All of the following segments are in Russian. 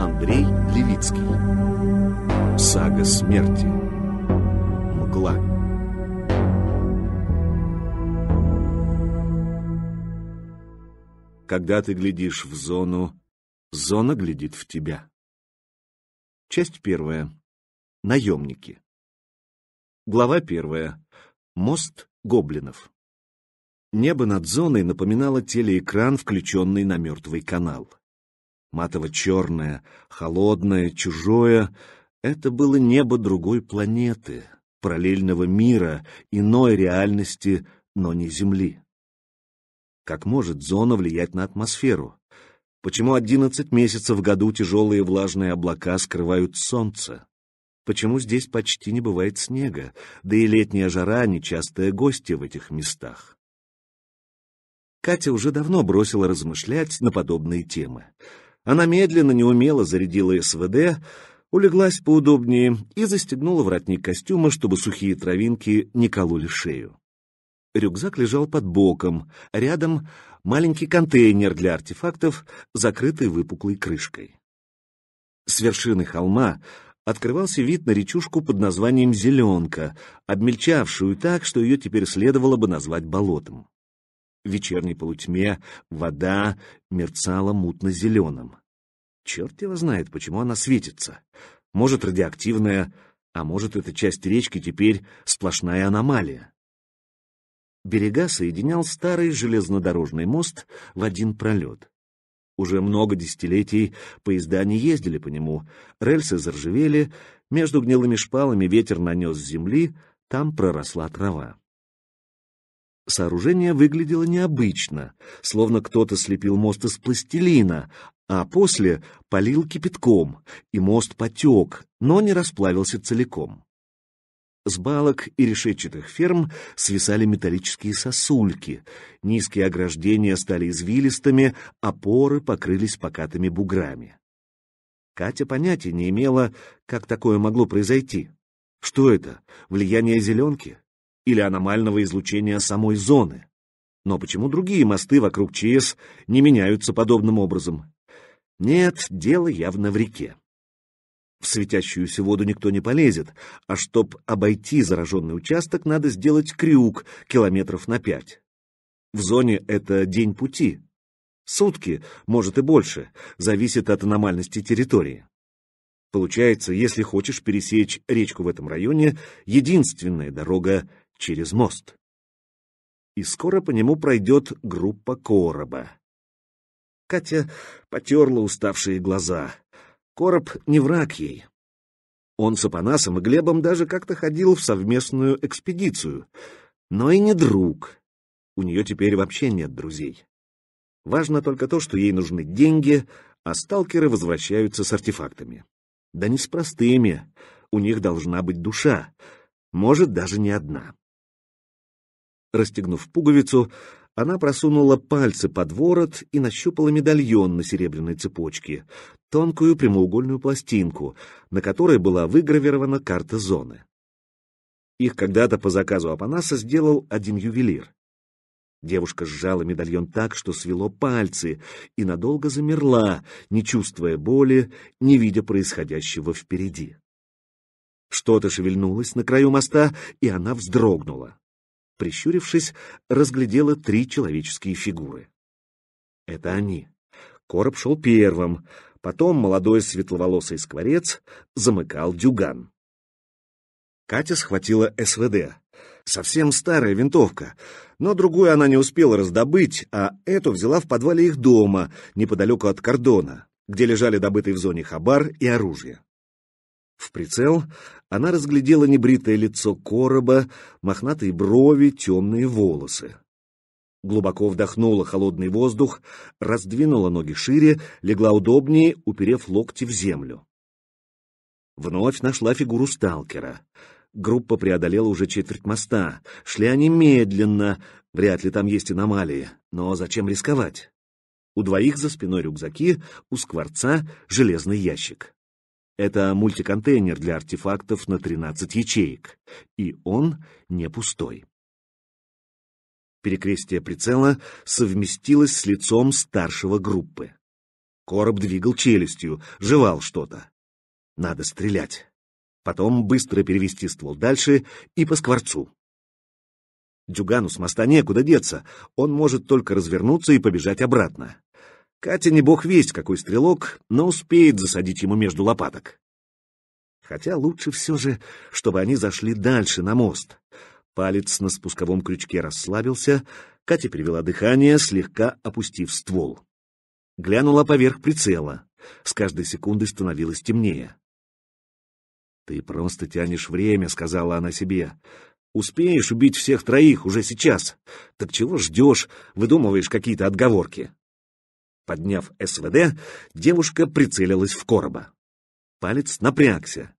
Андрей Левицкий. Сага смерти. Мгла. Когда ты глядишь в зону, зона глядит в тебя. Часть первая. Наемники. Глава первая. Мост гоблинов. Небо над зоной напоминало телеэкран, включенный на мертвый канал матово-черное, холодное, чужое — это было небо другой планеты, параллельного мира, иной реальности, но не Земли. Как может зона влиять на атмосферу? Почему 11 месяцев в году тяжелые влажные облака скрывают солнце? Почему здесь почти не бывает снега, да и летняя жара — нечастые гости в этих местах? Катя уже давно бросила размышлять на подобные темы. Она медленно, неумело зарядила СВД, улеглась поудобнее и застегнула воротник костюма, чтобы сухие травинки не кололи шею. Рюкзак лежал под боком, рядом маленький контейнер для артефактов, закрытый выпуклой крышкой. С вершины холма открывался вид на речушку под названием «Зеленка», обмельчавшую так, что ее теперь следовало бы назвать болотом. В вечерней полутьме вода мерцала мутно-зеленым. Черт его знает, почему она светится. Может, радиоактивная, а может, эта часть речки теперь сплошная аномалия. Берега соединял старый железнодорожный мост в один пролет. Уже много десятилетий поезда не ездили по нему, рельсы заржавели, между гнилыми шпалами ветер нанес с земли, там проросла трава. Сооружение выглядело необычно, словно кто-то слепил мост из пластилина, а после полил кипятком, и мост потек, но не расплавился целиком. С балок и решетчатых ферм свисали металлические сосульки, низкие ограждения стали извилистыми, опоры а покрылись покатыми буграми. Катя понятия не имела, как такое могло произойти. Что это? Влияние зеленки? или аномального излучения самой зоны. Но почему другие мосты вокруг ЧС не меняются подобным образом? Нет, дело явно в реке. В светящуюся воду никто не полезет, а чтобы обойти зараженный участок, надо сделать крюк километров на пять. В зоне это день пути. Сутки, может и больше, зависит от аномальности территории. Получается, если хочешь пересечь речку в этом районе, единственная дорога через мост. И скоро по нему пройдет группа короба. Катя потерла уставшие глаза. Короб не враг ей. Он с Апанасом и Глебом даже как-то ходил в совместную экспедицию. Но и не друг. У нее теперь вообще нет друзей. Важно только то, что ей нужны деньги, а сталкеры возвращаются с артефактами. Да не с простыми, у них должна быть душа, может, даже не одна. Расстегнув пуговицу, она просунула пальцы под ворот и нащупала медальон на серебряной цепочке, тонкую прямоугольную пластинку, на которой была выгравирована карта зоны. Их когда-то по заказу Апанаса сделал один ювелир. Девушка сжала медальон так, что свело пальцы, и надолго замерла, не чувствуя боли, не видя происходящего впереди. Что-то шевельнулось на краю моста, и она вздрогнула прищурившись, разглядела три человеческие фигуры. Это они. Короб шел первым, потом молодой светловолосый скворец замыкал дюган. Катя схватила СВД. Совсем старая винтовка, но другую она не успела раздобыть, а эту взяла в подвале их дома, неподалеку от кордона, где лежали добытый в зоне хабар и оружие. В прицел она разглядела небритое лицо короба, мохнатые брови, темные волосы. Глубоко вдохнула холодный воздух, раздвинула ноги шире, легла удобнее, уперев локти в землю. Вновь нашла фигуру сталкера. Группа преодолела уже четверть моста. Шли они медленно, вряд ли там есть аномалии, но зачем рисковать? У двоих за спиной рюкзаки, у скворца железный ящик. Это мультиконтейнер для артефактов на 13 ячеек, и он не пустой. Перекрестие прицела совместилось с лицом старшего группы. Короб двигал челюстью, жевал что-то. Надо стрелять. Потом быстро перевести ствол дальше и по скворцу. Дюгану с моста некуда деться, он может только развернуться и побежать обратно. Катя не бог весть, какой стрелок, но успеет засадить ему между лопаток. Хотя лучше все же, чтобы они зашли дальше на мост. Палец на спусковом крючке расслабился, Катя перевела дыхание, слегка опустив ствол. Глянула поверх прицела. С каждой секундой становилось темнее. «Ты просто тянешь время», — сказала она себе. «Успеешь убить всех троих уже сейчас. Так чего ждешь, выдумываешь какие-то отговорки?» Подняв СВД, девушка прицелилась в короба. Палец напрягся.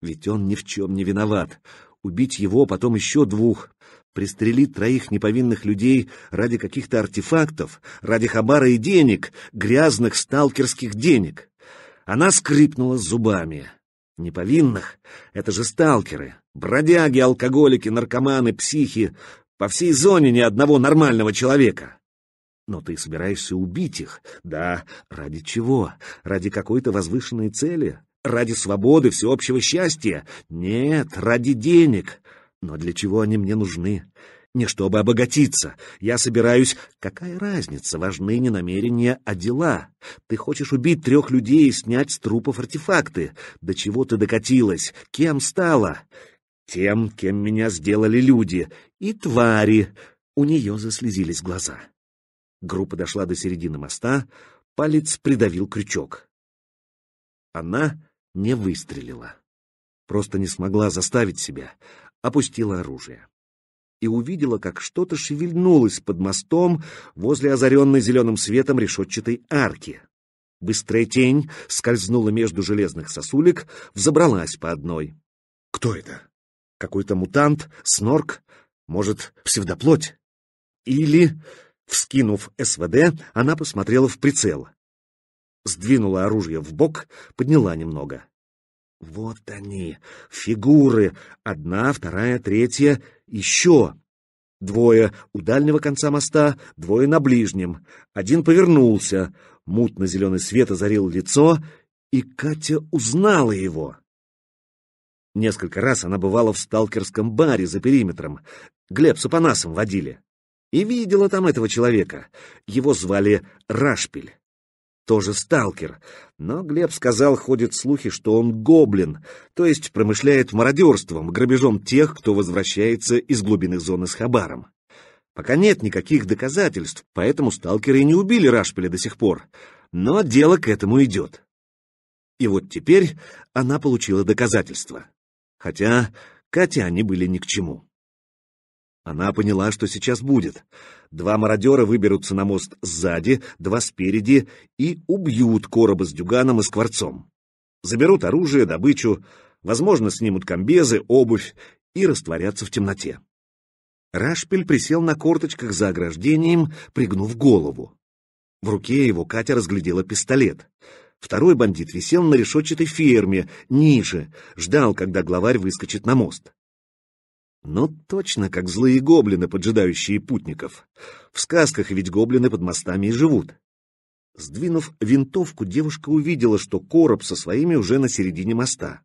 Ведь он ни в чем не виноват. Убить его, потом еще двух. Пристрелить троих неповинных людей ради каких-то артефактов, ради хабара и денег, грязных сталкерских денег. Она скрипнула зубами. Неповинных — это же сталкеры, бродяги, алкоголики, наркоманы, психи. По всей зоне ни одного нормального человека. Но ты собираешься убить их. Да, ради чего? Ради какой-то возвышенной цели? Ради свободы, всеобщего счастья? Нет, ради денег. Но для чего они мне нужны? Не чтобы обогатиться. Я собираюсь... Какая разница? Важны не намерения, а дела. Ты хочешь убить трех людей и снять с трупов артефакты. До чего ты докатилась? Кем стала? Тем, кем меня сделали люди. И твари. У нее заслезились глаза. Группа дошла до середины моста, палец придавил крючок. Она не выстрелила. Просто не смогла заставить себя, опустила оружие. И увидела, как что-то шевельнулось под мостом возле озаренной зеленым светом решетчатой арки. Быстрая тень скользнула между железных сосулек, взобралась по одной. Кто это? Какой-то мутант? Снорк? Может, псевдоплоть? Или... Вскинув СВД, она посмотрела в прицел. Сдвинула оружие в бок, подняла немного. Вот они, фигуры. Одна, вторая, третья, еще. Двое у дальнего конца моста, двое на ближнем. Один повернулся. Мутно-зеленый свет озарил лицо, и Катя узнала его. Несколько раз она бывала в сталкерском баре за периметром. Глеб с Апанасом водили и видела там этого человека. Его звали Рашпиль. Тоже сталкер, но Глеб сказал, ходят слухи, что он гоблин, то есть промышляет мародерством, грабежом тех, кто возвращается из глубины зоны с хабаром. Пока нет никаких доказательств, поэтому сталкеры и не убили Рашпиля до сих пор, но дело к этому идет. И вот теперь она получила доказательства, хотя Катя они были ни к чему. Она поняла, что сейчас будет. Два мародера выберутся на мост сзади, два спереди и убьют короба с дюганом и скворцом. Заберут оружие, добычу, возможно, снимут комбезы, обувь и растворятся в темноте. Рашпель присел на корточках за ограждением, пригнув голову. В руке его Катя разглядела пистолет. Второй бандит висел на решетчатой ферме, ниже, ждал, когда главарь выскочит на мост. Ну, точно как злые гоблины, поджидающие путников. В сказках ведь гоблины под мостами и живут. Сдвинув винтовку, девушка увидела, что короб со своими уже на середине моста.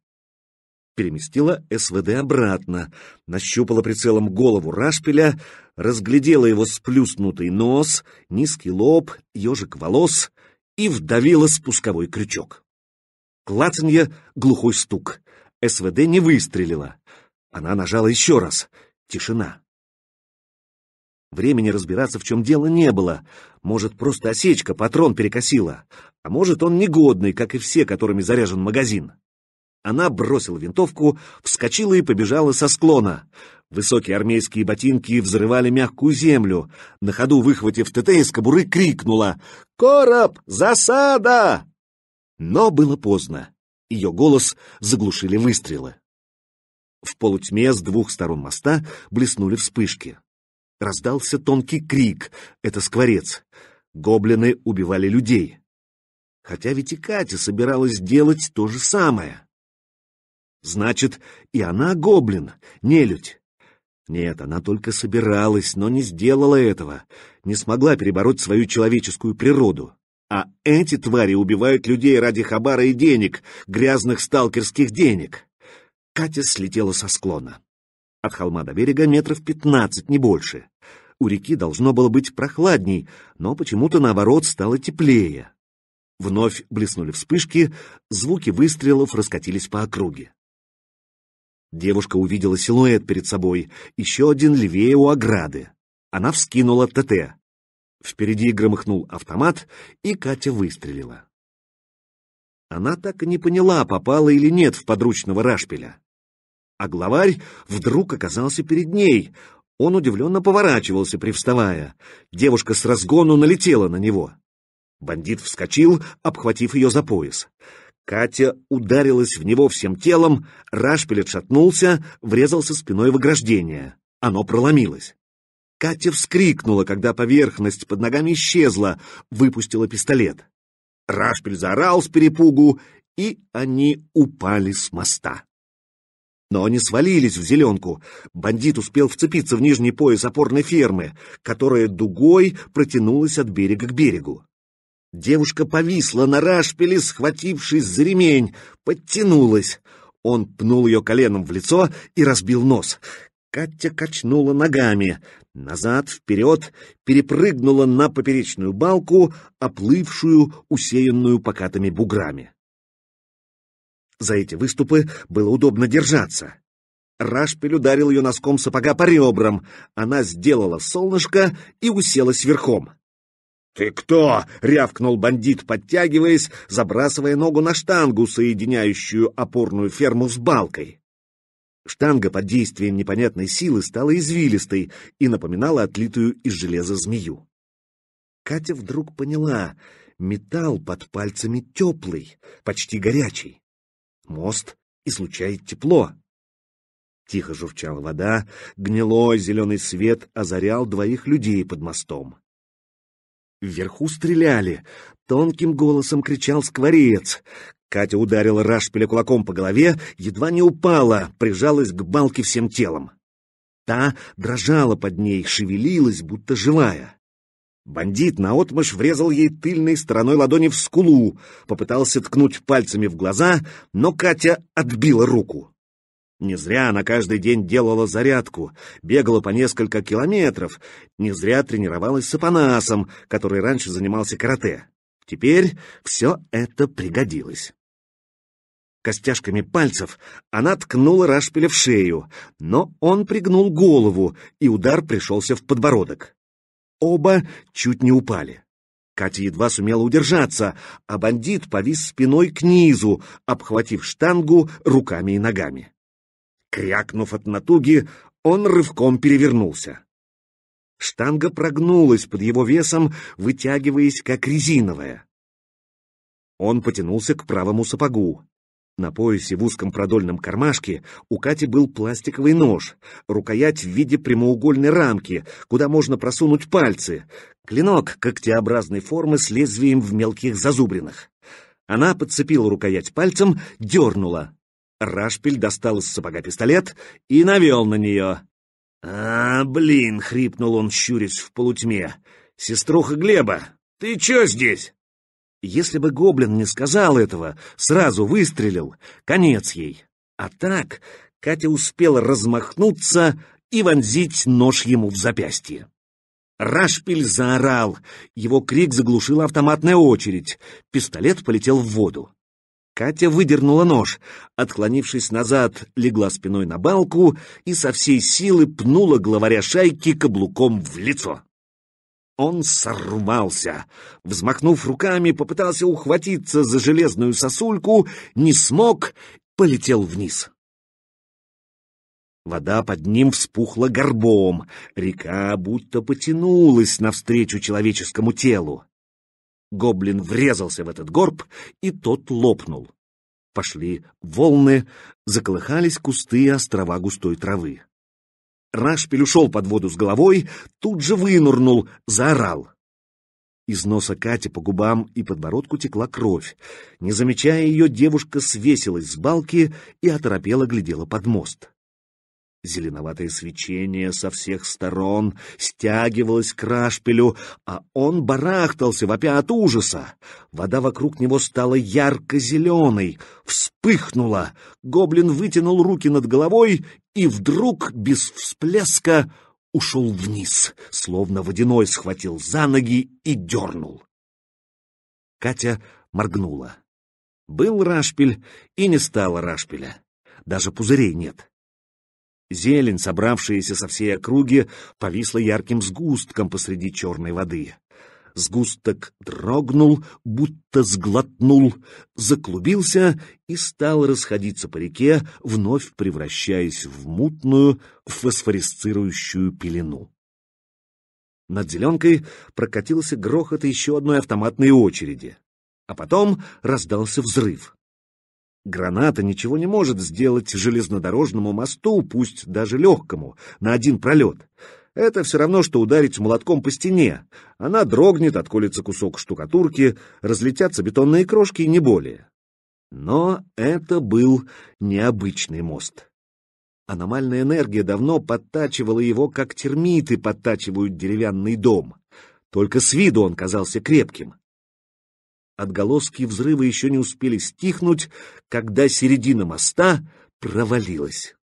Переместила СВД обратно, нащупала прицелом голову Рашпиля, разглядела его сплюснутый нос, низкий лоб, ежик волос и вдавила спусковой крючок. Клацанье — глухой стук. СВД не выстрелила. Она нажала еще раз. Тишина. Времени разбираться, в чем дело, не было. Может, просто осечка, патрон перекосила. А может, он негодный, как и все, которыми заряжен магазин. Она бросила винтовку, вскочила и побежала со склона. Высокие армейские ботинки взрывали мягкую землю. На ходу, выхватив ТТ из кобуры, крикнула «Короб! Засада!» Но было поздно. Ее голос заглушили выстрелы. В полутьме с двух сторон моста блеснули вспышки. Раздался тонкий крик. Это скворец. Гоблины убивали людей. Хотя ведь и Катя собиралась делать то же самое. Значит, и она гоблин, нелюдь. Нет, она только собиралась, но не сделала этого, не смогла перебороть свою человеческую природу. А эти твари убивают людей ради хабара и денег, грязных сталкерских денег. Катя слетела со склона. От холма до берега метров пятнадцать, не больше. У реки должно было быть прохладней, но почему-то, наоборот, стало теплее. Вновь блеснули вспышки, звуки выстрелов раскатились по округе. Девушка увидела силуэт перед собой, еще один левее у ограды. Она вскинула ТТ. Впереди громыхнул автомат, и Катя выстрелила. Она так и не поняла, попала или нет в подручного Рашпиля а главарь вдруг оказался перед ней. Он удивленно поворачивался, привставая. Девушка с разгону налетела на него. Бандит вскочил, обхватив ее за пояс. Катя ударилась в него всем телом, Рашпиль отшатнулся, врезался спиной в ограждение. Оно проломилось. Катя вскрикнула, когда поверхность под ногами исчезла, выпустила пистолет. Рашпиль заорал с перепугу, и они упали с моста. Но они свалились в зеленку. Бандит успел вцепиться в нижний пояс опорной фермы, которая дугой протянулась от берега к берегу. Девушка повисла на рашпиле, схватившись за ремень, подтянулась. Он пнул ее коленом в лицо и разбил нос. Катя качнула ногами, назад, вперед, перепрыгнула на поперечную балку, оплывшую, усеянную покатыми буграми. За эти выступы было удобно держаться. Рашпиль ударил ее носком сапога по ребрам. Она сделала солнышко и уселась верхом. «Ты кто?» — рявкнул бандит, подтягиваясь, забрасывая ногу на штангу, соединяющую опорную ферму с балкой. Штанга под действием непонятной силы стала извилистой и напоминала отлитую из железа змею. Катя вдруг поняла — металл под пальцами теплый, почти горячий. Мост излучает тепло. Тихо журчала вода, гнилой зеленый свет озарял двоих людей под мостом. Вверху стреляли, тонким голосом кричал скворец. Катя ударила Рашпиля кулаком по голове, едва не упала, прижалась к балке всем телом. Та дрожала под ней, шевелилась, будто живая. Бандит наотмашь врезал ей тыльной стороной ладони в скулу, попытался ткнуть пальцами в глаза, но Катя отбила руку. Не зря она каждый день делала зарядку, бегала по несколько километров, не зря тренировалась с Апанасом, который раньше занимался карате. Теперь все это пригодилось. Костяшками пальцев она ткнула Рашпиля в шею, но он пригнул голову, и удар пришелся в подбородок. Оба чуть не упали. Катя едва сумела удержаться, а бандит повис спиной к низу, обхватив штангу руками и ногами. Крякнув от натуги, он рывком перевернулся. Штанга прогнулась под его весом, вытягиваясь как резиновая. Он потянулся к правому сапогу. На поясе в узком продольном кармашке у Кати был пластиковый нож, рукоять в виде прямоугольной рамки, куда можно просунуть пальцы, клинок когтеобразной формы с лезвием в мелких зазубринах. Она подцепила рукоять пальцем, дернула. Рашпиль достал из сапога пистолет и навел на нее. «А, блин!» — хрипнул он, щурясь в полутьме. «Сеструха Глеба, ты чё здесь?» Если бы гоблин не сказал этого, сразу выстрелил, конец ей. А так Катя успела размахнуться и вонзить нож ему в запястье. Рашпиль заорал, его крик заглушила автоматная очередь, пистолет полетел в воду. Катя выдернула нож, отклонившись назад, легла спиной на балку и со всей силы пнула главаря шайки каблуком в лицо. Он сорвался. Взмахнув руками, попытался ухватиться за железную сосульку, не смог, полетел вниз. Вода под ним вспухла горбом, река будто потянулась навстречу человеческому телу. Гоблин врезался в этот горб, и тот лопнул. Пошли волны, заколыхались кусты и острова густой травы. Рашпиль ушел под воду с головой, тут же вынурнул, заорал. Из носа Кати по губам и подбородку текла кровь. Не замечая ее, девушка свесилась с балки и оторопела глядела под мост. Зеленоватое свечение со всех сторон стягивалось к рашпилю, а он барахтался, вопя от ужаса. Вода вокруг него стала ярко-зеленой, вспыхнула. Гоблин вытянул руки над головой и вдруг без всплеска ушел вниз, словно водяной схватил за ноги и дернул. Катя моргнула. Был рашпиль и не стало рашпиля. Даже пузырей нет. Зелень, собравшаяся со всей округи, повисла ярким сгустком посреди черной воды. Сгусток дрогнул, будто сглотнул, заклубился и стал расходиться по реке, вновь превращаясь в мутную, фосфорисцирующую пелену. Над зеленкой прокатился грохот еще одной автоматной очереди, а потом раздался взрыв. Граната ничего не может сделать железнодорожному мосту, пусть даже легкому, на один пролет — это все равно, что ударить молотком по стене. Она дрогнет, отколется кусок штукатурки, разлетятся бетонные крошки и не более. Но это был необычный мост. Аномальная энергия давно подтачивала его, как термиты подтачивают деревянный дом. Только с виду он казался крепким. Отголоски взрыва еще не успели стихнуть, когда середина моста провалилась.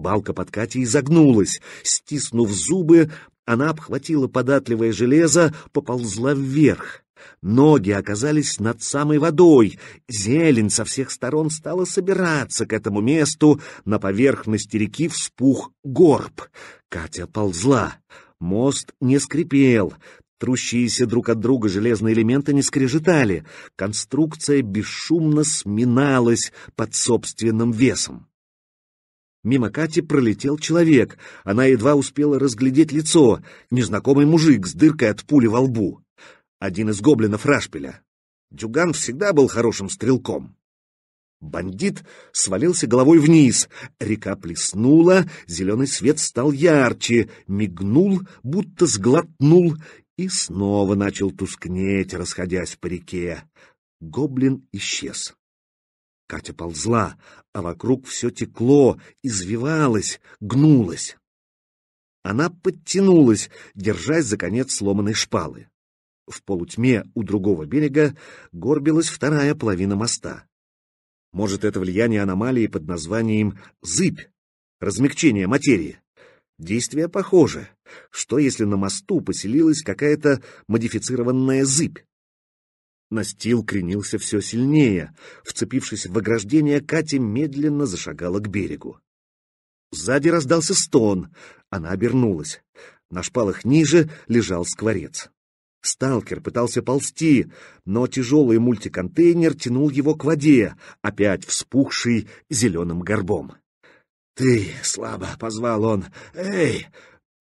Балка под Катей загнулась. Стиснув зубы, она обхватила податливое железо, поползла вверх. Ноги оказались над самой водой. Зелень со всех сторон стала собираться к этому месту. На поверхности реки вспух горб. Катя ползла. Мост не скрипел. Трущиеся друг от друга железные элементы не скрежетали. Конструкция бесшумно сминалась под собственным весом. Мимо Кати пролетел человек. Она едва успела разглядеть лицо. Незнакомый мужик с дыркой от пули во лбу. Один из гоблинов Рашпеля. Дюган всегда был хорошим стрелком. Бандит свалился головой вниз. Река плеснула, зеленый свет стал ярче, мигнул, будто сглотнул, и снова начал тускнеть, расходясь по реке. Гоблин исчез. Катя ползла, а вокруг все текло, извивалось, гнулось. Она подтянулась, держась за конец сломанной шпалы. В полутьме у другого берега горбилась вторая половина моста. Может, это влияние аномалии под названием «зыбь» — размягчение материи. Действие похоже. Что, если на мосту поселилась какая-то модифицированная зыбь? Настил кренился все сильнее. Вцепившись в ограждение, Катя медленно зашагала к берегу. Сзади раздался стон. Она обернулась. На шпалах ниже лежал скворец. Сталкер пытался ползти, но тяжелый мультиконтейнер тянул его к воде, опять вспухший зеленым горбом. «Ты!» — слабо позвал он. «Эй,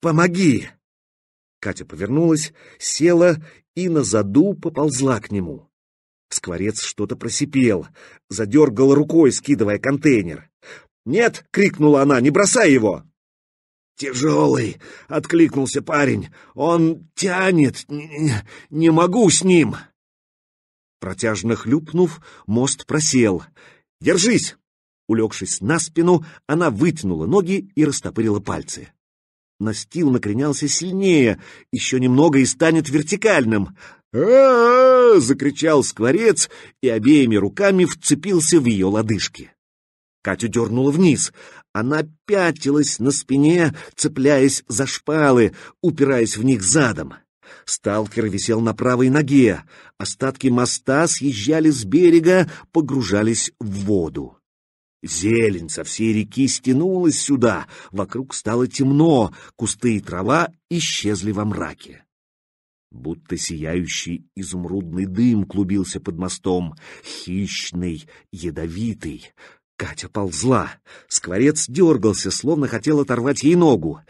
помоги!» Катя повернулась, села и на заду поползла к нему. Скворец что-то просипел, задергал рукой, скидывая контейнер. «Нет!» — крикнула она, «не бросай его!» «Тяжелый!» — откликнулся парень. «Он тянет! Не, не могу с ним!» Протяжно хлюпнув, мост просел. «Держись!» Улегшись на спину, она вытянула ноги и растопырила пальцы. Настил накренялся сильнее, еще немного и станет вертикальным. а, -а, -а закричал скворец и обеими руками вцепился в ее лодыжки. Катю дернула вниз. Она пятилась на спине, цепляясь за шпалы, упираясь в них задом. Сталкер висел на правой ноге. Остатки моста съезжали с берега, погружались в воду. Зелень со всей реки стянулась сюда, вокруг стало темно, кусты и трава исчезли во мраке. Будто сияющий изумрудный дым клубился под мостом, хищный, ядовитый. Катя ползла, скворец дергался, словно хотел оторвать ей ногу.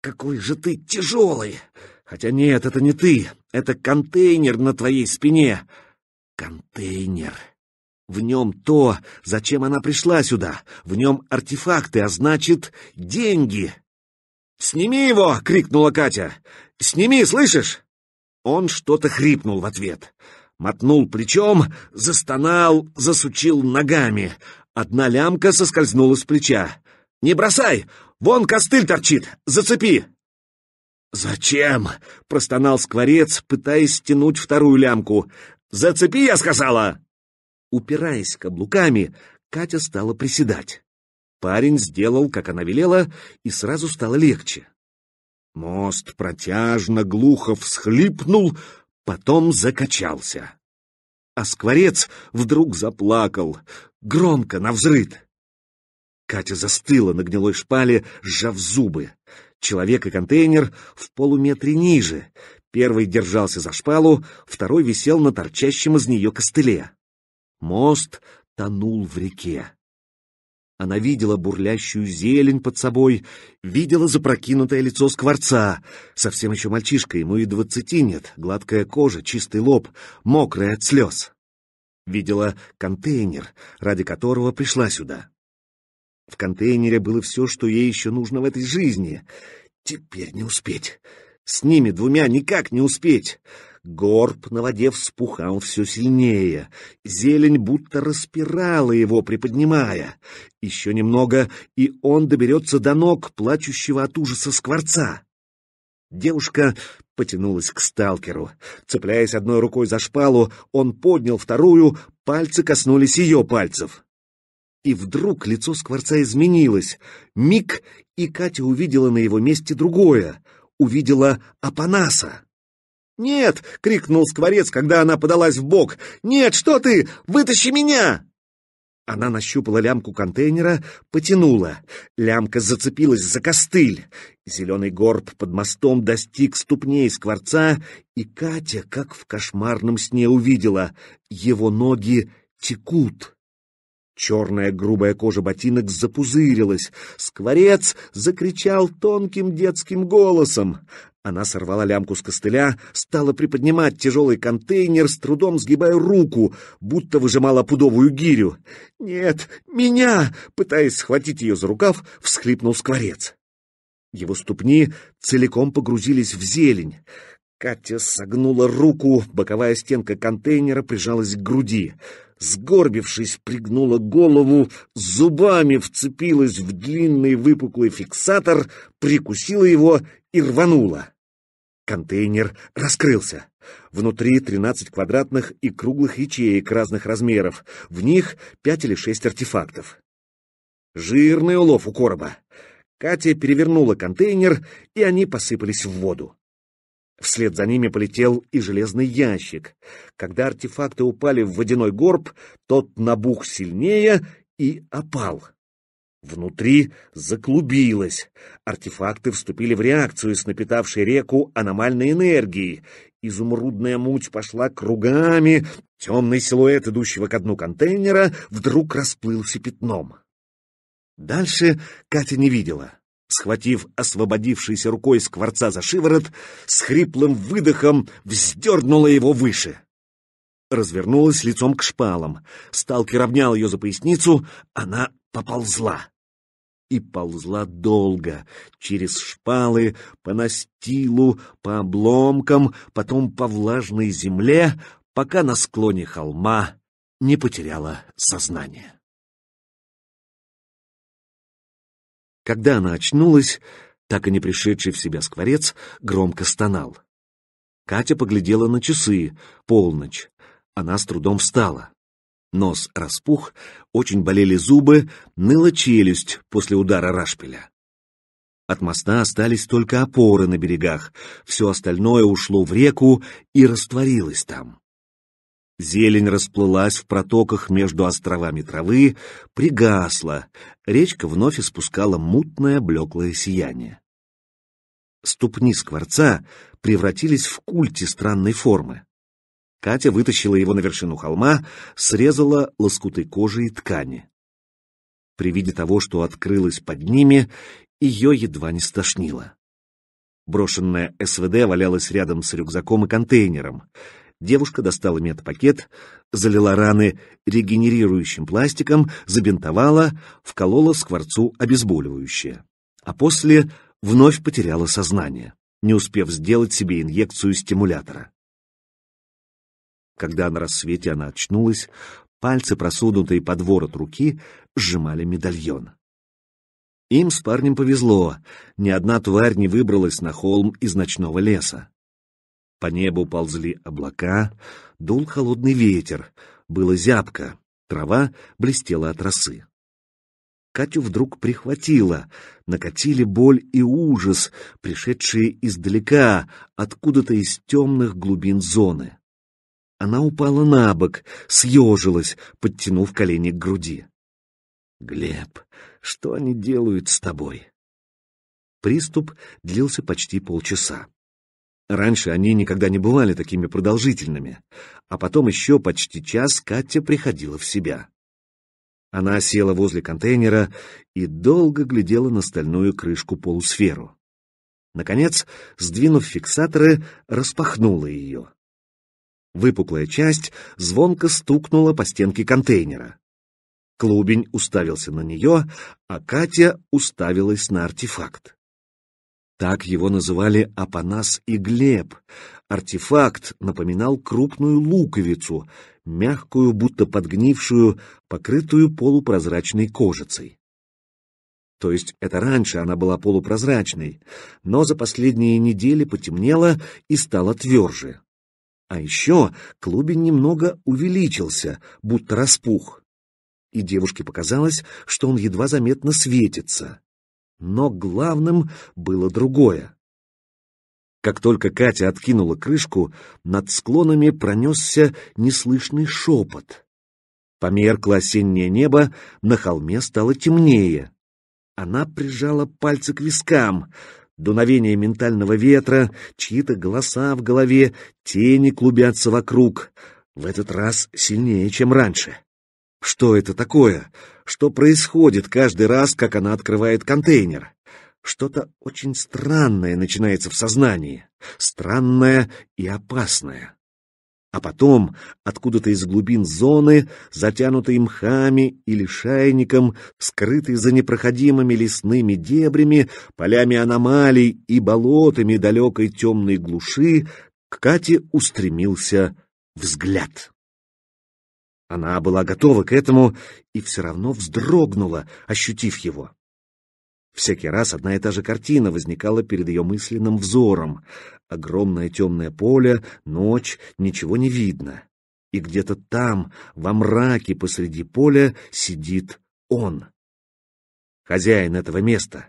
«Какой же ты тяжелый! Хотя нет, это не ты, это контейнер на твоей спине!» «Контейнер!» В нем то, зачем она пришла сюда. В нем артефакты, а значит, деньги. «Сними его!» — крикнула Катя. «Сними, слышишь?» Он что-то хрипнул в ответ. Мотнул плечом, застонал, засучил ногами. Одна лямка соскользнула с плеча. «Не бросай! Вон костыль торчит! Зацепи!» «Зачем?» — простонал скворец, пытаясь стянуть вторую лямку. «Зацепи, я сказала!» Упираясь каблуками, Катя стала приседать. Парень сделал, как она велела, и сразу стало легче. Мост протяжно, глухо всхлипнул, потом закачался. А скворец вдруг заплакал, громко, навзрыд. Катя застыла на гнилой шпале, сжав зубы. Человек и контейнер в полуметре ниже. Первый держался за шпалу, второй висел на торчащем из нее костыле. Мост тонул в реке. Она видела бурлящую зелень под собой, видела запрокинутое лицо скворца. Совсем еще мальчишка, ему и двадцати нет, гладкая кожа, чистый лоб, мокрый от слез. Видела контейнер, ради которого пришла сюда. В контейнере было все, что ей еще нужно в этой жизни. Теперь не успеть. С ними двумя никак не успеть. Горб на воде вспухал все сильнее, зелень будто распирала его, приподнимая. Еще немного, и он доберется до ног плачущего от ужаса скворца. Девушка потянулась к сталкеру. Цепляясь одной рукой за шпалу, он поднял вторую, пальцы коснулись ее пальцев. И вдруг лицо скворца изменилось. Миг, и Катя увидела на его месте другое. Увидела Апанаса. «Нет!» — крикнул скворец, когда она подалась в бок. «Нет, что ты! Вытащи меня!» Она нащупала лямку контейнера, потянула. Лямка зацепилась за костыль. Зеленый горб под мостом достиг ступней скворца, и Катя, как в кошмарном сне, увидела. Его ноги текут. Черная грубая кожа ботинок запузырилась. Скворец закричал тонким детским голосом. Она сорвала лямку с костыля, стала приподнимать тяжелый контейнер, с трудом сгибая руку, будто выжимала пудовую гирю. «Нет, меня!» — пытаясь схватить ее за рукав, всхлипнул скворец. Его ступни целиком погрузились в зелень. Катя согнула руку, боковая стенка контейнера прижалась к груди сгорбившись, пригнула голову, зубами вцепилась в длинный выпуклый фиксатор, прикусила его и рванула. Контейнер раскрылся. Внутри 13 квадратных и круглых ячеек разных размеров. В них 5 или 6 артефактов. Жирный улов у короба. Катя перевернула контейнер, и они посыпались в воду. Вслед за ними полетел и железный ящик. Когда артефакты упали в водяной горб, тот набух сильнее и опал. Внутри заклубилось. Артефакты вступили в реакцию с напитавшей реку аномальной энергией. Изумрудная муть пошла кругами. Темный силуэт, идущего ко дну контейнера, вдруг расплылся пятном. Дальше Катя не видела. Схватив освободившейся рукой скворца за шиворот, с хриплым выдохом вздернула его выше. Развернулась лицом к шпалам. Сталкер обнял ее за поясницу, она поползла. И ползла долго, через шпалы, по настилу, по обломкам, потом по влажной земле, пока на склоне холма не потеряла сознание. Когда она очнулась, так и не пришедший в себя скворец громко стонал. Катя поглядела на часы, полночь. Она с трудом встала. Нос распух, очень болели зубы, ныла челюсть после удара рашпиля. От моста остались только опоры на берегах, все остальное ушло в реку и растворилось там. Зелень расплылась в протоках между островами травы, пригасла, речка вновь испускала мутное блеклое сияние. Ступни скворца превратились в культи странной формы. Катя вытащила его на вершину холма, срезала лоскуты кожи и ткани. При виде того, что открылось под ними, ее едва не стошнило. Брошенная СВД валялась рядом с рюкзаком и контейнером. Девушка достала медпакет, залила раны регенерирующим пластиком, забинтовала, вколола скворцу обезболивающее. А после вновь потеряла сознание, не успев сделать себе инъекцию стимулятора. Когда на рассвете она очнулась, пальцы, просунутые под ворот руки, сжимали медальон. Им с парнем повезло, ни одна тварь не выбралась на холм из ночного леса. По небу ползли облака, дул холодный ветер, было зябко, трава блестела от росы. Катю вдруг прихватило, накатили боль и ужас, пришедшие издалека, откуда-то из темных глубин зоны. Она упала на бок, съежилась, подтянув колени к груди. «Глеб, что они делают с тобой?» Приступ длился почти полчаса. Раньше они никогда не бывали такими продолжительными, а потом еще почти час Катя приходила в себя. Она села возле контейнера и долго глядела на стальную крышку-полусферу. Наконец, сдвинув фиксаторы, распахнула ее. Выпуклая часть звонко стукнула по стенке контейнера. Клубень уставился на нее, а Катя уставилась на артефакт. Так его называли Апанас и Глеб. Артефакт напоминал крупную луковицу, мягкую, будто подгнившую, покрытую полупрозрачной кожицей. То есть это раньше она была полупрозрачной, но за последние недели потемнела и стала тверже. А еще клубень немного увеличился, будто распух. И девушке показалось, что он едва заметно светится. Но главным было другое. Как только Катя откинула крышку, над склонами пронесся неслышный шепот. Померкло осеннее небо, на холме стало темнее. Она прижала пальцы к вискам. Дуновение ментального ветра, чьи-то голоса в голове, тени клубятся вокруг. В этот раз сильнее, чем раньше. Что это такое? что происходит каждый раз, как она открывает контейнер. Что-то очень странное начинается в сознании, странное и опасное. А потом, откуда-то из глубин зоны, затянутой мхами или шайником, скрытой за непроходимыми лесными дебрями, полями аномалий и болотами далекой темной глуши, к Кате устремился взгляд. Она была готова к этому и все равно вздрогнула, ощутив его. Всякий раз одна и та же картина возникала перед ее мысленным взором. Огромное темное поле, ночь, ничего не видно. И где-то там, во мраке посреди поля, сидит он. Хозяин этого места.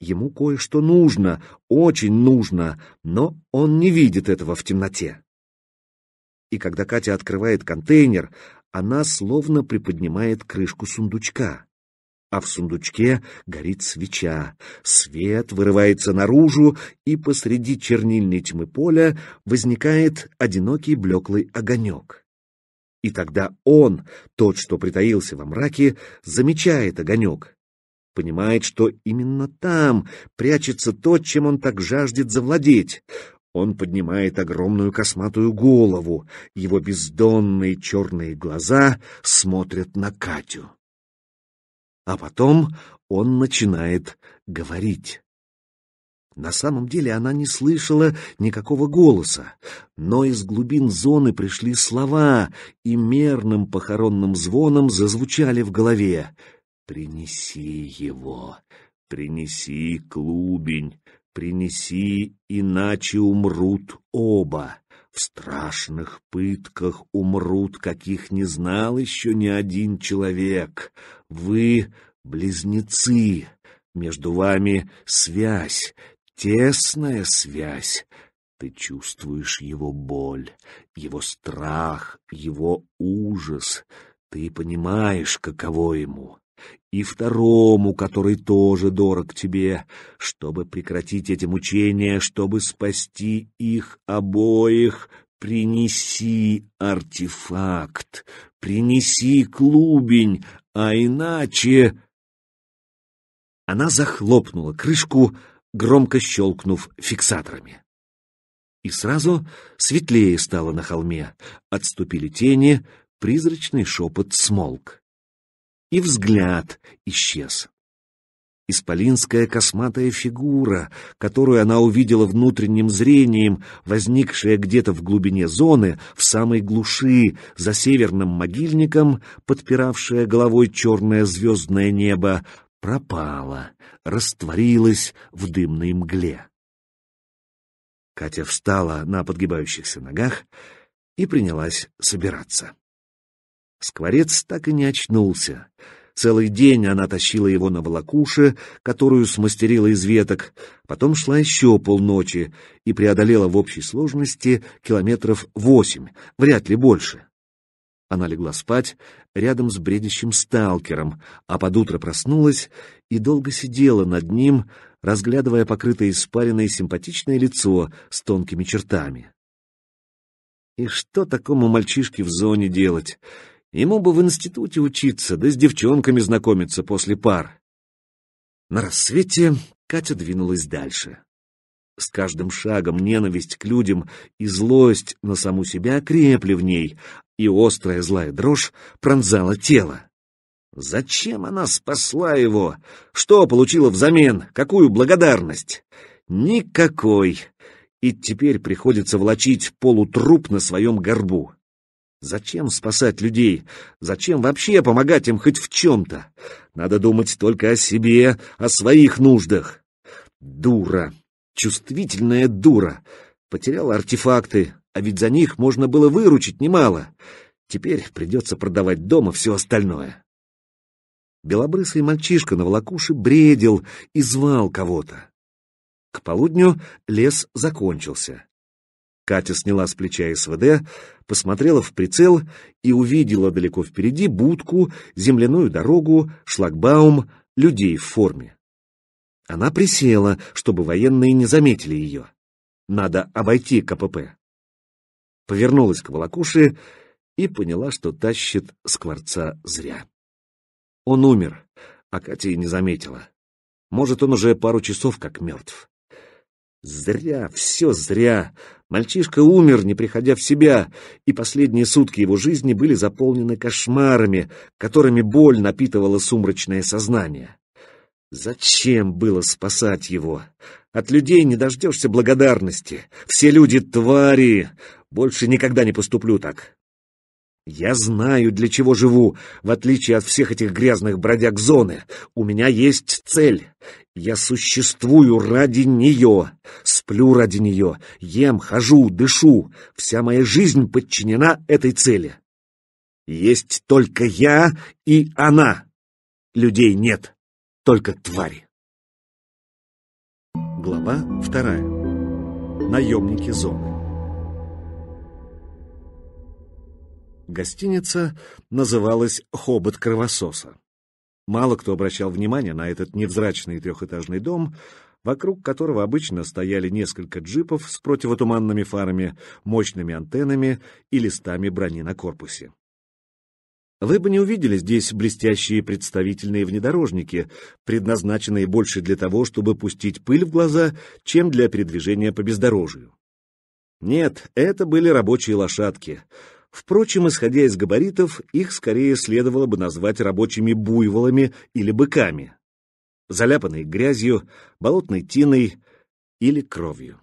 Ему кое-что нужно, очень нужно, но он не видит этого в темноте. И когда Катя открывает контейнер, она словно приподнимает крышку сундучка. А в сундучке горит свеча, свет вырывается наружу, и посреди чернильной тьмы поля возникает одинокий блеклый огонек. И тогда он, тот, что притаился во мраке, замечает огонек, понимает, что именно там прячется то, чем он так жаждет завладеть. Он поднимает огромную косматую голову, его бездонные черные глаза смотрят на Катю. А потом он начинает говорить. На самом деле она не слышала никакого голоса, но из глубин зоны пришли слова, и мерным похоронным звоном зазвучали в голове «Принеси его, принеси клубень, Принеси, иначе умрут оба. В страшных пытках умрут, каких не знал еще ни один человек. Вы — близнецы, между вами связь, тесная связь. Ты чувствуешь его боль, его страх, его ужас. Ты понимаешь, каково ему и второму, который тоже дорог тебе, чтобы прекратить эти мучения, чтобы спасти их обоих, принеси артефакт, принеси клубень, а иначе...» Она захлопнула крышку, громко щелкнув фиксаторами. И сразу светлее стало на холме. Отступили тени, призрачный шепот смолк и взгляд исчез. Исполинская косматая фигура, которую она увидела внутренним зрением, возникшая где-то в глубине зоны, в самой глуши, за северным могильником, подпиравшая головой черное звездное небо, пропала, растворилась в дымной мгле. Катя встала на подгибающихся ногах и принялась собираться. Скворец так и не очнулся. Целый день она тащила его на волокуше, которую смастерила из веток, потом шла еще полночи и преодолела в общей сложности километров восемь, вряд ли больше. Она легла спать рядом с бредящим сталкером, а под утро проснулась и долго сидела над ним, разглядывая покрытое испариной симпатичное лицо с тонкими чертами. И что такому мальчишке в зоне делать? Ему бы в институте учиться, да с девчонками знакомиться после пар. На рассвете Катя двинулась дальше. С каждым шагом ненависть к людям и злость на саму себя крепли в ней, и острая злая дрожь пронзала тело. Зачем она спасла его? Что получила взамен? Какую благодарность? Никакой. И теперь приходится влачить полутруп на своем горбу. Зачем спасать людей? Зачем вообще помогать им хоть в чем-то? Надо думать только о себе, о своих нуждах. Дура. Чувствительная дура. Потерял артефакты, а ведь за них можно было выручить немало. Теперь придется продавать дома все остальное. Белобрысый мальчишка на волокуше бредил и звал кого-то. К полудню лес закончился. Катя сняла с плеча СВД, посмотрела в прицел и увидела далеко впереди будку, земляную дорогу, шлагбаум, людей в форме. Она присела, чтобы военные не заметили ее. Надо обойти КПП. Повернулась к Волокуше и поняла, что тащит скворца зря. Он умер, а Катя и не заметила. Может, он уже пару часов как мертв. Зря, все зря. Мальчишка умер, не приходя в себя, и последние сутки его жизни были заполнены кошмарами, которыми боль напитывала сумрачное сознание. Зачем было спасать его? От людей не дождешься благодарности. Все люди твари. Больше никогда не поступлю так. Я знаю, для чего живу, в отличие от всех этих грязных бродяг зоны. У меня есть цель. Я существую ради нее, сплю ради нее, ем, хожу, дышу. Вся моя жизнь подчинена этой цели. Есть только я и она. Людей нет, только твари. Глава вторая. Наемники зоны. Гостиница называлась «Хобот кровососа». Мало кто обращал внимание на этот невзрачный трехэтажный дом, вокруг которого обычно стояли несколько джипов с противотуманными фарами, мощными антеннами и листами брони на корпусе. Вы бы не увидели здесь блестящие представительные внедорожники, предназначенные больше для того, чтобы пустить пыль в глаза, чем для передвижения по бездорожью. Нет, это были рабочие лошадки — Впрочем, исходя из габаритов, их скорее следовало бы назвать рабочими буйволами или быками, заляпанные грязью, болотной тиной или кровью.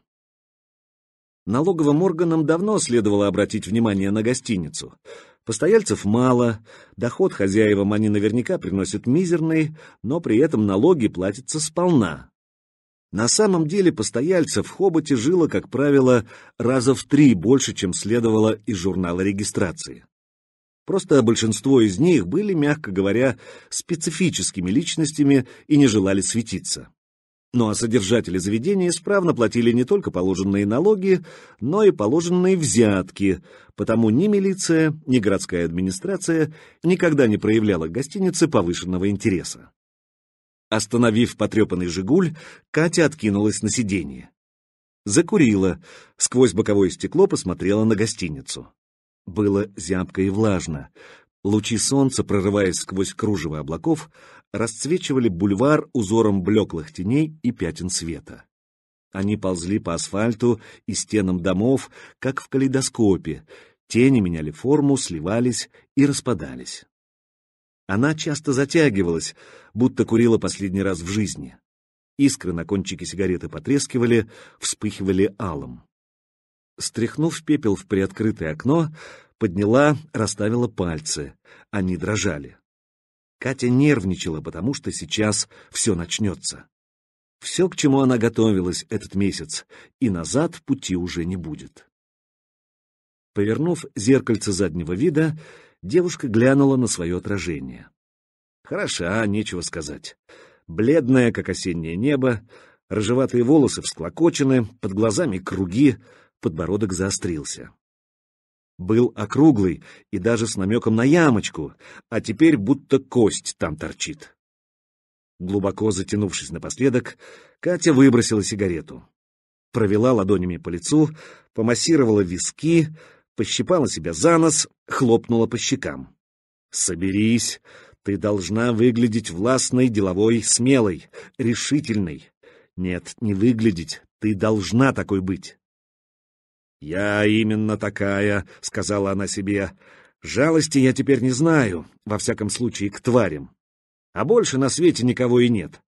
Налоговым органам давно следовало обратить внимание на гостиницу. Постояльцев мало, доход хозяевам они наверняка приносят мизерный, но при этом налоги платятся сполна, на самом деле постояльцев в «Хоботе» жило, как правило, раза в три больше, чем следовало из журнала регистрации. Просто большинство из них были, мягко говоря, специфическими личностями и не желали светиться. Ну а содержатели заведения исправно платили не только положенные налоги, но и положенные взятки, потому ни милиция, ни городская администрация никогда не проявляла к гостинице повышенного интереса. Остановив потрепанный «Жигуль», Катя откинулась на сиденье. Закурила, сквозь боковое стекло посмотрела на гостиницу. Было зябко и влажно. Лучи солнца, прорываясь сквозь кружево облаков, расцвечивали бульвар узором блеклых теней и пятен света. Они ползли по асфальту и стенам домов, как в калейдоскопе, тени меняли форму, сливались и распадались. Она часто затягивалась, будто курила последний раз в жизни. Искры на кончике сигареты потрескивали, вспыхивали алым. Стряхнув пепел в приоткрытое окно, подняла, расставила пальцы. Они дрожали. Катя нервничала, потому что сейчас все начнется. Все, к чему она готовилась этот месяц, и назад пути уже не будет. Повернув зеркальце заднего вида, девушка глянула на свое отражение. Хороша, нечего сказать. Бледная, как осеннее небо, рыжеватые волосы всклокочены, под глазами круги, подбородок заострился. Был округлый и даже с намеком на ямочку, а теперь будто кость там торчит. Глубоко затянувшись напоследок, Катя выбросила сигарету. Провела ладонями по лицу, помассировала виски, пощипала себя за нос, хлопнула по щекам. «Соберись, ты должна выглядеть властной, деловой, смелой, решительной. Нет, не выглядеть, ты должна такой быть». «Я именно такая», — сказала она себе. «Жалости я теперь не знаю, во всяком случае, к тварям. А больше на свете никого и нет.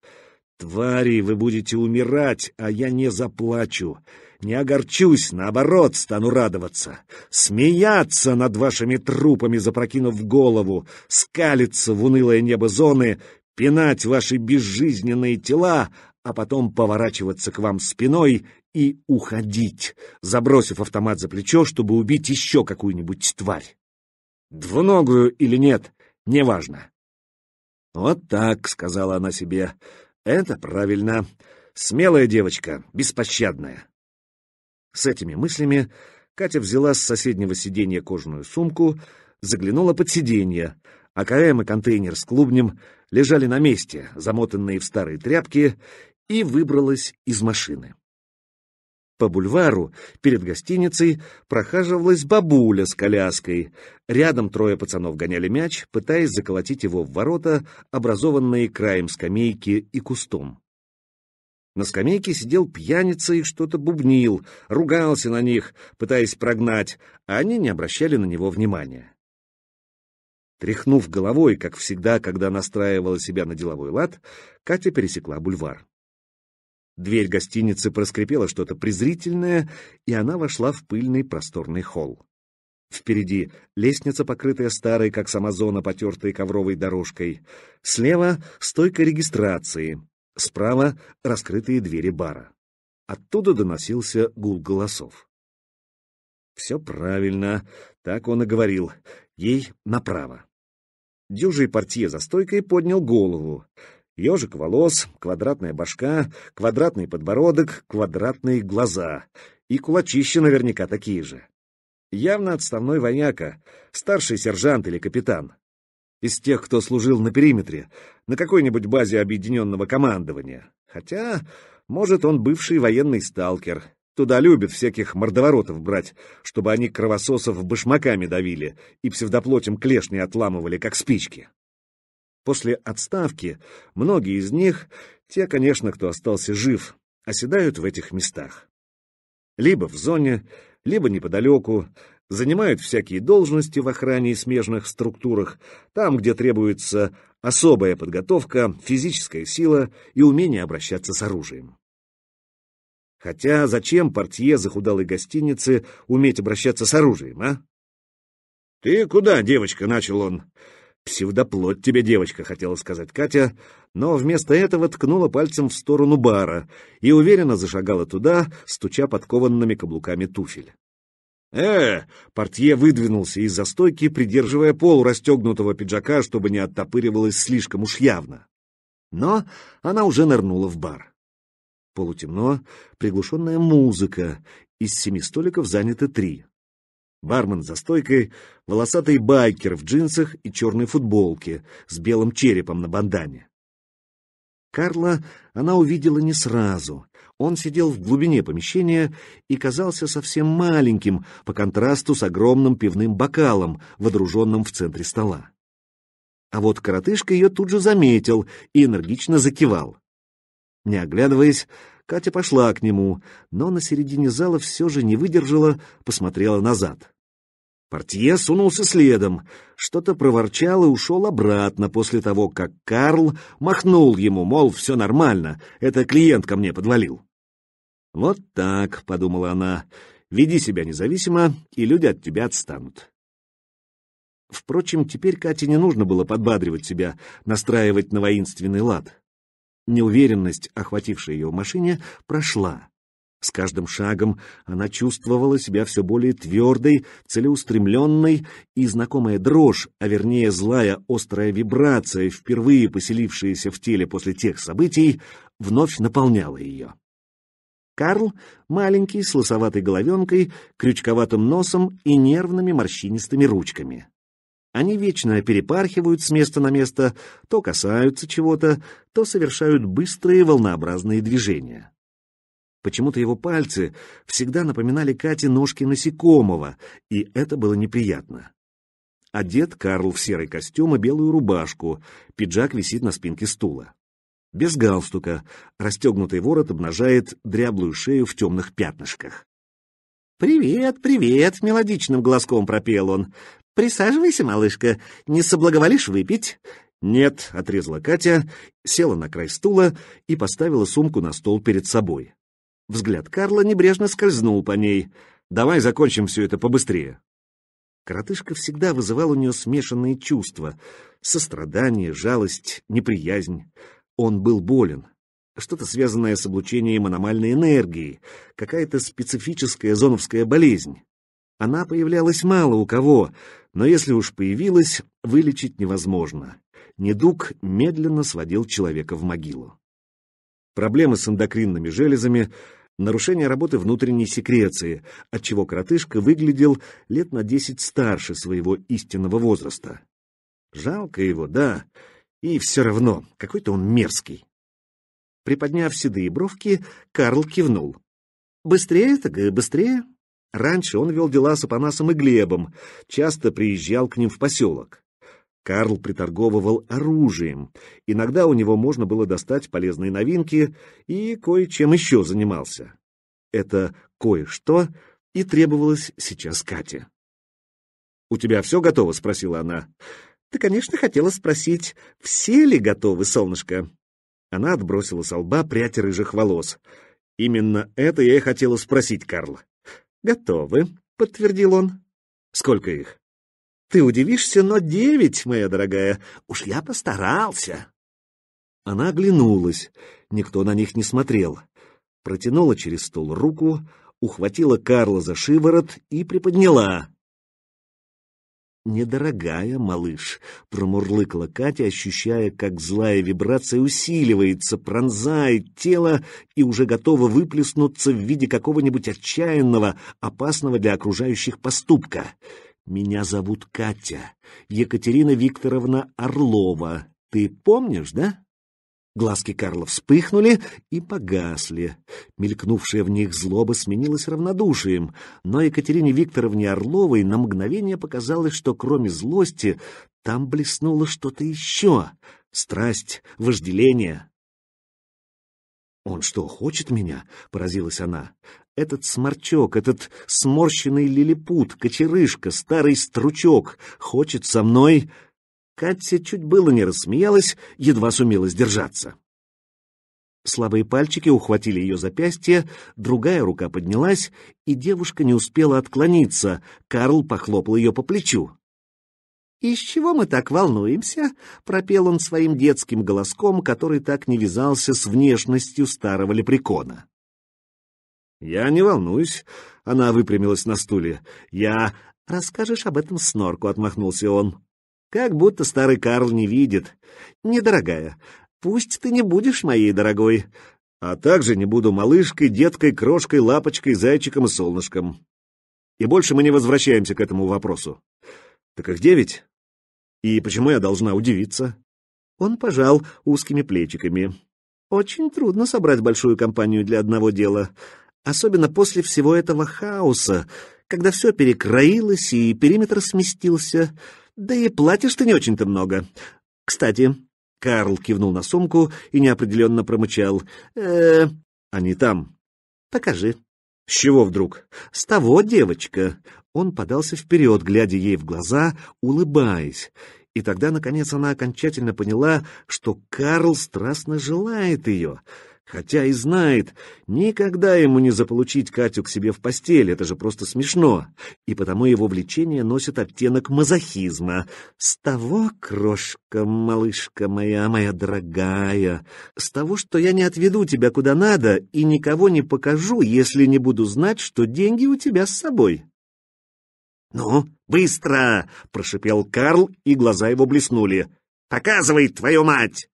Твари, вы будете умирать, а я не заплачу. Не огорчусь, наоборот, стану радоваться. Смеяться над вашими трупами, запрокинув голову, скалиться в унылое небо зоны, пинать ваши безжизненные тела, а потом поворачиваться к вам спиной и уходить, забросив автомат за плечо, чтобы убить еще какую-нибудь тварь. Двуногую или нет, неважно. «Вот так», — сказала она себе, — «это правильно. Смелая девочка, беспощадная. С этими мыслями Катя взяла с соседнего сиденья кожаную сумку, заглянула под сиденье, а КМ и контейнер с клубнем лежали на месте, замотанные в старые тряпки, и выбралась из машины. По бульвару перед гостиницей прохаживалась бабуля с коляской. Рядом трое пацанов гоняли мяч, пытаясь заколотить его в ворота, образованные краем скамейки и кустом. На скамейке сидел пьяница и что-то бубнил, ругался на них, пытаясь прогнать, а они не обращали на него внимания. Тряхнув головой, как всегда, когда настраивала себя на деловой лад, Катя пересекла бульвар. Дверь гостиницы проскрипела что-то презрительное, и она вошла в пыльный просторный холл. Впереди лестница, покрытая старой, как сама зона, потертой ковровой дорожкой. Слева — стойка регистрации. Справа — раскрытые двери бара. Оттуда доносился гул голосов. Все правильно, так он и говорил. Ей направо. Дюжий портье за стойкой поднял голову. Ежик волос, квадратная башка, квадратный подбородок, квадратные глаза. И кулачища наверняка такие же. Явно отставной вояка, старший сержант или капитан. Из тех, кто служил на периметре, на какой-нибудь базе объединенного командования. Хотя, может, он бывший военный сталкер. Туда любят всяких мордоворотов брать, чтобы они кровососов башмаками давили и псевдоплотем клешни отламывали, как спички. После отставки многие из них, те, конечно, кто остался жив, оседают в этих местах. Либо в зоне, либо неподалеку, занимают всякие должности в охране и смежных структурах, там, где требуется особая подготовка, физическая сила и умение обращаться с оружием. Хотя зачем портье захудалой гостиницы уметь обращаться с оружием, а? «Ты куда, девочка?» — начал он. «Псевдоплоть тебе, девочка», — хотела сказать Катя, но вместо этого ткнула пальцем в сторону бара и уверенно зашагала туда, стуча подкованными каблуками туфель э Портье выдвинулся из-за стойки, придерживая пол расстегнутого пиджака, чтобы не оттопыривалось слишком уж явно. Но она уже нырнула в бар. Полутемно, приглушенная музыка, из семи столиков заняты три. Бармен за стойкой, волосатый байкер в джинсах и черной футболке с белым черепом на бандане. Карла она увидела не сразу, он сидел в глубине помещения и казался совсем маленьким по контрасту с огромным пивным бокалом, водруженным в центре стола. А вот коротышка ее тут же заметил и энергично закивал. Не оглядываясь, Катя пошла к нему, но на середине зала все же не выдержала, посмотрела назад. Портье сунулся следом, что-то проворчал и ушел обратно после того, как Карл махнул ему, мол, все нормально, это клиент ко мне подвалил. «Вот так», — подумала она, — «веди себя независимо, и люди от тебя отстанут». Впрочем, теперь Кате не нужно было подбадривать себя, настраивать на воинственный лад. Неуверенность, охватившая ее в машине, прошла. С каждым шагом она чувствовала себя все более твердой, целеустремленной, и знакомая дрожь, а вернее злая острая вибрация, впервые поселившаяся в теле после тех событий, вновь наполняла ее. Карл — маленький, с лосоватой головенкой, крючковатым носом и нервными морщинистыми ручками. Они вечно перепархивают с места на место, то касаются чего-то, то совершают быстрые волнообразные движения. Почему-то его пальцы всегда напоминали Кате ножки насекомого, и это было неприятно. Одет Карл в серый костюм и белую рубашку, пиджак висит на спинке стула без галстука, расстегнутый ворот обнажает дряблую шею в темных пятнышках. «Привет, привет!» — мелодичным глазком пропел он. «Присаживайся, малышка, не соблаговолишь выпить?» «Нет», — отрезала Катя, села на край стула и поставила сумку на стол перед собой. Взгляд Карла небрежно скользнул по ней. «Давай закончим все это побыстрее». Коротышка всегда вызывал у нее смешанные чувства — сострадание, жалость, неприязнь. Он был болен. Что-то связанное с облучением аномальной энергии, какая-то специфическая зоновская болезнь. Она появлялась мало у кого, но если уж появилась, вылечить невозможно. Недуг медленно сводил человека в могилу. Проблемы с эндокринными железами, нарушение работы внутренней секреции, отчего кротышка выглядел лет на десять старше своего истинного возраста. Жалко его, да, и все равно, какой-то он мерзкий. Приподняв седые бровки, Карл кивнул. «Быстрее так, быстрее!» Раньше он вел дела с Апанасом и Глебом, часто приезжал к ним в поселок. Карл приторговывал оружием, иногда у него можно было достать полезные новинки и кое-чем еще занимался. Это кое-что и требовалось сейчас Кате. «У тебя все готово?» — спросила она. Ты, конечно, хотела спросить, все ли готовы, солнышко?» Она отбросила с лба прядь рыжих волос. «Именно это я и хотела спросить, Карл». «Готовы», — подтвердил он. «Сколько их?» «Ты удивишься, но девять, моя дорогая. Уж я постарался». Она оглянулась. Никто на них не смотрел. Протянула через стол руку, ухватила Карла за шиворот и приподняла. «Недорогая, малыш», — промурлыкала Катя, ощущая, как злая вибрация усиливается, пронзает тело и уже готова выплеснуться в виде какого-нибудь отчаянного, опасного для окружающих поступка. «Меня зовут Катя, Екатерина Викторовна Орлова. Ты помнишь, да?» Глазки Карла вспыхнули и погасли. Мелькнувшая в них злоба сменилась равнодушием, но Екатерине Викторовне Орловой на мгновение показалось, что кроме злости там блеснуло что-то еще — страсть, вожделение. «Он что, хочет меня?» — поразилась она. «Этот сморчок, этот сморщенный лилипут, кочерышка, старый стручок хочет со мной...» Катя чуть было не рассмеялась, едва сумела сдержаться. Слабые пальчики ухватили ее запястье, другая рука поднялась, и девушка не успела отклониться. Карл похлопал ее по плечу. «Из чего мы так волнуемся?» — пропел он своим детским голоском, который так не вязался с внешностью старого лепрекона. «Я не волнуюсь», — она выпрямилась на стуле. «Я...» «Расскажешь об этом Снорку», — отмахнулся он. Как будто старый Карл не видит. Недорогая, пусть ты не будешь моей дорогой, а также не буду малышкой, деткой, крошкой, лапочкой, зайчиком и солнышком. И больше мы не возвращаемся к этому вопросу. Так их девять? И почему я должна удивиться? Он пожал узкими плечиками. Очень трудно собрать большую компанию для одного дела, особенно после всего этого хаоса, когда все перекроилось и периметр сместился. Да и платишь ты не очень-то много. Кстати, Карл кивнул на сумку и неопределенно промычал. э они там. Покажи. С чего вдруг? С того, девочка. Он подался вперед, глядя ей в глаза, улыбаясь. И тогда, наконец, она окончательно поняла, что Карл страстно желает ее — Хотя и знает, никогда ему не заполучить Катю к себе в постель, это же просто смешно. И потому его влечение носит оттенок мазохизма. С того, крошка, малышка моя, моя дорогая, с того, что я не отведу тебя куда надо и никого не покажу, если не буду знать, что деньги у тебя с собой. «Ну, быстро!» — прошипел Карл, и глаза его блеснули. «Показывай, твою мать!»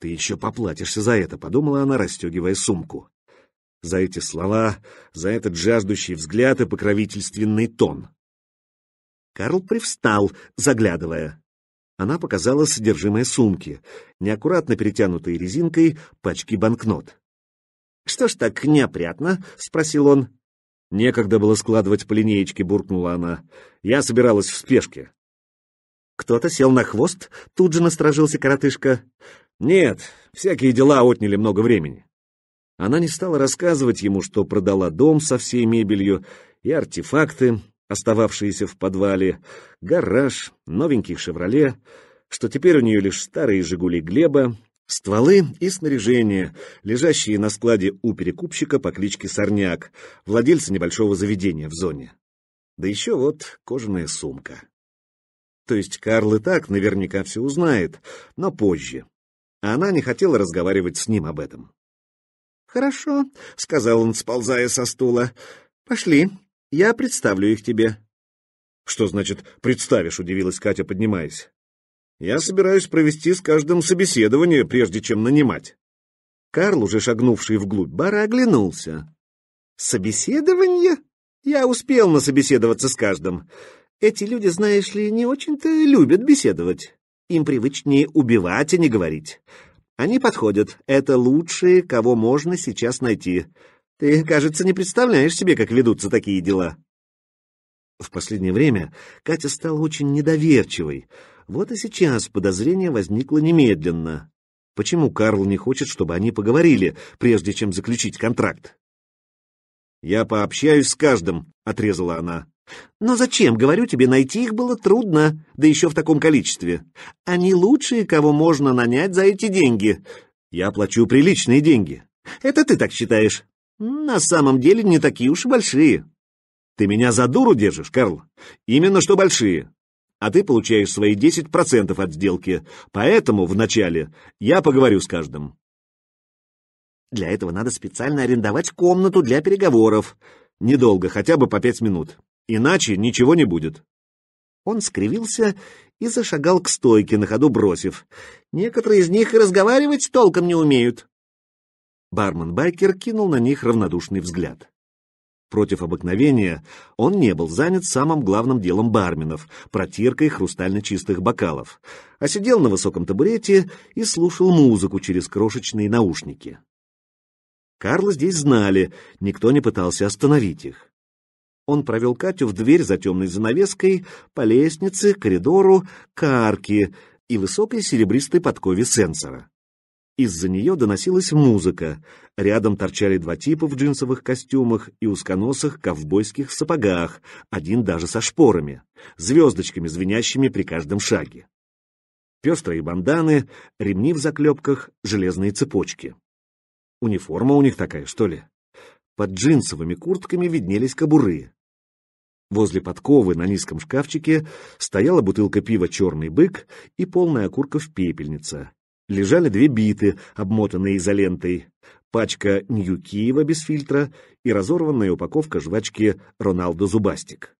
Ты еще поплатишься за это, подумала она, расстегивая сумку. За эти слова, за этот жаждущий взгляд и покровительственный тон. Карл привстал, заглядывая. Она показала содержимое сумки, неаккуратно перетянутой резинкой пачки банкнот. «Что ж так неопрятно?» — спросил он. «Некогда было складывать по линеечке», — буркнула она. «Я собиралась в спешке». Кто-то сел на хвост, тут же насторожился коротышка. Нет, всякие дела отняли много времени. Она не стала рассказывать ему, что продала дом со всей мебелью и артефакты, остававшиеся в подвале, гараж, новенький «Шевроле», что теперь у нее лишь старые «Жигули» Глеба, стволы и снаряжение, лежащие на складе у перекупщика по кличке Сорняк, владельца небольшого заведения в зоне. Да еще вот кожаная сумка. То есть Карл и так наверняка все узнает, но позже, она не хотела разговаривать с ним об этом. «Хорошо», — сказал он, сползая со стула. «Пошли, я представлю их тебе». «Что значит «представишь», — удивилась Катя, поднимаясь. «Я собираюсь провести с каждым собеседование, прежде чем нанимать». Карл, уже шагнувший вглубь бара, оглянулся. «Собеседование? Я успел насобеседоваться с каждым. Эти люди, знаешь ли, не очень-то любят беседовать». Им привычнее убивать, а не говорить. Они подходят. Это лучшие, кого можно сейчас найти. Ты, кажется, не представляешь себе, как ведутся такие дела. В последнее время Катя стала очень недоверчивой. Вот и сейчас подозрение возникло немедленно. Почему Карл не хочет, чтобы они поговорили, прежде чем заключить контракт? «Я пообщаюсь с каждым», — отрезала она. Но зачем, говорю тебе, найти их было трудно, да еще в таком количестве. Они лучшие, кого можно нанять за эти деньги. Я плачу приличные деньги. Это ты так считаешь. На самом деле не такие уж и большие. Ты меня за дуру держишь, Карл? Именно что большие. А ты получаешь свои 10% от сделки, поэтому вначале я поговорю с каждым. Для этого надо специально арендовать комнату для переговоров. Недолго, хотя бы по пять минут. Иначе ничего не будет. Он скривился и зашагал к стойке, на ходу бросив. Некоторые из них и разговаривать толком не умеют. Бармен Байкер кинул на них равнодушный взгляд. Против обыкновения он не был занят самым главным делом барменов — протиркой хрустально чистых бокалов, а сидел на высоком табурете и слушал музыку через крошечные наушники. Карла здесь знали, никто не пытался остановить их. Он провел Катю в дверь за темной занавеской, по лестнице, коридору, карке и высокой серебристой подкове сенсора. Из-за нее доносилась музыка. Рядом торчали два типа в джинсовых костюмах и узконосых ковбойских сапогах, один даже со шпорами, звездочками, звенящими при каждом шаге. Пестрые банданы, ремни в заклепках, железные цепочки. Униформа у них такая, что ли? Под джинсовыми куртками виднелись кобуры. Возле подковы на низком шкафчике стояла бутылка пива «Черный бык» и полная в пепельница. Лежали две биты, обмотанные изолентой, пачка Нью-Киева без фильтра и разорванная упаковка жвачки «Роналдо Зубастик».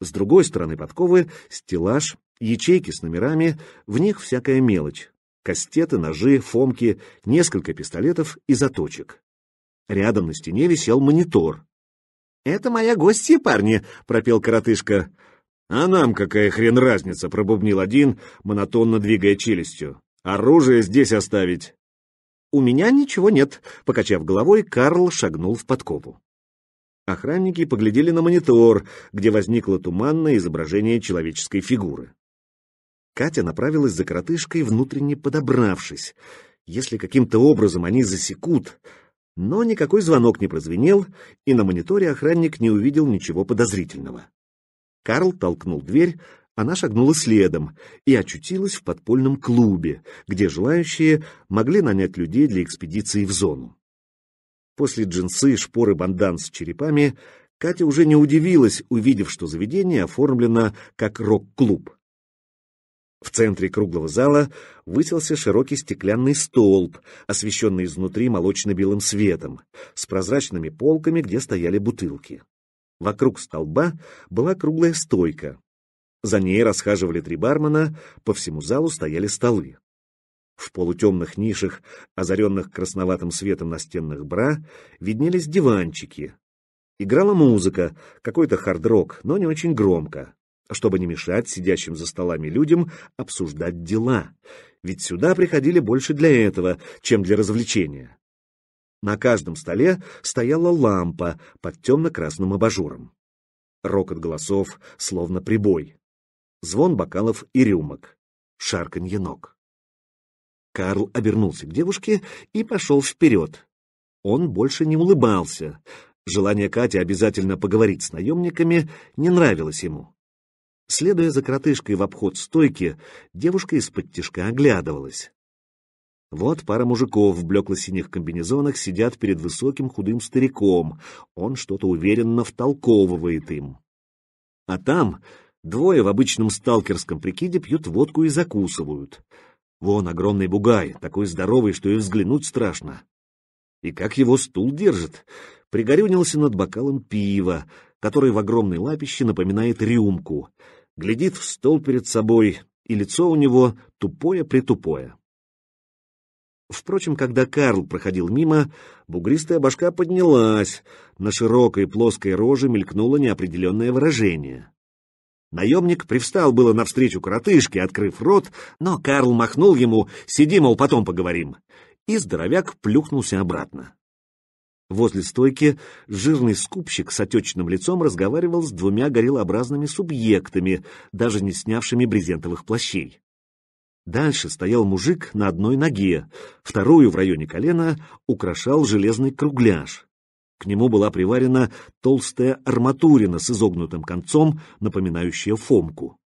С другой стороны подковы стеллаж, ячейки с номерами, в них всякая мелочь. Кастеты, ножи, фомки, несколько пистолетов и заточек. Рядом на стене висел монитор. «Это моя гостья, парни!» — пропел коротышка. «А нам какая хрен разница!» — пробубнил один, монотонно двигая челюстью. «Оружие здесь оставить!» «У меня ничего нет», — покачав головой, Карл шагнул в подкопу. Охранники поглядели на монитор, где возникло туманное изображение человеческой фигуры. Катя направилась за коротышкой, внутренне подобравшись. Если каким-то образом они засекут, но никакой звонок не прозвенел, и на мониторе охранник не увидел ничего подозрительного. Карл толкнул дверь, она шагнула следом и очутилась в подпольном клубе, где желающие могли нанять людей для экспедиции в зону. После джинсы, шпоры, бандан с черепами Катя уже не удивилась, увидев, что заведение оформлено как рок-клуб. В центре круглого зала высился широкий стеклянный столб, освещенный изнутри молочно-белым светом, с прозрачными полками, где стояли бутылки. Вокруг столба была круглая стойка. За ней расхаживали три бармена, по всему залу стояли столы. В полутемных нишах, озаренных красноватым светом настенных бра, виднелись диванчики. Играла музыка, какой-то хард-рок, но не очень громко чтобы не мешать сидящим за столами людям обсуждать дела, ведь сюда приходили больше для этого, чем для развлечения. На каждом столе стояла лампа под темно-красным абажуром. Рокот голосов, словно прибой. Звон бокалов и рюмок. Шарканье ног. Карл обернулся к девушке и пошел вперед. Он больше не улыбался. Желание Кати обязательно поговорить с наемниками не нравилось ему. Следуя за кротышкой в обход стойки, девушка из-под тишка оглядывалась. Вот пара мужиков в блекло-синих комбинезонах сидят перед высоким худым стариком. Он что-то уверенно втолковывает им. А там двое в обычном сталкерском прикиде пьют водку и закусывают. Вон огромный бугай, такой здоровый, что и взглянуть страшно. И как его стул держит? Пригорюнился над бокалом пива, который в огромной лапище напоминает рюмку — глядит в стол перед собой, и лицо у него тупое-притупое. Впрочем, когда Карл проходил мимо, бугристая башка поднялась, на широкой плоской роже мелькнуло неопределенное выражение. Наемник привстал было навстречу коротышке, открыв рот, но Карл махнул ему «Сиди, мол, потом поговорим», и здоровяк плюхнулся обратно. Возле стойки жирный скупщик с отечным лицом разговаривал с двумя гориллообразными субъектами, даже не снявшими брезентовых плащей. Дальше стоял мужик на одной ноге, вторую в районе колена украшал железный кругляш. К нему была приварена толстая арматурина с изогнутым концом, напоминающая фомку.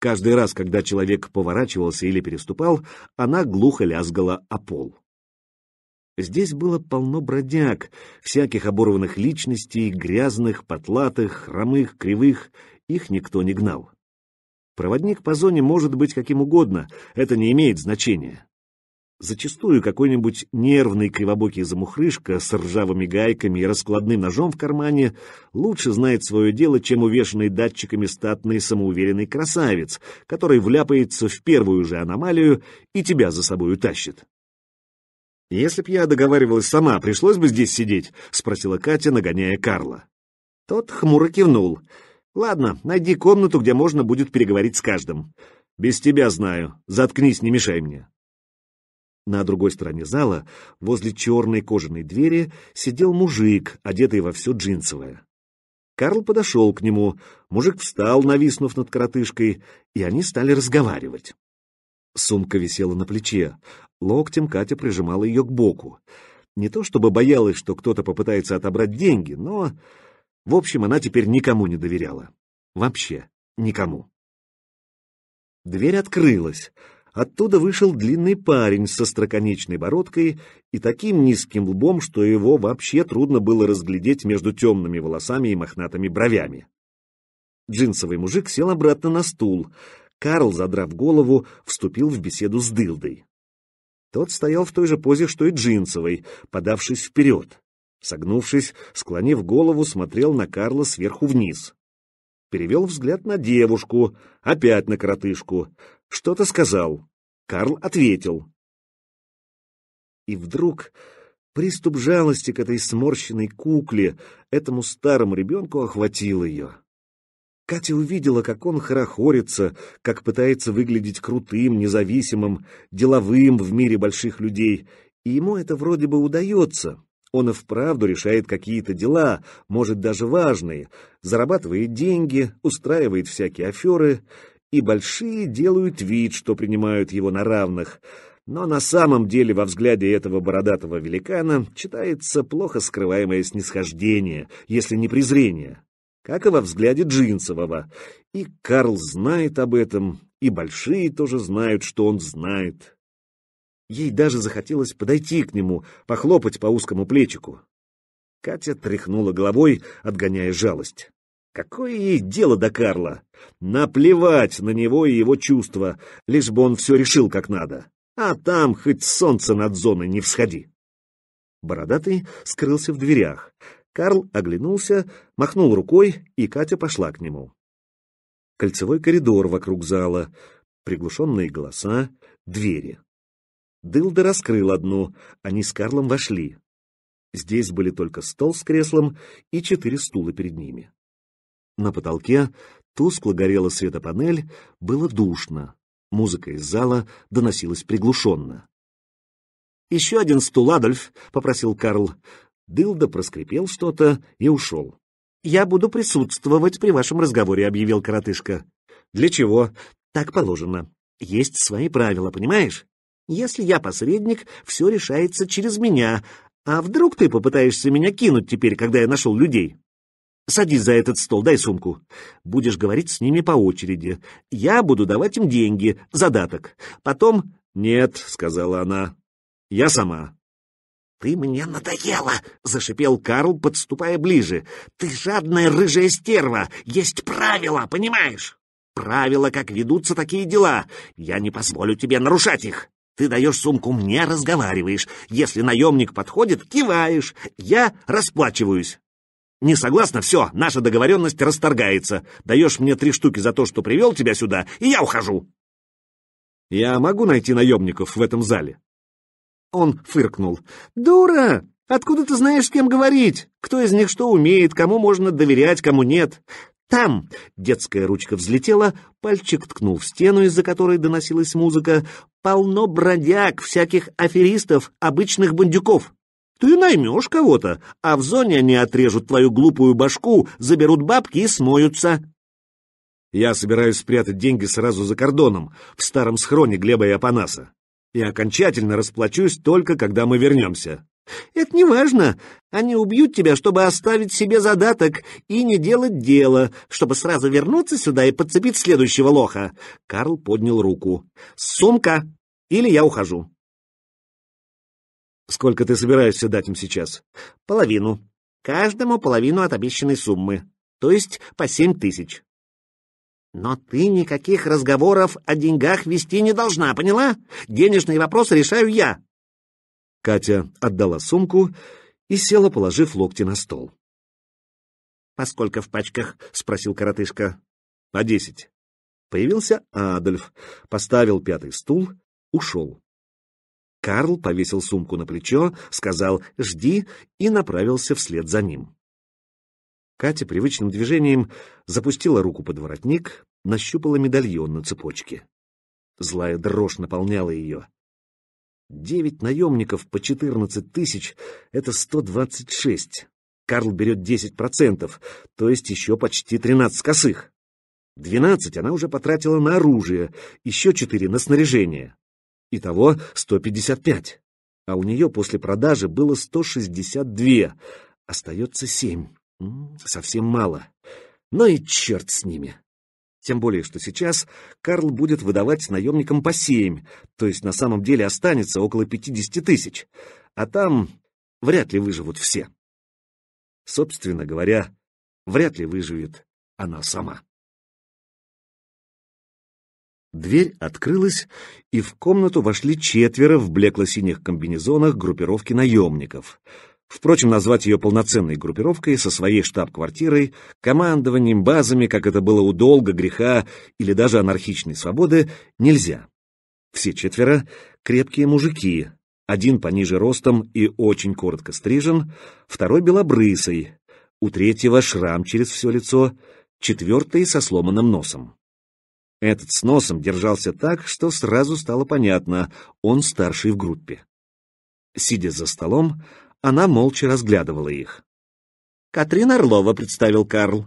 Каждый раз, когда человек поворачивался или переступал, она глухо лязгала о пол. Здесь было полно бродяг, всяких оборванных личностей, грязных, потлатых, хромых, кривых. Их никто не гнал. Проводник по зоне может быть каким угодно, это не имеет значения. Зачастую какой-нибудь нервный кривобокий замухрышка с ржавыми гайками и раскладным ножом в кармане лучше знает свое дело, чем увешанный датчиками статный самоуверенный красавец, который вляпается в первую же аномалию и тебя за собой утащит. «Если б я договаривалась сама, пришлось бы здесь сидеть?» — спросила Катя, нагоняя Карла. Тот хмуро кивнул. «Ладно, найди комнату, где можно будет переговорить с каждым. Без тебя знаю. Заткнись, не мешай мне». На другой стороне зала, возле черной кожаной двери, сидел мужик, одетый во все джинсовое. Карл подошел к нему, мужик встал, нависнув над коротышкой, и они стали разговаривать. Сумка висела на плече. Локтем Катя прижимала ее к боку. Не то чтобы боялась, что кто-то попытается отобрать деньги, но... В общем, она теперь никому не доверяла. Вообще никому. Дверь открылась. Оттуда вышел длинный парень со строконечной бородкой и таким низким лбом, что его вообще трудно было разглядеть между темными волосами и мохнатыми бровями. Джинсовый мужик сел обратно на стул, Карл, задрав голову, вступил в беседу с Дылдой. Тот стоял в той же позе, что и Джинсовый, подавшись вперед. Согнувшись, склонив голову, смотрел на Карла сверху вниз. Перевел взгляд на девушку, опять на коротышку. Что-то сказал. Карл ответил. И вдруг приступ жалости к этой сморщенной кукле, этому старому ребенку охватил ее. Катя увидела, как он хорохорится, как пытается выглядеть крутым, независимым, деловым в мире больших людей, и ему это вроде бы удается. Он и вправду решает какие-то дела, может, даже важные, зарабатывает деньги, устраивает всякие аферы, и большие делают вид, что принимают его на равных. Но на самом деле во взгляде этого бородатого великана читается плохо скрываемое снисхождение, если не презрение как и во взгляде Джинсового. И Карл знает об этом, и большие тоже знают, что он знает. Ей даже захотелось подойти к нему, похлопать по узкому плечику. Катя тряхнула головой, отгоняя жалость. Какое ей дело до Карла? Наплевать на него и его чувства, лишь бы он все решил как надо. А там хоть солнце над зоной не всходи. Бородатый скрылся в дверях. Карл оглянулся, махнул рукой, и Катя пошла к нему. Кольцевой коридор вокруг зала, приглушенные голоса, двери. Дылда раскрыл одну, они с Карлом вошли. Здесь были только стол с креслом и четыре стула перед ними. На потолке тускло горела светопанель, было душно. Музыка из зала доносилась приглушенно. «Еще один стул, Адольф!» — попросил Карл. Дылда проскрипел что-то и ушел. «Я буду присутствовать при вашем разговоре», — объявил коротышка. «Для чего?» «Так положено. Есть свои правила, понимаешь? Если я посредник, все решается через меня. А вдруг ты попытаешься меня кинуть теперь, когда я нашел людей?» «Садись за этот стол, дай сумку. Будешь говорить с ними по очереди. Я буду давать им деньги, задаток. Потом...» «Нет», — сказала она, — «я сама». «Ты мне надоела!» — зашипел Карл, подступая ближе. «Ты жадная рыжая стерва! Есть правила, понимаешь? Правила, как ведутся такие дела. Я не позволю тебе нарушать их. Ты даешь сумку мне, разговариваешь. Если наемник подходит, киваешь. Я расплачиваюсь. Не согласна, все, наша договоренность расторгается. Даешь мне три штуки за то, что привел тебя сюда, и я ухожу. Я могу найти наемников в этом зале? Он фыркнул. «Дура! Откуда ты знаешь, с кем говорить? Кто из них что умеет, кому можно доверять, кому нет? Там!» Детская ручка взлетела, пальчик ткнул в стену, из-за которой доносилась музыка. «Полно бродяг, всяких аферистов, обычных бандюков!» Ты наймешь кого-то, а в зоне они отрежут твою глупую башку, заберут бабки и смоются. Я собираюсь спрятать деньги сразу за кордоном, в старом схроне Глеба и Апанаса и окончательно расплачусь только, когда мы вернемся. Это не важно. Они убьют тебя, чтобы оставить себе задаток и не делать дело, чтобы сразу вернуться сюда и подцепить следующего лоха. Карл поднял руку. Сумка! Или я ухожу. Сколько ты собираешься дать им сейчас? Половину. Каждому половину от обещанной суммы. То есть по семь тысяч. Но ты никаких разговоров о деньгах вести не должна, поняла? Денежные вопросы решаю я. Катя отдала сумку и села, положив локти на стол. «А сколько в пачках?» — спросил коротышка. «По десять». Появился Адольф, поставил пятый стул, ушел. Карл повесил сумку на плечо, сказал «жди» и направился вслед за ним. Катя привычным движением запустила руку под воротник, нащупала медальон на цепочке. Злая дрожь наполняла ее. Девять наемников по четырнадцать тысяч — это сто двадцать шесть. Карл берет десять процентов, то есть еще почти тринадцать косых. Двенадцать она уже потратила на оружие, еще четыре — на снаряжение. Итого сто пятьдесят пять. А у нее после продажи было сто шестьдесят две. Остается семь. Совсем мало. Но и черт с ними. Тем более, что сейчас Карл будет выдавать наемникам по семь, то есть на самом деле останется около пятидесяти тысяч, а там вряд ли выживут все. Собственно говоря, вряд ли выживет она сама. Дверь открылась, и в комнату вошли четверо в блекло-синих комбинезонах группировки наемников — Впрочем, назвать ее полноценной группировкой со своей штаб-квартирой, командованием, базами, как это было у долга, греха или даже анархичной свободы, нельзя. Все четверо — крепкие мужики, один пониже ростом и очень коротко стрижен, второй белобрысый, у третьего шрам через все лицо, четвертый со сломанным носом. Этот с носом держался так, что сразу стало понятно, он старший в группе. Сидя за столом, она молча разглядывала их. «Катрин Орлова», — представил Карл.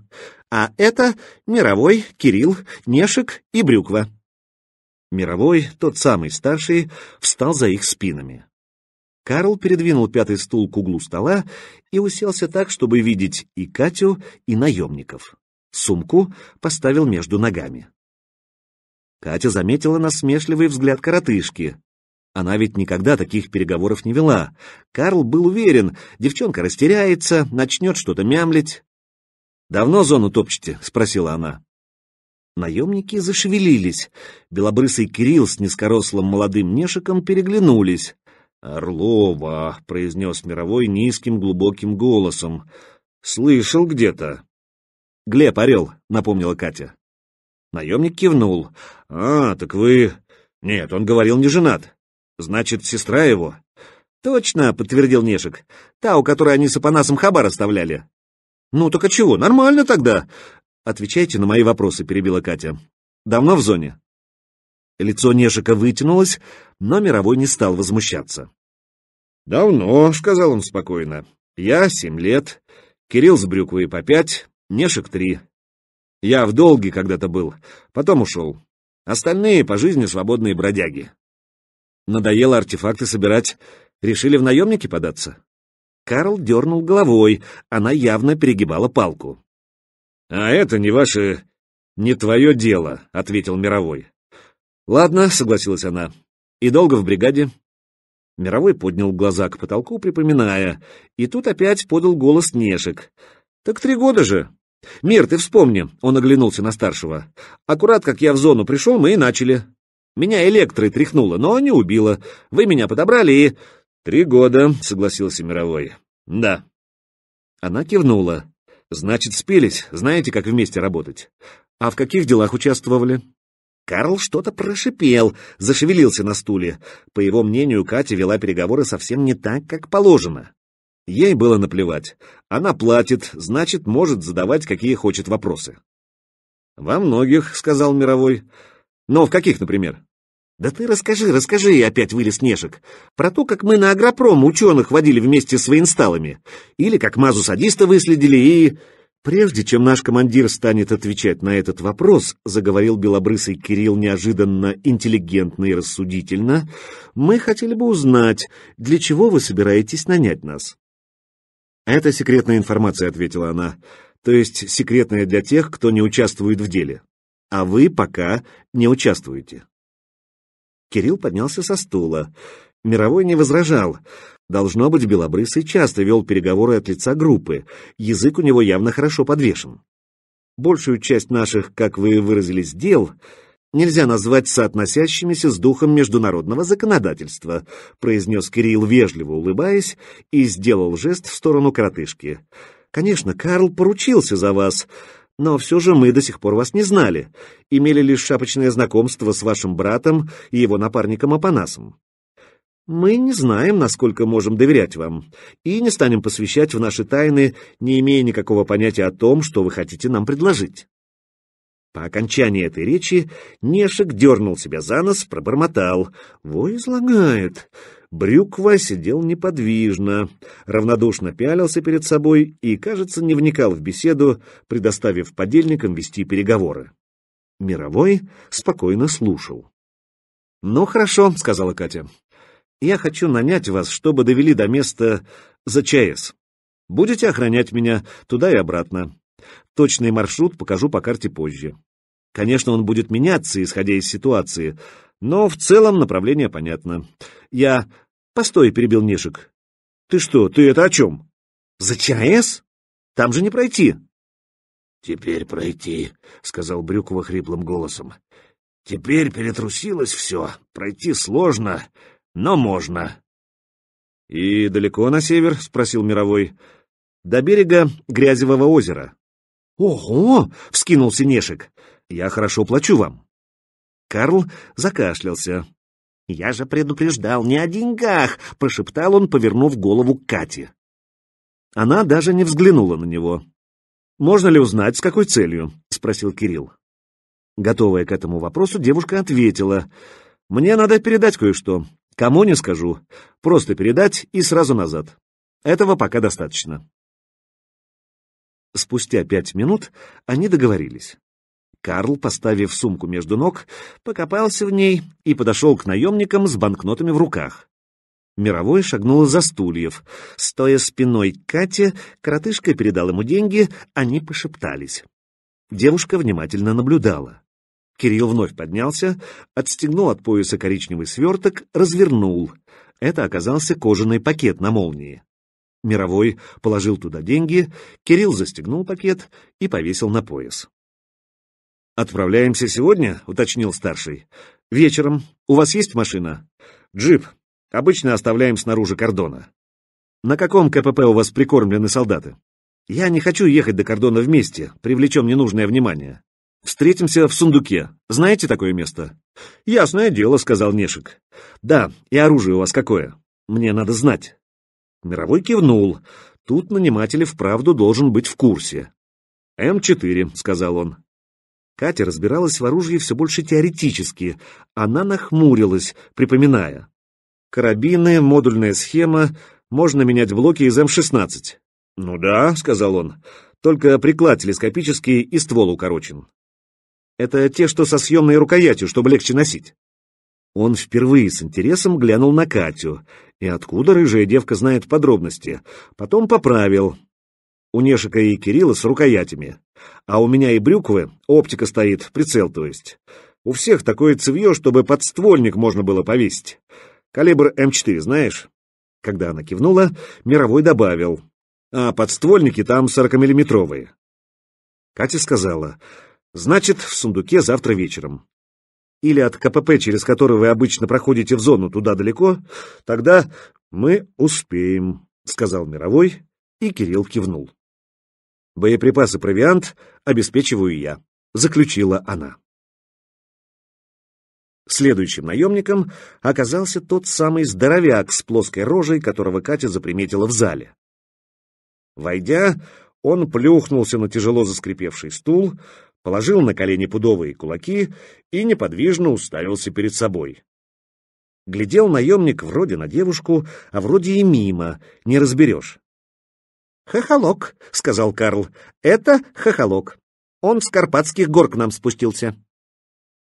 «А это Мировой, Кирилл, Нешек и Брюква». Мировой, тот самый старший, встал за их спинами. Карл передвинул пятый стул к углу стола и уселся так, чтобы видеть и Катю, и наемников. Сумку поставил между ногами. Катя заметила насмешливый взгляд коротышки. Она ведь никогда таких переговоров не вела. Карл был уверен, девчонка растеряется, начнет что-то мямлить. «Давно зону топчете?» — спросила она. Наемники зашевелились. Белобрысый Кирилл с низкорослым молодым нешиком переглянулись. «Орлова», — произнес Мировой низким глубоким голосом. «Слышал где-то». «Глеб, Орел», — напомнила Катя. Наемник кивнул. «А, так вы...» «Нет, он говорил, не женат. Значит, сестра его? Точно, подтвердил Нешек. Та, у которой они с Апанасом хабар оставляли. Ну так а чего? Нормально тогда. Отвечайте на мои вопросы, перебила Катя. Давно в зоне? Лицо Нешика вытянулось, но Мировой не стал возмущаться. «Давно», — сказал он спокойно. «Я семь лет, Кирилл с Брюквой по пять, Нешек три. Я в долге когда-то был, потом ушел. Остальные по жизни свободные бродяги. Надоело артефакты собирать. Решили в наемники податься?» Карл дернул головой, она явно перегибала палку. «А это не ваше... не твое дело», — ответил Мировой. «Ладно», — согласилась она. «И долго в бригаде?» Мировой поднял глаза к потолку, припоминая, и тут опять подал голос Нешек. «Так три года же!» «Мир, ты вспомни!» — он оглянулся на старшего. «Аккурат, как я в зону пришел, мы и начали. Меня электрой тряхнуло, но не убило. Вы меня подобрали и...» «Три года», — согласился Мировой. «Да». Она кивнула. «Значит, спелись. Знаете, как вместе работать. А в каких делах участвовали?» Карл что-то прошипел, зашевелился на стуле. По его мнению, Катя вела переговоры совсем не так, как положено. Ей было наплевать. Она платит, значит, может задавать, какие хочет вопросы. «Во многих», — сказал Мировой, но ну, в каких, например? Да ты расскажи, расскажи, опять вылез Нежик. Про то, как мы на агропром ученых водили вместе с воинсталами. Или как мазу садиста выследили и... Прежде чем наш командир станет отвечать на этот вопрос, заговорил белобрысый Кирилл неожиданно интеллигентно и рассудительно, мы хотели бы узнать, для чего вы собираетесь нанять нас. Это секретная информация, ответила она, то есть секретная для тех, кто не участвует в деле а вы пока не участвуете. Кирилл поднялся со стула. Мировой не возражал. Должно быть, Белобрысый часто вел переговоры от лица группы. Язык у него явно хорошо подвешен. Большую часть наших, как вы выразились, дел нельзя назвать соотносящимися с духом международного законодательства, произнес Кирилл, вежливо улыбаясь, и сделал жест в сторону коротышки. Конечно, Карл поручился за вас, но все же мы до сих пор вас не знали, имели лишь шапочное знакомство с вашим братом и его напарником Апанасом. Мы не знаем, насколько можем доверять вам, и не станем посвящать в наши тайны, не имея никакого понятия о том, что вы хотите нам предложить». По окончании этой речи Нешек дернул себя за нос, пробормотал. «Во излагает! Брюква сидел неподвижно, равнодушно пялился перед собой и, кажется, не вникал в беседу, предоставив подельникам вести переговоры. Мировой спокойно слушал. «Ну хорошо», — сказала Катя. «Я хочу нанять вас, чтобы довели до места за ЧАЭС. Будете охранять меня туда и обратно. Точный маршрут покажу по карте позже. Конечно, он будет меняться, исходя из ситуации, но в целом направление понятно. Я «Постой», — перебил Нешек. «Ты что, ты это о чем? За ЧАЭС? Там же не пройти». «Теперь пройти», — сказал Брюкова хриплым голосом. «Теперь перетрусилось все. Пройти сложно, но можно». «И далеко на север?» — спросил Мировой. «До берега Грязевого озера». «Ого!» — вскинулся Нешек. «Я хорошо плачу вам». Карл закашлялся. «Я же предупреждал не о деньгах!» — прошептал он, повернув голову к Кате. Она даже не взглянула на него. «Можно ли узнать, с какой целью?» — спросил Кирилл. Готовая к этому вопросу, девушка ответила. «Мне надо передать кое-что. Кому не скажу. Просто передать и сразу назад. Этого пока достаточно». Спустя пять минут они договорились. Карл, поставив сумку между ног, покопался в ней и подошел к наемникам с банкнотами в руках. Мировой шагнул за стульев. Стоя спиной к Кате, коротышка передал ему деньги, они пошептались. Девушка внимательно наблюдала. Кирилл вновь поднялся, отстегнул от пояса коричневый сверток, развернул. Это оказался кожаный пакет на молнии. Мировой положил туда деньги, Кирилл застегнул пакет и повесил на пояс. «Отправляемся сегодня?» — уточнил старший. «Вечером. У вас есть машина?» «Джип. Обычно оставляем снаружи кордона». «На каком КПП у вас прикормлены солдаты?» «Я не хочу ехать до кордона вместе, привлечем ненужное внимание. Встретимся в сундуке. Знаете такое место?» «Ясное дело», — сказал Нешик. «Да, и оружие у вас какое? Мне надо знать». Мировой кивнул. Тут наниматель вправду должен быть в курсе. «М4», — сказал он. Катя разбиралась в оружии все больше теоретически. Она нахмурилась, припоминая. «Карабины, модульная схема, можно менять блоки из М-16». «Ну да», — сказал он, — «только приклад телескопический и ствол укорочен». «Это те, что со съемной рукоятью, чтобы легче носить». Он впервые с интересом глянул на Катю. И откуда рыжая девка знает подробности? Потом поправил у Нешика и Кирилла с рукоятями, а у меня и Брюквы оптика стоит, прицел то есть. У всех такое цевье, чтобы подствольник можно было повесить. Калибр М4, эм знаешь?» Когда она кивнула, Мировой добавил. «А подствольники там сорокамиллиметровые». Катя сказала, «Значит, в сундуке завтра вечером. Или от КПП, через который вы обычно проходите в зону туда далеко, тогда мы успеем», — сказал Мировой, и Кирилл кивнул. Боеприпасы, провиант обеспечиваю я, заключила она. Следующим наемником оказался тот самый здоровяк с плоской рожей, которого Катя заприметила в зале. Войдя, он плюхнулся на тяжело заскрипевший стул, положил на колени пудовые кулаки и неподвижно уставился перед собой. Глядел наемник вроде на девушку, а вроде и мимо, не разберешь. «Хохолок», — сказал Карл. «Это хохолок. Он с Карпатских гор к нам спустился».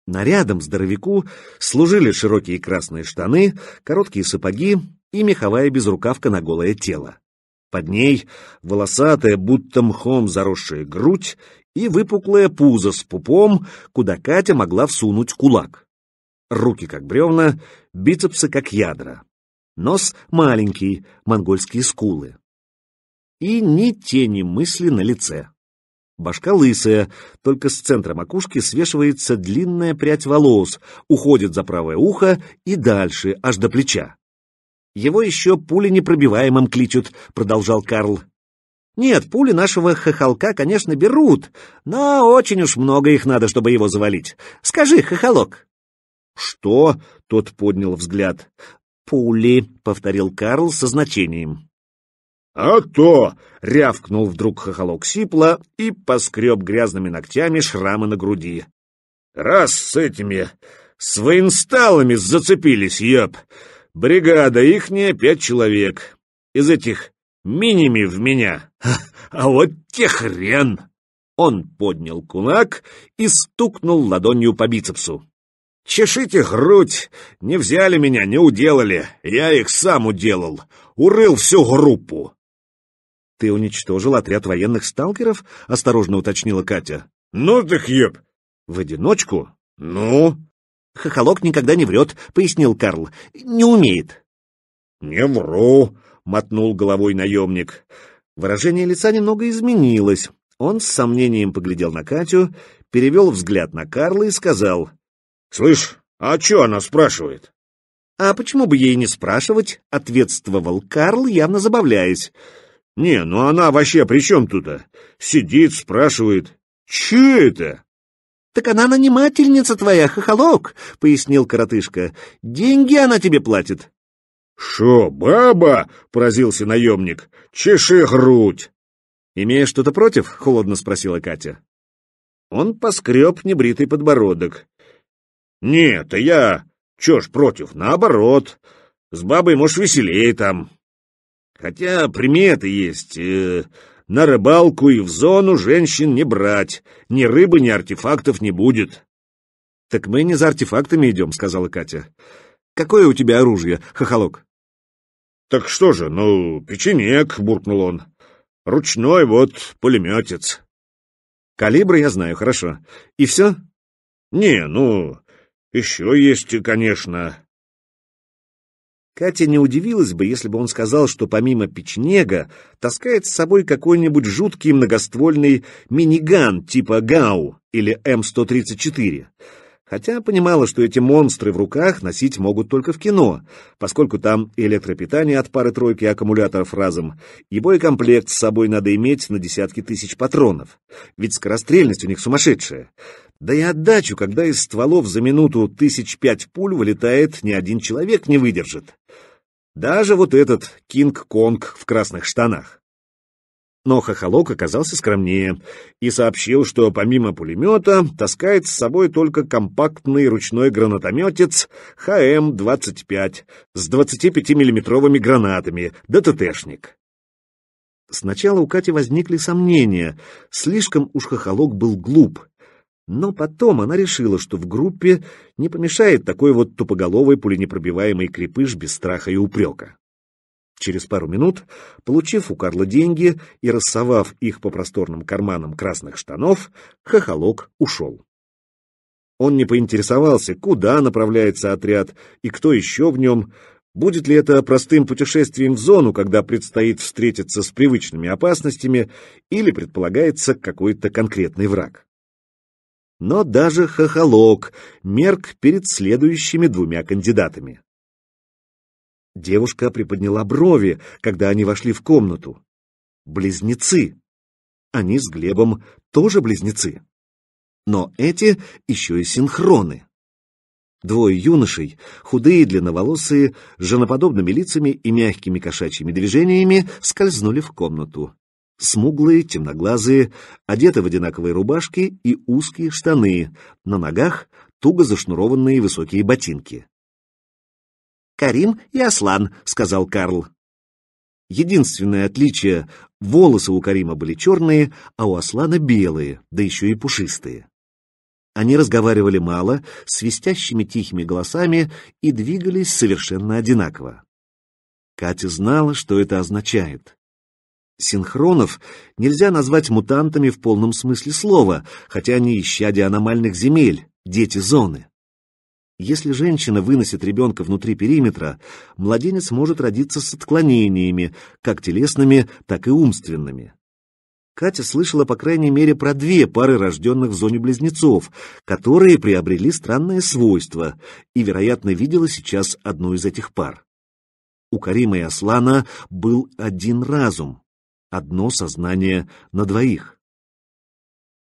Нарядом здоровяку служили широкие красные штаны, короткие сапоги и меховая безрукавка на голое тело. Под ней волосатая, будто мхом заросшая грудь и выпуклая пузо с пупом, куда Катя могла всунуть кулак. Руки как бревна, бицепсы как ядра. Нос маленький, монгольские скулы и ни тени мысли на лице. Башка лысая, только с центра макушки свешивается длинная прядь волос, уходит за правое ухо и дальше, аж до плеча. «Его еще пули непробиваемым кличут», — продолжал Карл. «Нет, пули нашего хохолка, конечно, берут, но очень уж много их надо, чтобы его завалить. Скажи, хохолок». «Что?» — тот поднял взгляд. «Пули», — повторил Карл со значением. «А то!» — рявкнул вдруг хохолок Сипла и поскреб грязными ногтями шрамы на груди. «Раз с этими, с воинсталами зацепились, ёб. Бригада ихняя пять человек. Из этих миними в меня. А вот те хрен!» Он поднял кулак и стукнул ладонью по бицепсу. «Чешите грудь! Не взяли меня, не уделали. Я их сам уделал. Урыл всю группу. «Ты уничтожил отряд военных сталкеров?» — осторожно уточнила Катя. «Ну ты еб!» «В одиночку?» «Ну?» «Хохолок никогда не врет», — пояснил Карл. «Не умеет». «Не вру», — мотнул головой наемник. Выражение лица немного изменилось. Он с сомнением поглядел на Катю, перевел взгляд на Карла и сказал. «Слышь, а чё она спрашивает?» «А почему бы ей не спрашивать?» — ответствовал Карл, явно забавляясь. Не, ну она вообще при чем тут? -то? Сидит, спрашивает. Че это? Так она нанимательница твоя, хохолок, пояснил коротышка. Деньги она тебе платит. «Шо, баба?» — поразился наемник. «Чеши грудь!» «Имеешь что-то против?» — холодно спросила Катя. Он поскреб небритый подбородок. «Нет, а я... че ж против? Наоборот. С бабой, может, веселее там». Хотя приметы есть. Э, на рыбалку и в зону женщин не брать. Ни рыбы, ни артефактов не будет. — Так мы не за артефактами идем, — сказала Катя. — Какое у тебя оружие, хохолок? — Так что же, ну, печенек, — буркнул он. — Ручной вот пулеметец. — Калибры я знаю, хорошо. И все? — Не, ну, еще есть, конечно. Катя не удивилась бы, если бы он сказал, что помимо печнега таскает с собой какой-нибудь жуткий многоствольный миниган типа ГАУ или М134. Хотя понимала, что эти монстры в руках носить могут только в кино, поскольку там и электропитание от пары-тройки аккумуляторов разом, и боекомплект с собой надо иметь на десятки тысяч патронов. Ведь скорострельность у них сумасшедшая. Да и отдачу, когда из стволов за минуту тысяч пять пуль вылетает, ни один человек не выдержит. Даже вот этот Кинг-Конг в красных штанах. Но Хохолок оказался скромнее и сообщил, что помимо пулемета таскает с собой только компактный ручной гранатометец ХМ-25 с 25-миллиметровыми гранатами, ДТТшник. Сначала у Кати возникли сомнения, слишком уж Хохолок был глуп но потом она решила, что в группе не помешает такой вот тупоголовый пуленепробиваемый крепыш без страха и упрека. Через пару минут, получив у Карла деньги и рассовав их по просторным карманам красных штанов, хохолок ушел. Он не поинтересовался, куда направляется отряд и кто еще в нем, будет ли это простым путешествием в зону, когда предстоит встретиться с привычными опасностями, или предполагается какой-то конкретный враг но даже хохолок мерк перед следующими двумя кандидатами. Девушка приподняла брови, когда они вошли в комнату. Близнецы. Они с Глебом тоже близнецы. Но эти еще и синхроны. Двое юношей, худые, длинноволосые, с женоподобными лицами и мягкими кошачьими движениями, скользнули в комнату. Смуглые, темноглазые, одеты в одинаковые рубашки и узкие штаны, на ногах туго зашнурованные высокие ботинки. «Карим и Аслан», — сказал Карл. Единственное отличие — волосы у Карима были черные, а у Аслана белые, да еще и пушистые. Они разговаривали мало, свистящими тихими голосами и двигались совершенно одинаково. Катя знала, что это означает. Синхронов нельзя назвать мутантами в полном смысле слова, хотя они исчадие аномальных земель, дети зоны. Если женщина выносит ребенка внутри периметра, младенец может родиться с отклонениями, как телесными, так и умственными. Катя слышала, по крайней мере, про две пары рожденных в зоне близнецов, которые приобрели странные свойства, и, вероятно, видела сейчас одну из этих пар. У Карима и Аслана был один разум, одно сознание на двоих.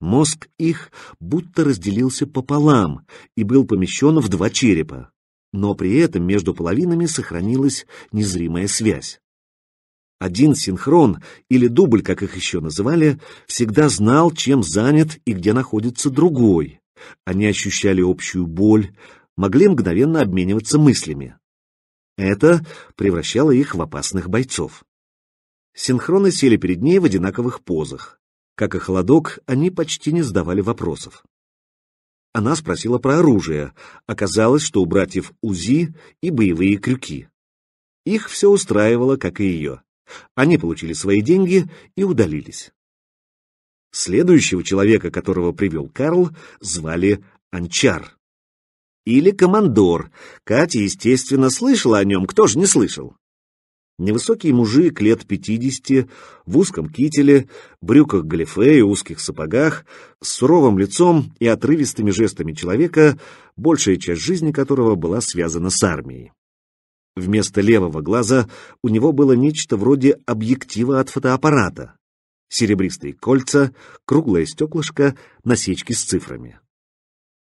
Мозг их будто разделился пополам и был помещен в два черепа, но при этом между половинами сохранилась незримая связь. Один синхрон, или дубль, как их еще называли, всегда знал, чем занят и где находится другой. Они ощущали общую боль, могли мгновенно обмениваться мыслями. Это превращало их в опасных бойцов. Синхронно сели перед ней в одинаковых позах. Как и холодок, они почти не задавали вопросов. Она спросила про оружие. Оказалось, что у братьев УЗИ и боевые крюки. Их все устраивало, как и ее. Они получили свои деньги и удалились. Следующего человека, которого привел Карл, звали Анчар. Или Командор. Катя, естественно, слышала о нем, кто же не слышал. Невысокий мужик лет пятидесяти, в узком кителе, брюках галифе и узких сапогах, с суровым лицом и отрывистыми жестами человека, большая часть жизни которого была связана с армией. Вместо левого глаза у него было нечто вроде объектива от фотоаппарата. Серебристые кольца, круглое стеклышко, насечки с цифрами.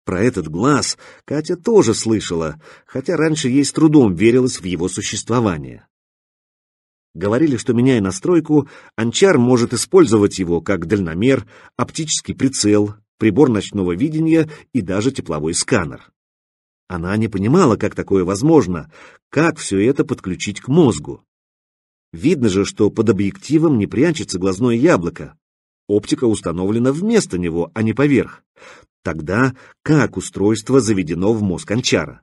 Про этот глаз Катя тоже слышала, хотя раньше ей с трудом верилось в его существование. Говорили, что, меняя настройку, анчар может использовать его как дальномер, оптический прицел, прибор ночного видения и даже тепловой сканер. Она не понимала, как такое возможно, как все это подключить к мозгу. Видно же, что под объективом не прячется глазное яблоко. Оптика установлена вместо него, а не поверх. Тогда как устройство заведено в мозг анчара?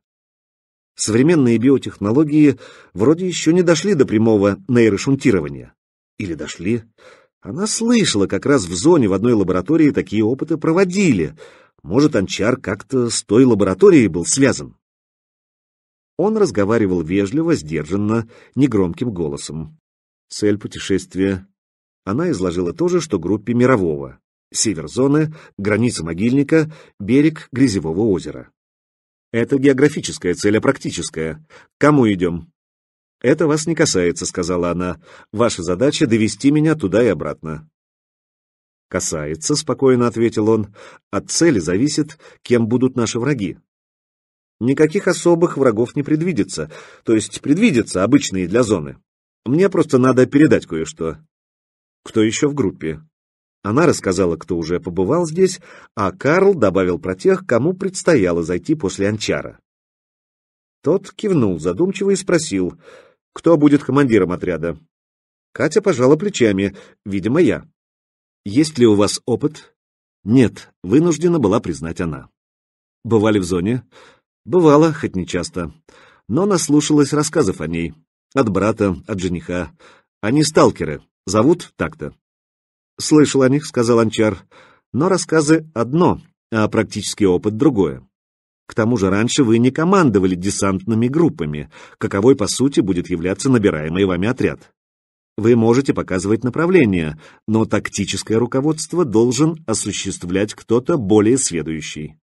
современные биотехнологии вроде еще не дошли до прямого нейрошунтирования. Или дошли? Она слышала, как раз в зоне в одной лаборатории такие опыты проводили. Может, Анчар как-то с той лабораторией был связан. Он разговаривал вежливо, сдержанно, негромким голосом. Цель путешествия. Она изложила то же, что группе мирового. Север зоны, граница могильника, берег Грязевого озера. Это географическая цель, а практическая. К кому идем? Это вас не касается, сказала она. Ваша задача — довести меня туда и обратно. Касается, спокойно ответил он. От цели зависит, кем будут наши враги. Никаких особых врагов не предвидится, то есть предвидится обычные для зоны. Мне просто надо передать кое-что. Кто еще в группе? Она рассказала, кто уже побывал здесь, а Карл добавил про тех, кому предстояло зайти после Анчара. Тот кивнул задумчиво и спросил, кто будет командиром отряда. Катя пожала плечами, видимо, я. «Есть ли у вас опыт?» «Нет», — вынуждена была признать она. «Бывали в зоне?» «Бывало, хоть не часто. Но наслушалась рассказов о ней. От брата, от жениха. Они сталкеры. Зовут так-то». «Слышал о них», — сказал Анчар, — «но рассказы одно, а практический опыт другое. К тому же раньше вы не командовали десантными группами, каковой, по сути, будет являться набираемый вами отряд. Вы можете показывать направление, но тактическое руководство должен осуществлять кто-то более сведущий».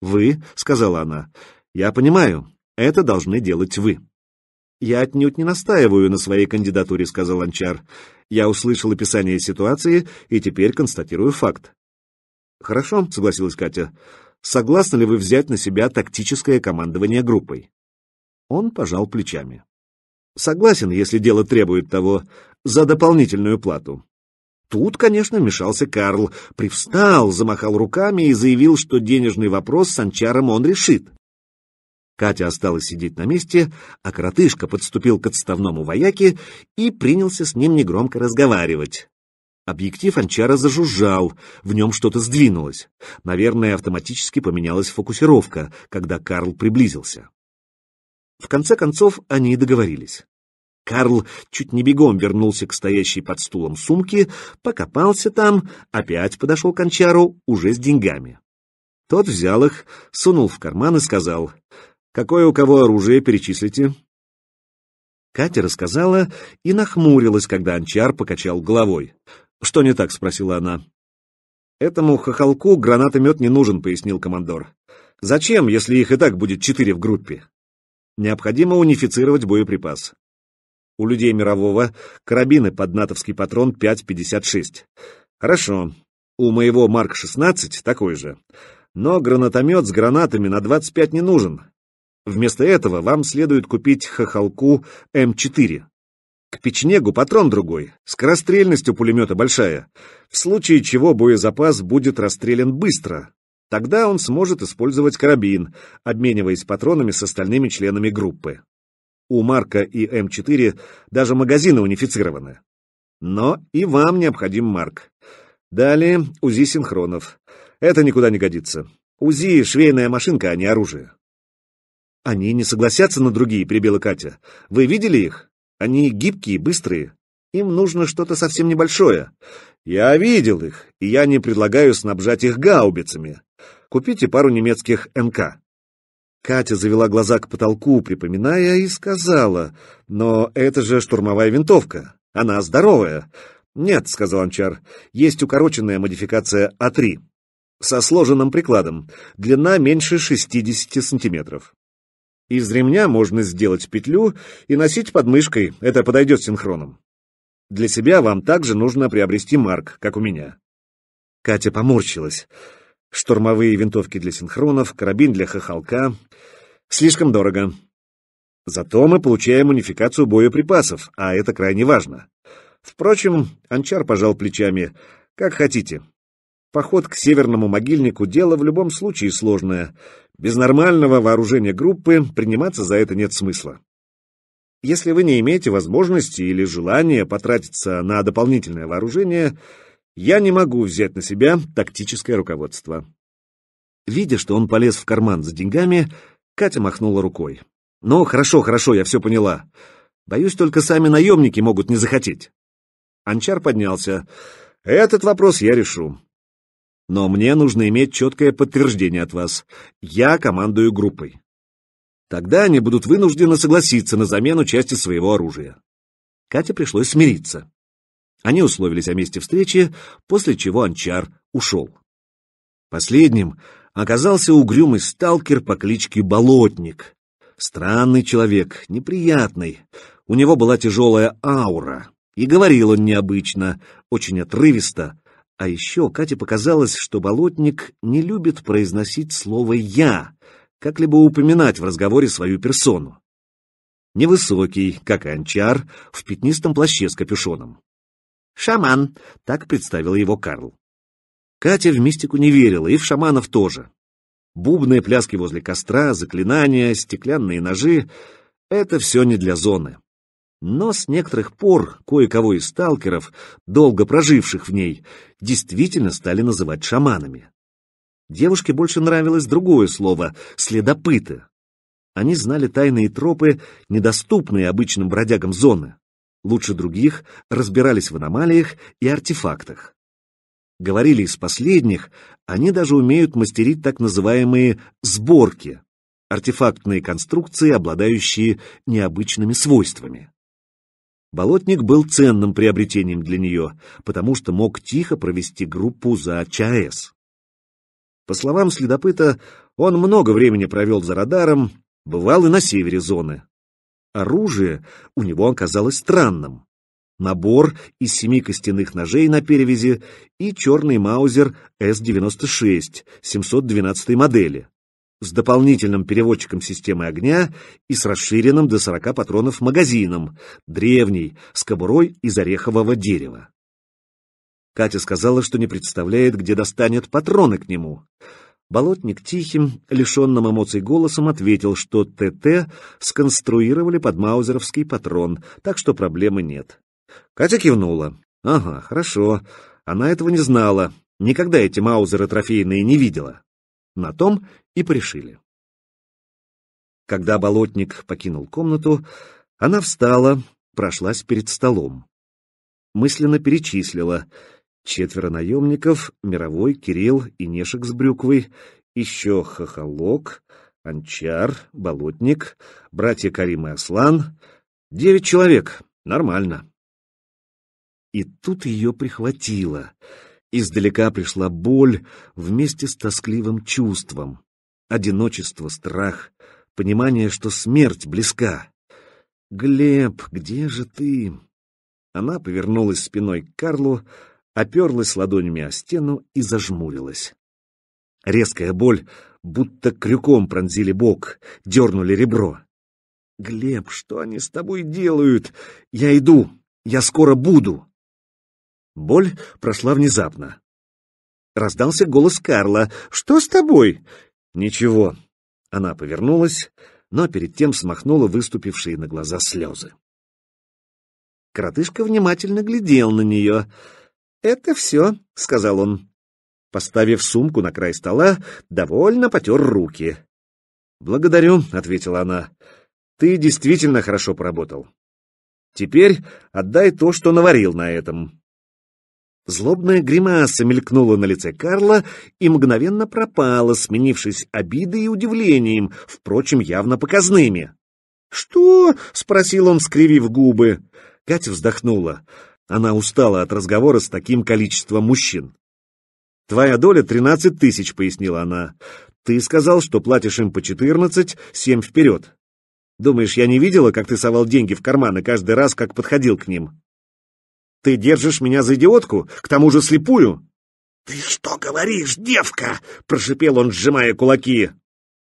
«Вы», — сказала она, — «я понимаю, это должны делать вы». «Я отнюдь не настаиваю на своей кандидатуре», — сказал Анчар. «Я услышал описание ситуации и теперь констатирую факт». «Хорошо», — согласилась Катя. «Согласны ли вы взять на себя тактическое командование группой?» Он пожал плечами. «Согласен, если дело требует того, за дополнительную плату». Тут, конечно, мешался Карл, привстал, замахал руками и заявил, что денежный вопрос с Анчаром он решит. Катя осталась сидеть на месте, а кротышка подступил к отставному вояке и принялся с ним негромко разговаривать. Объектив Анчара зажужжал, в нем что-то сдвинулось. Наверное, автоматически поменялась фокусировка, когда Карл приблизился. В конце концов, они договорились. Карл чуть не бегом вернулся к стоящей под стулом сумке, покопался там, опять подошел к Анчару, уже с деньгами. Тот взял их, сунул в карман и сказал — Какое у кого оружие, перечислите?» Катя рассказала и нахмурилась, когда Анчар покачал головой. «Что не так?» — спросила она. «Этому хохолку гранатомет не нужен», — пояснил командор. «Зачем, если их и так будет четыре в группе?» «Необходимо унифицировать боеприпас. У людей мирового карабины под натовский патрон 5,56. Хорошо. У моего Марк-16 такой же. Но гранатомет с гранатами на 25 не нужен. Вместо этого вам следует купить хохолку М4. К печнегу патрон другой, скорострельность у пулемета большая, в случае чего боезапас будет расстрелян быстро. Тогда он сможет использовать карабин, обмениваясь патронами с остальными членами группы. У Марка и М4 даже магазины унифицированы. Но и вам необходим Марк. Далее УЗИ синхронов. Это никуда не годится. УЗИ — швейная машинка, а не оружие. «Они не согласятся на другие», — прибила Катя. «Вы видели их? Они гибкие, быстрые. Им нужно что-то совсем небольшое. Я видел их, и я не предлагаю снабжать их гаубицами. Купите пару немецких НК. Катя завела глаза к потолку, припоминая, и сказала, «Но это же штурмовая винтовка. Она здоровая». «Нет», — сказал Анчар, — «есть укороченная модификация А3» со сложенным прикладом, длина меньше 60 сантиметров. Из ремня можно сделать петлю и носить под мышкой, это подойдет синхроном. Для себя вам также нужно приобрести марк, как у меня. Катя поморщилась. Штурмовые винтовки для синхронов, карабин для хохолка. Слишком дорого. Зато мы получаем унификацию боеприпасов, а это крайне важно. Впрочем, Анчар пожал плечами. Как хотите. Поход к северному могильнику — дело в любом случае сложное, без нормального вооружения группы приниматься за это нет смысла. Если вы не имеете возможности или желания потратиться на дополнительное вооружение, я не могу взять на себя тактическое руководство. Видя, что он полез в карман за деньгами, Катя махнула рукой. «Ну, хорошо, хорошо, я все поняла. Боюсь, только сами наемники могут не захотеть». Анчар поднялся. «Этот вопрос я решу но мне нужно иметь четкое подтверждение от вас. Я командую группой. Тогда они будут вынуждены согласиться на замену части своего оружия. Кате пришлось смириться. Они условились о месте встречи, после чего Анчар ушел. Последним оказался угрюмый сталкер по кличке Болотник. Странный человек, неприятный. У него была тяжелая аура, и говорил он необычно, очень отрывисто, а еще Кате показалось, что болотник не любит произносить слово «я», как-либо упоминать в разговоре свою персону. Невысокий, как и анчар, в пятнистом плаще с капюшоном. «Шаман», — так представил его Карл. Катя в мистику не верила, и в шаманов тоже. Бубные пляски возле костра, заклинания, стеклянные ножи — это все не для зоны но с некоторых пор кое-кого из сталкеров, долго проживших в ней, действительно стали называть шаманами. Девушке больше нравилось другое слово — следопыты. Они знали тайные тропы, недоступные обычным бродягам зоны. Лучше других разбирались в аномалиях и артефактах. Говорили из последних, они даже умеют мастерить так называемые «сборки» — артефактные конструкции, обладающие необычными свойствами. Болотник был ценным приобретением для нее, потому что мог тихо провести группу за ЧАЭС. По словам следопыта, он много времени провел за радаром, бывал и на севере зоны. Оружие у него оказалось странным. Набор из семи костяных ножей на перевязи и черный маузер С-96 712 модели с дополнительным переводчиком системы огня и с расширенным до 40 патронов магазином, древний, с кобурой из орехового дерева. Катя сказала, что не представляет, где достанет патроны к нему. Болотник тихим, лишенным эмоций голосом ответил, что ТТ сконструировали под маузеровский патрон, так что проблемы нет. Катя кивнула. «Ага, хорошо. Она этого не знала. Никогда эти маузеры трофейные не видела». На том и порешили. Когда болотник покинул комнату, она встала, прошлась перед столом. Мысленно перечислила четверо наемников, Мировой, Кирилл и Нешек с Брюквой, еще Хохолок, Анчар, Болотник, братья Карим и Аслан. Девять человек. Нормально. И тут ее прихватило. Издалека пришла боль вместе с тоскливым чувством. Одиночество, страх, понимание, что смерть близка. «Глеб, где же ты?» Она повернулась спиной к Карлу, оперлась ладонями о стену и зажмурилась. Резкая боль, будто крюком пронзили бок, дернули ребро. «Глеб, что они с тобой делают? Я иду, я скоро буду!» Боль прошла внезапно. Раздался голос Карла. «Что с тобой? «Ничего». Она повернулась, но перед тем смахнула выступившие на глаза слезы. Коротышка внимательно глядел на нее. «Это все», — сказал он. Поставив сумку на край стола, довольно потер руки. «Благодарю», — ответила она. «Ты действительно хорошо поработал. Теперь отдай то, что наварил на этом». Злобная гримаса мелькнула на лице Карла и мгновенно пропала, сменившись обидой и удивлением, впрочем, явно показными. «Что?» — спросил он, скривив губы. Катя вздохнула. Она устала от разговора с таким количеством мужчин. «Твоя доля тринадцать тысяч», — пояснила она. «Ты сказал, что платишь им по четырнадцать, семь вперед. Думаешь, я не видела, как ты совал деньги в карманы каждый раз, как подходил к ним?» Ты держишь меня за идиотку, к тому же слепую!» «Ты что говоришь, девка?» — прошипел он, сжимая кулаки.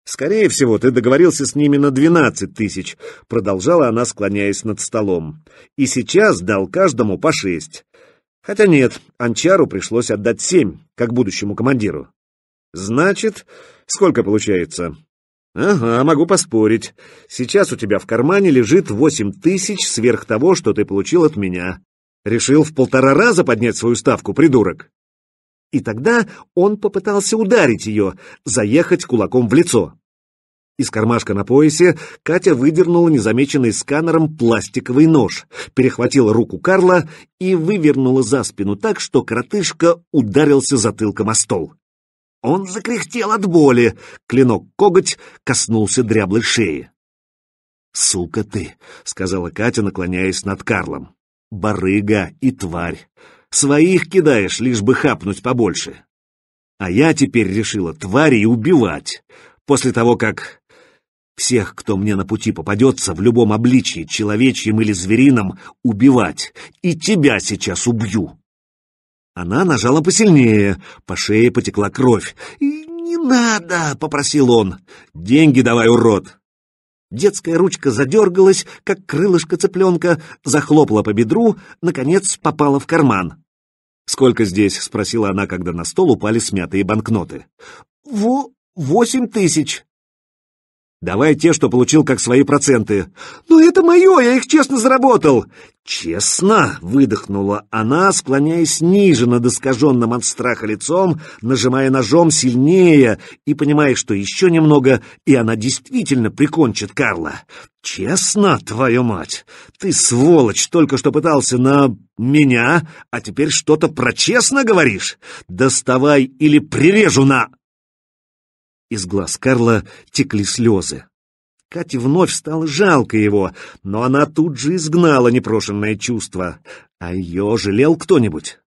«Скорее всего, ты договорился с ними на двенадцать тысяч», — продолжала она, склоняясь над столом. «И сейчас дал каждому по шесть. Хотя нет, Анчару пришлось отдать семь, как будущему командиру». «Значит, сколько получается?» «Ага, могу поспорить. Сейчас у тебя в кармане лежит восемь тысяч сверх того, что ты получил от меня. Решил в полтора раза поднять свою ставку, придурок. И тогда он попытался ударить ее, заехать кулаком в лицо. Из кармашка на поясе Катя выдернула незамеченный сканером пластиковый нож, перехватила руку Карла и вывернула за спину так, что коротышка ударился затылком о стол. Он закряхтел от боли, клинок-коготь коснулся дряблой шеи. «Сука ты!» — сказала Катя, наклоняясь над Карлом барыга и тварь. Своих кидаешь, лишь бы хапнуть побольше. А я теперь решила тварей убивать. После того, как всех, кто мне на пути попадется, в любом обличии, человечьем или зверином, убивать. И тебя сейчас убью. Она нажала посильнее, по шее потекла кровь. «Не надо!» — попросил он. «Деньги давай, урод!» Детская ручка задергалась, как крылышко цыпленка, захлопала по бедру, наконец попала в карман. «Сколько здесь?» — спросила она, когда на стол упали смятые банкноты. «Во... восемь тысяч!» Давай те, что получил как свои проценты. Но это мое, я их честно заработал. Честно, выдохнула она, склоняясь ниже над искаженным от страха лицом, нажимая ножом сильнее и понимая, что еще немного, и она действительно прикончит Карла. Честно, твою мать, ты сволочь, только что пытался на меня, а теперь что-то про честно говоришь? Доставай или прирежу на... Из глаз Карла текли слезы. Кате вновь стало жалко его, но она тут же изгнала непрошенное чувство. А ее жалел кто-нибудь?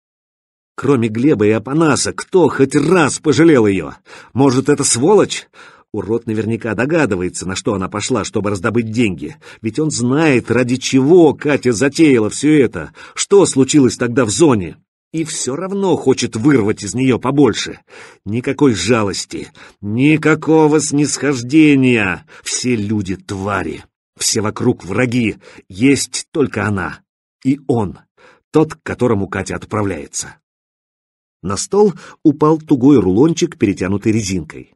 Кроме Глеба и Апанаса, кто хоть раз пожалел ее? Может, это сволочь? Урод наверняка догадывается, на что она пошла, чтобы раздобыть деньги. Ведь он знает, ради чего Катя затеяла все это. Что случилось тогда в зоне? и все равно хочет вырвать из нее побольше. Никакой жалости, никакого снисхождения. Все люди — твари, все вокруг враги, есть только она и он, тот, к которому Катя отправляется. На стол упал тугой рулончик, перетянутый резинкой.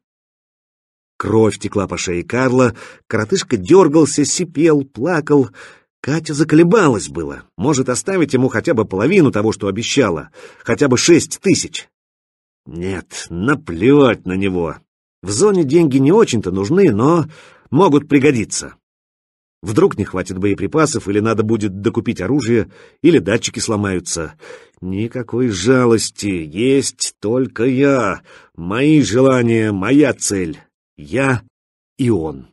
Кровь текла по шее Карла, коротышка дергался, сипел, плакал — Катя заколебалась было. Может, оставить ему хотя бы половину того, что обещала. Хотя бы шесть тысяч. Нет, наплевать на него. В зоне деньги не очень-то нужны, но могут пригодиться. Вдруг не хватит боеприпасов, или надо будет докупить оружие, или датчики сломаются. Никакой жалости, есть только я. Мои желания, моя цель. Я и он.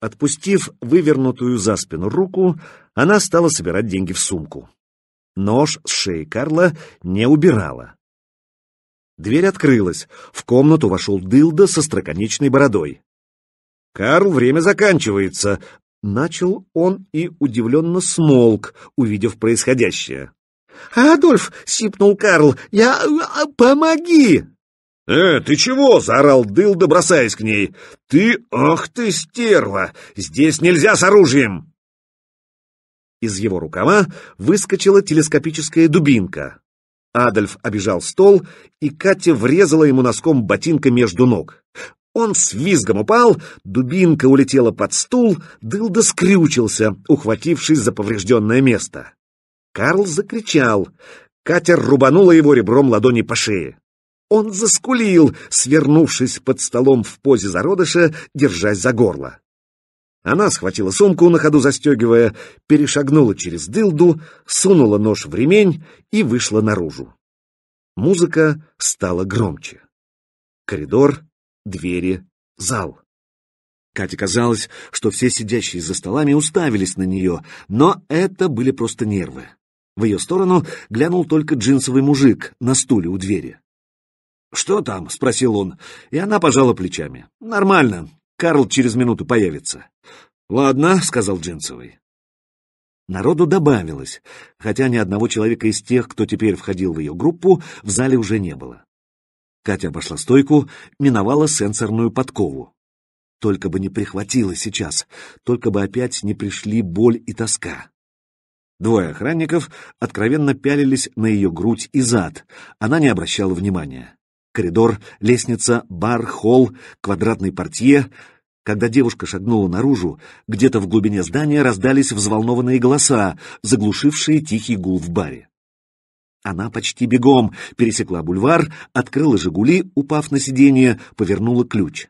Отпустив вывернутую за спину руку, она стала собирать деньги в сумку. Нож с шеи Карла не убирала. Дверь открылась, в комнату вошел Дылда со строконечной бородой. «Карл, время заканчивается!» Начал он и удивленно смолк, увидев происходящее. «Адольф!» — сипнул Карл. «Я... А, помоги!» «Э, ты чего?» — заорал Дылда, бросаясь к ней. «Ты... Ах ты, стерва! Здесь нельзя с оружием!» Из его рукава выскочила телескопическая дубинка. Адольф обижал стол, и Катя врезала ему носком ботинка между ног. Он с визгом упал, дубинка улетела под стул, Дылда скрючился, ухватившись за поврежденное место. Карл закричал. Катя рубанула его ребром ладони по шее. Он заскулил, свернувшись под столом в позе зародыша, держась за горло. Она схватила сумку, на ходу застегивая, перешагнула через дылду, сунула нож в ремень и вышла наружу. Музыка стала громче. Коридор, двери, зал. Кате казалось, что все сидящие за столами уставились на нее, но это были просто нервы. В ее сторону глянул только джинсовый мужик на стуле у двери. «Что там?» — спросил он, и она пожала плечами. «Нормально. Карл через минуту появится». «Ладно», — сказал Джинсовый. Народу добавилось, хотя ни одного человека из тех, кто теперь входил в ее группу, в зале уже не было. Катя обошла стойку, миновала сенсорную подкову. Только бы не прихватило сейчас, только бы опять не пришли боль и тоска. Двое охранников откровенно пялились на ее грудь и зад, она не обращала внимания. Коридор, лестница, бар, холл, квадратный портье. Когда девушка шагнула наружу, где-то в глубине здания раздались взволнованные голоса, заглушившие тихий гул в баре. Она почти бегом пересекла бульвар, открыла «Жигули», упав на сиденье, повернула ключ.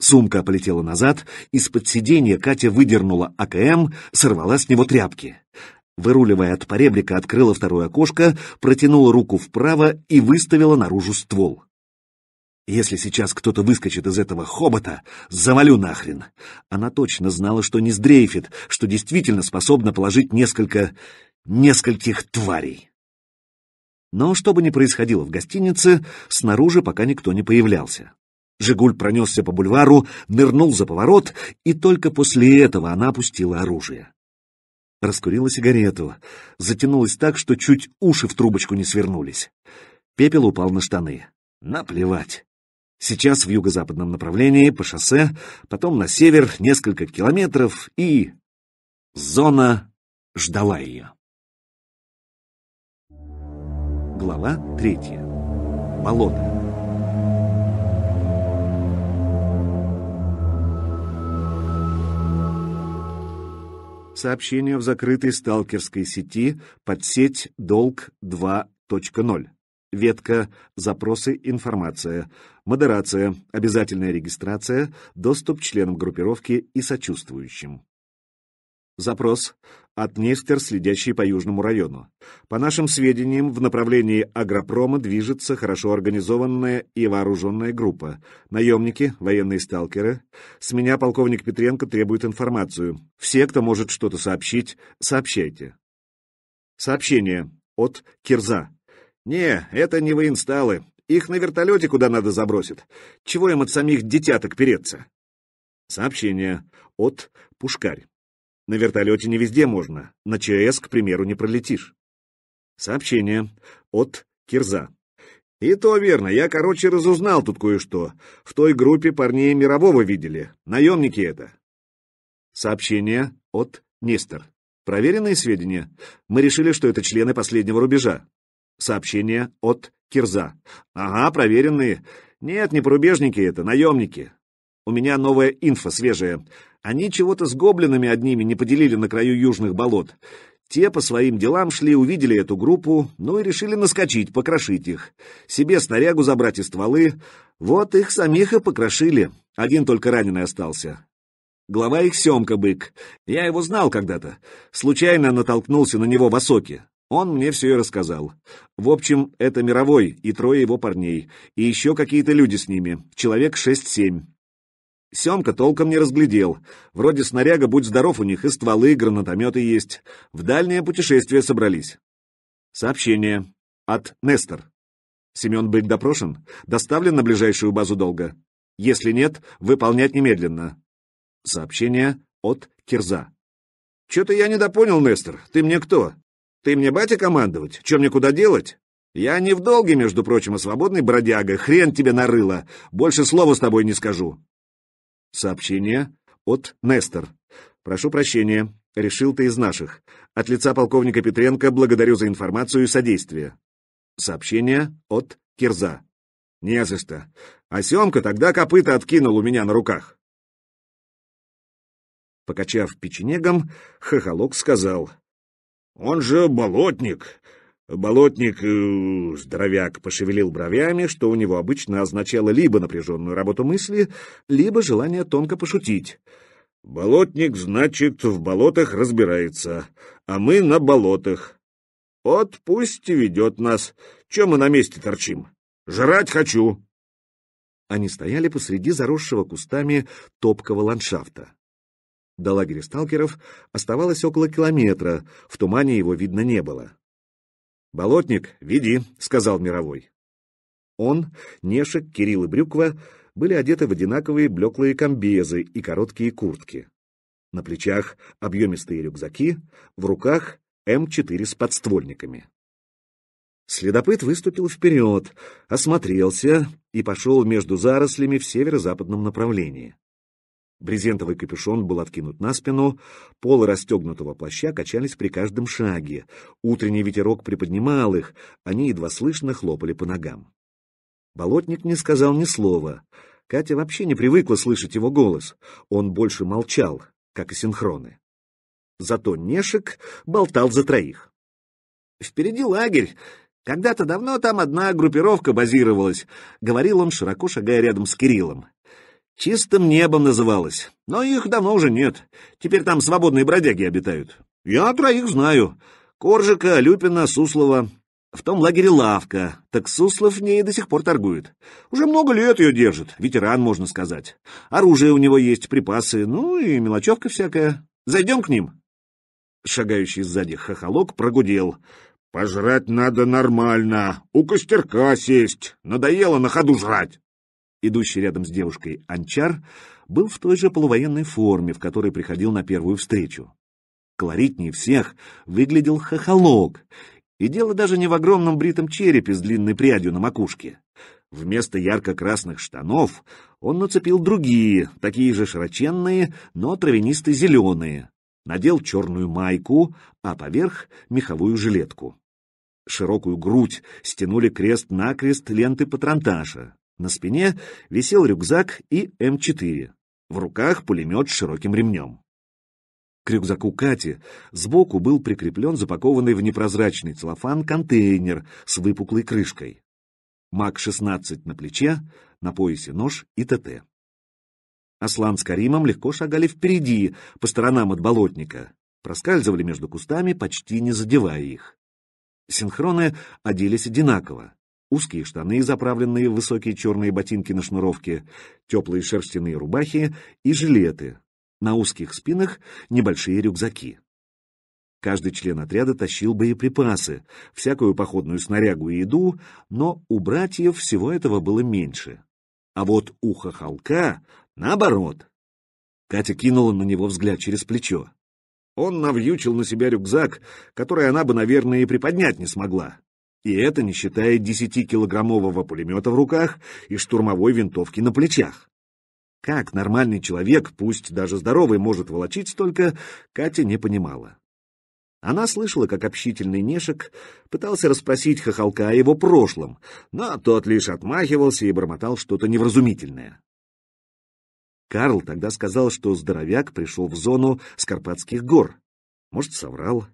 Сумка полетела назад, из-под сиденья Катя выдернула АКМ, сорвала с него тряпки. Выруливая от поребрика, открыла второе окошко, протянула руку вправо и выставила наружу ствол. Если сейчас кто-то выскочит из этого хобота, завалю нахрен. Она точно знала, что не сдрейфит, что действительно способна положить несколько... нескольких тварей. Но что бы ни происходило в гостинице, снаружи пока никто не появлялся. «Жигуль» пронесся по бульвару, нырнул за поворот, и только после этого она опустила оружие. Раскурила сигарету, затянулась так, что чуть уши в трубочку не свернулись. Пепел упал на штаны. Наплевать. Сейчас в юго-западном направлении по шоссе, потом на север несколько километров, и зона ждала ее. Глава третья. Болото. Сообщение в закрытой сталкерской сети под сеть «Долг 2.0». Ветка «Запросы. Информация». Модерация. Обязательная регистрация. Доступ членам группировки и сочувствующим. Запрос от Нестер, следящий по Южному району. По нашим сведениям, в направлении агропрома движется хорошо организованная и вооруженная группа. Наемники, военные сталкеры. С меня полковник Петренко требует информацию. Все, кто может что-то сообщить, сообщайте. Сообщение от Кирза. «Не, это не воинсталы. Их на вертолете куда надо забросят. Чего им от самих детяток переться?» Сообщение от Пушкарь. На вертолете не везде можно. На ЧС, к примеру, не пролетишь. Сообщение от Кирза. И то верно, я, короче, разузнал тут кое-что. В той группе парней мирового видели. Наемники это. Сообщение от Нестер. Проверенные сведения. Мы решили, что это члены последнего рубежа. Сообщение от Кирза. Ага, проверенные. Нет, не порубежники это, наемники. У меня новая инфа, свежая. Они чего-то с гоблинами одними не поделили на краю южных болот. Те по своим делам шли, увидели эту группу, ну и решили наскочить, покрошить их. Себе снарягу забрать и стволы. Вот их самих и покрошили. Один только раненый остался. Глава их Семка Бык. Я его знал когда-то. Случайно натолкнулся на него в Осоке. Он мне все и рассказал. В общем, это Мировой и трое его парней, и еще какие-то люди с ними, человек шесть-семь. Семка толком не разглядел. Вроде снаряга, будь здоров, у них и стволы, и гранатометы есть. В дальнее путешествие собрались. Сообщение. От Нестор. Семен Бык допрошен. Доставлен на ближайшую базу долга. Если нет, выполнять немедленно. Сообщение от Кирза. «Че-то я недопонял, Нестор. Ты мне кто?» Ты мне батя командовать? Чем мне куда делать? Я не в долге, между прочим, а свободный бродяга. Хрен тебе нарыло. Больше слова с тобой не скажу. Сообщение от Нестор. Прошу прощения. Решил ты из наших. От лица полковника Петренко благодарю за информацию и содействие. Сообщение от Кирза. Не за что. А Семка тогда копыта откинул у меня на руках. Покачав печенегом, Хохолок сказал — он же болотник. Болотник, э, здоровяк, пошевелил бровями, что у него обычно означало либо напряженную работу мысли, либо желание тонко пошутить. Болотник, значит, в болотах разбирается, а мы на болотах. Вот пусть ведет нас. Чем мы на месте торчим? Жрать хочу. Они стояли посреди заросшего кустами топкого ландшафта. До лагеря сталкеров оставалось около километра, в тумане его видно не было. «Болотник, веди», — сказал Мировой. Он, Нешек, Кирилл и Брюква были одеты в одинаковые блеклые комбезы и короткие куртки. На плечах объемистые рюкзаки, в руках М4 эм с подствольниками. Следопыт выступил вперед, осмотрелся и пошел между зарослями в северо-западном направлении. Брезентовый капюшон был откинут на спину, полы расстегнутого плаща качались при каждом шаге, утренний ветерок приподнимал их, они едва слышно хлопали по ногам. Болотник не сказал ни слова. Катя вообще не привыкла слышать его голос. Он больше молчал, как и синхроны. Зато Нешек болтал за троих. «Впереди лагерь. Когда-то давно там одна группировка базировалась», — говорил он, широко шагая рядом с Кириллом. Чистым небом называлось, но их давно уже нет. Теперь там свободные бродяги обитают. Я троих знаю. Коржика, Люпина, Суслова. В том лагере лавка, так Суслов в ней до сих пор торгует. Уже много лет ее держит, ветеран, можно сказать. Оружие у него есть, припасы, ну и мелочевка всякая. Зайдем к ним. Шагающий сзади хохолок прогудел. Пожрать надо нормально, у костерка сесть, надоело на ходу жрать идущий рядом с девушкой Анчар, был в той же полувоенной форме, в которой приходил на первую встречу. Колоритнее всех выглядел хохолок, и дело даже не в огромном бритом черепе с длинной прядью на макушке. Вместо ярко-красных штанов он нацепил другие, такие же широченные, но травянисто-зеленые, надел черную майку, а поверх — меховую жилетку. Широкую грудь стянули крест-накрест ленты патронташа. На спине висел рюкзак и М4, эм в руках пулемет с широким ремнем. К рюкзаку Кати сбоку был прикреплен запакованный в непрозрачный целлофан контейнер с выпуклой крышкой. МАК-16 на плече, на поясе нож и ТТ. Аслан с Каримом легко шагали впереди, по сторонам от болотника, проскальзывали между кустами, почти не задевая их. Синхроны оделись одинаково узкие штаны, заправленные в высокие черные ботинки на шнуровке, теплые шерстяные рубахи и жилеты. На узких спинах небольшие рюкзаки. Каждый член отряда тащил боеприпасы, всякую походную снарягу и еду, но у братьев всего этого было меньше. А вот у хохолка — наоборот. Катя кинула на него взгляд через плечо. Он навьючил на себя рюкзак, который она бы, наверное, и приподнять не смогла. И это не считая 10-килограммового пулемета в руках и штурмовой винтовки на плечах. Как нормальный человек, пусть даже здоровый, может волочить столько, Катя не понимала. Она слышала, как общительный Нешек пытался расспросить Хохолка о его прошлом, но тот лишь отмахивался и бормотал что-то невразумительное. Карл тогда сказал, что здоровяк пришел в зону Скарпатских гор. Может, соврал.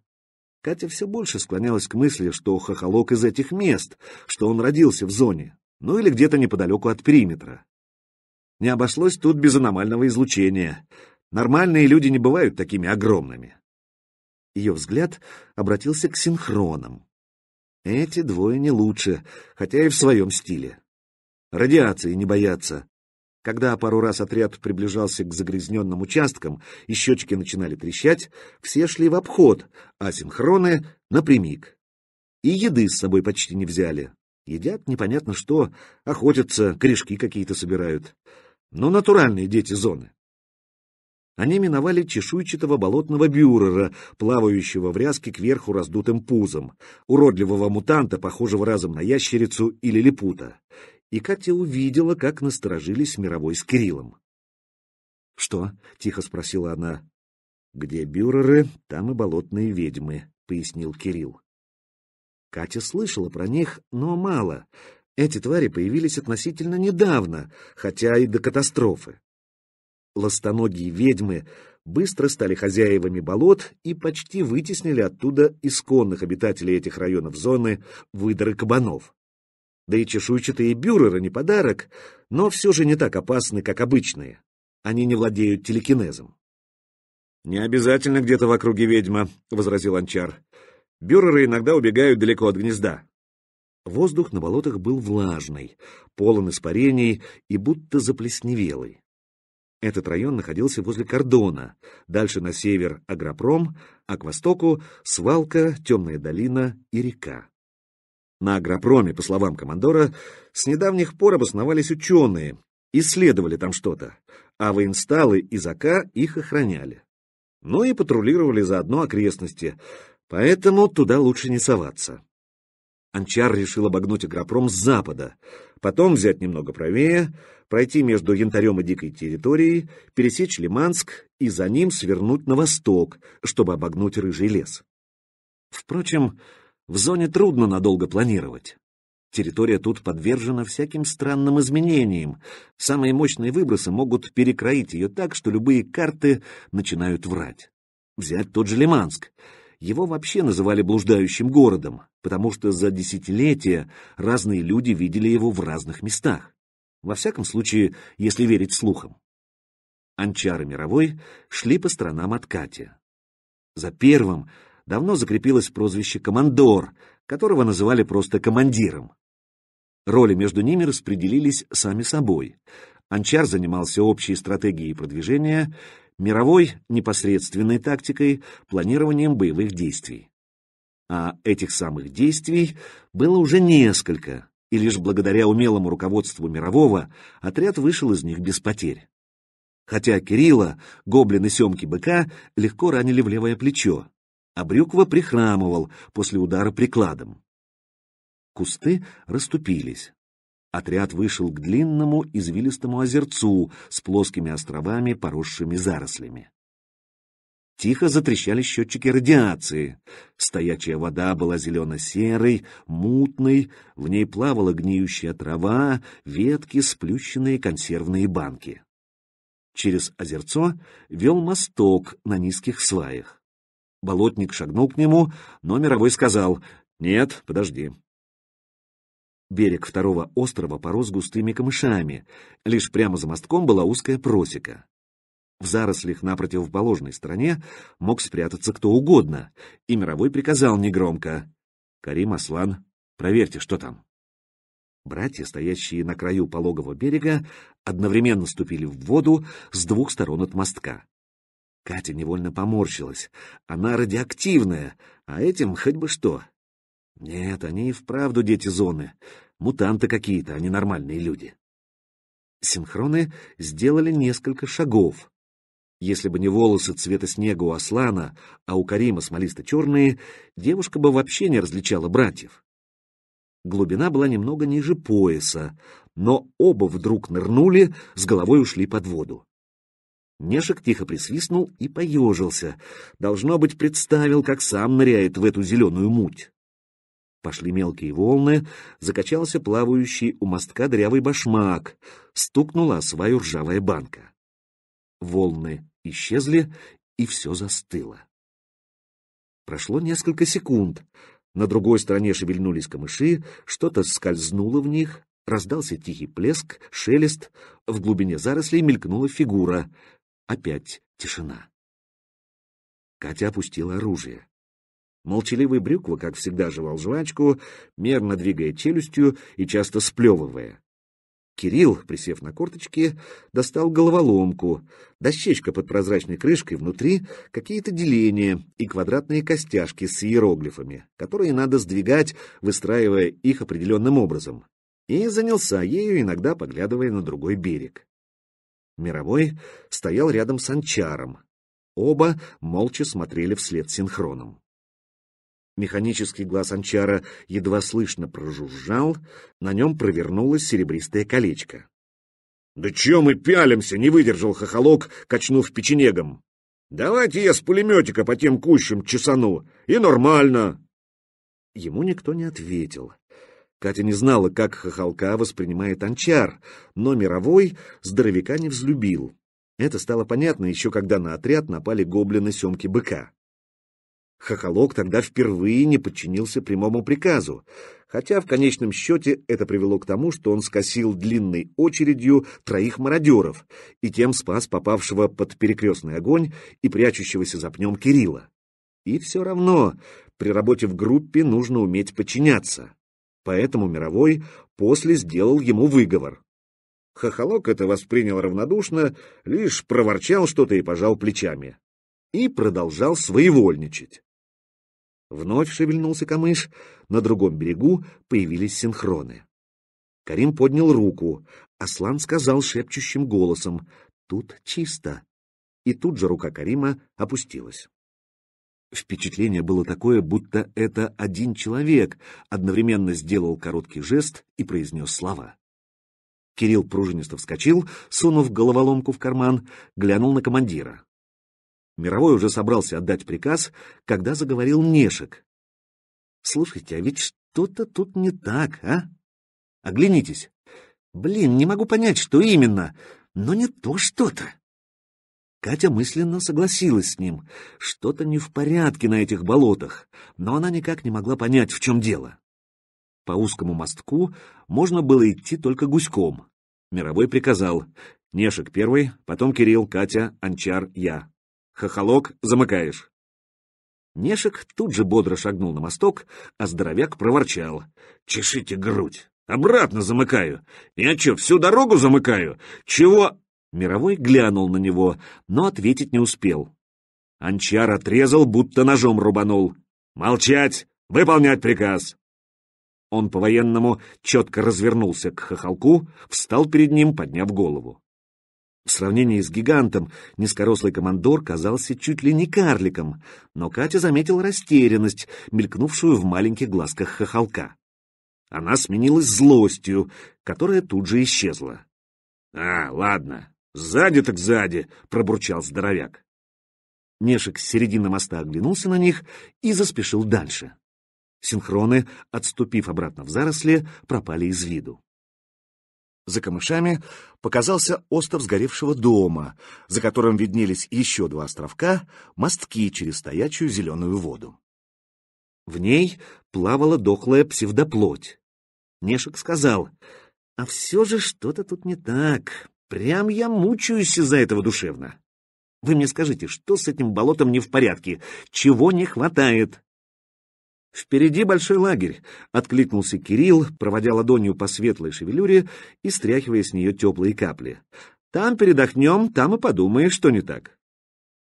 Катя все больше склонялась к мысли, что хохолок из этих мест, что он родился в зоне, ну или где-то неподалеку от периметра. Не обошлось тут без аномального излучения. Нормальные люди не бывают такими огромными. Ее взгляд обратился к синхронам. Эти двое не лучше, хотя и в своем стиле. Радиации не боятся, когда пару раз отряд приближался к загрязненным участкам и щечки начинали трещать, все шли в обход, а синхроны — напрямик. И еды с собой почти не взяли. Едят непонятно что, охотятся, корешки какие-то собирают. Но натуральные дети зоны. Они миновали чешуйчатого болотного бюрера, плавающего в ряске кверху раздутым пузом, уродливого мутанта, похожего разом на ящерицу или липута, и Катя увидела, как насторожились мировой с Кириллом. «Что?» — тихо спросила она. «Где бюреры, там и болотные ведьмы», — пояснил Кирилл. Катя слышала про них, но мало. Эти твари появились относительно недавно, хотя и до катастрофы. Ластоногие ведьмы быстро стали хозяевами болот и почти вытеснили оттуда исконных обитателей этих районов зоны выдоры кабанов. Да и чешуйчатые бюреры не подарок, но все же не так опасны, как обычные. Они не владеют телекинезом. «Не обязательно где-то в округе ведьма», — возразил Анчар. «Бюреры иногда убегают далеко от гнезда». Воздух на болотах был влажный, полон испарений и будто заплесневелый. Этот район находился возле кордона, дальше на север — агропром, а к востоку — свалка, темная долина и река. На агропроме, по словам командора, с недавних пор обосновались ученые, исследовали там что-то, а воинсталы и ЗАКа их охраняли. Ну и патрулировали заодно окрестности, поэтому туда лучше не соваться. Анчар решил обогнуть агропром с запада, потом взять немного правее, пройти между янтарем и дикой территорией, пересечь Лиманск и за ним свернуть на восток, чтобы обогнуть рыжий лес. Впрочем, в зоне трудно надолго планировать. Территория тут подвержена всяким странным изменениям. Самые мощные выбросы могут перекроить ее так, что любые карты начинают врать. Взять тот же Лиманск. Его вообще называли блуждающим городом, потому что за десятилетия разные люди видели его в разных местах. Во всяком случае, если верить слухам. Анчары мировой шли по сторонам от Кати. За первым давно закрепилось прозвище «командор», которого называли просто «командиром». Роли между ними распределились сами собой. Анчар занимался общей стратегией продвижения, мировой — непосредственной тактикой, планированием боевых действий. А этих самых действий было уже несколько, и лишь благодаря умелому руководству мирового отряд вышел из них без потерь. Хотя Кирилла, гоблин и семки быка легко ранили в левое плечо, а Брюква прихрамывал после удара прикладом. Кусты расступились. Отряд вышел к длинному извилистому озерцу с плоскими островами, поросшими зарослями. Тихо затрещали счетчики радиации. Стоячая вода была зелено-серой, мутной, в ней плавала гниющая трава, ветки, сплющенные консервные банки. Через озерцо вел мосток на низких сваях. Болотник шагнул к нему, но Мировой сказал «Нет, подожди». Берег второго острова порос густыми камышами, лишь прямо за мостком была узкая просека. В зарослях на противоположной стороне мог спрятаться кто угодно, и Мировой приказал негромко «Карим Аслан, проверьте, что там». Братья, стоящие на краю пологого берега, одновременно ступили в воду с двух сторон от мостка. Катя невольно поморщилась. Она радиоактивная, а этим хоть бы что. Нет, они и вправду дети зоны. Мутанты какие-то, а не нормальные люди. Синхроны сделали несколько шагов. Если бы не волосы цвета снега у Аслана, а у Карима смолисто-черные, девушка бы вообще не различала братьев. Глубина была немного ниже пояса, но оба вдруг нырнули, с головой ушли под воду. Нешек тихо присвистнул и поежился. Должно быть, представил, как сам ныряет в эту зеленую муть. Пошли мелкие волны, закачался плавающий у мостка дрявый башмак, стукнула о сваю ржавая банка. Волны исчезли, и все застыло. Прошло несколько секунд. На другой стороне шевельнулись камыши, что-то скользнуло в них, раздался тихий плеск, шелест, в глубине зарослей мелькнула фигура. Опять тишина. Катя опустила оружие. Молчаливый Брюква, как всегда, жевал жвачку, мерно двигая челюстью и часто сплевывая. Кирилл, присев на корточки, достал головоломку, дощечка под прозрачной крышкой, внутри какие-то деления и квадратные костяшки с иероглифами, которые надо сдвигать, выстраивая их определенным образом. И занялся ею, иногда поглядывая на другой берег. Мировой стоял рядом с Анчаром. Оба молча смотрели вслед синхроном. Механический глаз Анчара едва слышно прожужжал, на нем провернулось серебристое колечко. «Да чем мы пялимся?» — не выдержал хохолок, качнув печенегом. «Давайте я с пулеметика по тем кущам чесану, и нормально!» Ему никто не ответил. Катя не знала, как хохолка воспринимает анчар, но мировой здоровяка не взлюбил. Это стало понятно еще когда на отряд напали гоблины семки быка. Хохолок тогда впервые не подчинился прямому приказу, хотя в конечном счете это привело к тому, что он скосил длинной очередью троих мародеров и тем спас попавшего под перекрестный огонь и прячущегося за пнем Кирилла. И все равно при работе в группе нужно уметь подчиняться. Поэтому Мировой после сделал ему выговор. Хохолок это воспринял равнодушно, лишь проворчал что-то и пожал плечами. И продолжал своевольничать. Вновь шевельнулся камыш, на другом берегу появились синхроны. Карим поднял руку, Аслан сказал шепчущим голосом «Тут чисто». И тут же рука Карима опустилась. Впечатление было такое, будто это один человек одновременно сделал короткий жест и произнес слова. Кирилл пружинисто вскочил, сунув головоломку в карман, глянул на командира. Мировой уже собрался отдать приказ, когда заговорил Нешек. «Слушайте, а ведь что-то тут не так, а? Оглянитесь. Блин, не могу понять, что именно, но не то что-то». Катя мысленно согласилась с ним. Что-то не в порядке на этих болотах, но она никак не могла понять, в чем дело. По узкому мостку можно было идти только гуськом. Мировой приказал. Нешек первый, потом Кирилл, Катя, Анчар, я. Хохолок, замыкаешь. Нешек тут же бодро шагнул на мосток, а здоровяк проворчал. «Чешите грудь! Обратно замыкаю! Я что, всю дорогу замыкаю? Чего?» Мировой глянул на него, но ответить не успел. Анчар отрезал, будто ножом рубанул. «Молчать! Выполнять приказ!» Он по-военному четко развернулся к хохолку, встал перед ним, подняв голову. В сравнении с гигантом низкорослый командор казался чуть ли не карликом, но Катя заметила растерянность, мелькнувшую в маленьких глазках хохолка. Она сменилась злостью, которая тут же исчезла. «А, ладно, «Сзади так сзади!» — пробурчал здоровяк. Нешек с середины моста оглянулся на них и заспешил дальше. Синхроны, отступив обратно в заросли, пропали из виду. За камышами показался остров сгоревшего дома, за которым виднелись еще два островка, мостки через стоячую зеленую воду. В ней плавала дохлая псевдоплоть. Нешек сказал, «А все же что-то тут не так. Прям я мучаюсь из-за этого душевно. Вы мне скажите, что с этим болотом не в порядке? Чего не хватает? «Впереди большой лагерь», — откликнулся Кирилл, проводя ладонью по светлой шевелюре и стряхивая с нее теплые капли. «Там передохнем, там и подумаешь, что не так».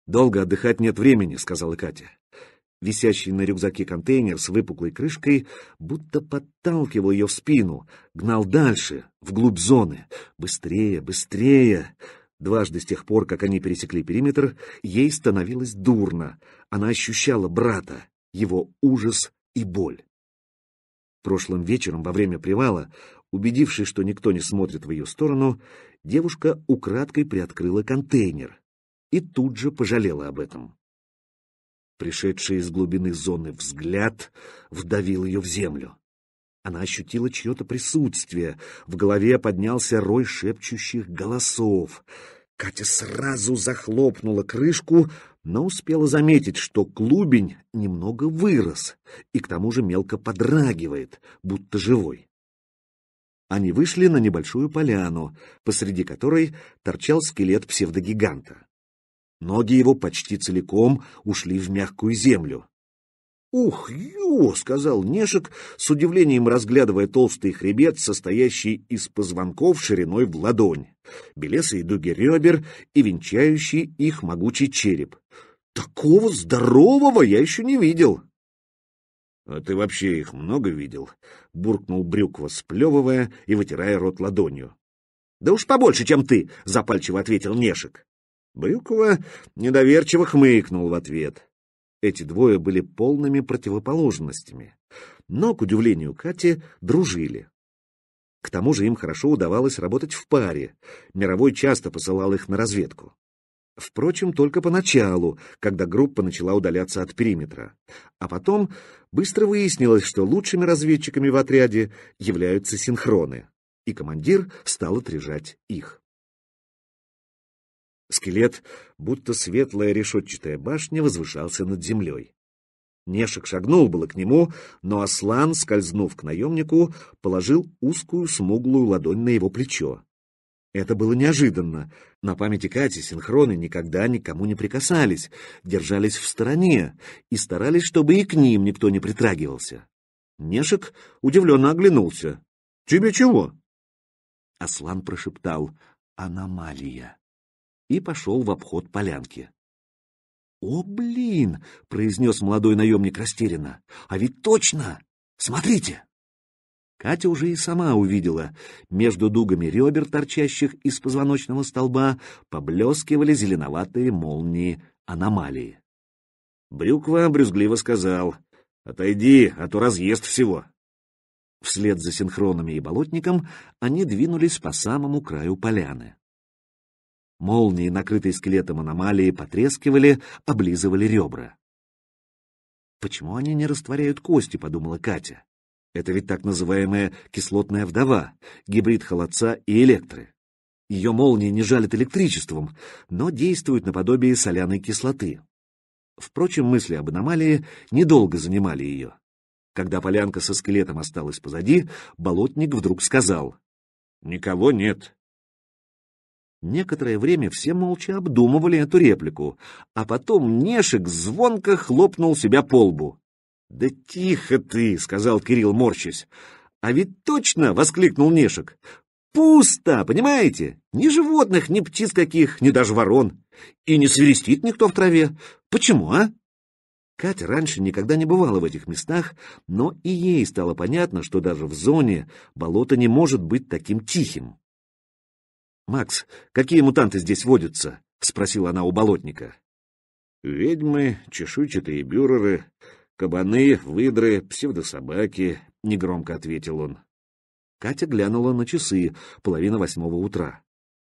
«Долго отдыхать нет времени», — сказала Катя. Висящий на рюкзаке контейнер с выпуклой крышкой будто подталкивал ее в спину, гнал дальше, вглубь зоны. Быстрее, быстрее! Дважды с тех пор, как они пересекли периметр, ей становилось дурно. Она ощущала брата, его ужас и боль. Прошлым вечером во время привала, убедившись, что никто не смотрит в ее сторону, девушка украдкой приоткрыла контейнер и тут же пожалела об этом. Пришедший из глубины зоны взгляд вдавил ее в землю. Она ощутила чье-то присутствие. В голове поднялся рой шепчущих голосов. Катя сразу захлопнула крышку, но успела заметить, что клубень немного вырос и к тому же мелко подрагивает, будто живой. Они вышли на небольшую поляну, посреди которой торчал скелет псевдогиганта. Ноги его почти целиком ушли в мягкую землю. «Ух, ё!» — сказал Нешек, с удивлением разглядывая толстый хребет, состоящий из позвонков шириной в ладонь, белесые дуги ребер и венчающий их могучий череп. «Такого здорового я еще не видел!» «А ты вообще их много видел?» — буркнул Брюква, сплевывая и вытирая рот ладонью. «Да уж побольше, чем ты!» — запальчиво ответил Нешек. Брюкова недоверчиво хмыкнул в ответ. Эти двое были полными противоположностями, но, к удивлению Кати, дружили. К тому же им хорошо удавалось работать в паре, Мировой часто посылал их на разведку. Впрочем, только поначалу, когда группа начала удаляться от периметра. А потом быстро выяснилось, что лучшими разведчиками в отряде являются синхроны, и командир стал отряжать их. Скелет, будто светлая решетчатая башня, возвышался над землей. Нешек шагнул было к нему, но Аслан, скользнув к наемнику, положил узкую смуглую ладонь на его плечо. Это было неожиданно. На памяти Кати синхроны никогда никому не прикасались, держались в стороне и старались, чтобы и к ним никто не притрагивался. Нешек удивленно оглянулся. «Тебе чего?» Аслан прошептал «Аномалия» и пошел в обход полянки. «О, блин!» — произнес молодой наемник растерянно. «А ведь точно! Смотрите!» Катя уже и сама увидела. Между дугами ребер, торчащих из позвоночного столба, поблескивали зеленоватые молнии аномалии. Брюква брюзгливо сказал «Отойди, а то разъезд всего». Вслед за синхронами и болотником они двинулись по самому краю поляны. Молнии, накрытые скелетом аномалии, потрескивали, облизывали ребра. «Почему они не растворяют кости?» — подумала Катя. «Это ведь так называемая кислотная вдова, гибрид холодца и электры. Ее молнии не жалят электричеством, но действуют наподобие соляной кислоты». Впрочем, мысли об аномалии недолго занимали ее. Когда полянка со скелетом осталась позади, болотник вдруг сказал. «Никого нет. Некоторое время все молча обдумывали эту реплику, а потом Нешек звонко хлопнул себя по лбу. «Да тихо ты!» — сказал Кирилл, морщась. «А ведь точно!» — воскликнул Нешек. «Пусто, понимаете? Ни животных, ни птиц каких, ни даже ворон. И не свирестит никто в траве. Почему, а?» Катя раньше никогда не бывала в этих местах, но и ей стало понятно, что даже в зоне болото не может быть таким тихим. «Макс, какие мутанты здесь водятся?» — спросила она у болотника. «Ведьмы, чешуйчатые бюреры, кабаны, выдры, псевдособаки», — негромко ответил он. Катя глянула на часы, половина восьмого утра.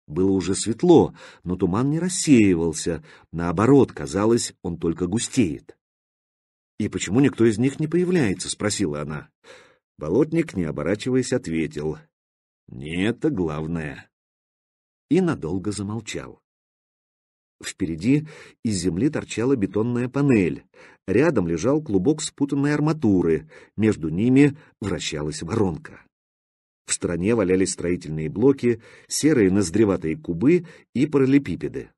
Было уже светло, но туман не рассеивался, наоборот, казалось, он только густеет. «И почему никто из них не появляется?» — спросила она. Болотник, не оборачиваясь, ответил. «Не это главное и надолго замолчал. Впереди из земли торчала бетонная панель, рядом лежал клубок спутанной арматуры, между ними вращалась воронка. В стороне валялись строительные блоки, серые ноздреватые кубы и параллелепипеды.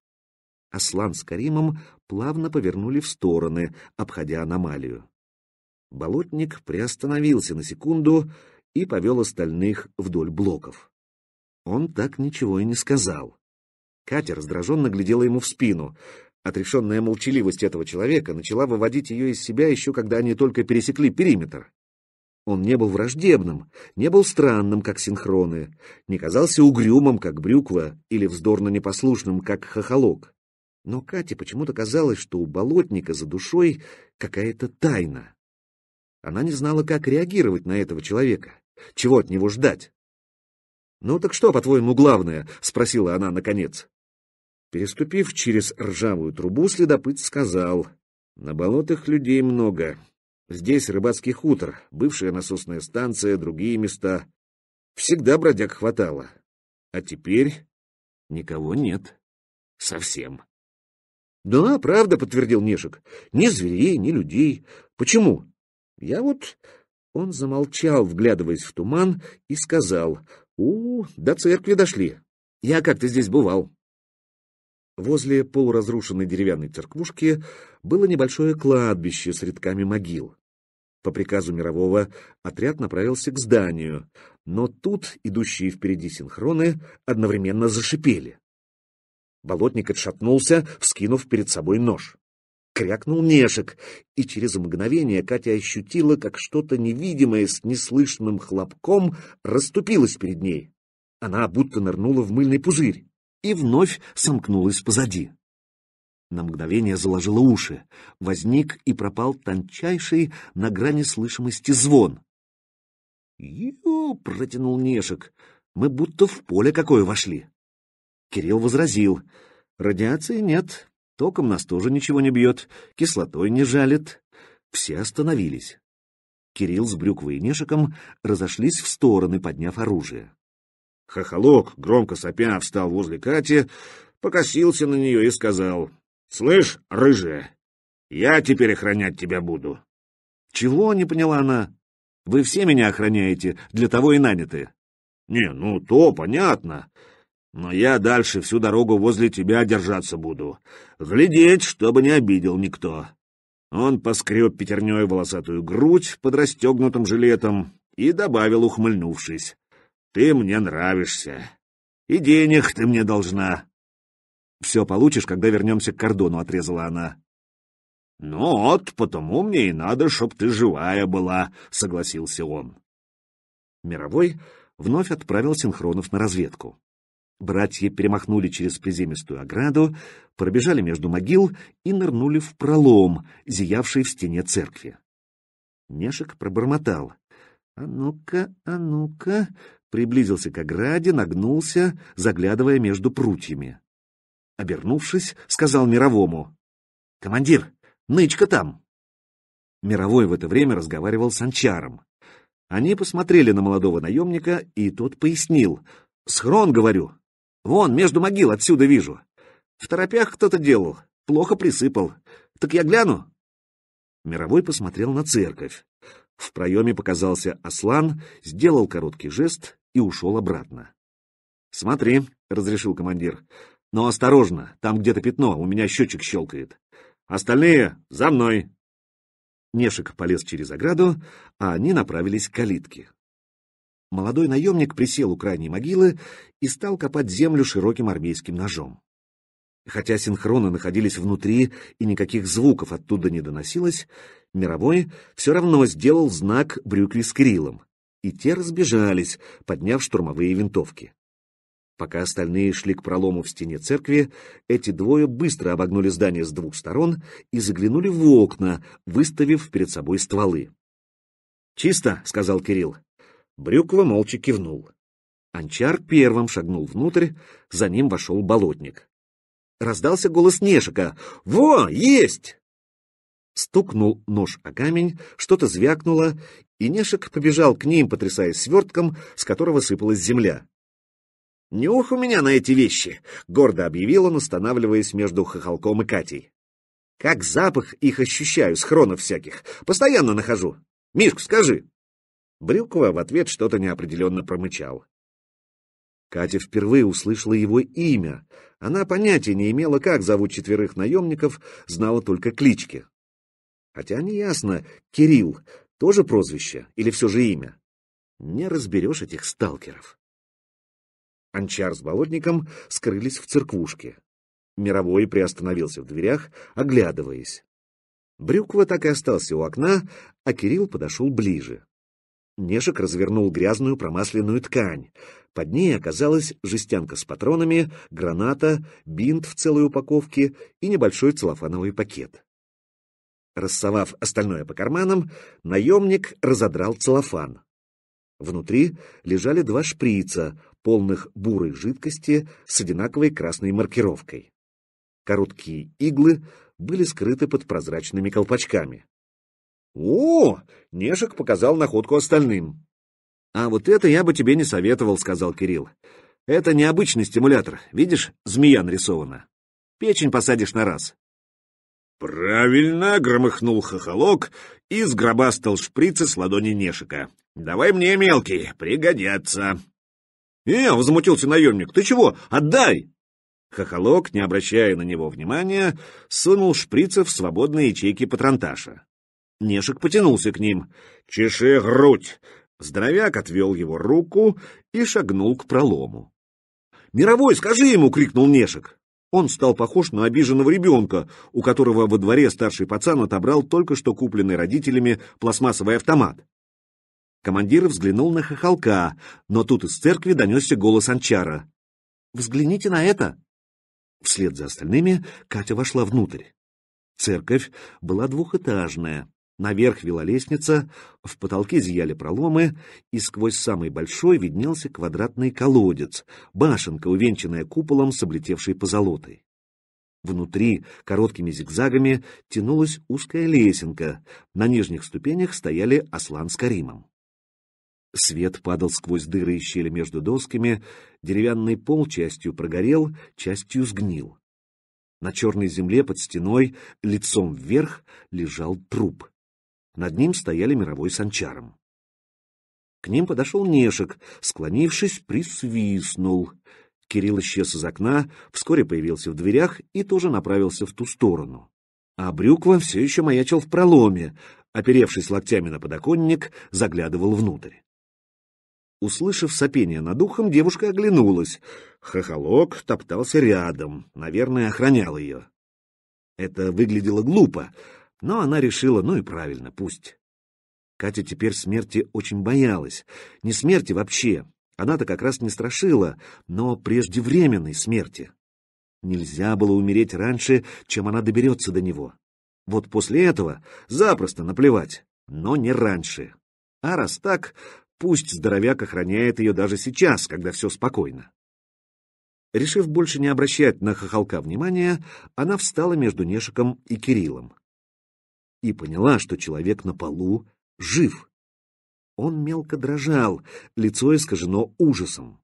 Аслан с Каримом плавно повернули в стороны, обходя аномалию. Болотник приостановился на секунду и повел остальных вдоль блоков. Он так ничего и не сказал. Катя раздраженно глядела ему в спину. Отрешенная молчаливость этого человека начала выводить ее из себя еще когда они только пересекли периметр. Он не был враждебным, не был странным, как синхроны, не казался угрюмым, как брюква, или вздорно непослушным, как хохолок. Но Кате почему-то казалось, что у болотника за душой какая-то тайна. Она не знала, как реагировать на этого человека, чего от него ждать. «Ну так что, по-твоему, главное?» — спросила она наконец. Переступив через ржавую трубу, следопыт сказал, «На болотах людей много. Здесь рыбацкий хутор, бывшая насосная станция, другие места. Всегда бродяг хватало. А теперь никого нет. Совсем». «Да, правда», — подтвердил Нешек, — «ни зверей, ни людей. Почему? Я вот...» Он замолчал, вглядываясь в туман, и сказал, у, до церкви дошли. Я как-то здесь бывал. Возле полуразрушенной деревянной церквушки было небольшое кладбище с рядками могил. По приказу Мирового отряд направился к зданию, но тут идущие впереди синхроны одновременно зашипели. Болотник отшатнулся, вскинув перед собой нож крякнул Нешек и через мгновение Катя ощутила, как что-то невидимое с неслышным хлопком расступилось перед ней. Она будто нырнула в мыльный пузырь и вновь сомкнулась позади. На мгновение заложила уши. Возник и пропал тончайший на грани слышимости звон. «Ю!» — протянул Нешек. «Мы будто в поле какое вошли». Кирилл возразил. «Радиации нет, Током нас тоже ничего не бьет, кислотой не жалит. Все остановились. Кирилл с Брюквой и Нешиком разошлись в стороны, подняв оружие. Хохолок, громко сопя, встал возле Кати, покосился на нее и сказал, «Слышь, рыжая, я теперь охранять тебя буду». «Чего?» — не поняла она. «Вы все меня охраняете, для того и наняты». «Не, ну то понятно. Но я дальше всю дорогу возле тебя держаться буду. Глядеть, чтобы не обидел никто. Он поскреб пятерней волосатую грудь под расстегнутым жилетом и добавил, ухмыльнувшись. «Ты мне нравишься. И денег ты мне должна». «Все получишь, когда вернемся к кордону», — отрезала она. «Ну вот, потому мне и надо, чтоб ты живая была», — согласился он. Мировой вновь отправил синхронов на разведку. Братья перемахнули через приземистую ограду, пробежали между могил и нырнули в пролом, зиявший в стене церкви. Нешек пробормотал. «А ну-ка, а ну-ка!» Приблизился к ограде, нагнулся, заглядывая между прутьями. Обернувшись, сказал Мировому. «Командир, нычка там!» Мировой в это время разговаривал с Анчаром. Они посмотрели на молодого наемника, и тот пояснил. «Схрон, говорю, Вон, между могил, отсюда вижу. В торопях кто-то делал, плохо присыпал. Так я гляну?» Мировой посмотрел на церковь. В проеме показался Аслан, сделал короткий жест и ушел обратно. «Смотри», — разрешил командир, — «но осторожно, там где-то пятно, у меня счетчик щелкает. Остальные за мной!» Нешек полез через ограду, а они направились к калитке молодой наемник присел у крайней могилы и стал копать землю широким армейским ножом. Хотя синхроны находились внутри и никаких звуков оттуда не доносилось, Мировой все равно сделал знак Брюкли с Кириллом, и те разбежались, подняв штурмовые винтовки. Пока остальные шли к пролому в стене церкви, эти двое быстро обогнули здание с двух сторон и заглянули в окна, выставив перед собой стволы. «Чисто», — сказал Кирилл. Брюква молча кивнул. Анчар первым шагнул внутрь, за ним вошел болотник. Раздался голос Нешика. «Во, есть!» Стукнул нож о камень, что-то звякнуло, и Нешек побежал к ним, потрясая свертком, с которого сыпалась земля. «Нюх у меня на эти вещи!» — гордо объявил он, останавливаясь между Хохолком и Катей. «Как запах их ощущаю, схронов всяких. Постоянно нахожу. Мишка, скажи!» Брюква в ответ что-то неопределенно промычал. Катя впервые услышала его имя. Она понятия не имела, как зовут четверых наемников, знала только клички. Хотя неясно, Кирилл — тоже прозвище или все же имя? Не разберешь этих сталкеров. Анчар с болотником скрылись в церквушке. Мировой приостановился в дверях, оглядываясь. Брюква так и остался у окна, а Кирилл подошел ближе. Нешек развернул грязную промасленную ткань. Под ней оказалась жестянка с патронами, граната, бинт в целой упаковке и небольшой целлофановый пакет. Рассовав остальное по карманам, наемник разодрал целлофан. Внутри лежали два шприца, полных бурой жидкости с одинаковой красной маркировкой. Короткие иглы были скрыты под прозрачными колпачками. «О!» — Нешек показал находку остальным. «А вот это я бы тебе не советовал», — сказал Кирилл. «Это необычный стимулятор. Видишь, змея нарисована. Печень посадишь на раз». «Правильно!» — громыхнул хохолок и сгробастал шприцы с ладони Нешика. «Давай мне мелкие, пригодятся!» «Э!» — возмутился наемник. «Ты чего? Отдай!» Хохолок, не обращая на него внимания, сунул шприцы в свободные ячейки патронташа. Нешек потянулся к ним. «Чеши грудь!» Здоровяк отвел его руку и шагнул к пролому. «Мировой, скажи ему!» — крикнул Нешек. Он стал похож на обиженного ребенка, у которого во дворе старший пацан отобрал только что купленный родителями пластмассовый автомат. Командир взглянул на хохолка, но тут из церкви донесся голос Анчара. «Взгляните на это!» Вслед за остальными Катя вошла внутрь. Церковь была двухэтажная, Наверх вела лестница, в потолке зияли проломы, и сквозь самый большой виднелся квадратный колодец, башенка, увенчанная куполом с облетевшей позолотой. Внутри, короткими зигзагами, тянулась узкая лесенка, на нижних ступенях стояли Аслан с Каримом. Свет падал сквозь дыры и щели между досками, деревянный пол частью прогорел, частью сгнил. На черной земле под стеной, лицом вверх, лежал труп. Над ним стояли мировой с анчаром. К ним подошел Нешек, склонившись, присвистнул. Кирилл исчез из окна, вскоре появился в дверях и тоже направился в ту сторону. А Брюква все еще маячил в проломе, оперевшись локтями на подоконник, заглядывал внутрь. Услышав сопение над ухом, девушка оглянулась. Хохолок топтался рядом, наверное, охранял ее. Это выглядело глупо, но она решила, ну и правильно, пусть. Катя теперь смерти очень боялась. Не смерти вообще. Она-то как раз не страшила, но преждевременной смерти. Нельзя было умереть раньше, чем она доберется до него. Вот после этого запросто наплевать, но не раньше. А раз так, пусть здоровяк охраняет ее даже сейчас, когда все спокойно. Решив больше не обращать на хохолка внимания, она встала между Нешиком и Кириллом и поняла, что человек на полу жив. Он мелко дрожал, лицо искажено ужасом.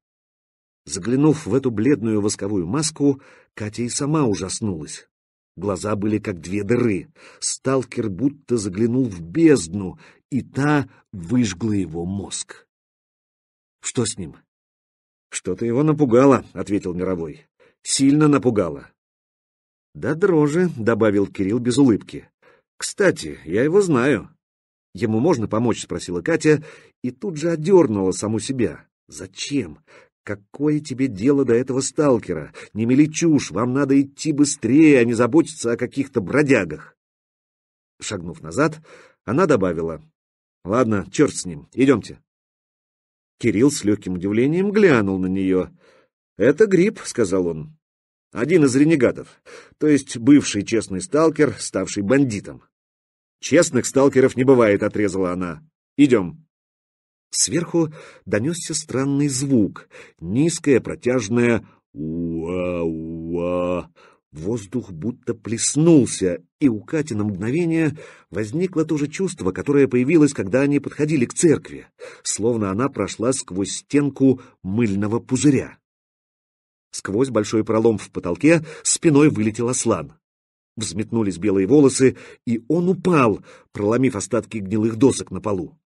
Заглянув в эту бледную восковую маску, Катя и сама ужаснулась. Глаза были как две дыры. Сталкер будто заглянул в бездну, и та выжгла его мозг. «Что с ним?» «Что-то его напугало», — ответил Мировой. «Сильно напугало». «Да дрожи», — добавил Кирилл без улыбки. «Кстати, я его знаю». «Ему можно помочь?» — спросила Катя, и тут же одернула саму себя. «Зачем? Какое тебе дело до этого сталкера? Не мели чушь, вам надо идти быстрее, а не заботиться о каких-то бродягах. Шагнув назад, она добавила. Ладно, черт с ним, идемте. Кирилл с легким удивлением глянул на нее. Это гриб, сказал он. Один из ренегатов, то есть бывший честный сталкер, ставший бандитом. Честных сталкеров не бывает, отрезала она. Идем. Сверху донесся странный звук, низкое протяжное «уа-уа». Воздух будто плеснулся, и у Кати на мгновение возникло то же чувство, которое появилось, когда они подходили к церкви, словно она прошла сквозь стенку мыльного пузыря. Сквозь большой пролом в потолке спиной вылетел Аслан. Взметнулись белые волосы, и он упал, проломив остатки гнилых досок на полу.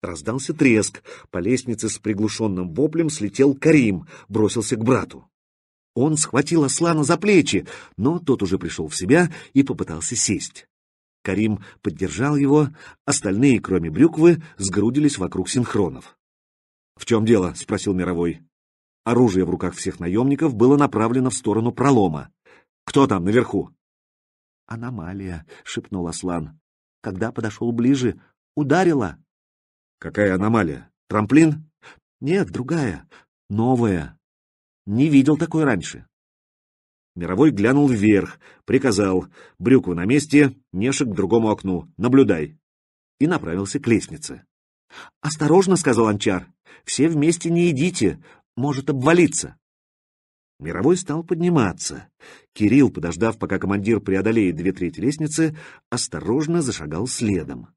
Раздался треск, по лестнице с приглушенным воплем слетел Карим, бросился к брату. Он схватил Аслана за плечи, но тот уже пришел в себя и попытался сесть. Карим поддержал его, остальные, кроме Брюквы, сгрудились вокруг синхронов. «В чем дело?» — спросил Мировой. Оружие в руках всех наемников было направлено в сторону пролома. «Кто там наверху?» «Аномалия», — шепнул Аслан. «Когда подошел ближе, ударила». «Какая аномалия? Трамплин?» «Нет, другая. Новая. Не видел такой раньше». Мировой глянул вверх, приказал «Брюквы на месте, Нешек к другому окну, наблюдай» и направился к лестнице. «Осторожно», — сказал Анчар, — «все вместе не идите, может обвалиться. Мировой стал подниматься. Кирилл, подождав, пока командир преодолеет две трети лестницы, осторожно зашагал следом.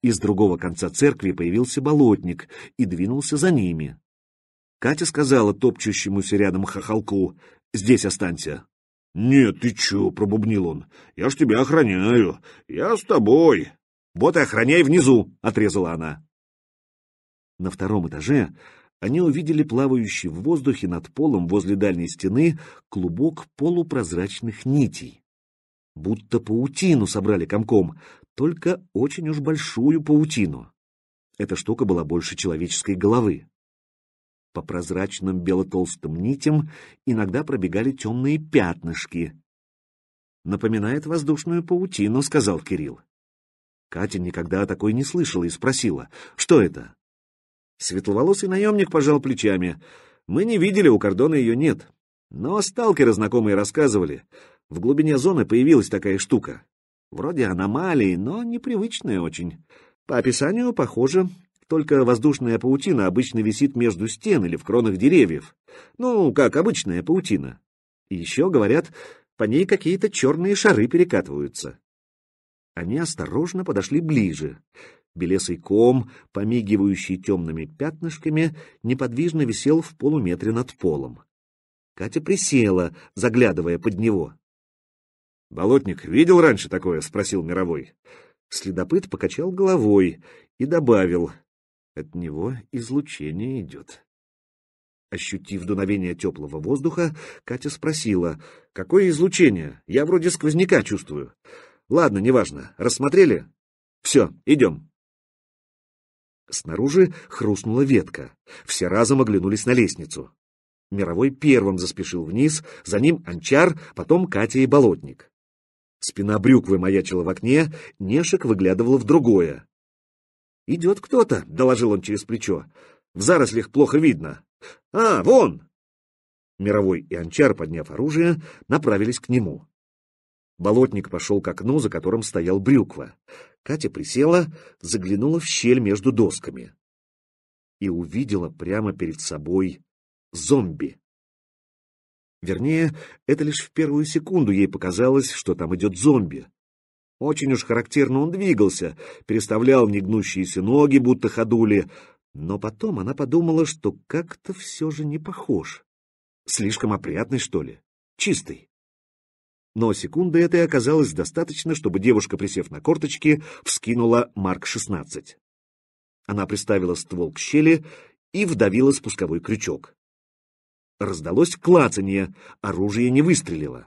Из другого конца церкви появился болотник и двинулся за ними. Катя сказала топчущемуся рядом хохолку «Здесь останься». «Нет, ты чё?» — пробубнил он. «Я ж тебя охраняю. Я с тобой». «Вот и охраняй внизу», — отрезала она. На втором этаже они увидели плавающий в воздухе над полом возле дальней стены клубок полупрозрачных нитей. Будто паутину собрали комком, только очень уж большую паутину. Эта штука была больше человеческой головы. По прозрачным бело-толстым нитям иногда пробегали темные пятнышки. «Напоминает воздушную паутину», — сказал Кирилл. Катя никогда о такой не слышала и спросила, что это? Светловолосый наемник пожал плечами. Мы не видели, у кордона ее нет. Но сталкеры знакомые рассказывали. В глубине зоны появилась такая штука. Вроде аномалии, но непривычная очень. По описанию похоже, только воздушная паутина обычно висит между стен или в кронах деревьев. Ну, как обычная паутина. И еще, говорят, по ней какие-то черные шары перекатываются. Они осторожно подошли ближе. Белесый ком, помигивающий темными пятнышками, неподвижно висел в полуметре над полом. Катя присела, заглядывая под него. — Болотник, видел раньше такое? — спросил Мировой. Следопыт покачал головой и добавил. — От него излучение идет. Ощутив дуновение теплого воздуха, Катя спросила. — Какое излучение? Я вроде сквозняка чувствую. — Ладно, неважно. Рассмотрели? — Все, идем. Снаружи хрустнула ветка. Все разом оглянулись на лестницу. Мировой первым заспешил вниз, за ним Анчар, потом Катя и Болотник. Спина брюквы маячила в окне, Нешек выглядывал в другое. «Идет кто-то», — доложил он через плечо. «В зарослях плохо видно». «А, вон!» Мировой и Анчар, подняв оружие, направились к нему. Болотник пошел к окну, за которым стоял брюква. Катя присела, заглянула в щель между досками и увидела прямо перед собой зомби. Вернее, это лишь в первую секунду ей показалось, что там идет зомби. Очень уж характерно он двигался, переставлял негнущиеся ноги, будто ходули, но потом она подумала, что как-то все же не похож. Слишком опрятный, что ли? Чистый но секунды этой оказалось достаточно, чтобы девушка, присев на корточки, вскинула Марк-16. Она приставила ствол к щели и вдавила спусковой крючок. Раздалось клацанье, оружие не выстрелило.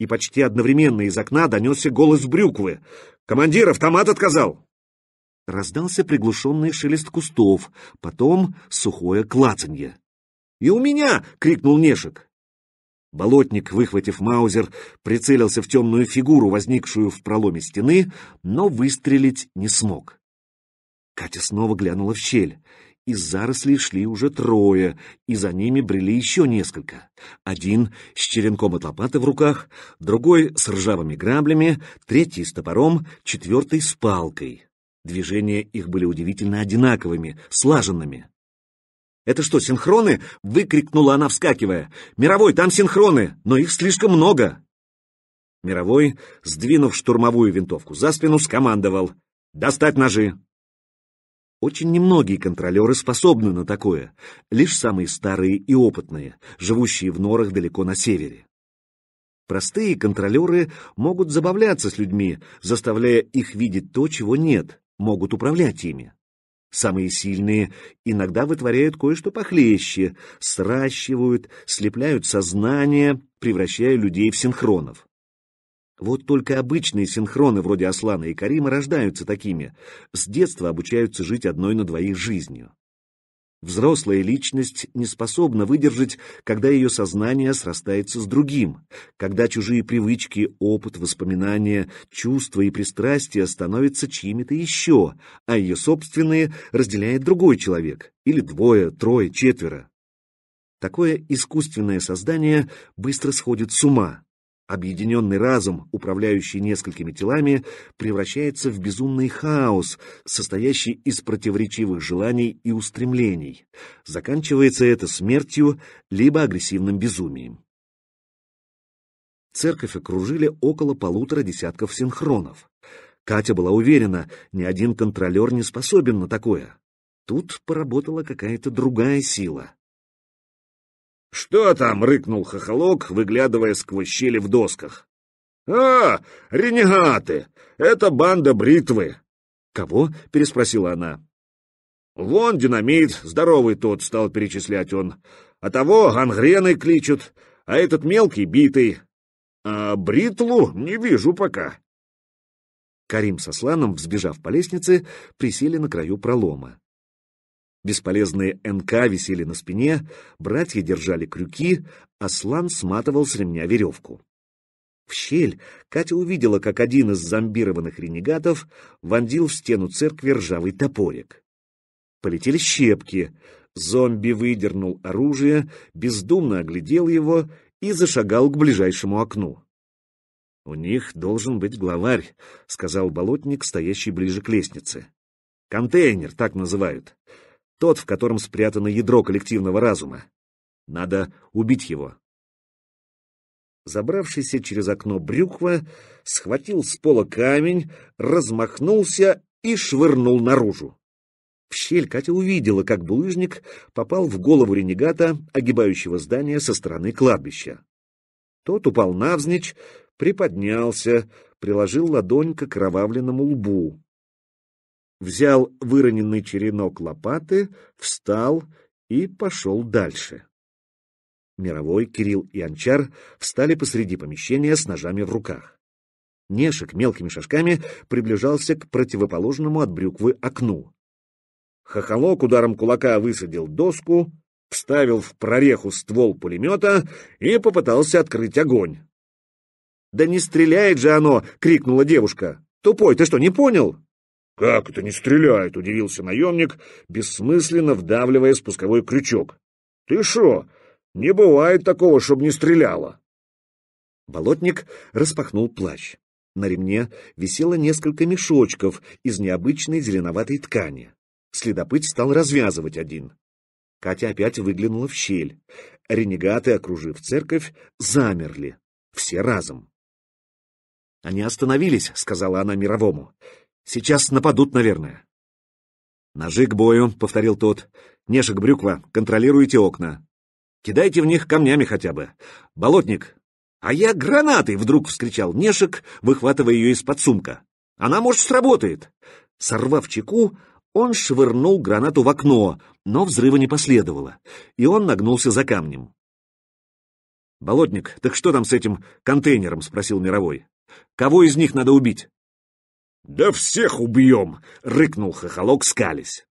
И почти одновременно из окна донесся голос Брюквы. «Командир, автомат отказал!» Раздался приглушенный шелест кустов, потом сухое клацанье. «И у меня!» — крикнул Нешек. Болотник, выхватив маузер, прицелился в темную фигуру, возникшую в проломе стены, но выстрелить не смог. Катя снова глянула в щель. Из зарослей шли уже трое, и за ними брели еще несколько. Один с черенком от лопаты в руках, другой с ржавыми граблями, третий с топором, четвертый с палкой. Движения их были удивительно одинаковыми, слаженными. «Это что, синхроны?» — выкрикнула она, вскакивая. «Мировой, там синхроны, но их слишком много!» Мировой, сдвинув штурмовую винтовку за спину, скомандовал. «Достать ножи!» Очень немногие контролеры способны на такое, лишь самые старые и опытные, живущие в норах далеко на севере. Простые контролеры могут забавляться с людьми, заставляя их видеть то, чего нет, могут управлять ими. Самые сильные иногда вытворяют кое-что похлеще, сращивают, слепляют сознание, превращая людей в синхронов. Вот только обычные синхроны вроде Аслана и Карима рождаются такими, с детства обучаются жить одной на двоих жизнью. Взрослая личность не способна выдержать, когда ее сознание срастается с другим, когда чужие привычки, опыт, воспоминания, чувства и пристрастия становятся чьими-то еще, а ее собственные разделяет другой человек, или двое, трое, четверо. Такое искусственное создание быстро сходит с ума. Объединенный разум, управляющий несколькими телами, превращается в безумный хаос, состоящий из противоречивых желаний и устремлений. Заканчивается это смертью либо агрессивным безумием. Церковь окружили около полутора десятков синхронов. Катя была уверена, ни один контролер не способен на такое. Тут поработала какая-то другая сила. «Что там?» — рыкнул хохолок, выглядывая сквозь щели в досках. «А, ренегаты! Это банда бритвы!» «Кого?» — переспросила она. «Вон динамит, здоровый тот», — стал перечислять он. «А того гангреной кличут, а этот мелкий битый. А Бритлу не вижу пока». Карим со Сланом, взбежав по лестнице, присели на краю пролома. Бесполезные НК висели на спине, братья держали крюки, Аслан сматывал с ремня веревку. В щель Катя увидела, как один из зомбированных ренегатов вонзил в стену церкви ржавый топорик. Полетели щепки. Зомби выдернул оружие, бездумно оглядел его и зашагал к ближайшему окну. — У них должен быть главарь, — сказал болотник, стоящий ближе к лестнице. — Контейнер, так называют тот, в котором спрятано ядро коллективного разума. Надо убить его. Забравшийся через окно брюква схватил с пола камень, размахнулся и швырнул наружу. В щель Катя увидела, как булыжник попал в голову ренегата, огибающего здание со стороны кладбища. Тот упал навзничь, приподнялся, приложил ладонь к кровавленному лбу взял выроненный черенок лопаты, встал и пошел дальше. Мировой, Кирилл и Анчар встали посреди помещения с ножами в руках. Нешек мелкими шажками приближался к противоположному от брюквы окну. Хохолок ударом кулака высадил доску, вставил в прореху ствол пулемета и попытался открыть огонь. «Да не стреляет же оно!» — крикнула девушка. «Тупой, ты что, не понял?» «Как это не стреляет?» — удивился наемник, бессмысленно вдавливая спусковой крючок. «Ты шо? Не бывает такого, чтоб не стреляло!» Болотник распахнул плащ. На ремне висело несколько мешочков из необычной зеленоватой ткани. Следопыт стал развязывать один. Катя опять выглянула в щель. Ренегаты, окружив церковь, замерли. Все разом. «Они остановились», — сказала она мировому. Сейчас нападут, наверное. Ножи к бою, повторил тот. Нешек брюква, контролируйте окна. Кидайте в них камнями хотя бы. Болотник. А я гранаты! Вдруг вскричал Нешек, выхватывая ее из-под сумка. Она, может, сработает. Сорвав чеку, он швырнул гранату в окно, но взрыва не последовало, и он нагнулся за камнем. «Болотник, так что там с этим контейнером?» — спросил Мировой. «Кого из них надо убить?» «Да всех убьем!» — рыкнул хохолок, скались.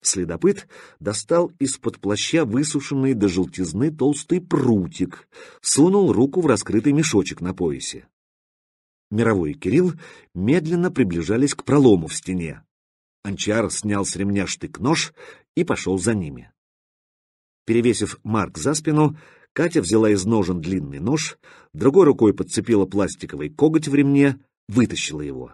Следопыт достал из-под плаща высушенный до желтизны толстый прутик, сунул руку в раскрытый мешочек на поясе. Мировой и Кирилл медленно приближались к пролому в стене. Анчар снял с ремня штык-нож и пошел за ними. Перевесив Марк за спину, Катя взяла из ножен длинный нож, другой рукой подцепила пластиковый коготь в ремне, вытащила его.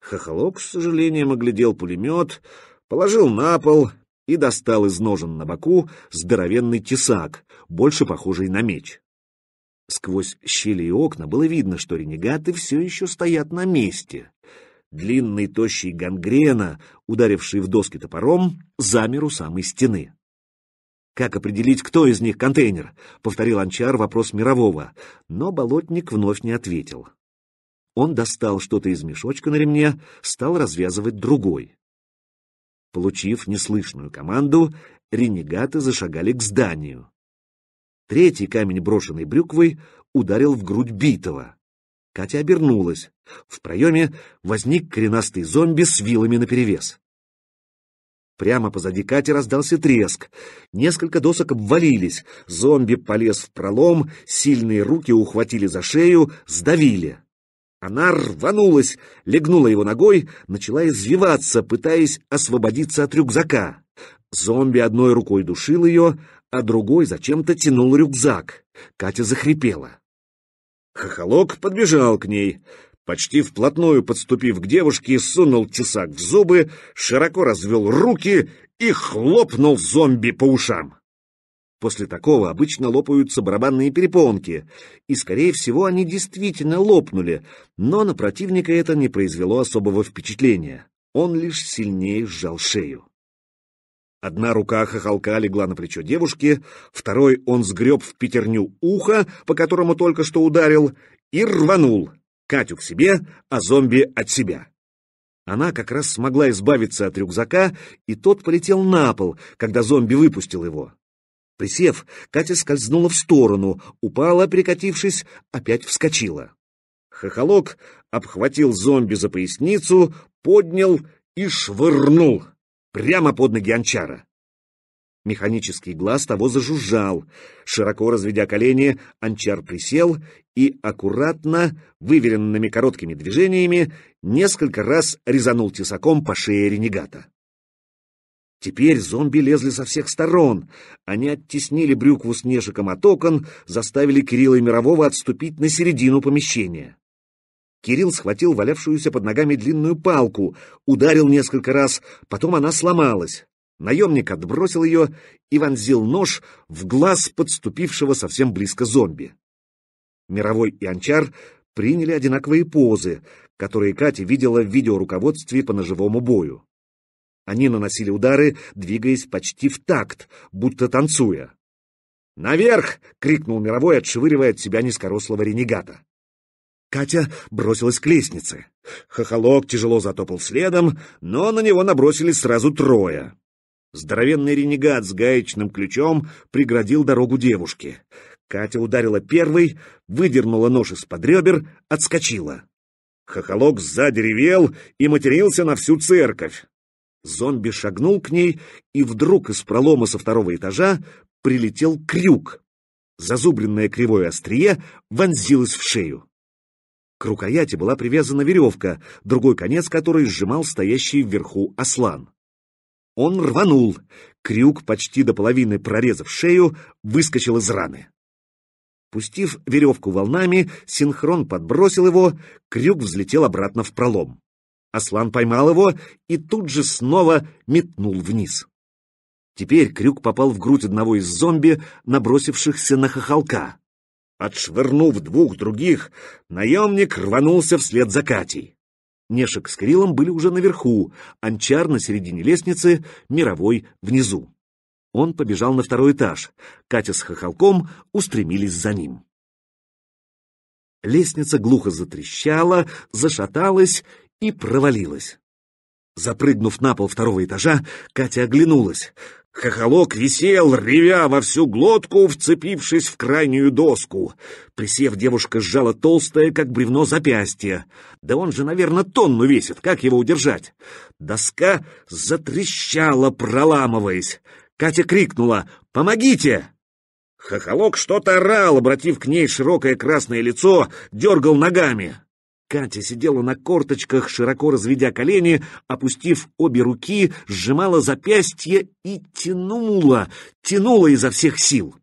Хохолок с сожалением оглядел пулемет, положил на пол и достал из ножен на боку здоровенный тесак, больше похожий на меч. Сквозь щели и окна было видно, что ренегаты все еще стоят на месте. Длинный тощий гангрена, ударивший в доски топором, замер у самой стены. «Как определить, кто из них контейнер?» — повторил Анчар вопрос мирового, но болотник вновь не ответил. Он достал что-то из мешочка на ремне, стал развязывать другой. Получив неслышную команду, ренегаты зашагали к зданию. Третий камень, брошенный брюквой, ударил в грудь битого. Катя обернулась. В проеме возник коренастый зомби с вилами наперевес. Прямо позади Кати раздался треск. Несколько досок обвалились. Зомби полез в пролом, сильные руки ухватили за шею, сдавили. Она рванулась, легнула его ногой, начала извиваться, пытаясь освободиться от рюкзака. Зомби одной рукой душил ее, а другой зачем-то тянул рюкзак. Катя захрипела. Хохолок подбежал к ней. Почти вплотную подступив к девушке, сунул тесак в зубы, широко развел руки и хлопнул зомби по ушам. После такого обычно лопаются барабанные перепонки, и, скорее всего, они действительно лопнули, но на противника это не произвело особого впечатления. Он лишь сильнее сжал шею. Одна рука хохолка легла на плечо девушки, второй он сгреб в пятерню ухо, по которому только что ударил, и рванул. Катю к себе, а зомби от себя. Она как раз смогла избавиться от рюкзака, и тот полетел на пол, когда зомби выпустил его. Присев, Катя скользнула в сторону, упала, перекатившись, опять вскочила. Хохолок обхватил зомби за поясницу, поднял и швырнул прямо под ноги анчара. Механический глаз того зажужжал. Широко разведя колени, анчар присел и аккуратно, выверенными короткими движениями, несколько раз резанул тесаком по шее ренегата. Теперь зомби лезли со всех сторон. Они оттеснили брюкву снежиком от окон, заставили Кирилла и Мирового отступить на середину помещения. Кирилл схватил валявшуюся под ногами длинную палку, ударил несколько раз, потом она сломалась. Наемник отбросил ее и вонзил нож в глаз подступившего совсем близко зомби. Мировой и Анчар приняли одинаковые позы, которые Катя видела в видеоруководстве по ножевому бою. Они наносили удары, двигаясь почти в такт, будто танцуя. «Наверх!» — крикнул Мировой, отшвыривая от себя низкорослого ренегата. Катя бросилась к лестнице. Хохолок тяжело затопал следом, но на него набросились сразу трое. Здоровенный ренегат с гаечным ключом преградил дорогу девушке. Катя ударила первой, выдернула нож из-под ребер, отскочила. Хохолок сзади ревел и матерился на всю церковь. Зомби шагнул к ней, и вдруг из пролома со второго этажа прилетел крюк. Зазубренное кривое острие вонзилось в шею. К рукояти была привязана веревка, другой конец которой сжимал стоящий вверху ослан. Он рванул. Крюк, почти до половины прорезав шею, выскочил из раны. Пустив веревку волнами, синхрон подбросил его, крюк взлетел обратно в пролом. Аслан поймал его и тут же снова метнул вниз. Теперь крюк попал в грудь одного из зомби, набросившихся на хохолка. Отшвырнув двух других, наемник рванулся вслед за Катей. Нешек с Крилом были уже наверху, Анчар на середине лестницы, Мировой внизу. Он побежал на второй этаж, Катя с Хохолком устремились за ним. Лестница глухо затрещала, зашаталась и провалилась. Запрыгнув на пол второго этажа, Катя оглянулась. Хохолок висел, ревя во всю глотку, вцепившись в крайнюю доску. Присев, девушка сжала толстое, как бревно, запястье. Да он же, наверное, тонну весит, как его удержать? Доска затрещала, проламываясь. Катя крикнула «Помогите!» Хохолок что-то орал, обратив к ней широкое красное лицо, дергал ногами. Катя сидела на корточках, широко разведя колени, опустив обе руки, сжимала запястье и тянула, тянула изо всех сил.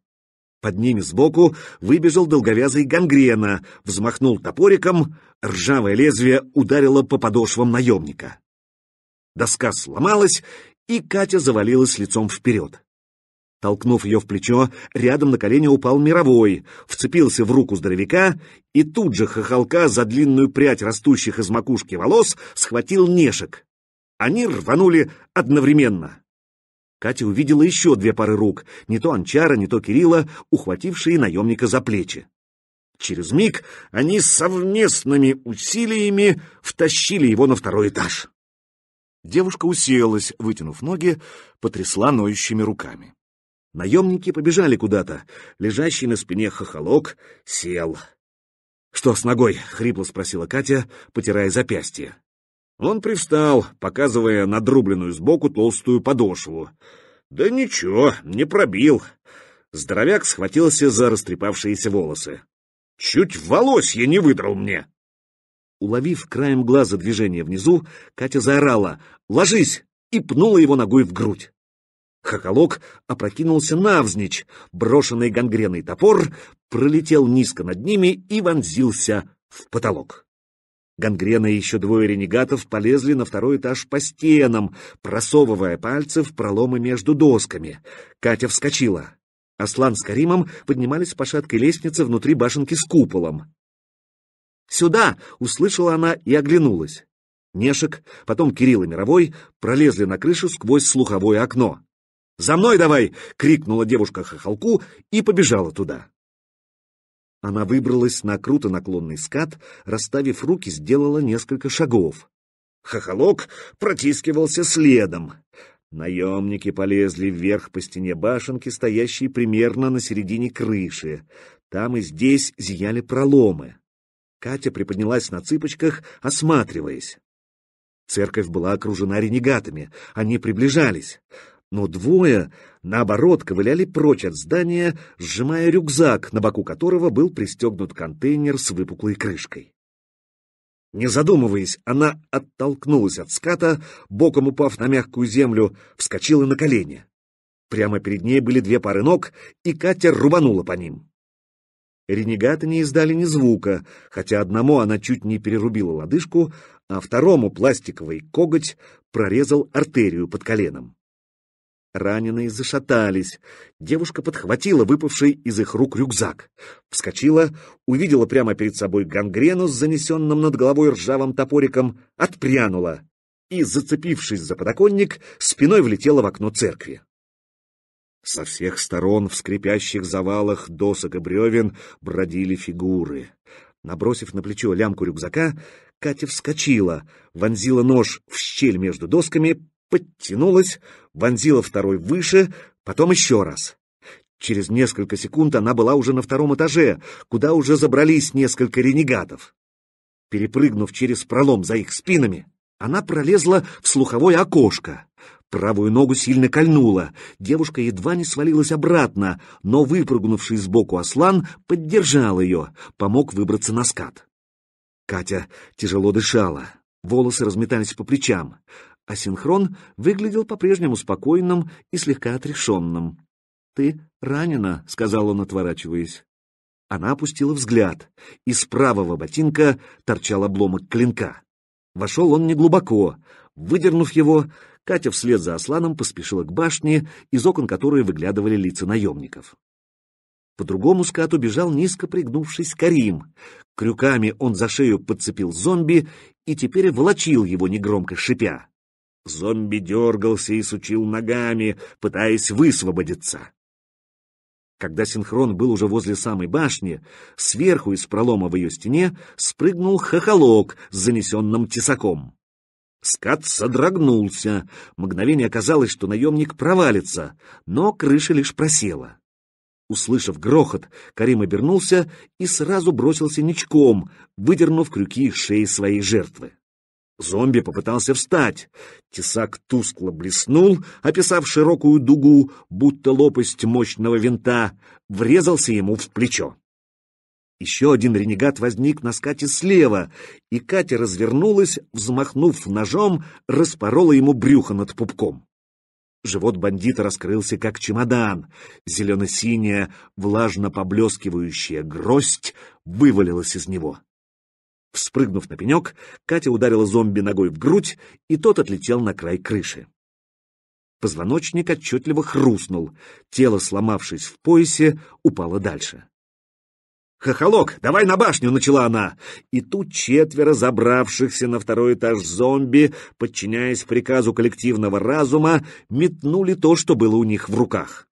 Под ними сбоку выбежал долговязый гангрена, взмахнул топориком, ржавое лезвие ударило по подошвам наемника. Доска сломалась, и Катя завалилась лицом вперед. Толкнув ее в плечо, рядом на колени упал мировой, вцепился в руку здоровяка и тут же хохолка за длинную прядь растущих из макушки волос схватил нешек. Они рванули одновременно. Катя увидела еще две пары рук, не то Анчара, не то Кирилла, ухватившие наемника за плечи. Через миг они совместными усилиями втащили его на второй этаж. Девушка уселась, вытянув ноги, потрясла ноющими руками. Наемники побежали куда-то. Лежащий на спине хохолок сел. «Что с ногой?» — хрипло спросила Катя, потирая запястье. Он привстал, показывая надрубленную сбоку толстую подошву. «Да ничего, не пробил». Здоровяк схватился за растрепавшиеся волосы. «Чуть я не выдрал мне!» Уловив краем глаза движение внизу, Катя заорала «Ложись!» и пнула его ногой в грудь. Хохолок опрокинулся навзничь, брошенный гангреной топор пролетел низко над ними и вонзился в потолок. Гангрена и еще двое ренегатов полезли на второй этаж по стенам, просовывая пальцы в проломы между досками. Катя вскочила. Аслан с Каримом поднимались по шаткой лестнице внутри башенки с куполом. «Сюда!» — услышала она и оглянулась. Нешек, потом Кирилл и Мировой пролезли на крышу сквозь слуховое окно. «За мной давай!» — крикнула девушка хохолку и побежала туда. Она выбралась на круто наклонный скат, расставив руки, сделала несколько шагов. Хохолок протискивался следом. Наемники полезли вверх по стене башенки, стоящей примерно на середине крыши. Там и здесь зияли проломы. Катя приподнялась на цыпочках, осматриваясь. Церковь была окружена ренегатами, они приближались но двое, наоборот, ковыляли прочь от здания, сжимая рюкзак, на боку которого был пристегнут контейнер с выпуклой крышкой. Не задумываясь, она оттолкнулась от ската, боком упав на мягкую землю, вскочила на колени. Прямо перед ней были две пары ног, и Катя рубанула по ним. Ренегаты не издали ни звука, хотя одному она чуть не перерубила лодыжку, а второму пластиковый коготь прорезал артерию под коленом. Раненые зашатались. Девушка подхватила выпавший из их рук рюкзак. Вскочила, увидела прямо перед собой гангрену с занесенным над головой ржавым топориком, отпрянула и, зацепившись за подоконник, спиной влетела в окно церкви. Со всех сторон в скрипящих завалах досок и бревен бродили фигуры. Набросив на плечо лямку рюкзака, Катя вскочила, вонзила нож в щель между досками, подтянулась, вонзила второй выше, потом еще раз. Через несколько секунд она была уже на втором этаже, куда уже забрались несколько ренегатов. Перепрыгнув через пролом за их спинами, она пролезла в слуховое окошко. Правую ногу сильно кольнула. Девушка едва не свалилась обратно, но выпрыгнувший сбоку Аслан поддержал ее, помог выбраться на скат. Катя тяжело дышала, волосы разметались по плечам а синхрон выглядел по-прежнему спокойным и слегка отрешенным. «Ты ранена», — сказал он, отворачиваясь. Она опустила взгляд. Из правого ботинка торчал обломок клинка. Вошел он неглубоко. Выдернув его, Катя вслед за Асланом поспешила к башне, из окон которой выглядывали лица наемников. По другому скату бежал низко пригнувшись Карим. Крюками он за шею подцепил зомби и теперь волочил его, негромко шипя. Зомби дергался и сучил ногами, пытаясь высвободиться. Когда синхрон был уже возле самой башни, сверху из пролома в ее стене спрыгнул хохолок с занесенным тесаком. Скат содрогнулся. Мгновение казалось, что наемник провалится, но крыша лишь просела. Услышав грохот, Карим обернулся и сразу бросился ничком, выдернув крюки шеи своей жертвы. Зомби попытался встать. Тесак тускло блеснул, описав широкую дугу, будто лопасть мощного винта, врезался ему в плечо. Еще один ренегат возник на скате слева, и Катя развернулась, взмахнув ножом, распорола ему брюхо над пупком. Живот бандита раскрылся, как чемодан. Зелено-синяя, влажно поблескивающая гроздь вывалилась из него. Вспрыгнув на пенек, Катя ударила зомби ногой в грудь, и тот отлетел на край крыши. Позвоночник отчетливо хрустнул, тело, сломавшись в поясе, упало дальше. «Хохолок, давай на башню!» — начала она. И тут четверо забравшихся на второй этаж зомби, подчиняясь приказу коллективного разума, метнули то, что было у них в руках.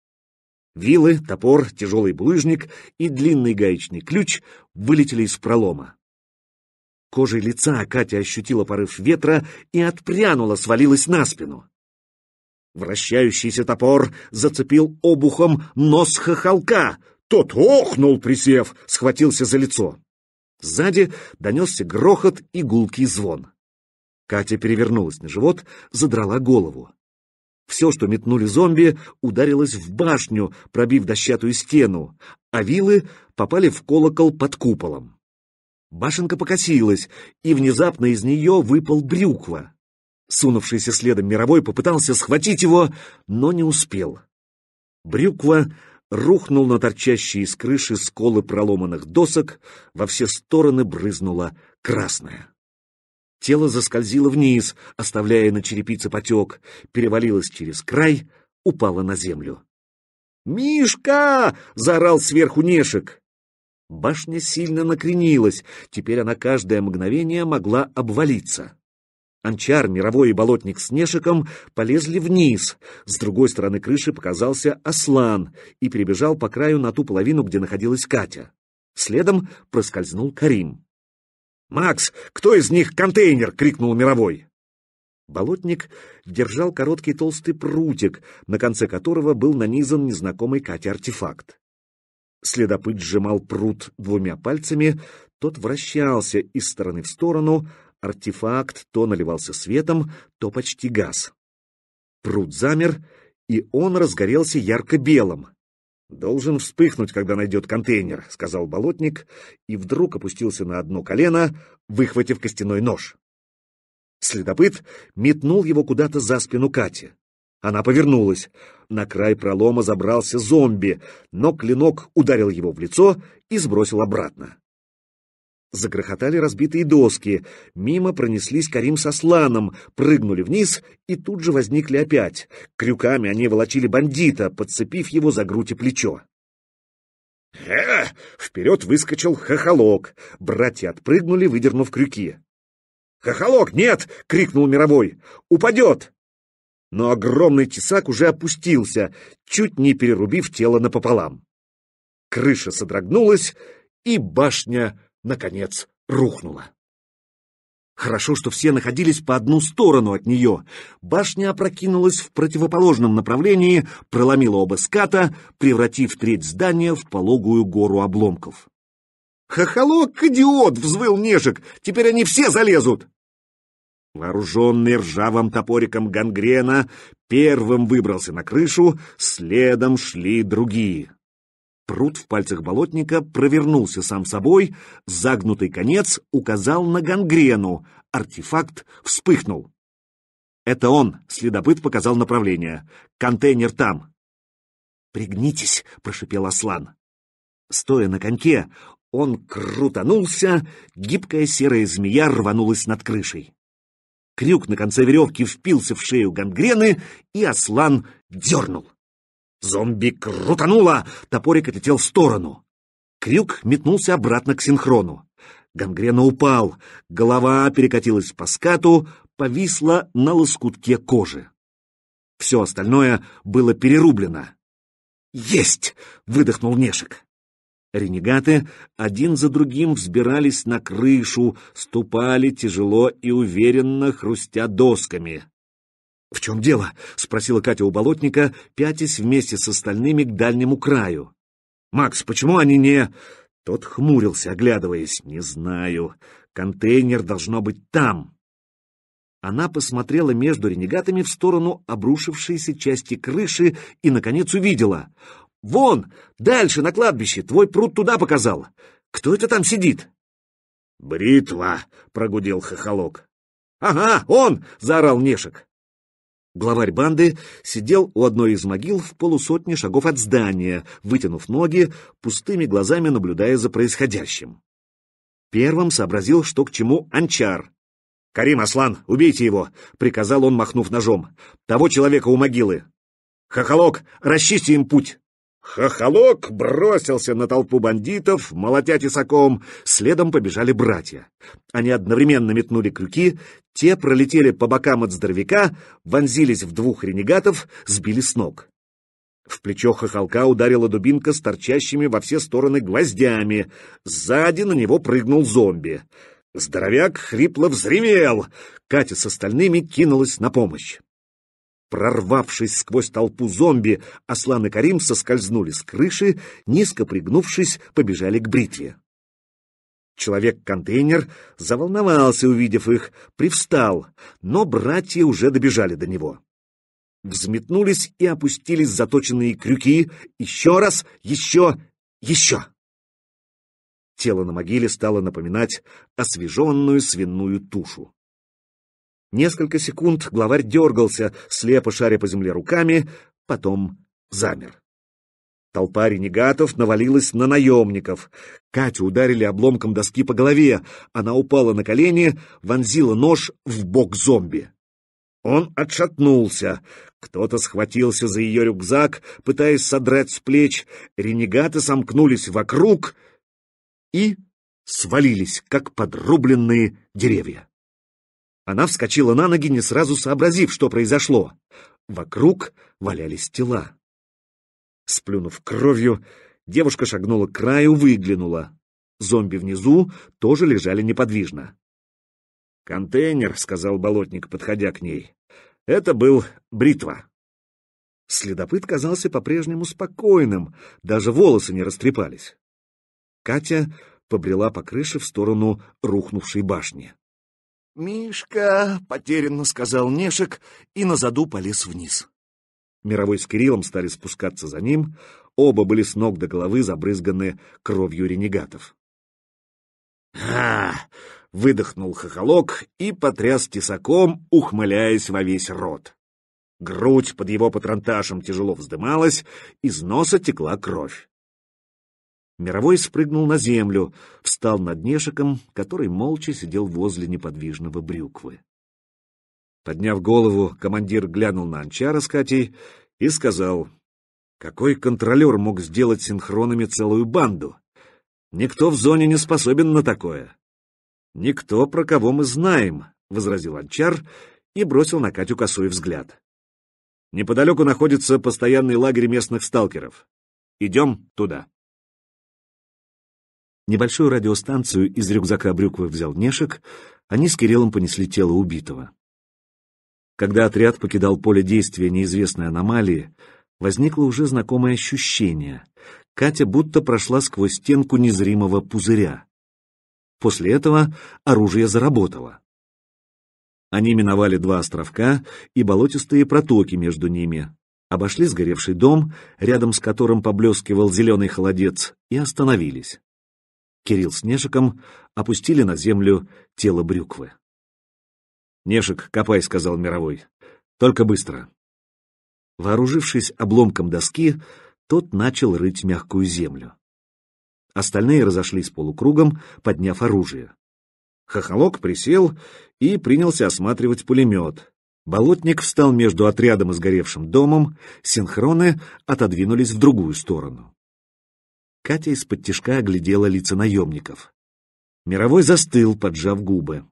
Вилы, топор, тяжелый булыжник и длинный гаечный ключ вылетели из пролома. Кожей лица Катя ощутила порыв ветра и отпрянула, свалилась на спину. Вращающийся топор зацепил обухом нос хохолка. Тот охнул, присев, схватился за лицо. Сзади донесся грохот и гулкий звон. Катя перевернулась на живот, задрала голову. Все, что метнули зомби, ударилось в башню, пробив дощатую стену, а вилы попали в колокол под куполом. Башенка покосилась, и внезапно из нее выпал брюква. Сунувшийся следом мировой попытался схватить его, но не успел. Брюква рухнул на торчащие из крыши сколы проломанных досок, во все стороны брызнула красная. Тело заскользило вниз, оставляя на черепице потек, перевалилось через край, упало на землю. «Мишка!» — заорал сверху Нешек. Башня сильно накренилась, теперь она каждое мгновение могла обвалиться. Анчар, мировой и болотник с Нешиком полезли вниз. С другой стороны крыши показался Аслан и перебежал по краю на ту половину, где находилась Катя. Следом проскользнул Карим. «Макс, кто из них контейнер?» — крикнул мировой. Болотник держал короткий толстый прутик, на конце которого был нанизан незнакомый Кате артефакт. Следопыт сжимал пруд двумя пальцами, тот вращался из стороны в сторону, артефакт то наливался светом, то почти газ. Пруд замер, и он разгорелся ярко-белым. «Должен вспыхнуть, когда найдет контейнер», — сказал болотник, и вдруг опустился на одно колено, выхватив костяной нож. Следопыт метнул его куда-то за спину Кати. Она повернулась. На край пролома забрался зомби, но клинок ударил его в лицо и сбросил обратно. Загрохотали разбитые доски, мимо пронеслись Карим со Сланом, прыгнули вниз и тут же возникли опять. Крюками они волочили бандита, подцепив его за грудь и плечо. «Э!» — вперед выскочил хохолок. Братья отпрыгнули, выдернув крюки. «Хохолок, нет!» — крикнул мировой. «Упадет!» но огромный тесак уже опустился, чуть не перерубив тело напополам. Крыша содрогнулась, и башня, наконец, рухнула. Хорошо, что все находились по одну сторону от нее. Башня опрокинулась в противоположном направлении, проломила оба ската, превратив треть здания в пологую гору обломков. «Хохолок, идиот!» — взвыл Нежик. «Теперь они все залезут!» Вооруженный ржавым топориком гангрена, первым выбрался на крышу, следом шли другие. Пруд в пальцах болотника провернулся сам собой, загнутый конец указал на гангрену, артефакт вспыхнул. «Это он!» — следопыт показал направление. «Контейнер там!» «Пригнитесь!» — прошипел Аслан. Стоя на коньке, он крутанулся, гибкая серая змея рванулась над крышей. Крюк на конце веревки впился в шею гангрены, и Аслан дернул. Зомби крутануло, топорик отлетел в сторону. Крюк метнулся обратно к синхрону. Гангрена упал, голова перекатилась по скату, повисла на лоскутке кожи. Все остальное было перерублено. «Есть!» — выдохнул Нешек. Ренегаты один за другим взбирались на крышу, ступали тяжело и уверенно, хрустя досками. «В чем дело?» — спросила Катя у болотника, пятясь вместе с остальными к дальнему краю. «Макс, почему они не...» Тот хмурился, оглядываясь. «Не знаю. Контейнер должно быть там». Она посмотрела между ренегатами в сторону обрушившейся части крыши и, наконец, увидела. Вон, дальше, на кладбище, твой пруд туда показал. Кто это там сидит? — Бритва, — прогудел хохолок. — Ага, он! — заорал Нешек. Главарь банды сидел у одной из могил в полусотне шагов от здания, вытянув ноги, пустыми глазами наблюдая за происходящим. Первым сообразил, что к чему анчар. «Карим Аслан, убейте его!» — приказал он, махнув ножом. «Того человека у могилы!» «Хохолок, расчисти им путь!» Хохолок бросился на толпу бандитов, молотя тесаком. Следом побежали братья. Они одновременно метнули крюки, те пролетели по бокам от здоровяка, вонзились в двух ренегатов, сбили с ног. В плечо хохолка ударила дубинка с торчащими во все стороны гвоздями. Сзади на него прыгнул зомби. Здоровяк хрипло взревел. Катя с остальными кинулась на помощь. Прорвавшись сквозь толпу зомби, Аслан и Карим соскользнули с крыши, низко пригнувшись, побежали к бритве. Человек-контейнер заволновался, увидев их, привстал, но братья уже добежали до него. Взметнулись и опустились заточенные крюки. Еще раз, еще, еще. Тело на могиле стало напоминать освеженную свиную тушу. Несколько секунд главарь дергался, слепо шаря по земле руками, потом замер. Толпа ренегатов навалилась на наемников. Катю ударили обломком доски по голове. Она упала на колени, вонзила нож в бок зомби. Он отшатнулся. Кто-то схватился за ее рюкзак, пытаясь содрать с плеч. Ренегаты сомкнулись вокруг и свалились, как подрубленные деревья. Она вскочила на ноги, не сразу сообразив, что произошло. Вокруг валялись тела. Сплюнув кровью, девушка шагнула к краю, выглянула. Зомби внизу тоже лежали неподвижно. «Контейнер», — сказал болотник, подходя к ней. «Это был бритва». Следопыт казался по-прежнему спокойным, даже волосы не растрепались. Катя побрела по крыше в сторону рухнувшей башни. «Мишка!» — потерянно сказал Нешек и на заду полез вниз. Мировой с Кириллом стали спускаться за ним, оба были с ног до головы забрызганы кровью ренегатов. а выдохнул хохолок и потряс тесаком, ухмыляясь во весь рот. Грудь под его патронташем тяжело вздымалась, из носа текла кровь. Мировой спрыгнул на землю, встал над Нешиком, который молча сидел возле неподвижного брюквы. Подняв голову, командир глянул на Анчара с Катей и сказал, «Какой контролер мог сделать синхронами целую банду? Никто в зоне не способен на такое». «Никто, про кого мы знаем», — возразил Анчар и бросил на Катю косой взгляд. «Неподалеку находится постоянный лагерь местных сталкеров. Идем туда». Небольшую радиостанцию из рюкзака Брюквы взял Нешек, они с Кириллом понесли тело убитого. Когда отряд покидал поле действия неизвестной аномалии, возникло уже знакомое ощущение. Катя будто прошла сквозь стенку незримого пузыря. После этого оружие заработало. Они миновали два островка и болотистые протоки между ними, обошли сгоревший дом, рядом с которым поблескивал зеленый холодец, и остановились. Кирилл с Нешиком опустили на землю тело брюквы. «Нешик, копай», — сказал Мировой. «Только быстро». Вооружившись обломком доски, тот начал рыть мягкую землю. Остальные разошлись полукругом, подняв оружие. Хохолок присел и принялся осматривать пулемет. Болотник встал между отрядом и сгоревшим домом, синхроны отодвинулись в другую сторону. Катя из-под тишка оглядела лица наемников. Мировой застыл, поджав губы.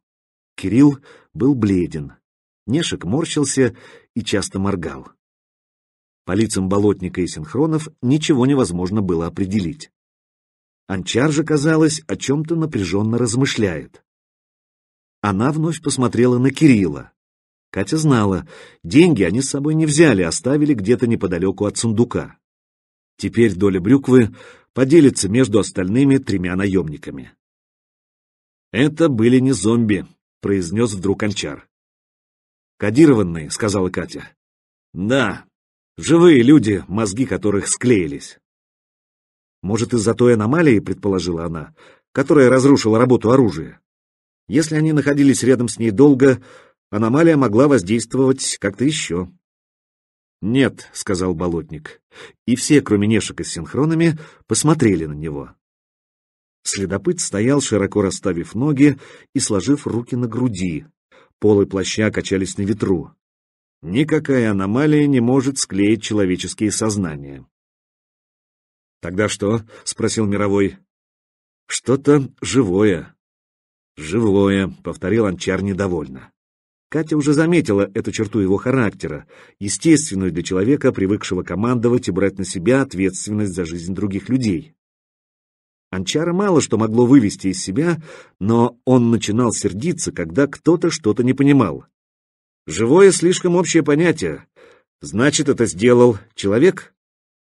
Кирилл был бледен. Нешек морщился и часто моргал. По лицам болотника и синхронов ничего невозможно было определить. Анчар же, казалось, о чем-то напряженно размышляет. Она вновь посмотрела на Кирилла. Катя знала, деньги они с собой не взяли, оставили где-то неподалеку от сундука. Теперь доля брюквы поделится между остальными тремя наемниками. «Это были не зомби», — произнес вдруг Анчар. «Кодированные», — сказала Катя. «Да, живые люди, мозги которых склеились». «Может, из-за той аномалии», — предположила она, — «которая разрушила работу оружия. Если они находились рядом с ней долго, аномалия могла воздействовать как-то еще». «Нет», — сказал болотник, и все, кроме Нешика с синхронами, посмотрели на него. Следопыт стоял, широко расставив ноги и сложив руки на груди. Полы плаща качались на ветру. Никакая аномалия не может склеить человеческие сознания. «Тогда что?» — спросил Мировой. «Что-то живое». «Живое», — повторил Анчар недовольно. Катя уже заметила эту черту его характера, естественную для человека, привыкшего командовать и брать на себя ответственность за жизнь других людей. Анчара мало что могло вывести из себя, но он начинал сердиться, когда кто-то что-то не понимал. Живое слишком общее понятие. Значит, это сделал человек?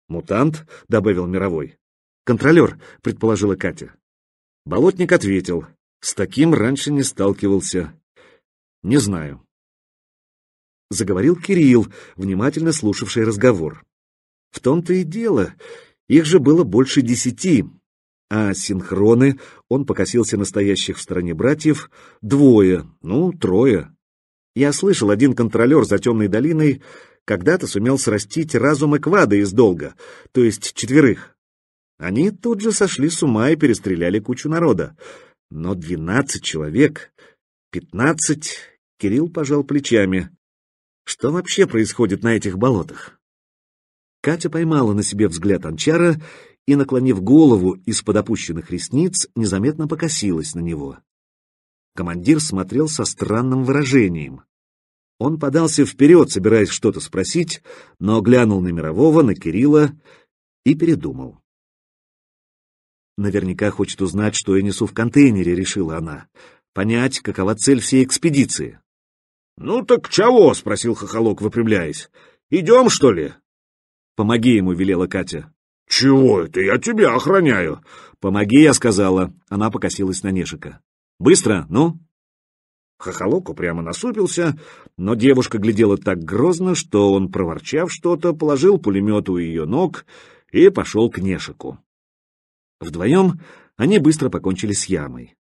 Мутант, добавил мировой. Контролер, предположила Катя. Болотник ответил. С таким раньше не сталкивался. Не знаю. Заговорил Кирилл, внимательно слушавший разговор. В том-то и дело, их же было больше десяти, а синхроны, он покосился настоящих в стороне братьев, двое, ну, трое. Я слышал, один контролер за темной долиной когда-то сумел срастить разум Эквада из долга, то есть четверых. Они тут же сошли с ума и перестреляли кучу народа. Но двенадцать человек, пятнадцать Кирилл пожал плечами. Что вообще происходит на этих болотах? Катя поймала на себе взгляд Анчара и, наклонив голову из-под опущенных ресниц, незаметно покосилась на него. Командир смотрел со странным выражением. Он подался вперед, собираясь что-то спросить, но глянул на Мирового, на Кирилла и передумал. «Наверняка хочет узнать, что я несу в контейнере», — решила она. «Понять, какова цель всей экспедиции». «Ну так чего?» — спросил Хохолок, выпрямляясь. «Идем, что ли?» «Помоги ему», — велела Катя. «Чего это? Я тебя охраняю!» «Помоги», — я сказала. Она покосилась на Нешика. «Быстро, ну!» Хохолок упрямо насупился, но девушка глядела так грозно, что он, проворчав что-то, положил пулемет у ее ног и пошел к Нешику. Вдвоем они быстро покончили с ямой.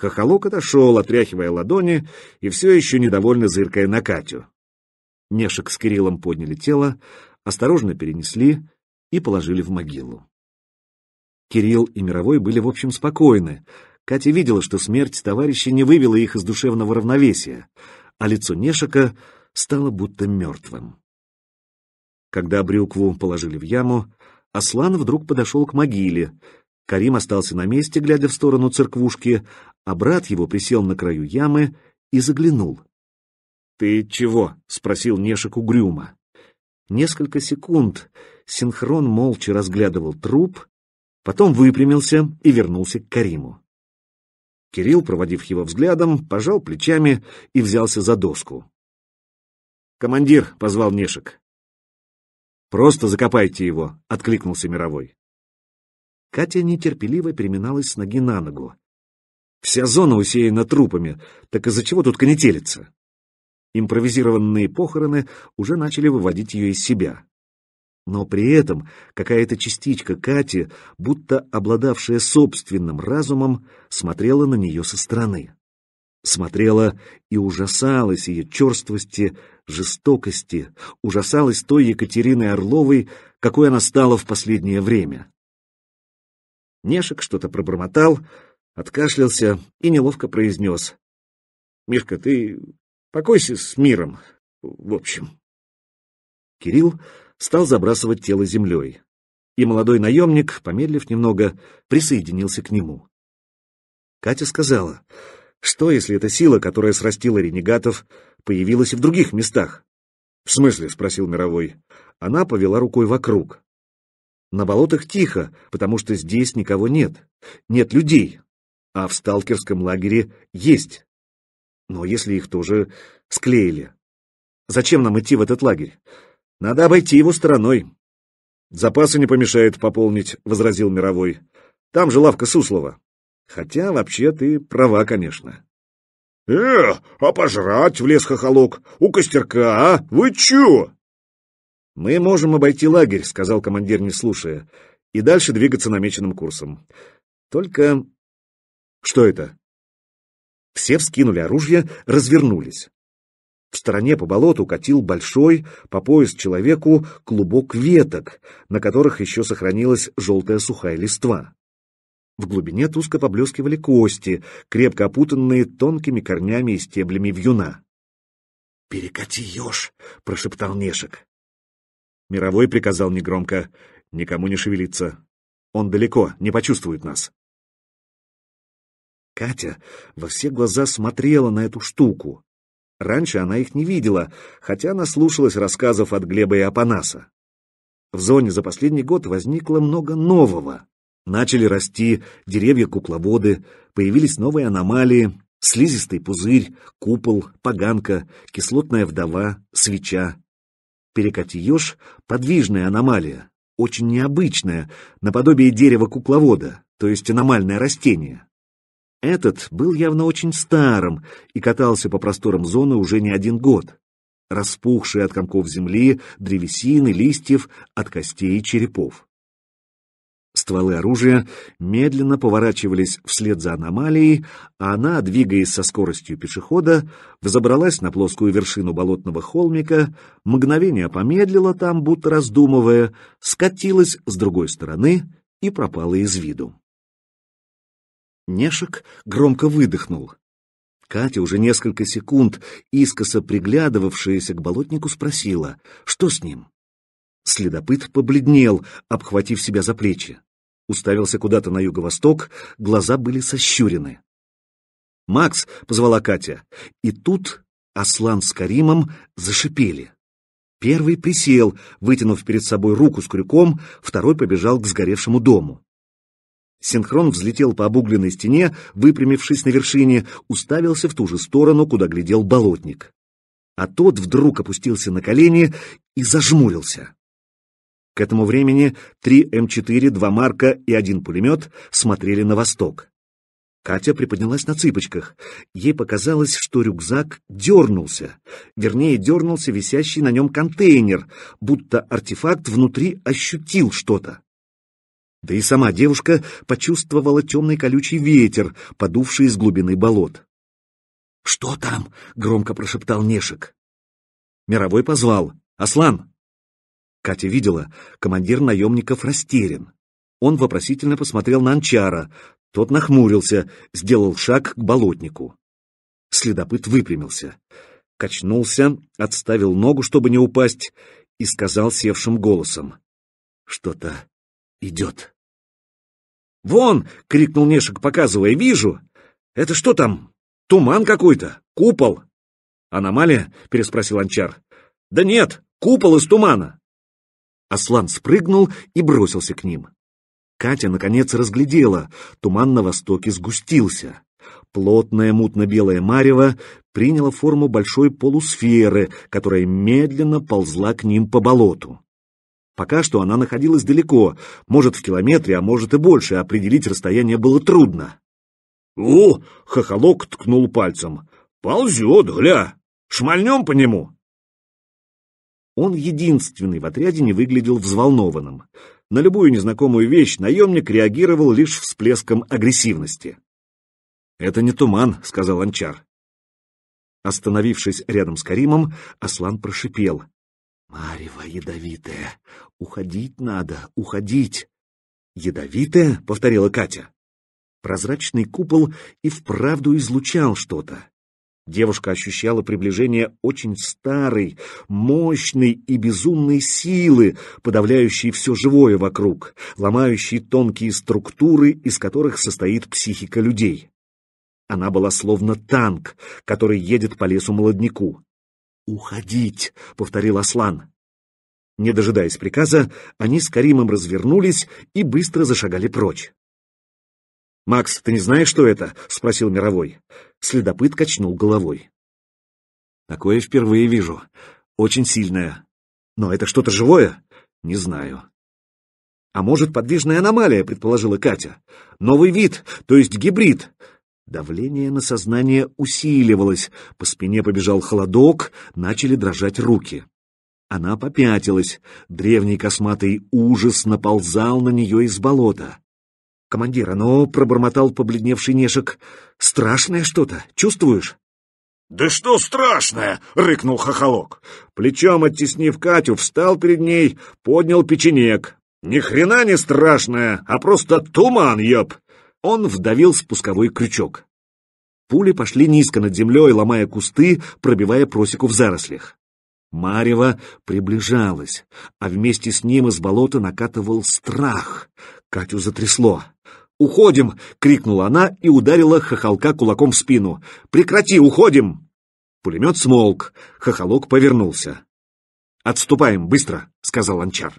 Хохолок отошел, отряхивая ладони и все еще недовольно зыркая на Катю. Нешек с Кириллом подняли тело, осторожно перенесли и положили в могилу. Кирилл и Мировой были, в общем, спокойны. Катя видела, что смерть товарища не вывела их из душевного равновесия, а лицо Нешика стало будто мертвым. Когда брюкву положили в яму, Аслан вдруг подошел к могиле — Карим остался на месте, глядя в сторону церквушки, а брат его присел на краю ямы и заглянул. «Ты чего?» — спросил Нешек угрюмо. Несколько секунд синхрон молча разглядывал труп, потом выпрямился и вернулся к Кариму. Кирилл, проводив его взглядом, пожал плечами и взялся за доску. «Командир!» — позвал Нешек. «Просто закопайте его!» — откликнулся Мировой. Катя нетерпеливо переминалась с ноги на ногу. «Вся зона усеяна трупами, так из-за чего тут конетелится?» Импровизированные похороны уже начали выводить ее из себя. Но при этом какая-то частичка Кати, будто обладавшая собственным разумом, смотрела на нее со стороны. Смотрела и ужасалась ее черствости, жестокости, ужасалась той Екатерины Орловой, какой она стала в последнее время. Нешек что-то пробормотал, откашлялся и неловко произнес. — Мишка, ты покойся с миром, в общем. Кирилл стал забрасывать тело землей, и молодой наемник, помедлив немного, присоединился к нему. Катя сказала, что если эта сила, которая срастила ренегатов, появилась и в других местах? — В смысле? — спросил Мировой. Она повела рукой вокруг. На болотах тихо, потому что здесь никого нет, нет людей, а в сталкерском лагере есть. Но если их тоже склеили, зачем нам идти в этот лагерь? Надо обойти его стороной. Запасы не помешают пополнить, возразил Мировой. Там же лавка Суслова. Хотя вообще ты права, конечно. «Э, а пожрать в лес хохолок? У костерка, а? Вы чё?» «Мы можем обойти лагерь», — сказал командир, не слушая, «и дальше двигаться намеченным курсом. Только...» «Что это?» Все вскинули оружие, развернулись. В стороне по болоту катил большой, по пояс человеку, клубок веток, на которых еще сохранилась желтая сухая листва. В глубине тускло поблескивали кости, крепко опутанные тонкими корнями и стеблями вьюна. «Перекати еж!» — прошептал Нешек. Мировой приказал негромко «Никому не шевелиться. Он далеко, не почувствует нас». Катя во все глаза смотрела на эту штуку. Раньше она их не видела, хотя наслушалась рассказов от Глеба и Апанаса. В зоне за последний год возникло много нового. Начали расти деревья-кукловоды, появились новые аномалии, слизистый пузырь, купол, поганка, кислотная вдова, свеча. Перекати-еж — подвижная аномалия, очень необычная, наподобие дерева кукловода, то есть аномальное растение. Этот был явно очень старым и катался по просторам зоны уже не один год, распухший от комков земли, древесины, листьев, от костей и черепов стволы оружия медленно поворачивались вслед за аномалией, а она, двигаясь со скоростью пешехода, взобралась на плоскую вершину болотного холмика, мгновение помедлила там, будто раздумывая, скатилась с другой стороны и пропала из виду. Нешек громко выдохнул. Катя, уже несколько секунд искоса приглядывавшаяся к болотнику, спросила, что с ним. Следопыт побледнел, обхватив себя за плечи уставился куда-то на юго-восток, глаза были сощурены. «Макс!» — позвала Катя. И тут Аслан с Каримом зашипели. Первый присел, вытянув перед собой руку с крюком, второй побежал к сгоревшему дому. Синхрон взлетел по обугленной стене, выпрямившись на вершине, уставился в ту же сторону, куда глядел болотник. А тот вдруг опустился на колени и зажмурился. К этому времени три М4, эм два Марка и один пулемет смотрели на восток. Катя приподнялась на цыпочках. Ей показалось, что рюкзак дернулся. Вернее, дернулся висящий на нем контейнер, будто артефакт внутри ощутил что-то. Да и сама девушка почувствовала темный колючий ветер, подувший из глубины болот. «Что там?» — громко прошептал Нешек. Мировой позвал. «Аслан!» Катя видела, командир наемников растерян. Он вопросительно посмотрел на Анчара, тот нахмурился, сделал шаг к болотнику. Следопыт выпрямился, качнулся, отставил ногу, чтобы не упасть, и сказал севшим голосом. «Что-то идет». «Вон!» — крикнул Нешек, показывая. «Вижу! Это что там? Туман какой-то? Купол?» «Аномалия?» — переспросил Анчар. «Да нет, купол из тумана!» Аслан спрыгнул и бросился к ним. Катя, наконец, разглядела. Туман на востоке сгустился. Плотное мутно-белое марево приняло форму большой полусферы, которая медленно ползла к ним по болоту. Пока что она находилась далеко, может, в километре, а может и больше, определить расстояние было трудно. «О!» — хохолок ткнул пальцем. «Ползет, гля! Шмальнем по нему!» Он единственный в отряде не выглядел взволнованным. На любую незнакомую вещь наемник реагировал лишь всплеском агрессивности. «Это не туман», — сказал Анчар. Остановившись рядом с Каримом, Аслан прошипел. "Марева ядовитая. Уходить надо, уходить!» Ядовитая, повторила Катя. Прозрачный купол и вправду излучал что-то. Девушка ощущала приближение очень старой, мощной и безумной силы, подавляющей все живое вокруг, ломающей тонкие структуры, из которых состоит психика людей. Она была словно танк, который едет по лесу молодняку. «Уходить!» — повторил Аслан. Не дожидаясь приказа, они с Каримом развернулись и быстро зашагали прочь. «Макс, ты не знаешь, что это?» — спросил Мировой. Следопыт качнул головой. «Такое впервые вижу. Очень сильное. Но это что-то живое?» «Не знаю». «А может, подвижная аномалия?» — предположила Катя. «Новый вид, то есть гибрид». Давление на сознание усиливалось, по спине побежал холодок, начали дрожать руки. Она попятилась, древний косматый ужас наползал на нее из болота. «Командир, оно...» — пробормотал побледневший Нешек. «Страшное что-то, чувствуешь?» «Да что страшное!» — рыкнул хохолок. Плечом оттеснив Катю, встал перед ней, поднял печенек. «Ни хрена не страшное, а просто туман, ёб!» Он вдавил спусковой крючок. Пули пошли низко над землей, ломая кусты, пробивая просеку в зарослях. Марева приближалась, а вместе с ним из болота накатывал страх. Катю затрясло. «Уходим!» — крикнула она и ударила хохолка кулаком в спину. «Прекрати, уходим!» Пулемет смолк, хохолок повернулся. «Отступаем, быстро!» — сказал Анчар.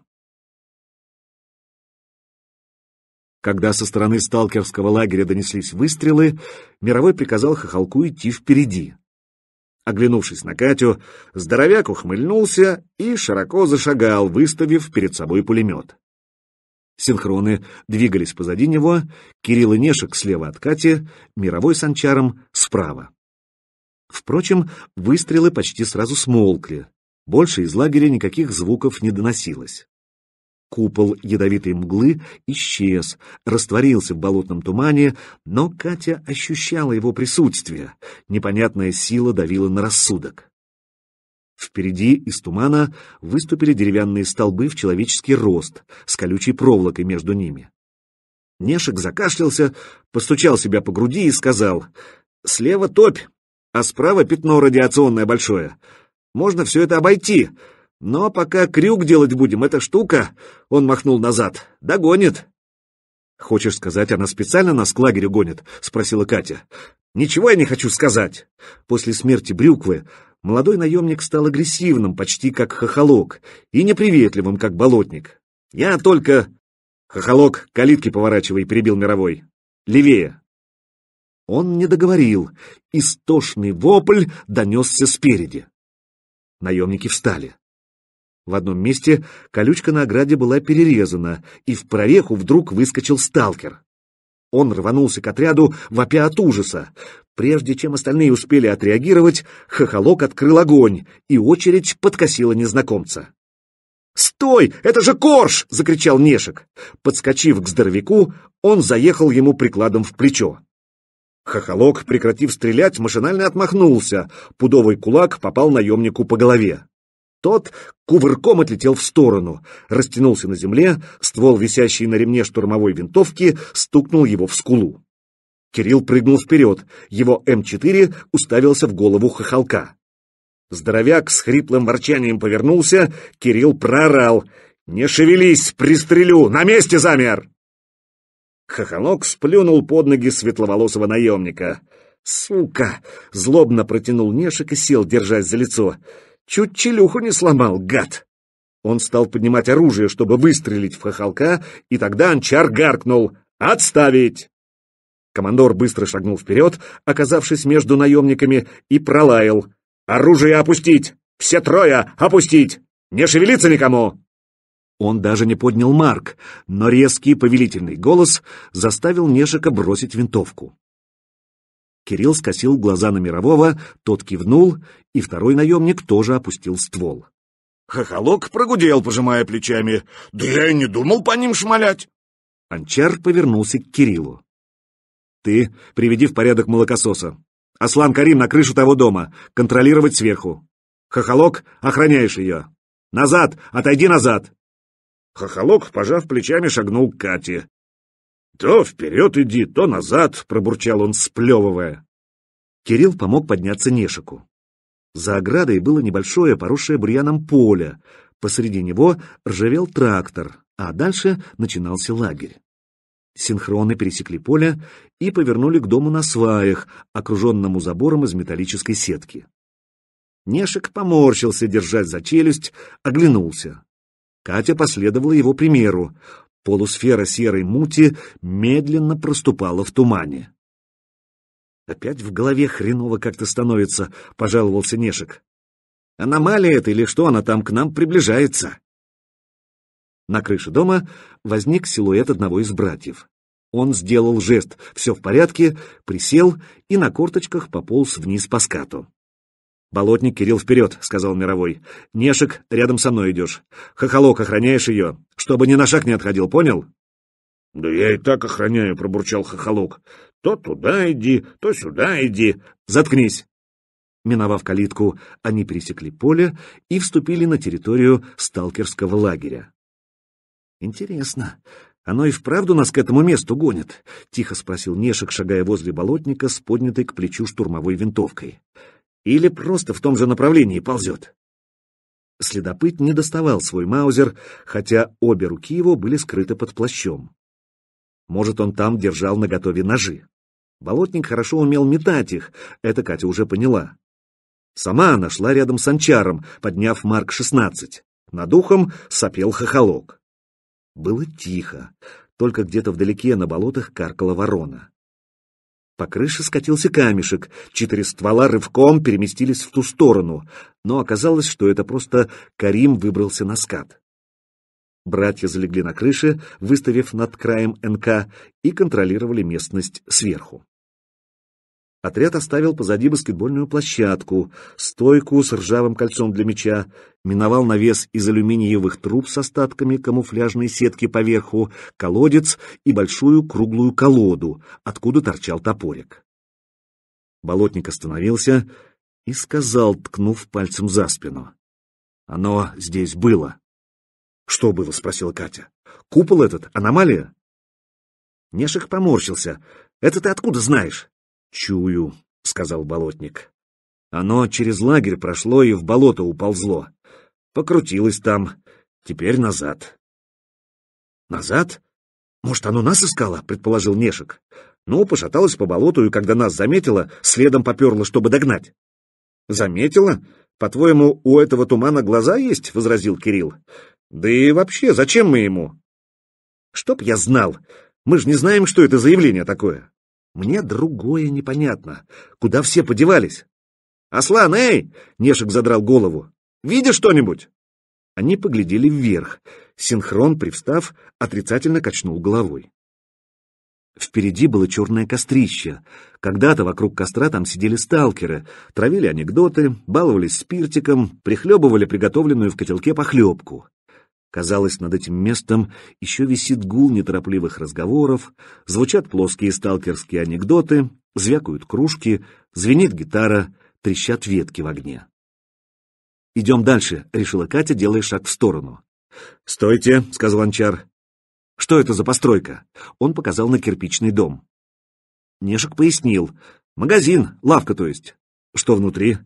Когда со стороны сталкерского лагеря донеслись выстрелы, Мировой приказал хохолку идти впереди. Оглянувшись на Катю, здоровяк ухмыльнулся и широко зашагал, выставив перед собой пулемет. Синхроны двигались позади него, Кирилл и Нешек слева от Кати, Мировой с Анчаром справа. Впрочем, выстрелы почти сразу смолкли. Больше из лагеря никаких звуков не доносилось. Купол ядовитой мглы исчез, растворился в болотном тумане, но Катя ощущала его присутствие. Непонятная сила давила на рассудок. Впереди из тумана выступили деревянные столбы в человеческий рост с колючей проволокой между ними. Нешек закашлялся, постучал себя по груди и сказал «Слева топь, а справа пятно радиационное большое. Можно все это обойти, но пока крюк делать будем, эта штука...» Он махнул назад. «Догонит!» «Хочешь сказать, она специально нас к лагерю гонит?» — спросила Катя. «Ничего я не хочу сказать!» После смерти Брюквы молодой наемник стал агрессивным, почти как хохолок, и неприветливым, как болотник. «Я только...» «Хохолок, калитки поворачивай», — перебил мировой. «Левее». Он не договорил. Истошный вопль донесся спереди. Наемники встали. В одном месте колючка на ограде была перерезана, и в прореху вдруг выскочил сталкер. Он рванулся к отряду, вопя от ужаса. Прежде чем остальные успели отреагировать, хохолок открыл огонь, и очередь подкосила незнакомца. «Стой! Это же корж!» — закричал Нешек. Подскочив к здоровяку, он заехал ему прикладом в плечо. Хохолок, прекратив стрелять, машинально отмахнулся. Пудовый кулак попал наемнику по голове. Тот кувырком отлетел в сторону, растянулся на земле, ствол, висящий на ремне штурмовой винтовки, стукнул его в скулу. Кирилл прыгнул вперед, его М4 уставился в голову хохолка. Здоровяк с хриплым ворчанием повернулся, Кирилл проорал. «Не шевелись, пристрелю! На месте замер!» Хохолок сплюнул под ноги светловолосого наемника. «Сука!» — злобно протянул Нешек и сел, держась за лицо. «Сука!» Чуть челюху не сломал, гад!» Он стал поднимать оружие, чтобы выстрелить в хохолка, и тогда анчар гаркнул «Отставить!». Командор быстро шагнул вперед, оказавшись между наемниками, и пролаял «Оружие опустить! Все трое опустить! Не шевелиться никому!» Он даже не поднял марк, но резкий повелительный голос заставил Нешика бросить винтовку. Кирилл скосил глаза на Мирового, тот кивнул, и второй наемник тоже опустил ствол. Хохолок прогудел, пожимая плечами. «Да я и не думал по ним шмалять!» Анчар повернулся к Кириллу. «Ты приведи в порядок молокососа. Аслан Карим на крышу того дома. Контролировать сверху. Хохолок, охраняешь ее. Назад! Отойди назад!» Хохолок, пожав плечами, шагнул к Кате. «То вперед иди, то назад!» — пробурчал он, сплевывая. Кирилл помог подняться Нешику. За оградой было небольшое, поросшее бурьяном поле. Посреди него ржавел трактор, а дальше начинался лагерь. Синхроны пересекли поле и повернули к дому на сваях, окруженному забором из металлической сетки. Нешек поморщился, держась за челюсть, оглянулся. Катя последовала его примеру. Полусфера серой мути медленно проступала в тумане. «Опять в голове хреново как-то становится», — пожаловался Нешек. «Аномалия это или что она там к нам приближается?» На крыше дома возник силуэт одного из братьев. Он сделал жест «все в порядке», присел и на корточках пополз вниз по скату. «Болотник, Кирилл, вперед!» — сказал Мировой. «Нешек, рядом со мной идешь. Хохолок, охраняешь ее, чтобы ни на шаг не отходил, понял?» «Да я и так охраняю», — пробурчал Хохолок. «То туда иди, то сюда иди. Заткнись!» Миновав калитку, они пересекли поле и вступили на территорию сталкерского лагеря. «Интересно, оно и вправду нас к этому месту гонит?» — тихо спросил Нешек, шагая возле болотника с поднятой к плечу штурмовой винтовкой. «Интересно, или просто в том же направлении ползет. Следопыт не доставал свой маузер, хотя обе руки его были скрыты под плащом. Может, он там держал наготове ножи. Болотник хорошо умел метать их, это Катя уже поняла. Сама она шла рядом с анчаром, подняв Марк-16. Над духом сопел хохолок. Было тихо, только где-то вдалеке на болотах каркала ворона. По крыше скатился камешек, четыре ствола рывком переместились в ту сторону, но оказалось, что это просто Карим выбрался на скат. Братья залегли на крыше, выставив над краем НК, и контролировали местность сверху. Отряд оставил позади баскетбольную площадку, стойку с ржавым кольцом для мяча, миновал навес из алюминиевых труб с остатками камуфляжной сетки поверху, колодец и большую круглую колоду, откуда торчал топорик. Болотник остановился и сказал, ткнув пальцем за спину. «Оно здесь было». «Что было?» — спросила Катя. «Купол этот? Аномалия?» Нешек поморщился. «Это ты откуда знаешь?» «Чую», — сказал болотник. «Оно через лагерь прошло и в болото уползло. Покрутилось там, теперь назад». «Назад? Может, оно нас искало?» — предположил Нешек. «Ну, пошаталось по болоту, и когда нас заметило, следом поперло, чтобы догнать Заметило? «Заметила? По-твоему, у этого тумана глаза есть?» — возразил Кирилл. «Да и вообще, зачем мы ему?» «Чтоб я знал! Мы же не знаем, что это заявление такое. Мне другое непонятно. Куда все подевались? «Аслан, эй!» — Нешек задрал голову. «Видишь что-нибудь?» Они поглядели вверх. Синхрон, привстав, отрицательно качнул головой. Впереди было черное кострище. Когда-то вокруг костра там сидели сталкеры, травили анекдоты, баловались спиртиком, прихлебывали приготовленную в котелке похлебку. Казалось, над этим местом еще висит гул неторопливых разговоров, звучат плоские сталкерские анекдоты, звякают кружки, звенит гитара, трещат ветки в огне. «Идем дальше», — решила Катя, делая шаг в сторону. «Стойте», — сказал Анчар. «Что это за постройка?» Он показал на кирпичный дом. Нешек пояснил. «Магазин, лавка, то есть. Что внутри?»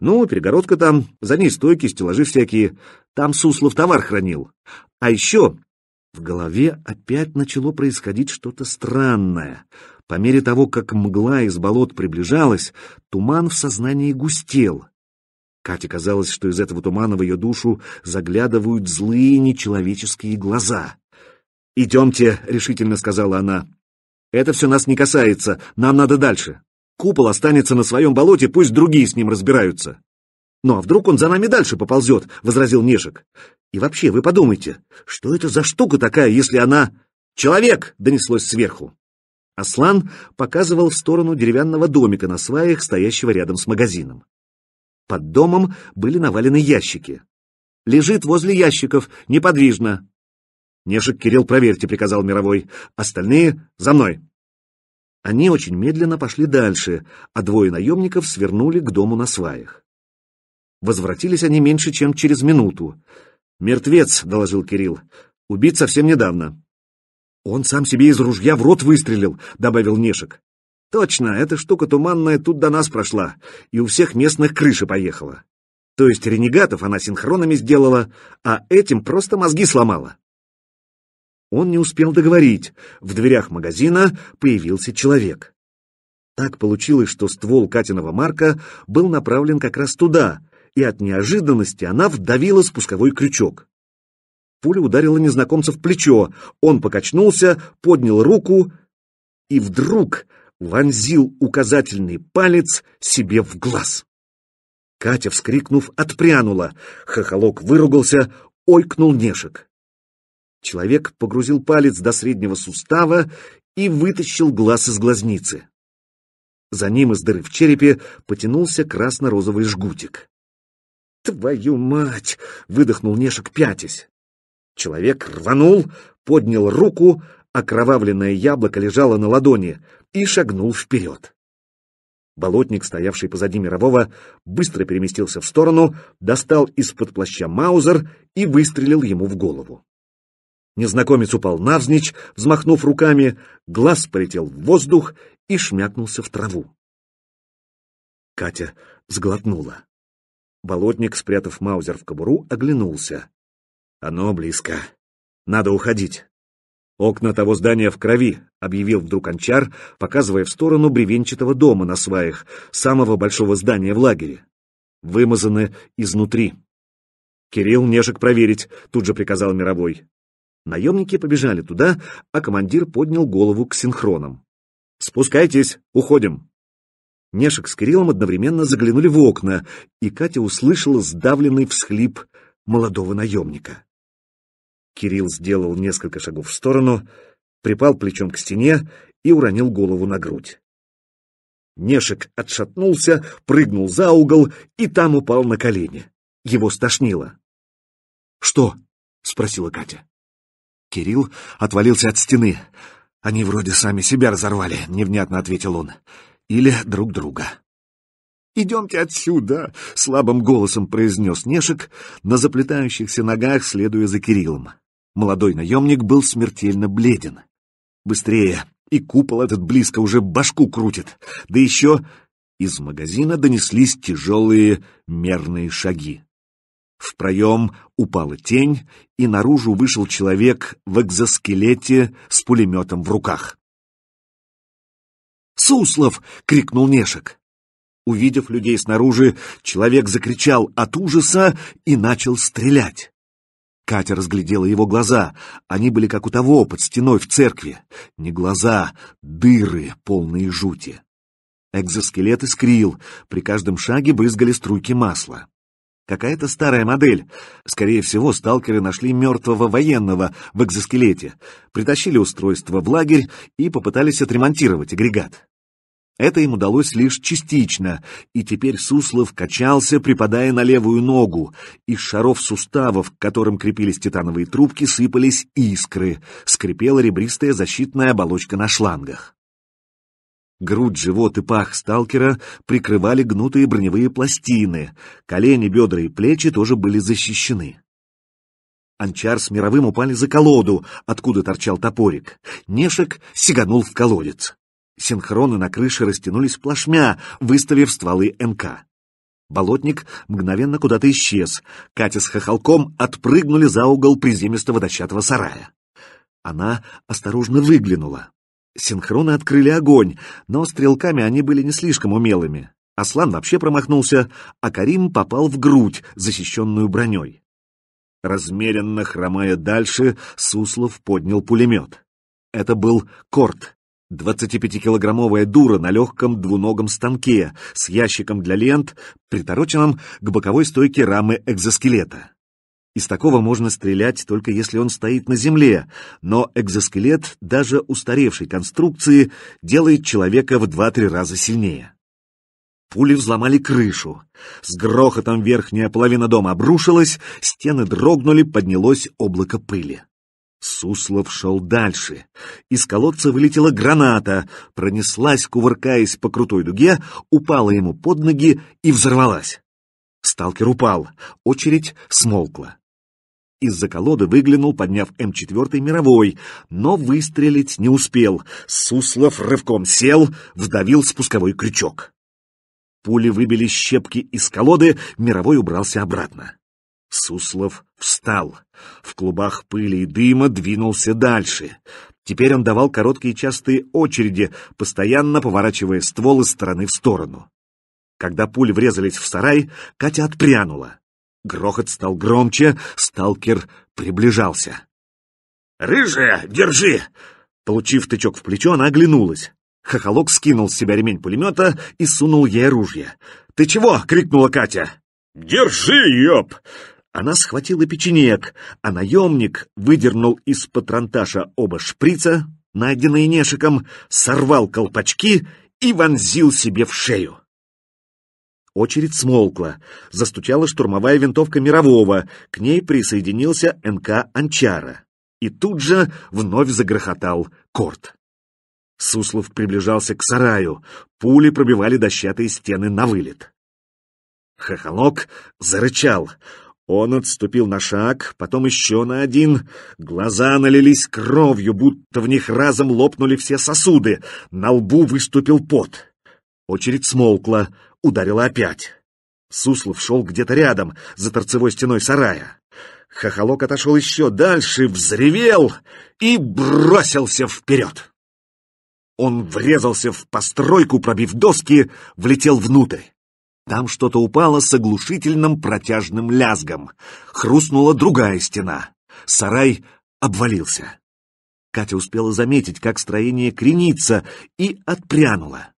Ну, перегородка там, за ней стойки, стеллажи всякие. Там Суслов товар хранил. А еще в голове опять начало происходить что-то странное. По мере того, как мгла из болот приближалась, туман в сознании густел. Кате казалось, что из этого тумана в ее душу заглядывают злые нечеловеческие глаза. «Идемте», — решительно сказала она. «Это все нас не касается, нам надо дальше». Купол останется на своем болоте, пусть другие с ним разбираются. Ну а вдруг он за нами дальше поползет, возразил Нешек. И вообще, вы подумайте, что это за штука такая, если она... Человек! донеслось сверху. Аслан показывал в сторону деревянного домика на сваях, стоящего рядом с магазином. Под домом были навалены ящики. Лежит возле ящиков, неподвижно. Нешек Кирилл, проверьте, приказал мировой. Остальные за мной. Они очень медленно пошли дальше, а двое наемников свернули к дому на сваях. Возвратились они меньше, чем через минуту. «Мертвец», — доложил Кирилл, — «убит совсем недавно». «Он сам себе из ружья в рот выстрелил», — добавил Нешек. «Точно, эта штука туманная тут до нас прошла, и у всех местных крыша поехала. То есть ренегатов она синхронами сделала, а этим просто мозги сломала». Он не успел договорить. В дверях магазина появился человек. Так получилось, что ствол Катиного Марка был направлен как раз туда, и от неожиданности она вдавила спусковой крючок. Пуля ударила незнакомца в плечо. Он покачнулся, поднял руку и вдруг вонзил указательный палец себе в глаз. Катя, вскрикнув, отпрянула. Хохолок выругался, ойкнул Нешек. Человек погрузил палец до среднего сустава и вытащил глаз из глазницы. За ним из дыры в черепе потянулся красно-розовый жгутик. «Твою мать!» — выдохнул Нешек, пятясь. Человек рванул, поднял руку, окровавленное яблоко лежало на ладони и шагнул вперед. Болотник, стоявший позади Мирового, быстро переместился в сторону, достал из-под плаща Маузер и выстрелил ему в голову. Незнакомец упал навзничь, взмахнув руками, глаз полетел в воздух и шмякнулся в траву. Катя сглотнула. Болотник, спрятав маузер в кобуру, оглянулся. «Оно близко. Надо уходить». «Окна того здания в крови», — объявил вдруг Анчар, показывая в сторону бревенчатого дома на сваях, самого большого здания в лагере. «Вымазаны изнутри». «Кирилл, нежик проверить», — тут же приказал Мировой. Наемники побежали туда, а командир поднял голову к синхронам. «Спускайтесь, уходим!» Нешек с Кириллом одновременно заглянули в окна, и Катя услышала сдавленный всхлип молодого наемника. Кирилл сделал несколько шагов в сторону, припал плечом к стене и уронил голову на грудь. Нешек отшатнулся, прыгнул за угол и там упал на колени. Его стошнило. «Что?» — спросила Катя. Кирилл отвалился от стены. «Они вроде сами себя разорвали», — невнятно ответил он. «Или друг друга». «Идемте отсюда!» — слабым голосом произнес Нешек, на заплетающихся ногах, следуя за Кириллом. Молодой наемник был смертельно бледен. «Быстрее! И купол этот близко уже башку крутит! Да еще...» Из магазина донеслись тяжелые мерные шаги. В проем упала тень, и наружу вышел человек в экзоскелете с пулеметом в руках. «Суслов!» — крикнул Нешек. Увидев людей снаружи, человек закричал от ужаса и начал стрелять. Катя разглядела его глаза. Они были как у того, под стеной в церкви. Не глаза, дыры, полные жути. Экзоскелет искрил, при каждом шаге брызгали струйки масла. Какая-то старая модель. Скорее всего, сталкеры нашли мертвого военного в экзоскелете, притащили устройство в лагерь и попытались отремонтировать агрегат. Это им удалось лишь частично, и теперь Суслов качался, припадая на левую ногу. Из шаров суставов, к которым крепились титановые трубки, сыпались искры. Скрипела ребристая защитная оболочка на шлангах. Грудь, живот и пах сталкера прикрывали гнутые броневые пластины, колени, бедра и плечи тоже были защищены. Анчар с мировым упали за колоду, откуда торчал топорик. Нешек сиганул в колодец. Синхроны на крыше растянулись плашмя, выставив стволы НК. Болотник мгновенно куда-то исчез. Катя с хохолком отпрыгнули за угол приземистого дощатого сарая. Она осторожно выглянула. Синхроны открыли огонь, но стрелками они были не слишком умелыми. Аслан вообще промахнулся, а Карим попал в грудь, защищенную броней. Размеренно хромая дальше, Суслов поднял пулемет. Это был корт. 25-килограммовая дура на легком двуногом станке с ящиком для лент, притороченным к боковой стойке рамы экзоскелета. Из такого можно стрелять только если он стоит на земле, но экзоскелет даже устаревшей конструкции делает человека в два-три раза сильнее. Пули взломали крышу. С грохотом верхняя половина дома обрушилась, стены дрогнули, поднялось облако пыли. Суслов шел дальше. Из колодца вылетела граната, пронеслась, кувыркаясь по крутой дуге, упала ему под ноги и взорвалась. Сталкер упал, очередь смолкла. Из-за колоды выглянул, подняв М4 мировой, но выстрелить не успел. Суслов рывком сел, вдавил спусковой крючок. Пули выбили щепки из колоды, мировой убрался обратно. Суслов встал. В клубах пыли и дыма двинулся дальше. Теперь он давал короткие частые очереди, постоянно поворачивая ствол из стороны в сторону. Когда пули врезались в сарай, Катя отпрянула. Грохот стал громче, сталкер приближался. «Рыжая, держи!» Получив тычок в плечо, она оглянулась. Хохолок скинул с себя ремень пулемета и сунул ей оружие. «Ты чего?» — крикнула Катя. «Держи, ёб!» Она схватила печенек, а наемник выдернул из патронташа оба шприца, найденные Нешиком, сорвал колпачки и вонзил себе в шею. Очередь смолкла. Застучала штурмовая винтовка Мирового. К ней присоединился НК «Анчара». И тут же вновь загрохотал корт. Суслов приближался к сараю. Пули пробивали дощатые стены на вылет. Хохолок зарычал. Он отступил на шаг, потом еще на один. Глаза налились кровью, будто в них разом лопнули все сосуды. На лбу выступил пот. Очередь смолкла ударило опять. Суслов шел где-то рядом, за торцевой стеной сарая. Хохолок отошел еще дальше, взревел и бросился вперед. Он врезался в постройку, пробив доски, влетел внутрь. Там что-то упало с оглушительным протяжным лязгом. Хрустнула другая стена. Сарай обвалился. Катя успела заметить, как строение кренится, и отпрянула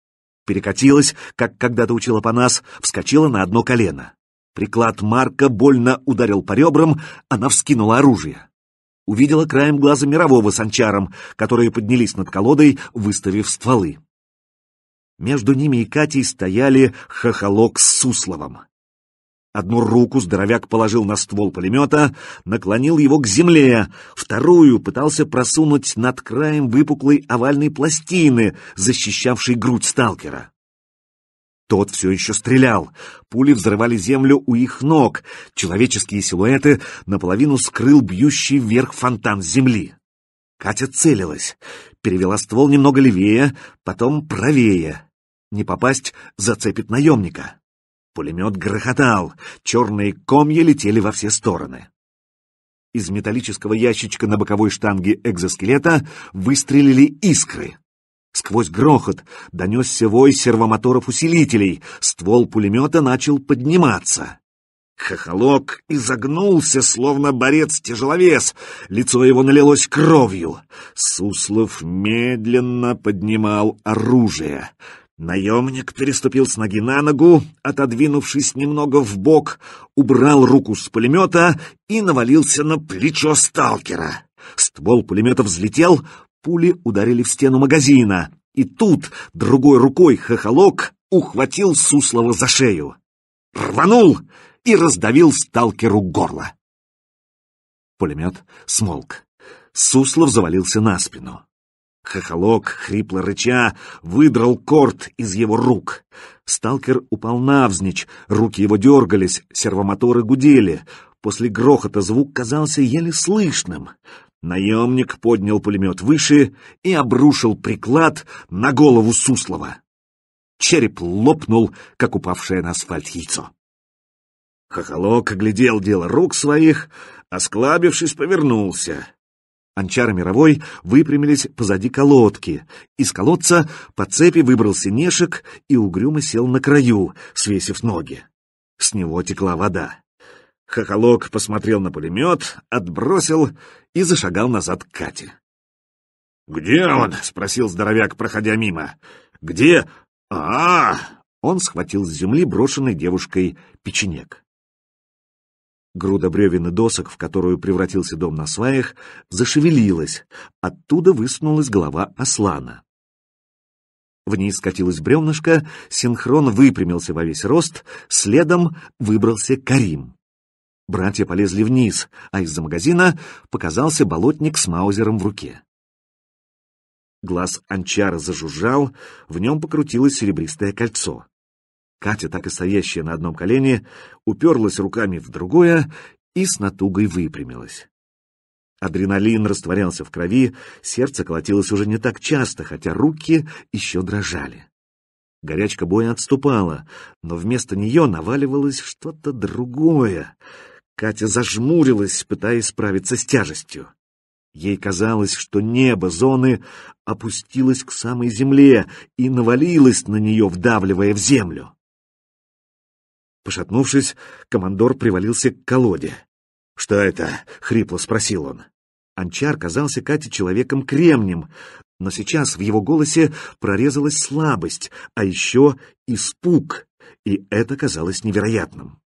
перекатилась, как когда-то учила Панас, вскочила на одно колено. Приклад Марка больно ударил по ребрам, она вскинула оружие. Увидела краем глаза мирового санчаром, которые поднялись над колодой, выставив стволы. Между ними и Катей стояли хохолок с Сусловым. Одну руку здоровяк положил на ствол пулемета, наклонил его к земле, вторую пытался просунуть над краем выпуклой овальной пластины, защищавшей грудь сталкера. Тот все еще стрелял. Пули взрывали землю у их ног. Человеческие силуэты наполовину скрыл бьющий вверх фонтан земли. Катя целилась, перевела ствол немного левее, потом правее. Не попасть зацепит наемника. Пулемет грохотал, черные комья летели во все стороны. Из металлического ящичка на боковой штанге экзоскелета выстрелили искры. Сквозь грохот донесся вой сервомоторов-усилителей, ствол пулемета начал подниматься. Хохолок изогнулся, словно борец-тяжеловес. Лицо его налилось кровью. Суслов медленно поднимал оружие. Наемник переступил с ноги на ногу, отодвинувшись немного в бок, убрал руку с пулемета и навалился на плечо сталкера. Ствол пулемета взлетел, пули ударили в стену магазина, и тут другой рукой хохолок ухватил Суслова за шею, рванул и раздавил сталкеру горло. Пулемет смолк. Суслов завалился на спину. Хохолок, хрипло рыча, выдрал корт из его рук. Сталкер упал навзничь, руки его дергались, сервомоторы гудели. После грохота звук казался еле слышным. Наемник поднял пулемет выше и обрушил приклад на голову Суслова. Череп лопнул, как упавшее на асфальт яйцо. Хохолок оглядел дело рук своих, осклабившись, повернулся. Анчары Мировой выпрямились позади колодки. Из колодца по цепи выбрался Нешек и угрюмо сел на краю, свесив ноги. С него текла вода. Хохолок посмотрел на пулемет, отбросил и зашагал назад к Кате. «Где он?» — спросил здоровяк, проходя мимо. «Где? а, -а, -а Он схватил с земли брошенный девушкой печенек. Груда бревен и досок, в которую превратился дом на сваях, зашевелилась. Оттуда высунулась голова Аслана. Вниз скатилась бревнышко, синхрон выпрямился во весь рост, следом выбрался Карим. Братья полезли вниз, а из-за магазина показался болотник с маузером в руке. Глаз анчара зажужжал, в нем покрутилось серебристое кольцо. Катя, так и стоящая на одном колене, уперлась руками в другое и с натугой выпрямилась. Адреналин растворялся в крови, сердце колотилось уже не так часто, хотя руки еще дрожали. Горячка боя отступала, но вместо нее наваливалось что-то другое. Катя зажмурилась, пытаясь справиться с тяжестью. Ей казалось, что небо зоны опустилось к самой земле и навалилось на нее, вдавливая в землю. Пошатнувшись, командор привалился к колоде. «Что это?» — хрипло спросил он. Анчар казался Кате человеком кремнем, но сейчас в его голосе прорезалась слабость, а еще испуг, и это казалось невероятным.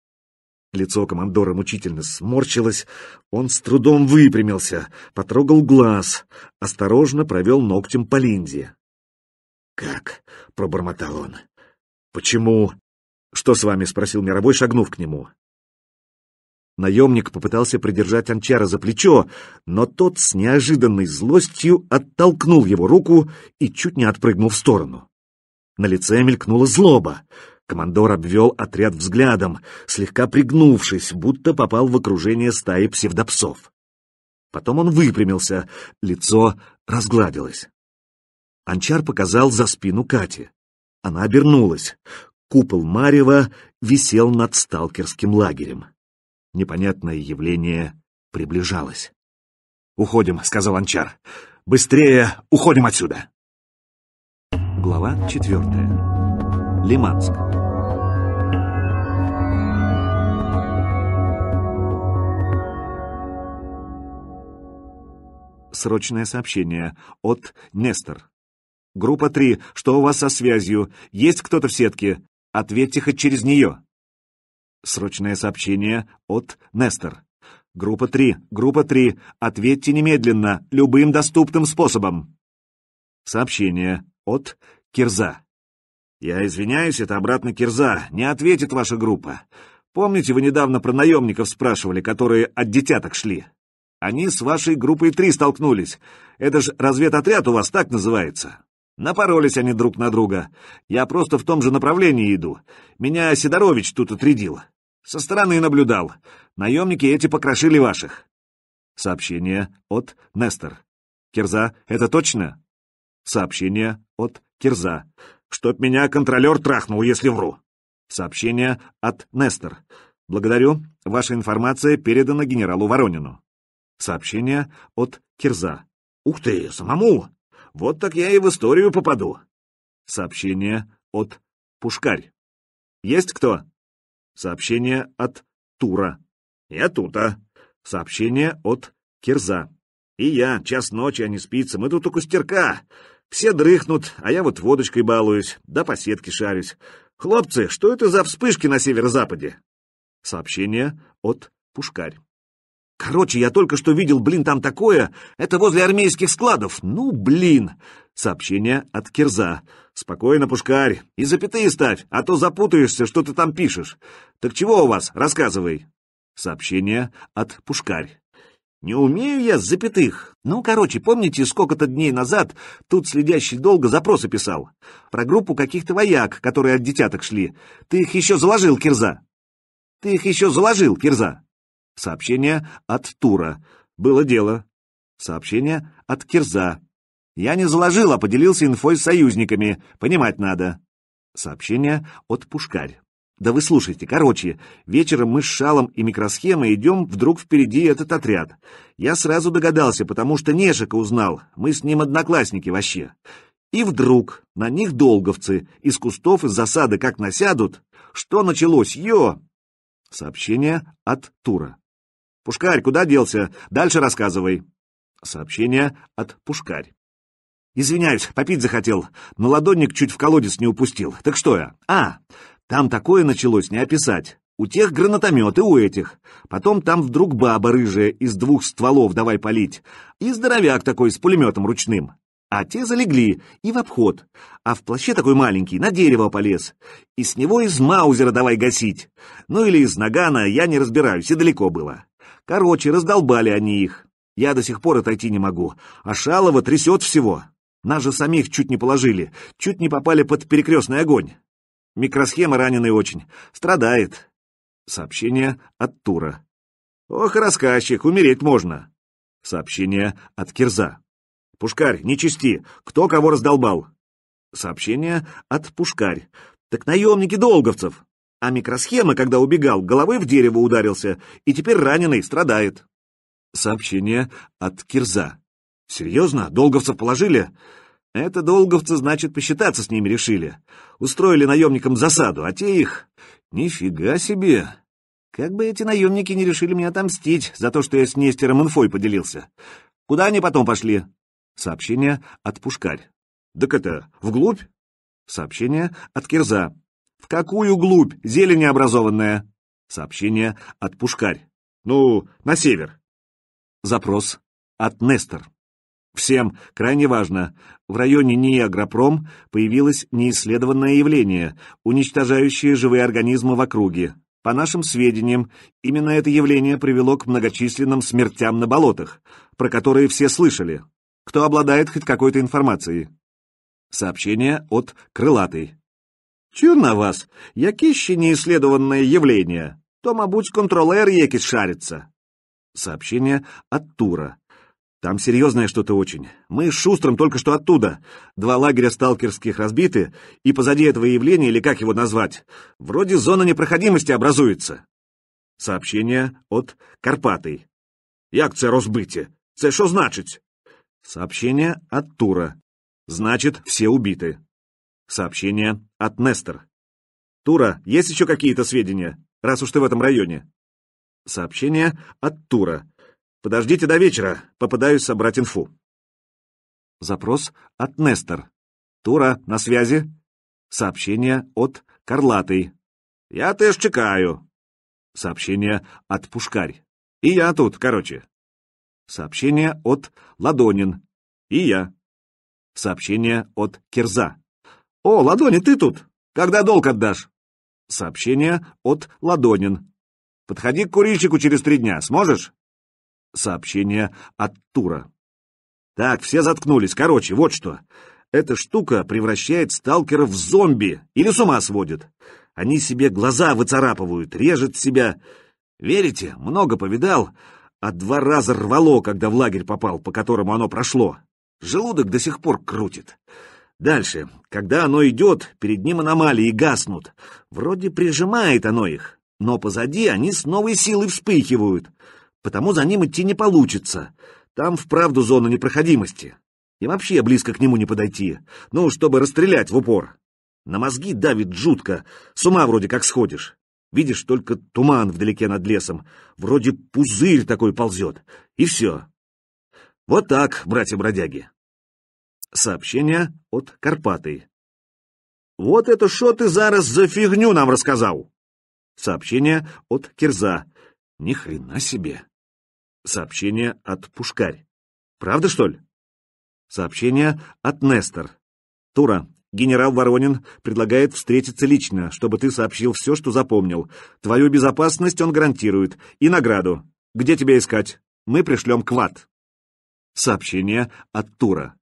Лицо командора мучительно сморщилось, он с трудом выпрямился, потрогал глаз, осторожно провел ногтем по линзе. «Как?» — пробормотал он. «Почему?» «Что с вами?» — спросил Мировой, шагнув к нему. Наемник попытался придержать Анчара за плечо, но тот с неожиданной злостью оттолкнул его руку и чуть не отпрыгнул в сторону. На лице мелькнула злоба. Командор обвел отряд взглядом, слегка пригнувшись, будто попал в окружение стаи псевдопсов. Потом он выпрямился, лицо разгладилось. Анчар показал за спину Кати. Она обернулась. Купол Марева висел над сталкерским лагерем. Непонятное явление приближалось. «Уходим», — сказал Анчар. «Быстрее уходим отсюда!» Глава четвертая. Лиманск. Срочное сообщение от Нестор. Группа 3, что у вас со связью? Есть кто-то в сетке? Ответьте хоть через нее. Срочное сообщение от Нестер. Группа 3, группа 3, ответьте немедленно, любым доступным способом. Сообщение от Кирза. Я извиняюсь, это обратно Кирза, не ответит ваша группа. Помните, вы недавно про наемников спрашивали, которые от детяток шли? Они с вашей группой 3 столкнулись. Это же разведотряд у вас так называется. Напоролись они друг на друга. Я просто в том же направлении иду. Меня Сидорович тут отрядил. Со стороны наблюдал. Наемники эти покрошили ваших. Сообщение от Нестер. Кирза, это точно? Сообщение от Кирза. Чтоб меня контролер трахнул, если вру. Сообщение от Нестер. Благодарю. Ваша информация передана генералу Воронину. Сообщение от Кирза. Ух ты, самому! Вот так я и в историю попаду. Сообщение от Пушкарь. Есть кто? Сообщение от Тура. Я тут а. Сообщение от Кирза. И я, час ночи, а не спится, мы тут у кустерка. Все дрыхнут, а я вот водочкой балуюсь, да по сетке шарюсь. Хлопцы, что это за вспышки на северо-западе? Сообщение от Пушкарь. Короче, я только что видел, блин, там такое. Это возле армейских складов. Ну, блин. Сообщение от Кирза. Спокойно, пушкарь. И запятые ставь, а то запутаешься, что ты там пишешь. Так чего у вас? Рассказывай. Сообщение от пушкарь. Не умею я с запятых. Ну, короче, помните, сколько-то дней назад тут следящий долго запросы писал? Про группу каких-то вояк, которые от детяток шли. Ты их еще заложил, Кирза? Ты их еще заложил, Кирза? Сообщение от Тура. Было дело. Сообщение от Кирза. Я не заложил, а поделился инфой с союзниками. Понимать надо. Сообщение от Пушкарь. Да вы слушайте, короче, вечером мы с Шалом и микросхемой идем, вдруг впереди этот отряд. Я сразу догадался, потому что Нежика узнал, мы с ним одноклассники вообще. И вдруг на них долговцы из кустов из засады как насядут. Что началось, ё? Сообщение от Тура. Пушкарь, куда делся? Дальше рассказывай. Сообщение от Пушкарь. Извиняюсь, попить захотел, но ладонник чуть в колодец не упустил. Так что я? А, там такое началось, не описать. У тех гранатометы, у этих. Потом там вдруг баба рыжая из двух стволов давай палить. И здоровяк такой с пулеметом ручным. А те залегли, и в обход. А в плаще такой маленький, на дерево полез. И с него из маузера давай гасить. Ну или из нагана, я не разбираюсь, и далеко было. Короче, раздолбали они их. Я до сих пор отойти не могу. А Шалова трясет всего. Нас же самих чуть не положили, чуть не попали под перекрестный огонь. Микросхема раненый очень. Страдает. Сообщение от Тура. Ох, рассказчик, умереть можно. Сообщение от Кирза. Пушкарь, не чисти, кто кого раздолбал. Сообщение от Пушкарь. Так наемники долговцев. А микросхема, когда убегал, головой в дерево ударился, и теперь раненый страдает. Сообщение от Кирза. Серьезно? Долговцев положили? Это долговцы, значит, посчитаться с ними решили. Устроили наемникам засаду, а те их... Нифига себе! Как бы эти наемники не решили мне отомстить за то, что я с Нестером инфой поделился. Куда они потом пошли? Сообщение от Пушкарь. Так это, вглубь? Сообщение от Кирза. «В какую глубь, зелень образованная?» Сообщение от Пушкарь. «Ну, на север». Запрос от Нестер. Всем крайне важно. В районе НИИ появилось неисследованное явление, уничтожающее живые организмы в округе. По нашим сведениям, именно это явление привело к многочисленным смертям на болотах, про которые все слышали. Кто обладает хоть какой-то информацией? Сообщение от Крылатый. Чур на вас, які ще неисследованное явление, то, мабуть, контролер якись шарится. Сообщение от Тура. Там серьезное что-то очень. Мы с Шустром только что оттуда. Два лагеря сталкерских разбиты, и позади этого явления, или как его назвать, вроде зона непроходимости образуется. Сообщение от Карпатый. Як це розбиті? Це що значить? Сообщение от Тура. Значит, все убиты. Сообщение от Нестер. «Тура, есть еще какие-то сведения, раз уж ты в этом районе?» Сообщение от Тура. «Подождите до вечера, попытаюсь собрать инфу». Запрос от Нестер. «Тура, на связи?» Сообщение от Карлатый. «Я тоже чекаю». Сообщение от Пушкарь. «И я тут, короче». Сообщение от Ладонин. «И я». Сообщение от Кирза. «О, Ладонин, ты тут! Когда долг отдашь?» Сообщение от Ладонин. «Подходи к курильщику через три дня. Сможешь?» Сообщение от Тура. «Так, все заткнулись. Короче, вот что. Эта штука превращает сталкеров в зомби или с ума сводит. Они себе глаза выцарапывают, режет себя. Верите? Много повидал. А два раза рвало, когда в лагерь попал, по которому оно прошло. Желудок до сих пор крутит. Дальше. Когда оно идет, перед ним аномалии гаснут. Вроде прижимает оно их, но позади они с новой силой вспыхивают. Потому за ним идти не получится. Там вправду зона непроходимости. И вообще близко к нему не подойти. Ну, чтобы расстрелять в упор. На мозги давит жутко. С ума вроде как сходишь. Видишь только туман вдалеке над лесом. Вроде пузырь такой ползет. И все. Вот так, братья-бродяги. Сообщение от Карпаты. «Вот это что ты зараз за фигню нам рассказал?» Сообщение от Кирза. «Ни хрена себе!» Сообщение от Пушкарь. «Правда, что ли?» Сообщение от Нестор. «Тура, генерал Воронин предлагает встретиться лично, чтобы ты сообщил все, что запомнил. Твою безопасность он гарантирует. И награду. Где тебя искать? Мы пришлем квад». Сообщение от Тура.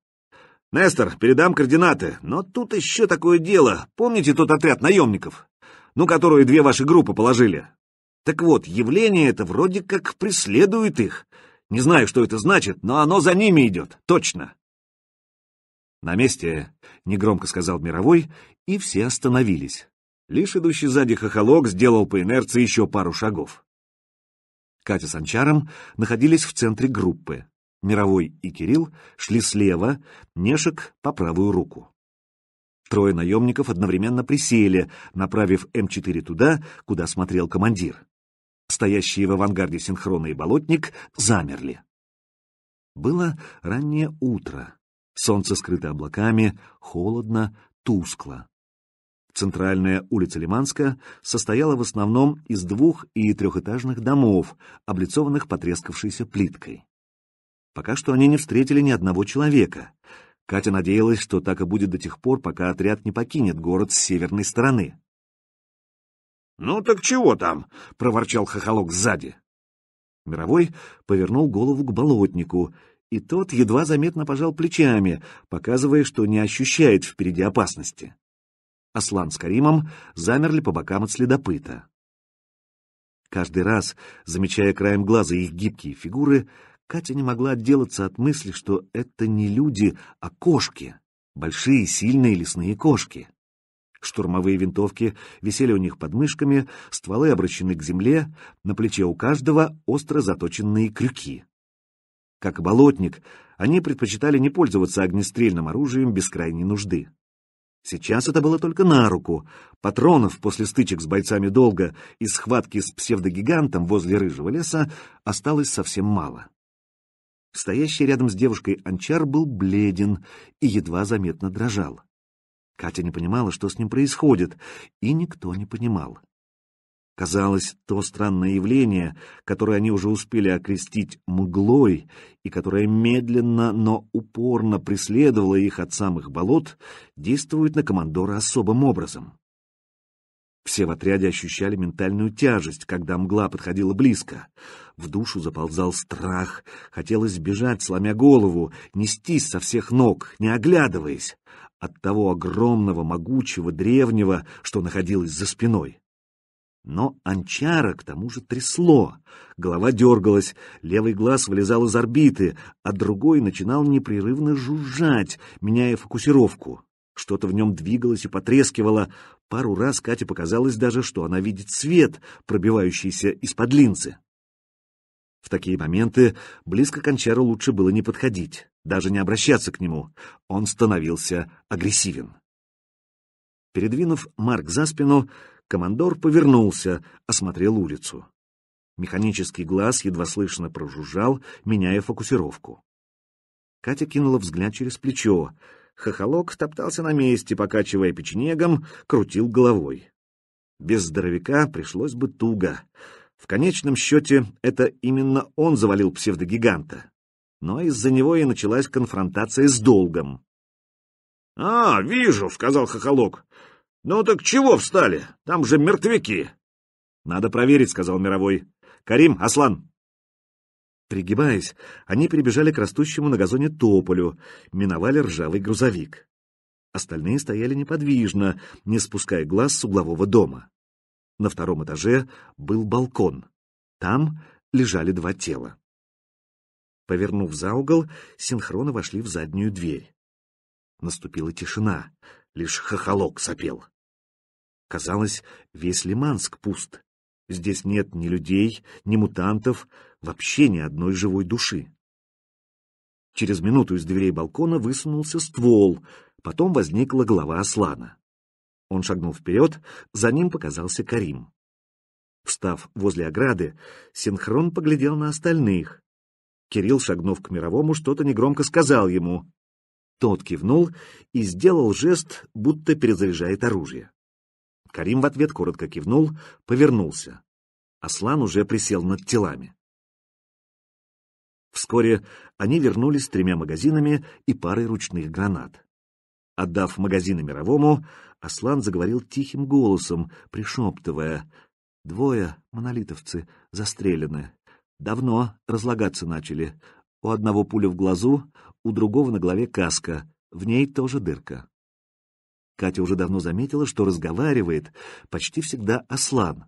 Нестор, передам координаты, но тут еще такое дело. Помните тот отряд наемников? Ну, которую две ваши группы положили. Так вот, явление это вроде как преследует их. Не знаю, что это значит, но оно за ними идет, точно. На месте, — негромко сказал Мировой, и все остановились. Лишь идущий сзади хохолок сделал по инерции еще пару шагов. Катя с Анчаром находились в центре группы. Мировой и Кирилл шли слева, Нешек по правую руку. Трое наемников одновременно присели, направив М4 туда, куда смотрел командир. Стоящие в авангарде синхронный болотник замерли. Было раннее утро. Солнце скрыто облаками, холодно, тускло. Центральная улица Лиманска состояла в основном из двух- и трехэтажных домов, облицованных потрескавшейся плиткой. Пока что они не встретили ни одного человека. Катя надеялась, что так и будет до тех пор, пока отряд не покинет город с северной стороны. «Ну так чего там?» — проворчал хохолок сзади. Мировой повернул голову к болотнику, и тот едва заметно пожал плечами, показывая, что не ощущает впереди опасности. Аслан с Каримом замерли по бокам от следопыта. Каждый раз, замечая краем глаза их гибкие фигуры, Катя не могла отделаться от мысли, что это не люди, а кошки. Большие, сильные лесные кошки. Штурмовые винтовки висели у них под мышками, стволы обращены к земле, на плече у каждого остро заточенные крюки. Как болотник, они предпочитали не пользоваться огнестрельным оружием без крайней нужды. Сейчас это было только на руку. Патронов после стычек с бойцами долго и схватки с псевдогигантом возле рыжего леса осталось совсем мало. Стоящий рядом с девушкой Анчар был бледен и едва заметно дрожал. Катя не понимала, что с ним происходит, и никто не понимал. Казалось, то странное явление, которое они уже успели окрестить мглой и которое медленно, но упорно преследовало их от самых болот, действует на командора особым образом. Все в отряде ощущали ментальную тяжесть, когда мгла подходила близко. В душу заползал страх, хотелось бежать, сломя голову, нестись со всех ног, не оглядываясь от того огромного, могучего, древнего, что находилось за спиной. Но анчара к тому же трясло, голова дергалась, левый глаз вылезал из орбиты, а другой начинал непрерывно жужжать, меняя фокусировку. Что-то в нем двигалось и потрескивало. Пару раз Кате показалось даже, что она видит свет, пробивающийся из-под линзы. В такие моменты близко к кончару лучше было не подходить, даже не обращаться к нему. Он становился агрессивен. Передвинув Марк за спину, командор повернулся, осмотрел улицу. Механический глаз едва слышно прожужжал, меняя фокусировку. Катя кинула взгляд через плечо. Хохолок топтался на месте, покачивая печенегом, крутил головой. Без здоровяка пришлось бы туго. В конечном счете, это именно он завалил псевдогиганта. Но из-за него и началась конфронтация с долгом. — А, вижу, — сказал Хохолок. — Ну так чего встали? Там же мертвяки. — Надо проверить, — сказал Мировой. — Карим, Аслан, Пригибаясь, они прибежали к растущему на газоне тополю, миновали ржавый грузовик. Остальные стояли неподвижно, не спуская глаз с углового дома. На втором этаже был балкон. Там лежали два тела. Повернув за угол, синхронно вошли в заднюю дверь. Наступила тишина, лишь хохолок сопел. Казалось, весь Лиманск пуст. Здесь нет ни людей, ни мутантов, вообще ни одной живой души. Через минуту из дверей балкона высунулся ствол, потом возникла голова Аслана. Он шагнул вперед, за ним показался Карим. Встав возле ограды, синхрон поглядел на остальных. Кирилл, шагнув к мировому, что-то негромко сказал ему. Тот кивнул и сделал жест, будто перезаряжает оружие. Карим в ответ коротко кивнул, повернулся. Аслан уже присел над телами. Вскоре они вернулись с тремя магазинами и парой ручных гранат. Отдав магазины мировому, Аслан заговорил тихим голосом, пришептывая. «Двое, монолитовцы, застрелены. Давно разлагаться начали. У одного пуля в глазу, у другого на голове каска, в ней тоже дырка». Катя уже давно заметила, что разговаривает почти всегда Аслан,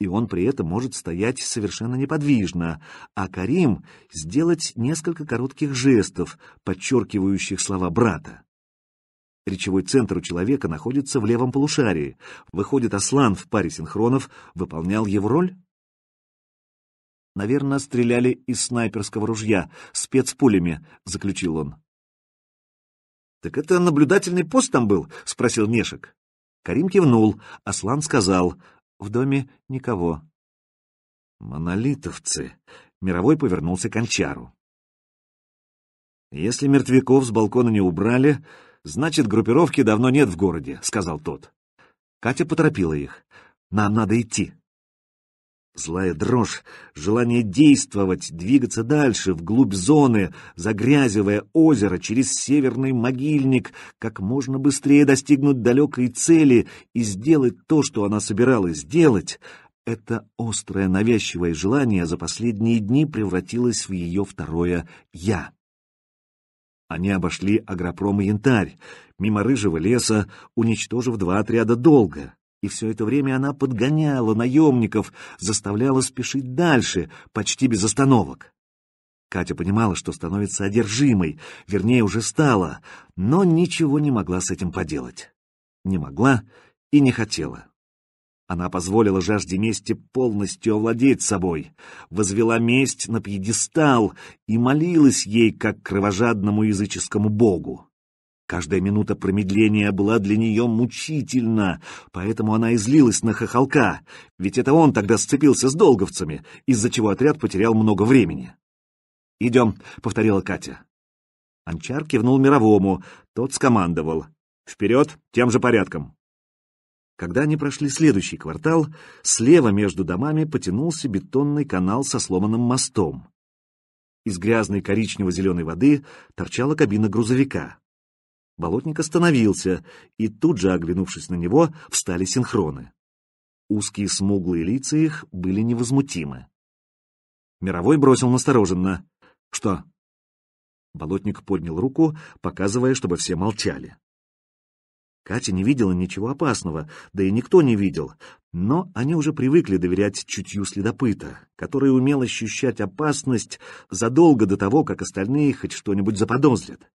и он при этом может стоять совершенно неподвижно, а Карим сделать несколько коротких жестов, подчеркивающих слова брата. Речевой центр у человека находится в левом полушарии. Выходит, Аслан в паре синхронов выполнял его роль? Наверное, стреляли из снайперского ружья, спецпулями, заключил он. «Так это наблюдательный пост там был?» — спросил Нешек. Карим кивнул, Аслан сказал, в доме никого. «Монолитовцы!» — Мировой повернулся к Анчару. «Если мертвяков с балкона не убрали, значит, группировки давно нет в городе», — сказал тот. Катя поторопила их. «Нам надо идти». Злая дрожь, желание действовать, двигаться дальше, вглубь зоны, загрязивая озеро через северный могильник, как можно быстрее достигнуть далекой цели и сделать то, что она собиралась сделать, это острое навязчивое желание за последние дни превратилось в ее второе «я». Они обошли агропром и янтарь, мимо рыжего леса, уничтожив два отряда долго. И все это время она подгоняла наемников, заставляла спешить дальше, почти без остановок. Катя понимала, что становится одержимой, вернее, уже стала, но ничего не могла с этим поделать. Не могла и не хотела. Она позволила жажде мести полностью овладеть собой, возвела месть на пьедестал и молилась ей, как кровожадному языческому богу. Каждая минута промедления была для нее мучительна, поэтому она излилась на хохолка, ведь это он тогда сцепился с долговцами, из-за чего отряд потерял много времени. «Идем», — повторила Катя. Анчар кивнул мировому, тот скомандовал. «Вперед, тем же порядком». Когда они прошли следующий квартал, слева между домами потянулся бетонный канал со сломанным мостом. Из грязной коричнево-зеленой воды торчала кабина грузовика. Болотник остановился, и тут же, оглянувшись на него, встали синхроны. Узкие смуглые лица их были невозмутимы. Мировой бросил настороженно. «Что?» Болотник поднял руку, показывая, чтобы все молчали. Катя не видела ничего опасного, да и никто не видел, но они уже привыкли доверять чутью следопыта, который умел ощущать опасность задолго до того, как остальные хоть что-нибудь заподозрят.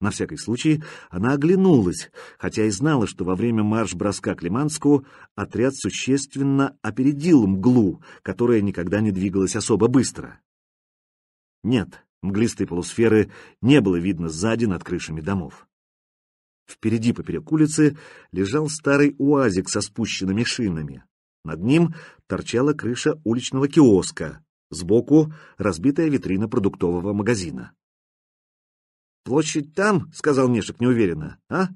На всякий случай она оглянулась, хотя и знала, что во время марш-броска к Лиманску отряд существенно опередил мглу, которая никогда не двигалась особо быстро. Нет, мглистой полусферы не было видно сзади над крышами домов. Впереди поперек улицы лежал старый уазик со спущенными шинами. Над ним торчала крыша уличного киоска, сбоку разбитая витрина продуктового магазина. «Площадь там?» — сказал Мишек неуверенно. «А?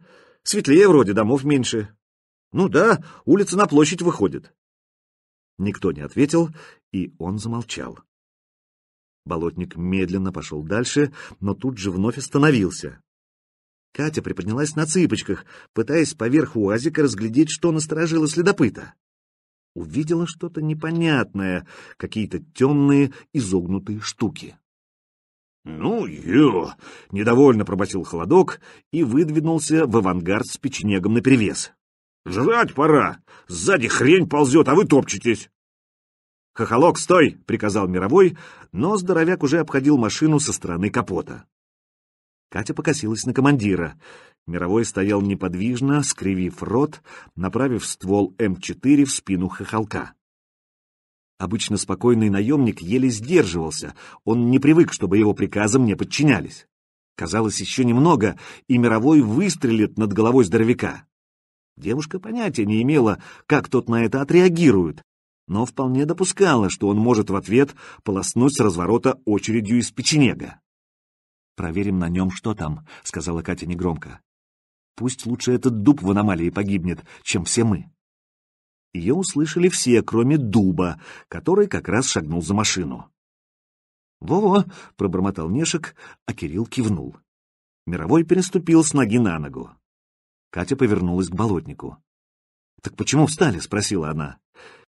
Светлее вроде, домов меньше». «Ну да, улица на площадь выходит». Никто не ответил, и он замолчал. Болотник медленно пошел дальше, но тут же вновь остановился. Катя приподнялась на цыпочках, пытаясь поверх уазика разглядеть, что насторожило следопыта. Увидела что-то непонятное, какие-то темные изогнутые штуки. «Ну, ё!» — недовольно пробасил холодок и выдвинулся в авангард с печенегом наперевес. «Жрать пора! Сзади хрень ползет, а вы топчетесь!» «Хохолок, стой!» — приказал Мировой, но здоровяк уже обходил машину со стороны капота. Катя покосилась на командира. Мировой стоял неподвижно, скривив рот, направив ствол М4 эм в спину хохолка. Обычно спокойный наемник еле сдерживался, он не привык, чтобы его приказам не подчинялись. Казалось, еще немного, и мировой выстрелит над головой здоровяка. Девушка понятия не имела, как тот на это отреагирует, но вполне допускала, что он может в ответ полоснуть с разворота очередью из печенега. «Проверим на нем, что там», — сказала Катя негромко. «Пусть лучше этот дуб в аномалии погибнет, чем все мы». Ее услышали все, кроме Дуба, который как раз шагнул за машину. «Во-во!» — пробормотал Нешек, а Кирилл кивнул. Мировой переступил с ноги на ногу. Катя повернулась к болотнику. «Так почему встали?» — спросила она.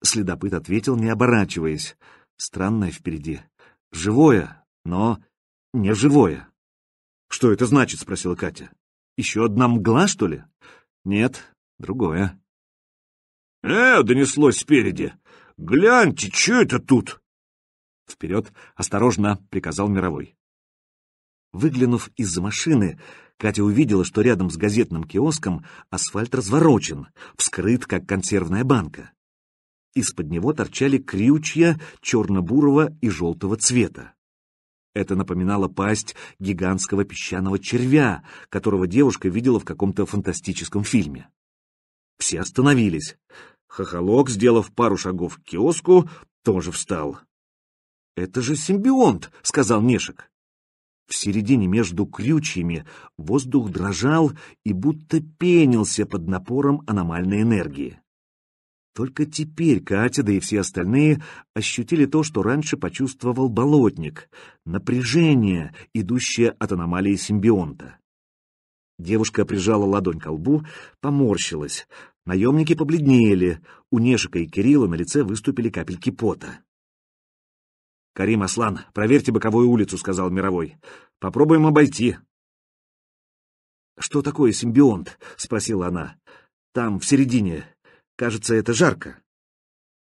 Следопыт ответил, не оборачиваясь. «Странное впереди. Живое, но не живое». «Что это значит?» — спросила Катя. «Еще одна мгла, что ли?» «Нет, другое». «Э!» — донеслось спереди. «Гляньте, что это тут?» «Вперед! Осторожно!» — приказал Мировой. Выглянув из-за машины, Катя увидела, что рядом с газетным киоском асфальт разворочен, вскрыт, как консервная банка. Из-под него торчали крючья черно-бурого и желтого цвета. Это напоминало пасть гигантского песчаного червя, которого девушка видела в каком-то фантастическом фильме. Все остановились. Хохолок, сделав пару шагов к киоску, тоже встал. «Это же симбионт!» — сказал Мешек. В середине между крючьями воздух дрожал и будто пенился под напором аномальной энергии. Только теперь Катя, да и все остальные ощутили то, что раньше почувствовал болотник — напряжение, идущее от аномалии симбионта. Девушка прижала ладонь к лбу, поморщилась. Наемники побледнели, у Нежика и Кирилла на лице выступили капельки пота. «Карим Аслан, проверьте боковую улицу», — сказал Мировой. «Попробуем обойти». «Что такое симбионт?» — спросила она. «Там, в середине. Кажется, это жарко».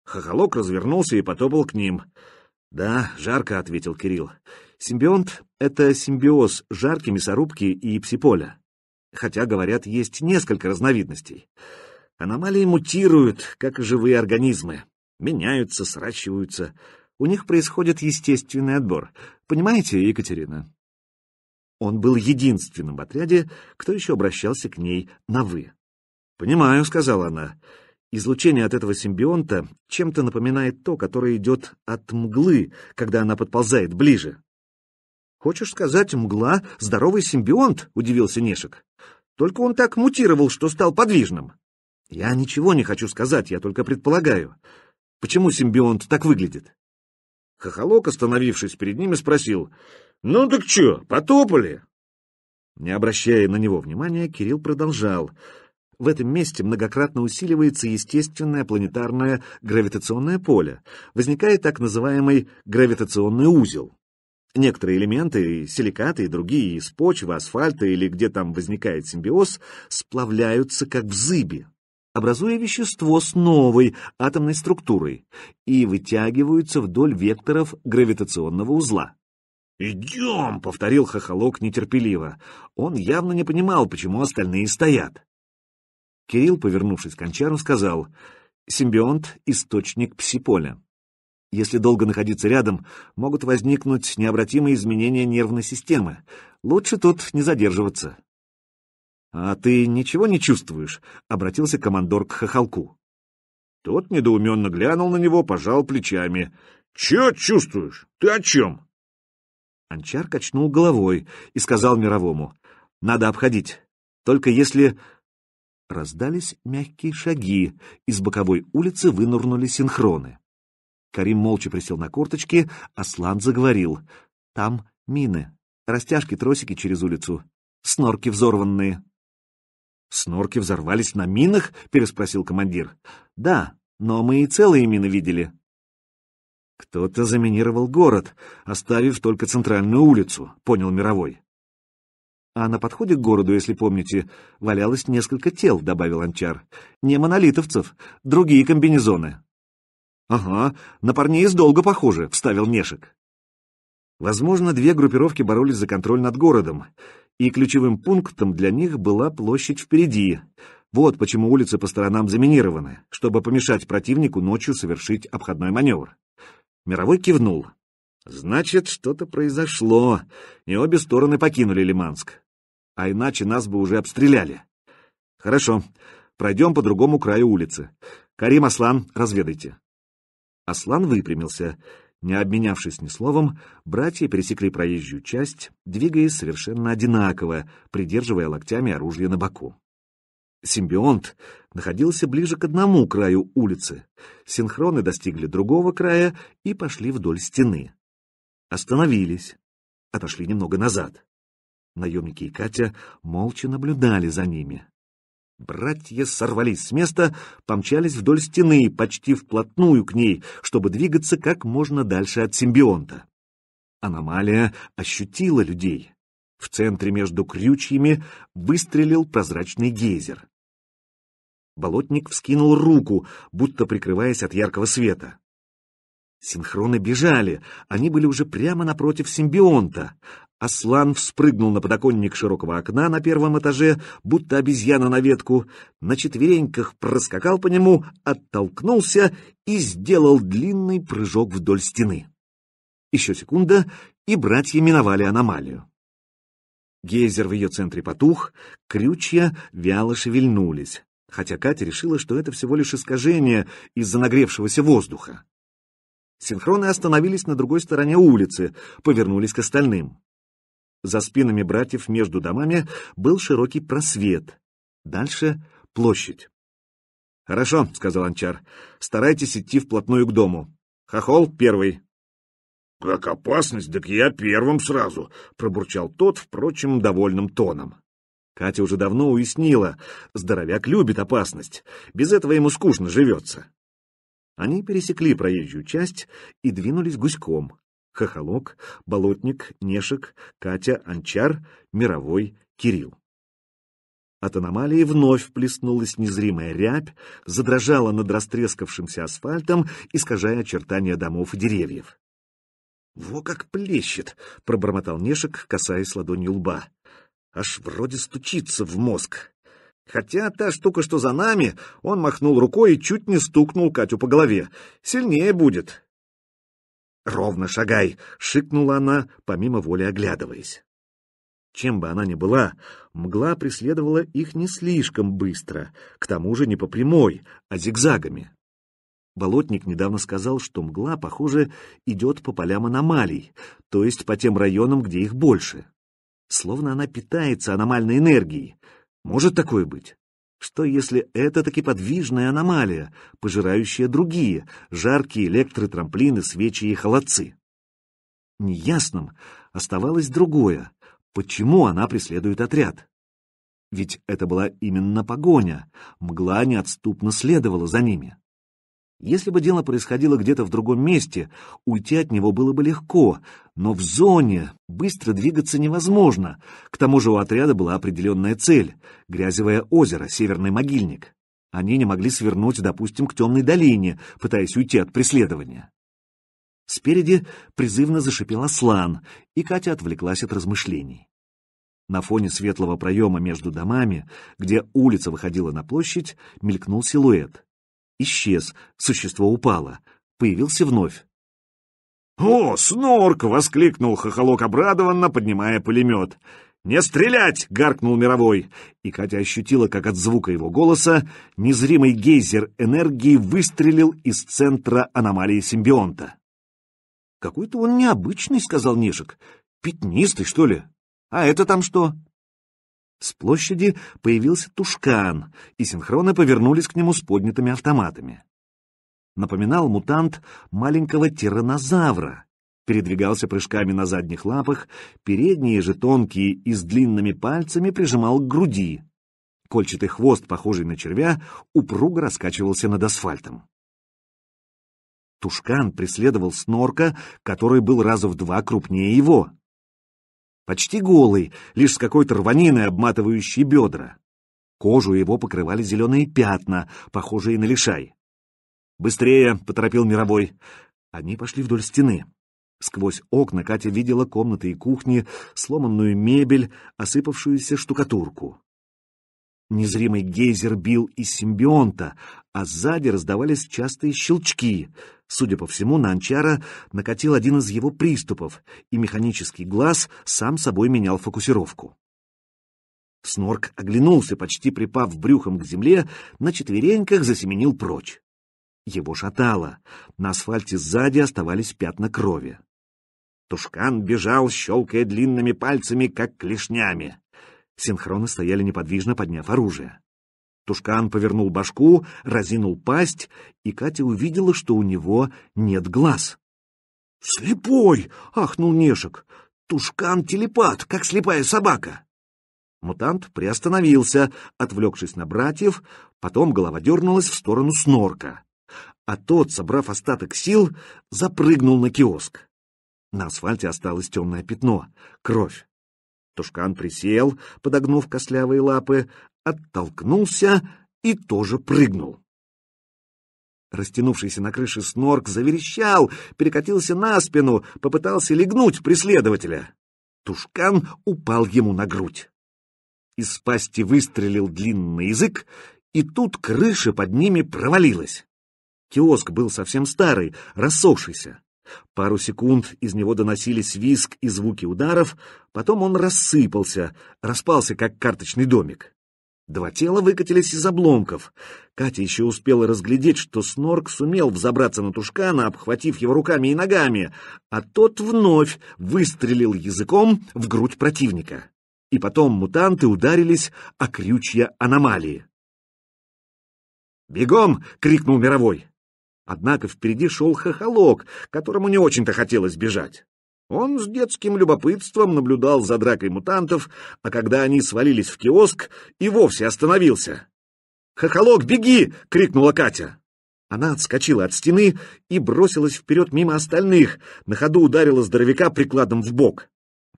Хохолок развернулся и потопал к ним. «Да, жарко», — ответил Кирилл. «Симбионт — это симбиоз жарки, мясорубки и псиполя» хотя, говорят, есть несколько разновидностей. Аномалии мутируют, как и живые организмы, меняются, сращиваются. У них происходит естественный отбор. Понимаете, Екатерина? Он был единственным в отряде, кто еще обращался к ней на «вы». «Понимаю», — сказала она. Излучение от этого симбионта чем-то напоминает то, которое идет от мглы, когда она подползает ближе. «Хочешь сказать, мгла — здоровый симбионт?» — удивился Нешек. Только он так мутировал, что стал подвижным. Я ничего не хочу сказать, я только предполагаю. Почему симбионт так выглядит? Хохолок, остановившись перед ними, спросил. «Ну так чё, потопали?» Не обращая на него внимания, Кирилл продолжал. В этом месте многократно усиливается естественное планетарное гравитационное поле. Возникает так называемый гравитационный узел. Некоторые элементы, силикаты и другие из почвы, асфальта или где там возникает симбиоз, сплавляются как в зыбе, образуя вещество с новой атомной структурой и вытягиваются вдоль векторов гравитационного узла. «Идем!» — повторил хохолок нетерпеливо. Он явно не понимал, почему остальные стоят. Кирилл, повернувшись к Кончару, сказал, «Симбионт — источник псиполя. Если долго находиться рядом, могут возникнуть необратимые изменения нервной системы. Лучше тут не задерживаться. «А ты ничего не чувствуешь?» — обратился командор к хохолку. Тот недоуменно глянул на него, пожал плечами. «Чё чувствуешь? Ты о чем?» Анчар качнул головой и сказал мировому. «Надо обходить. Только если...» Раздались мягкие шаги, из боковой улицы вынурнули синхроны. Карим молча присел на корточки, Аслан заговорил. «Там мины. Растяжки, тросики через улицу. Снорки взорванные». «Снорки взорвались на минах?» — переспросил командир. «Да, но мы и целые мины видели». «Кто-то заминировал город, оставив только центральную улицу», — понял Мировой. «А на подходе к городу, если помните, валялось несколько тел», — добавил Анчар. «Не монолитовцев, другие комбинезоны». «Ага, на парней из долга похоже», — вставил Мешек. Возможно, две группировки боролись за контроль над городом, и ключевым пунктом для них была площадь впереди. Вот почему улицы по сторонам заминированы, чтобы помешать противнику ночью совершить обходной маневр. Мировой кивнул. «Значит, что-то произошло, и обе стороны покинули Лиманск. А иначе нас бы уже обстреляли. Хорошо, пройдем по другому краю улицы. Карим Аслан, разведайте». Аслан выпрямился. Не обменявшись ни словом, братья пересекли проезжую часть, двигаясь совершенно одинаково, придерживая локтями оружие на боку. Симбионт находился ближе к одному краю улицы. Синхроны достигли другого края и пошли вдоль стены. Остановились. Отошли немного назад. Наемники и Катя молча наблюдали за ними. Братья сорвались с места, помчались вдоль стены, почти вплотную к ней, чтобы двигаться как можно дальше от симбионта. Аномалия ощутила людей. В центре между крючьями выстрелил прозрачный гейзер. Болотник вскинул руку, будто прикрываясь от яркого света. Синхроны бежали, они были уже прямо напротив симбионта. Аслан вспрыгнул на подоконник широкого окна на первом этаже, будто обезьяна на ветку, на четвереньках проскакал по нему, оттолкнулся и сделал длинный прыжок вдоль стены. Еще секунда, и братья миновали аномалию. Гейзер в ее центре потух, крючья вяло шевельнулись, хотя Катя решила, что это всего лишь искажение из-за нагревшегося воздуха. Синхроны остановились на другой стороне улицы, повернулись к остальным. За спинами братьев между домами был широкий просвет. Дальше — площадь. «Хорошо», — сказал Анчар, — «старайтесь идти вплотную к дому. Хохол первый». «Как опасность, так я первым сразу», — пробурчал тот, впрочем, довольным тоном. Катя уже давно уяснила, здоровяк любит опасность, без этого ему скучно живется. Они пересекли проезжую часть и двинулись гуськом. Хохолок, Болотник, Нешек, Катя, Анчар, Мировой, Кирилл. От аномалии вновь плеснулась незримая рябь, задрожала над растрескавшимся асфальтом, искажая очертания домов и деревьев. «Во как плещет!» — пробормотал Нешек, касаясь ладонью лба. «Аж вроде стучится в мозг. Хотя та штука, что за нами...» — он махнул рукой и чуть не стукнул Катю по голове. «Сильнее будет. «Ровно шагай!» — шикнула она, помимо воли оглядываясь. Чем бы она ни была, мгла преследовала их не слишком быстро, к тому же не по прямой, а зигзагами. Болотник недавно сказал, что мгла, похоже, идет по полям аномалий, то есть по тем районам, где их больше. Словно она питается аномальной энергией. Может такое быть? Что если это таки подвижная аномалия, пожирающая другие, жаркие электротрамплины, свечи и холодцы? Неясным оставалось другое, почему она преследует отряд. Ведь это была именно погоня, мгла неотступно следовала за ними. Если бы дело происходило где-то в другом месте, уйти от него было бы легко, но в зоне быстро двигаться невозможно. К тому же у отряда была определенная цель — грязевое озеро, северный могильник. Они не могли свернуть, допустим, к темной долине, пытаясь уйти от преследования. Спереди призывно зашипел ослан, и Катя отвлеклась от размышлений. На фоне светлого проема между домами, где улица выходила на площадь, мелькнул силуэт — Исчез, существо упало, появился вновь. «О, снорк!» — воскликнул хохолок обрадованно, поднимая пулемет. «Не стрелять!» — гаркнул мировой. И Катя ощутила, как от звука его голоса незримый гейзер энергии выстрелил из центра аномалии симбионта. «Какой-то он необычный», — сказал Нежик. «Пятнистый, что ли? А это там что?» С площади появился тушкан, и синхроны повернулись к нему с поднятыми автоматами. Напоминал мутант маленького тиранозавра, передвигался прыжками на задних лапах, передние же тонкие и с длинными пальцами прижимал к груди. Кольчатый хвост, похожий на червя, упруго раскачивался над асфальтом. Тушкан преследовал снорка, который был раза в два крупнее его почти голый, лишь с какой-то рваниной, обматывающей бедра. Кожу его покрывали зеленые пятна, похожие на лишай. «Быстрее!» — поторопил Мировой. Они пошли вдоль стены. Сквозь окна Катя видела комнаты и кухни, сломанную мебель, осыпавшуюся штукатурку. Незримый гейзер бил из симбионта, а сзади раздавались частые щелчки — Судя по всему, на Анчара накатил один из его приступов, и механический глаз сам собой менял фокусировку. Снорк оглянулся, почти припав брюхом к земле, на четвереньках засеменил прочь. Его шатало, на асфальте сзади оставались пятна крови. Тушкан бежал, щелкая длинными пальцами, как клешнями. Синхроны стояли неподвижно, подняв оружие. Тушкан повернул башку, разинул пасть, и Катя увидела, что у него нет глаз. «Слепой!» — ахнул Нешек. «Тушкан телепат, как слепая собака!» Мутант приостановился, отвлекшись на братьев, потом голова дернулась в сторону снорка. А тот, собрав остаток сил, запрыгнул на киоск. На асфальте осталось темное пятно — кровь. Тушкан присел, подогнув костлявые лапы, оттолкнулся и тоже прыгнул. Растянувшийся на крыше снорк заверещал, перекатился на спину, попытался легнуть преследователя. Тушкан упал ему на грудь. Из пасти выстрелил длинный язык, и тут крыша под ними провалилась. Киоск был совсем старый, рассохшийся. Пару секунд из него доносились визг и звуки ударов, потом он рассыпался, распался, как карточный домик. Два тела выкатились из обломков. Катя еще успела разглядеть, что Снорк сумел взобраться на Тушкана, обхватив его руками и ногами, а тот вновь выстрелил языком в грудь противника. И потом мутанты ударились о крючья аномалии. «Бегом!» — крикнул Мировой. Однако впереди шел хохолок, которому не очень-то хотелось бежать. Он с детским любопытством наблюдал за дракой мутантов, а когда они свалились в киоск, и вовсе остановился. «Хохолок, беги!» — крикнула Катя. Она отскочила от стены и бросилась вперед мимо остальных, на ходу ударила здоровяка прикладом в бок.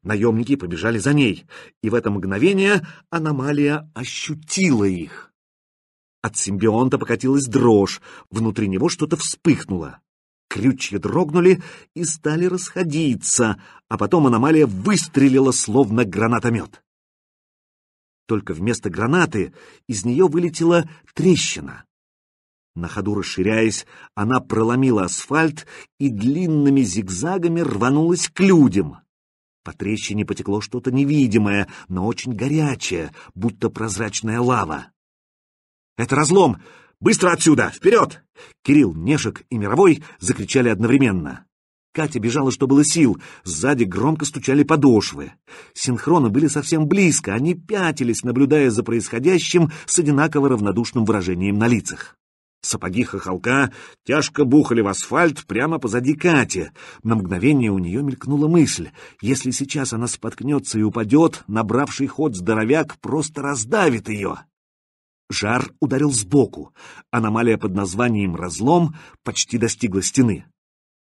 Наемники побежали за ней, и в это мгновение аномалия ощутила их. От симбионта покатилась дрожь, внутри него что-то вспыхнуло. Крючья дрогнули и стали расходиться, а потом аномалия выстрелила, словно гранатомет. Только вместо гранаты из нее вылетела трещина. На ходу расширяясь, она проломила асфальт и длинными зигзагами рванулась к людям. По трещине потекло что-то невидимое, но очень горячее, будто прозрачная лава. «Это разлом! Быстро отсюда! Вперед!» Кирилл, Нешек и Мировой закричали одновременно. Катя бежала, что было сил, сзади громко стучали подошвы. Синхроны были совсем близко, они пятились, наблюдая за происходящим с одинаково равнодушным выражением на лицах. Сапоги хохолка тяжко бухали в асфальт прямо позади Кати. На мгновение у нее мелькнула мысль. Если сейчас она споткнется и упадет, набравший ход здоровяк просто раздавит ее. Жар ударил сбоку. Аномалия под названием «Разлом» почти достигла стены.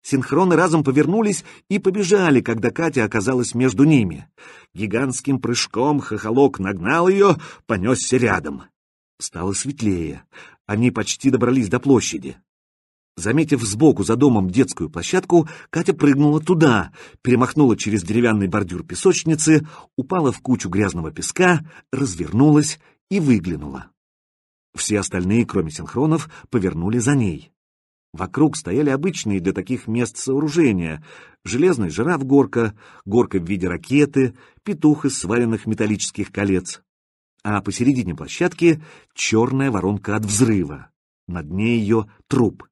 Синхроны разом повернулись и побежали, когда Катя оказалась между ними. Гигантским прыжком хохолок нагнал ее, понесся рядом. Стало светлее. Они почти добрались до площади. Заметив сбоку за домом детскую площадку, Катя прыгнула туда, перемахнула через деревянный бордюр песочницы, упала в кучу грязного песка, развернулась и выглянула. Все остальные, кроме синхронов, повернули за ней. Вокруг стояли обычные для таких мест сооружения. Железный жираф-горка, горка в виде ракеты, петух из сваренных металлических колец. А посередине площадки черная воронка от взрыва. На дне ее труп.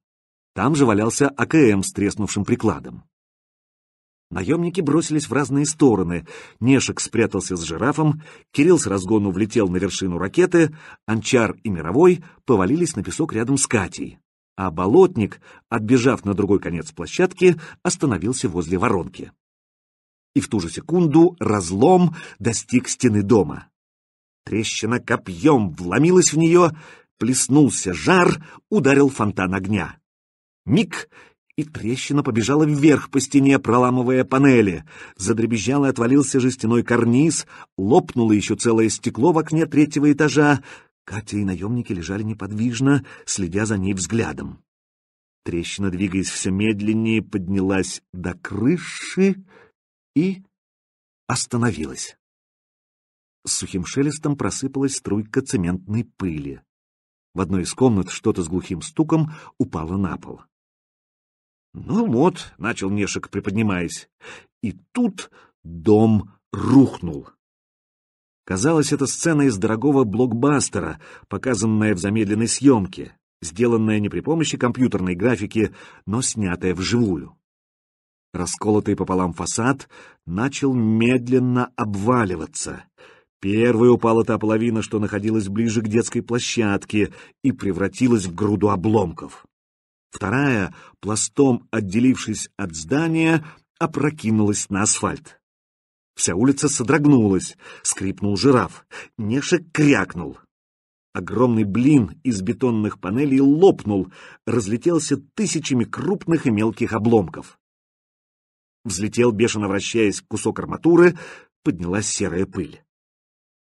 Там же валялся АКМ с треснувшим прикладом. Наемники бросились в разные стороны. Нешек спрятался с жирафом, Кирилл с разгону влетел на вершину ракеты, Анчар и Мировой повалились на песок рядом с Катей. А Болотник, отбежав на другой конец площадки, остановился возле воронки. И в ту же секунду разлом достиг стены дома. Трещина копьем вломилась в нее, плеснулся жар, ударил фонтан огня. Миг, и трещина побежала вверх по стене, проламывая панели. Задребезжал и отвалился жестяной карниз, лопнуло еще целое стекло в окне третьего этажа. Катя и наемники лежали неподвижно, следя за ней взглядом. Трещина, двигаясь все медленнее, поднялась до крыши и остановилась. С сухим шелестом просыпалась струйка цементной пыли. В одной из комнат что-то с глухим стуком упало на пол. «Ну вот», — начал Нешек, приподнимаясь. И тут дом рухнул. Казалось, это сцена из дорогого блокбастера, показанная в замедленной съемке, сделанная не при помощи компьютерной графики, но снятая вживую. Расколотый пополам фасад начал медленно обваливаться. Первой упала та половина, что находилась ближе к детской площадке, и превратилась в груду обломков. Вторая, пластом отделившись от здания, опрокинулась на асфальт. Вся улица содрогнулась, скрипнул жираф, Нешек крякнул. Огромный блин из бетонных панелей лопнул, разлетелся тысячами крупных и мелких обломков. Взлетел, бешено вращаясь, кусок арматуры, поднялась серая пыль.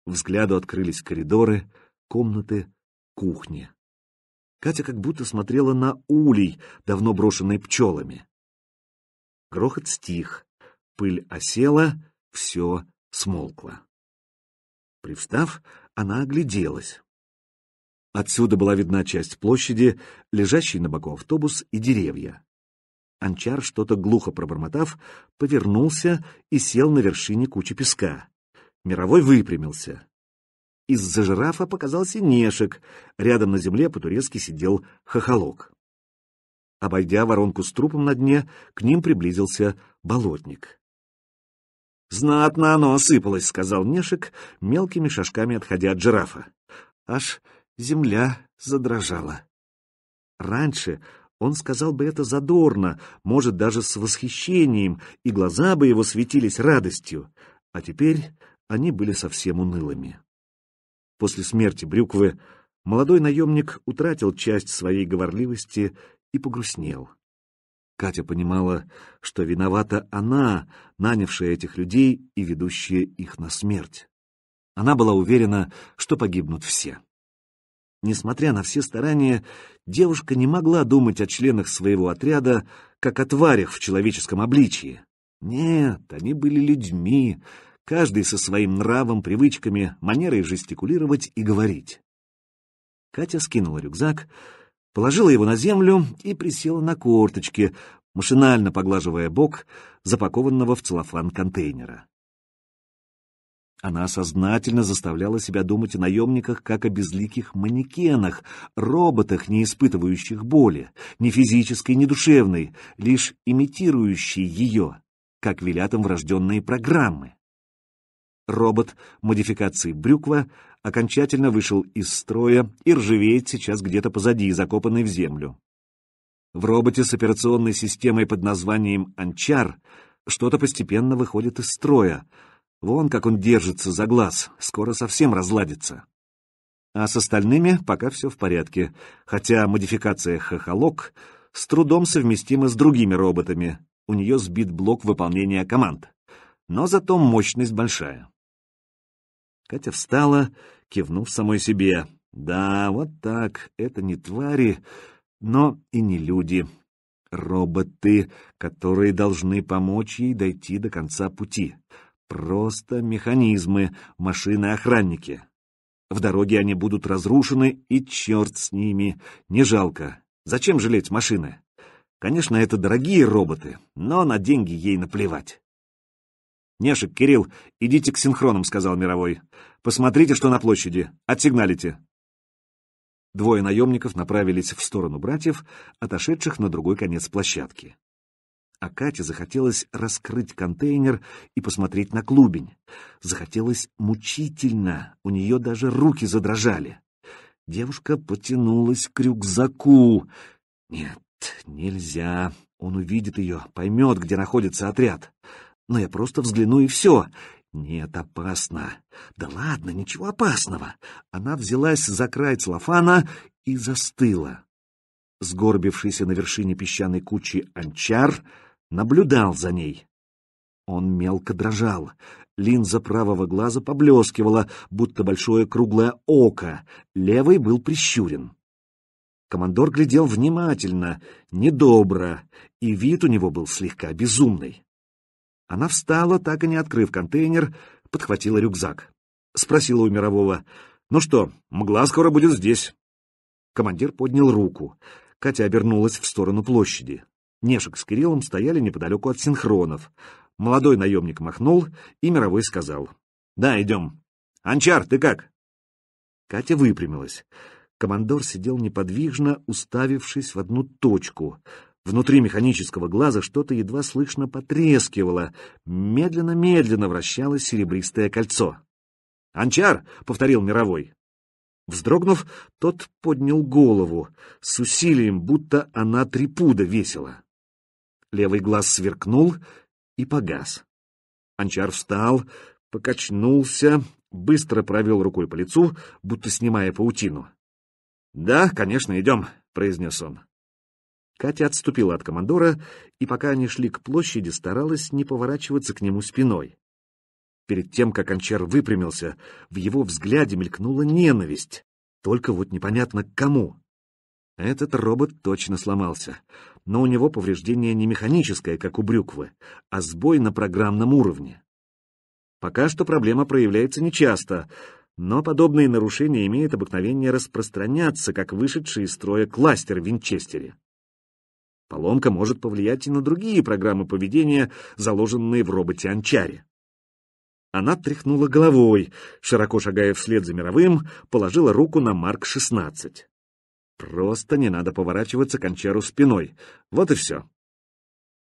Взгляду открылись коридоры, комнаты, кухня. Катя как будто смотрела на улей, давно брошенный пчелами. Грохот стих, пыль осела, все смолкло. Привстав, она огляделась. Отсюда была видна часть площади, лежащий на боку автобус и деревья. Анчар, что-то глухо пробормотав, повернулся и сел на вершине кучи песка. Мировой выпрямился. Из-за жирафа показался Нешек, рядом на земле по-турецки сидел хохолок. Обойдя воронку с трупом на дне, к ним приблизился болотник. «Знатно оно осыпалось», — сказал Нешек, мелкими шажками отходя от жирафа. Аж земля задрожала. Раньше он сказал бы это задорно, может, даже с восхищением, и глаза бы его светились радостью, а теперь они были совсем унылыми. После смерти Брюквы молодой наемник утратил часть своей говорливости и погрустнел. Катя понимала, что виновата она, нанявшая этих людей и ведущая их на смерть. Она была уверена, что погибнут все. Несмотря на все старания, девушка не могла думать о членах своего отряда, как о тварях в человеческом обличии. Нет, они были людьми, каждый со своим нравом, привычками, манерой жестикулировать и говорить. Катя скинула рюкзак, положила его на землю и присела на корточки, машинально поглаживая бок запакованного в целлофан контейнера. Она сознательно заставляла себя думать о наемниках как о безликих манекенах, роботах, не испытывающих боли, ни физической, ни душевной, лишь имитирующей ее, как велят им врожденные программы. Робот модификации Брюква окончательно вышел из строя и ржавеет сейчас где-то позади, закопанный в землю. В роботе с операционной системой под названием «Анчар» что-то постепенно выходит из строя. Вон как он держится за глаз, скоро совсем разладится. А с остальными пока все в порядке, хотя модификация «Хохолок» с трудом совместима с другими роботами, у нее сбит блок выполнения команд. Но зато мощность большая. Катя встала, кивнув самой себе. Да, вот так, это не твари, но и не люди. Роботы, которые должны помочь ей дойти до конца пути. Просто механизмы, машины-охранники. В дороге они будут разрушены, и черт с ними, не жалко. Зачем жалеть машины? Конечно, это дорогие роботы, но на деньги ей наплевать. «Нешек, Кирилл, идите к синхронам», — сказал Мировой. «Посмотрите, что на площади. Отсигналите». Двое наемников направились в сторону братьев, отошедших на другой конец площадки. А Кате захотелось раскрыть контейнер и посмотреть на клубень. Захотелось мучительно, у нее даже руки задрожали. Девушка потянулась к рюкзаку. Нет, нельзя. Он увидит ее, поймет, где находится отряд но я просто взгляну и все. Нет, опасно. Да ладно, ничего опасного. Она взялась за край целлофана и застыла. Сгорбившийся на вершине песчаной кучи анчар наблюдал за ней. Он мелко дрожал. Линза правого глаза поблескивала, будто большое круглое око. Левый был прищурен. Командор глядел внимательно, недобро, и вид у него был слегка безумный. Она встала, так и не открыв контейнер, подхватила рюкзак. Спросила у мирового, «Ну что, мгла скоро будет здесь». Командир поднял руку. Катя обернулась в сторону площади. Нешек с Кириллом стояли неподалеку от синхронов. Молодой наемник махнул, и мировой сказал. «Да, идем. Анчар, ты как?» Катя выпрямилась. Командор сидел неподвижно, уставившись в одну точку. Внутри механического глаза что-то едва слышно потрескивало. Медленно-медленно вращалось серебристое кольцо. «Анчар!» — повторил Мировой. Вздрогнув, тот поднял голову, с усилием, будто она трипуда весила. Левый глаз сверкнул и погас. Анчар встал, покачнулся, быстро провел рукой по лицу, будто снимая паутину. «Да, конечно, идем», — произнес он. Катя отступила от командора и, пока они шли к площади, старалась не поворачиваться к нему спиной. Перед тем, как Анчар выпрямился, в его взгляде мелькнула ненависть. Только вот непонятно к кому. Этот робот точно сломался, но у него повреждение не механическое, как у брюквы, а сбой на программном уровне. Пока что проблема проявляется нечасто, но подобные нарушения имеют обыкновение распространяться, как вышедший из строя кластер в Винчестере. Поломка может повлиять и на другие программы поведения, заложенные в роботе Анчаре. Она тряхнула головой, широко шагая вслед за мировым, положила руку на Марк-16. Просто не надо поворачиваться к Анчару спиной. Вот и все.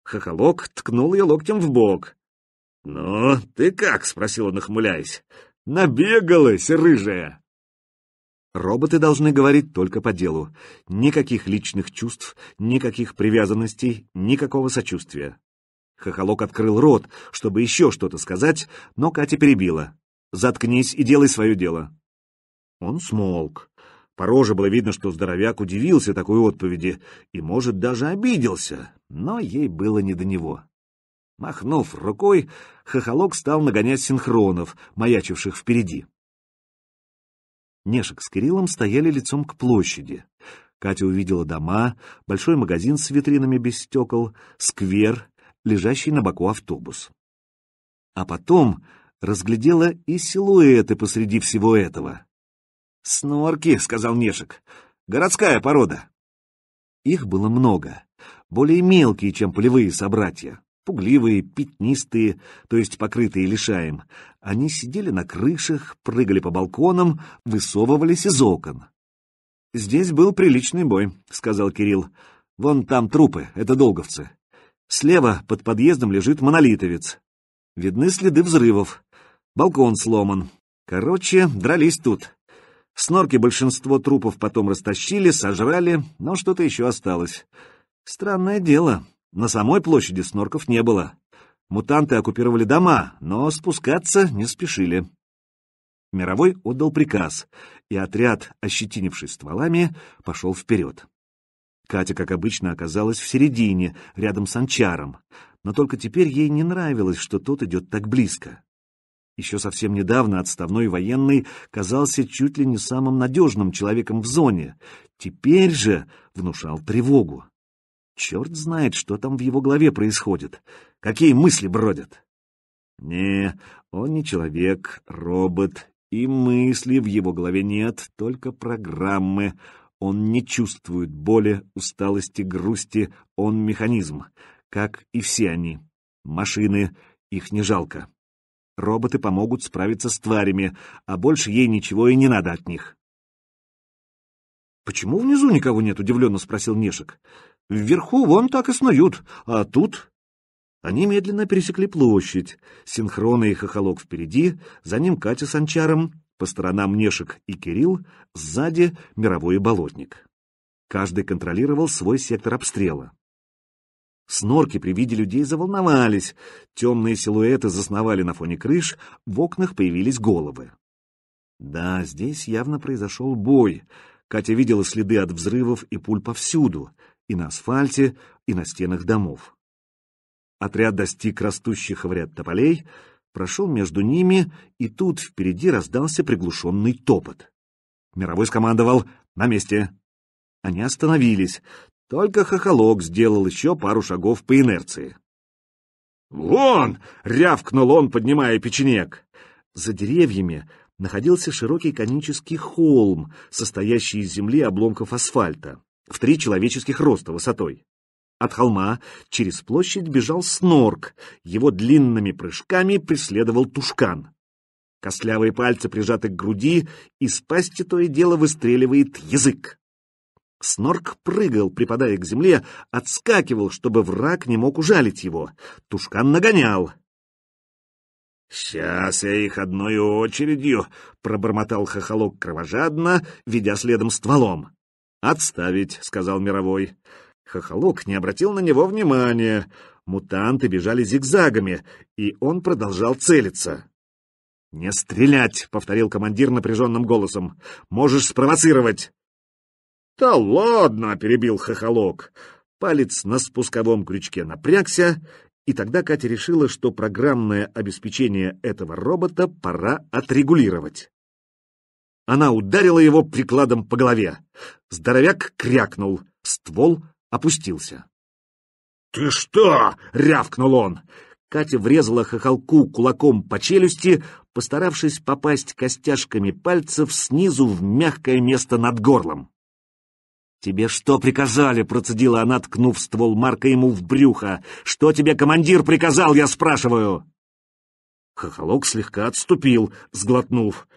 Хохолок ткнул ее локтем в бок. «Ну, ты как?» — спросил он, нахмуляясь. «Набегалась, рыжая!» Роботы должны говорить только по делу. Никаких личных чувств, никаких привязанностей, никакого сочувствия. Хохолок открыл рот, чтобы еще что-то сказать, но Катя перебила. «Заткнись и делай свое дело». Он смолк. По роже было видно, что здоровяк удивился такой отповеди и, может, даже обиделся, но ей было не до него. Махнув рукой, хохолок стал нагонять синхронов, маячивших впереди. Нешек с Кириллом стояли лицом к площади. Катя увидела дома, большой магазин с витринами без стекол, сквер, лежащий на боку автобус. А потом разглядела и силуэты посреди всего этого. «Снорки», — сказал Нешек, — «городская порода». Их было много, более мелкие, чем полевые собратья, пугливые, пятнистые, то есть покрытые лишаем, они сидели на крышах, прыгали по балконам, высовывались из окон. «Здесь был приличный бой», — сказал Кирилл. «Вон там трупы, это долговцы. Слева под подъездом лежит монолитовец. Видны следы взрывов. Балкон сломан. Короче, дрались тут. Снорки большинство трупов потом растащили, сожрали, но что-то еще осталось. Странное дело, на самой площади снорков не было. Мутанты оккупировали дома, но спускаться не спешили. Мировой отдал приказ, и отряд, ощетинившись стволами, пошел вперед. Катя, как обычно, оказалась в середине, рядом с Анчаром, но только теперь ей не нравилось, что тот идет так близко. Еще совсем недавно отставной военный казался чуть ли не самым надежным человеком в зоне, теперь же внушал тревогу. Черт знает, что там в его голове происходит. Какие мысли бродят? Не, он не человек, робот, и мысли в его голове нет, только программы. Он не чувствует боли, усталости, грусти, он механизм, как и все они. Машины, их не жалко. Роботы помогут справиться с тварями, а больше ей ничего и не надо от них. «Почему внизу никого нет?» — удивленно спросил Нешек. «Вверху вон так и снуют, а тут...» Они медленно пересекли площадь, синхронный хохолок впереди, за ним Катя с Анчаром, по сторонам Нешек и Кирилл, сзади мировой болотник. Каждый контролировал свой сектор обстрела. Снорки при виде людей заволновались, темные силуэты засновали на фоне крыш, в окнах появились головы. Да, здесь явно произошел бой. Катя видела следы от взрывов и пуль повсюду, и на асфальте, и на стенах домов. Отряд достиг растущих в ряд тополей, прошел между ними, и тут впереди раздался приглушенный топот. Мировой скомандовал «На месте!». Они остановились, только хохолок сделал еще пару шагов по инерции. «Вон!» — рявкнул он, поднимая печенек. За деревьями находился широкий конический холм, состоящий из земли обломков асфальта, в три человеческих роста высотой. От холма через площадь бежал снорк, его длинными прыжками преследовал тушкан. Костлявые пальцы прижаты к груди, из пасти то и дело выстреливает язык. Снорк прыгал, припадая к земле, отскакивал, чтобы враг не мог ужалить его. Тушкан нагонял. «Сейчас я их одной очередью», — пробормотал хохолок кровожадно, ведя следом стволом. «Отставить», — сказал Мировой. Хохолок не обратил на него внимания. Мутанты бежали зигзагами, и он продолжал целиться. «Не стрелять!» — повторил командир напряженным голосом. «Можешь спровоцировать!» «Да ладно!» — перебил хохолок. Палец на спусковом крючке напрягся, и тогда Катя решила, что программное обеспечение этого робота пора отрегулировать. Она ударила его прикладом по голове. Здоровяк крякнул, ствол опустился. «Ты что?» — рявкнул он. Катя врезала хохолку кулаком по челюсти, постаравшись попасть костяшками пальцев снизу в мягкое место над горлом. «Тебе что приказали?» — процедила она, ткнув ствол Марка ему в брюхо. «Что тебе командир приказал, я спрашиваю?» Хохолок слегка отступил, сглотнув.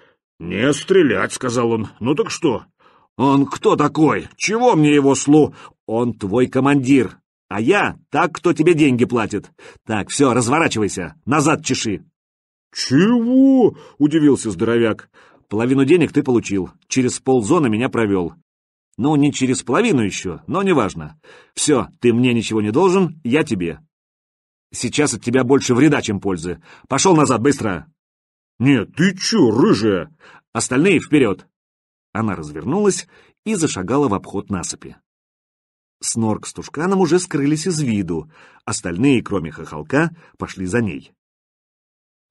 «Не стрелять», — сказал он. «Ну так что?» «Он кто такой? Чего мне его слу?» Он твой командир, а я так, кто тебе деньги платит. Так, все, разворачивайся, назад чеши. Чего? Удивился здоровяк. Половину денег ты получил, через ползона меня провел. Ну, не через половину еще, но неважно. Все, ты мне ничего не должен, я тебе. Сейчас от тебя больше вреда, чем пользы. Пошел назад, быстро!» «Нет, ты че, рыжая?» «Остальные вперед!» Она развернулась и зашагала в обход насыпи. Снорк с Тушканом уже скрылись из виду, остальные, кроме Хохолка, пошли за ней.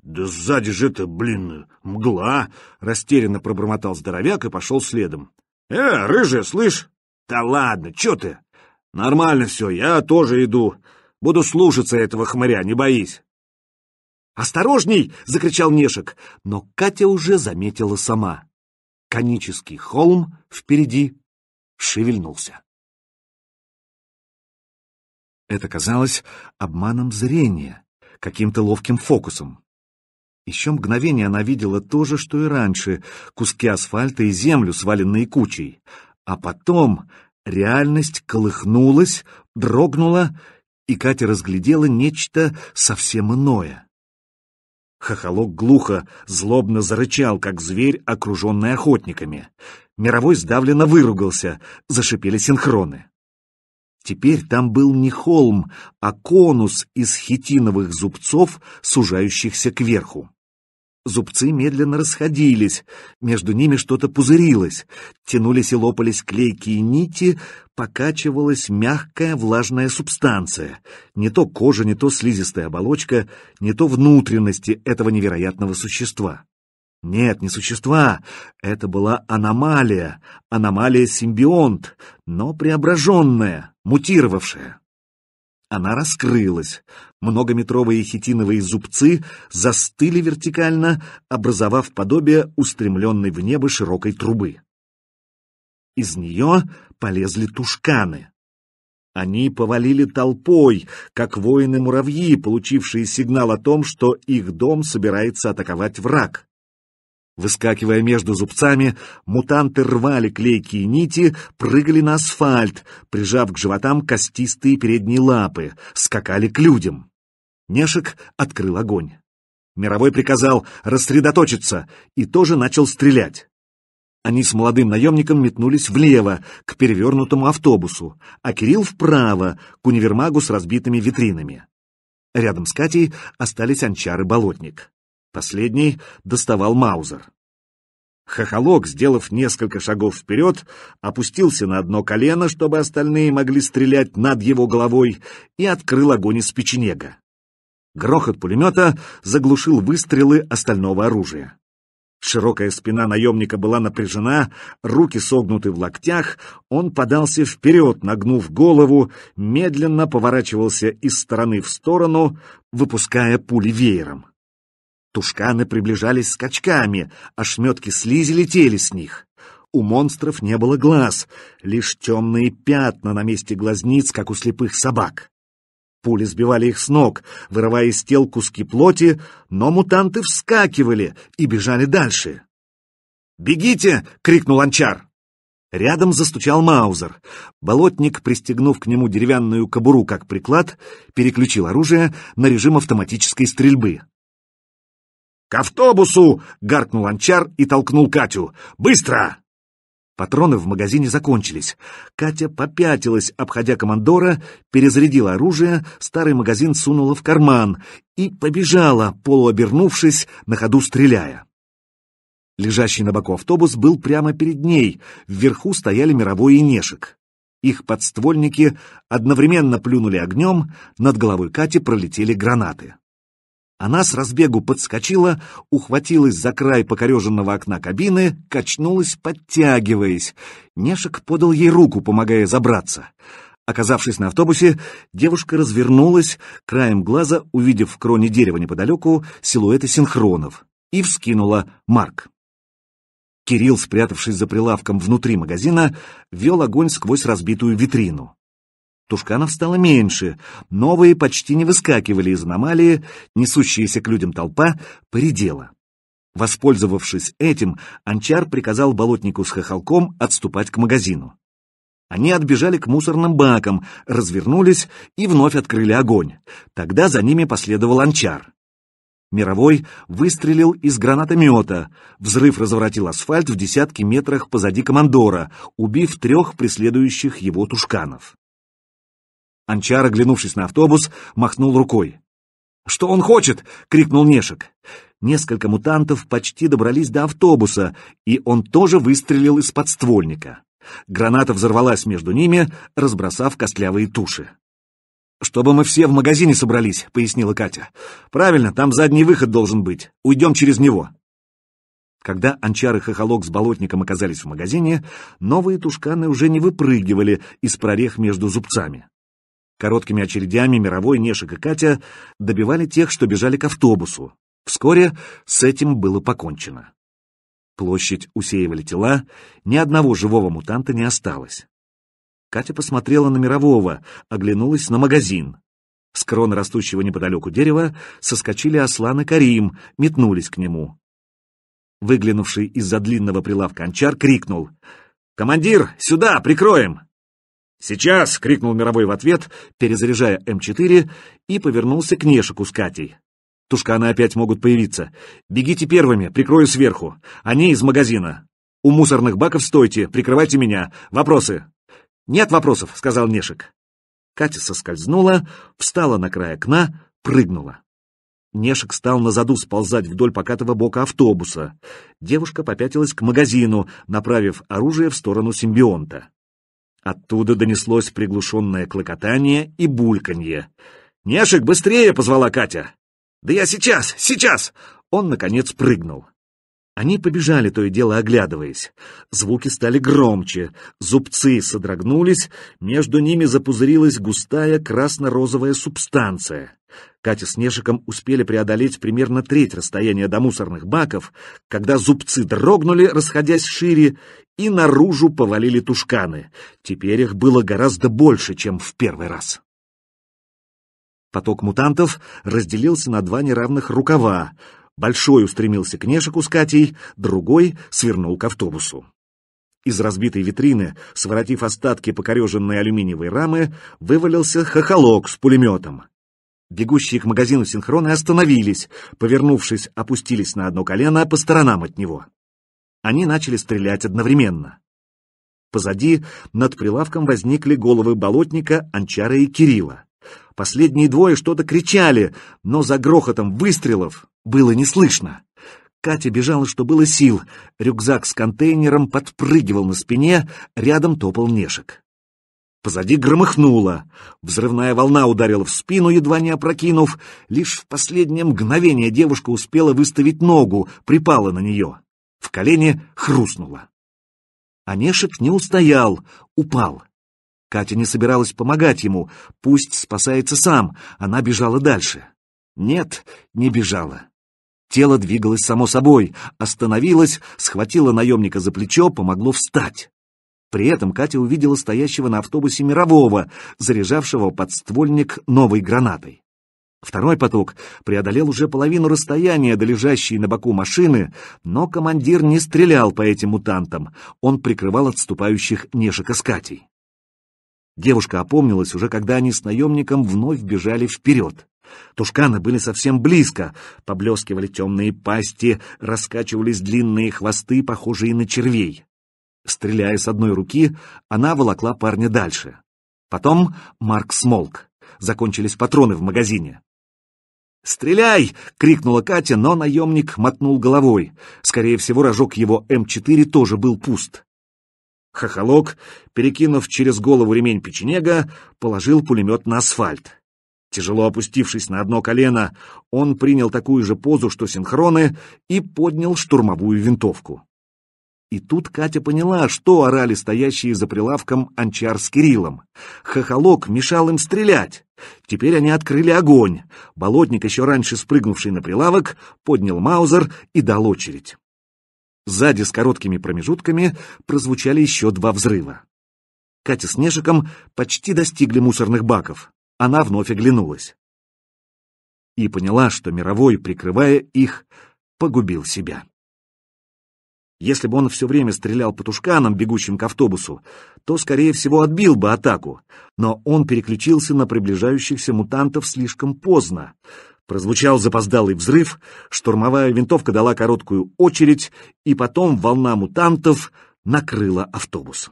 «Да сзади же это, блин, мгла!» — растерянно пробормотал здоровяк и пошел следом. «Э, рыжая, слышь!» «Да ладно, чё ты?» «Нормально все, я тоже иду. Буду слушаться этого хмыря, не боись!» «Осторожней!» — закричал Нешек, но Катя уже заметила сама. Конический холм впереди шевельнулся. Это казалось обманом зрения, каким-то ловким фокусом. Еще мгновение она видела то же, что и раньше, куски асфальта и землю, сваленные кучей. А потом реальность колыхнулась, дрогнула, и Катя разглядела нечто совсем иное. Хохолок глухо, злобно зарычал, как зверь, окруженный охотниками. Мировой сдавленно выругался, зашипели синхроны. Теперь там был не холм, а конус из хитиновых зубцов, сужающихся кверху. Зубцы медленно расходились, между ними что-то пузырилось, тянулись и лопались клейкие нити, покачивалась мягкая влажная субстанция, не то кожа, не то слизистая оболочка, не то внутренности этого невероятного существа. Нет, не существа. Это была аномалия, аномалия-симбионт, но преображенная, мутировавшая. Она раскрылась. Многометровые хитиновые зубцы застыли вертикально, образовав подобие устремленной в небо широкой трубы. Из нее полезли тушканы. Они повалили толпой, как воины-муравьи, получившие сигнал о том, что их дом собирается атаковать враг. Выскакивая между зубцами, мутанты рвали клейкие нити, прыгали на асфальт, прижав к животам костистые передние лапы, скакали к людям. Нешек открыл огонь. Мировой приказал рассредоточиться и тоже начал стрелять. Они с молодым наемником метнулись влево, к перевернутому автобусу, а Кирилл вправо, к универмагу с разбитыми витринами. Рядом с Катей остались анчары-болотник. Последний доставал Маузер. Хохолок, сделав несколько шагов вперед, опустился на одно колено, чтобы остальные могли стрелять над его головой, и открыл огонь из печенега. Грохот пулемета заглушил выстрелы остального оружия. Широкая спина наемника была напряжена, руки согнуты в локтях, он подался вперед, нагнув голову, медленно поворачивался из стороны в сторону, выпуская пули веером. Тушканы приближались скачками, ошметки слизи летели с них. У монстров не было глаз, лишь темные пятна на месте глазниц, как у слепых собак. Пули сбивали их с ног, вырывая из тел куски плоти, но мутанты вскакивали и бежали дальше. «Бегите!» — крикнул Анчар. Рядом застучал Маузер. Болотник, пристегнув к нему деревянную кобуру как приклад, переключил оружие на режим автоматической стрельбы. «К автобусу!» — гаркнул Анчар и толкнул Катю. «Быстро!» Патроны в магазине закончились. Катя попятилась, обходя командора, перезарядила оружие, старый магазин сунула в карман и побежала, полуобернувшись, на ходу стреляя. Лежащий на боку автобус был прямо перед ней, вверху стояли мировой и Их подствольники одновременно плюнули огнем, над головой Кати пролетели гранаты. Она с разбегу подскочила, ухватилась за край покореженного окна кабины, качнулась, подтягиваясь. Нешек подал ей руку, помогая забраться. Оказавшись на автобусе, девушка развернулась, краем глаза увидев в кроне дерева неподалеку силуэты синхронов, и вскинула Марк. Кирилл, спрятавшись за прилавком внутри магазина, вел огонь сквозь разбитую витрину. Тушканов стало меньше, новые почти не выскакивали из аномалии, несущаяся к людям толпа поредела. Воспользовавшись этим, Анчар приказал болотнику с хохолком отступать к магазину. Они отбежали к мусорным бакам, развернулись и вновь открыли огонь. Тогда за ними последовал Анчар. Мировой выстрелил из гранатомета. Взрыв разворотил асфальт в десятки метрах позади командора, убив трех преследующих его тушканов. Анчар, оглянувшись на автобус, махнул рукой. «Что он хочет?» — крикнул Нешек. Несколько мутантов почти добрались до автобуса, и он тоже выстрелил из подствольника. Граната взорвалась между ними, разбросав костлявые туши. «Чтобы мы все в магазине собрались», — пояснила Катя. «Правильно, там задний выход должен быть. Уйдем через него». Когда Анчар и Хохолок с Болотником оказались в магазине, новые тушканы уже не выпрыгивали из прорех между зубцами. Короткими очередями Мировой, Нешек и Катя добивали тех, что бежали к автобусу. Вскоре с этим было покончено. Площадь усеивали тела, ни одного живого мутанта не осталось. Катя посмотрела на Мирового, оглянулась на магазин. С крона растущего неподалеку дерева соскочили Аслан и Карим, метнулись к нему. Выглянувший из-за длинного прилавка анчар крикнул «Командир, сюда, прикроем!» «Сейчас!» — крикнул Мировой в ответ, перезаряжая М4, и повернулся к Нешику с Катей. она опять могут появиться. Бегите первыми, прикрою сверху. Они из магазина. У мусорных баков стойте, прикрывайте меня. Вопросы?» «Нет вопросов», — сказал Нешик. Катя соскользнула, встала на край окна, прыгнула. Нешек стал на заду сползать вдоль покатого бока автобуса. Девушка попятилась к магазину, направив оружие в сторону симбионта. Оттуда донеслось приглушенное клокотание и бульканье. «Нешик, быстрее!» — позвала Катя. «Да я сейчас! Сейчас!» Он, наконец, прыгнул. Они побежали, то и дело оглядываясь. Звуки стали громче, зубцы содрогнулись, между ними запузырилась густая красно-розовая субстанция. Катя с Нежиком успели преодолеть примерно треть расстояния до мусорных баков, когда зубцы дрогнули, расходясь шире, и наружу повалили тушканы. Теперь их было гораздо больше, чем в первый раз. Поток мутантов разделился на два неравных рукава, Большой устремился к Нежику с Катей, другой свернул к автобусу. Из разбитой витрины, своротив остатки покореженной алюминиевой рамы, вывалился хохолок с пулеметом. Бегущие к магазину синхроны остановились, повернувшись, опустились на одно колено по сторонам от него. Они начали стрелять одновременно. Позади над прилавком возникли головы болотника, анчара и Кирилла. Последние двое что-то кричали, но за грохотом выстрелов было не слышно. Катя бежала, что было сил. Рюкзак с контейнером подпрыгивал на спине, рядом топал Нешек. Позади громыхнуло. Взрывная волна ударила в спину, едва не опрокинув. Лишь в последнее мгновение девушка успела выставить ногу, припала на нее. В колени хрустнуло. А нешек не устоял, упал. Катя не собиралась помогать ему, пусть спасается сам, она бежала дальше. Нет, не бежала. Тело двигалось само собой, остановилось, схватило наемника за плечо, помогло встать. При этом Катя увидела стоящего на автобусе мирового, заряжавшего подствольник новой гранатой. Второй поток преодолел уже половину расстояния до лежащей на боку машины, но командир не стрелял по этим мутантам, он прикрывал отступающих нешика с Катей. Девушка опомнилась уже, когда они с наемником вновь бежали вперед. Тушканы были совсем близко, поблескивали темные пасти, раскачивались длинные хвосты, похожие на червей. Стреляя с одной руки, она волокла парня дальше. Потом Марк смолк. Закончились патроны в магазине. «Стреляй!» — крикнула Катя, но наемник мотнул головой. Скорее всего, рожок его М4 тоже был пуст. Хохолок, перекинув через голову ремень печенега, положил пулемет на асфальт. Тяжело опустившись на одно колено, он принял такую же позу, что синхроны, и поднял штурмовую винтовку. И тут Катя поняла, что орали стоящие за прилавком анчар с Кириллом. Хохолок мешал им стрелять. Теперь они открыли огонь. Болотник, еще раньше спрыгнувший на прилавок, поднял маузер и дал очередь. Сзади с короткими промежутками прозвучали еще два взрыва. Катя с Нежиком почти достигли мусорных баков. Она вновь оглянулась. И поняла, что Мировой, прикрывая их, погубил себя. Если бы он все время стрелял по тушканам, бегущим к автобусу, то, скорее всего, отбил бы атаку, но он переключился на приближающихся мутантов слишком поздно. Прозвучал запоздалый взрыв, штурмовая винтовка дала короткую очередь, и потом волна мутантов накрыла автобус.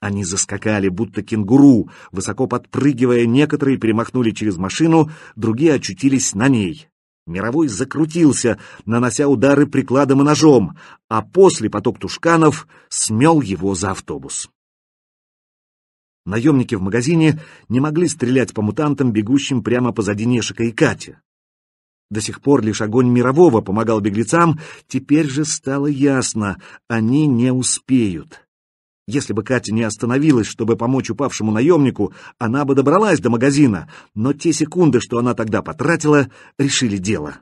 Они заскакали, будто кенгуру, высоко подпрыгивая, некоторые перемахнули через машину, другие очутились на ней. Мировой закрутился, нанося удары прикладом и ножом, а после поток тушканов смел его за автобус. Наемники в магазине не могли стрелять по мутантам, бегущим прямо позади Нешика и Кати. До сих пор лишь огонь мирового помогал беглецам, теперь же стало ясно — они не успеют. Если бы Катя не остановилась, чтобы помочь упавшему наемнику, она бы добралась до магазина, но те секунды, что она тогда потратила, решили дело.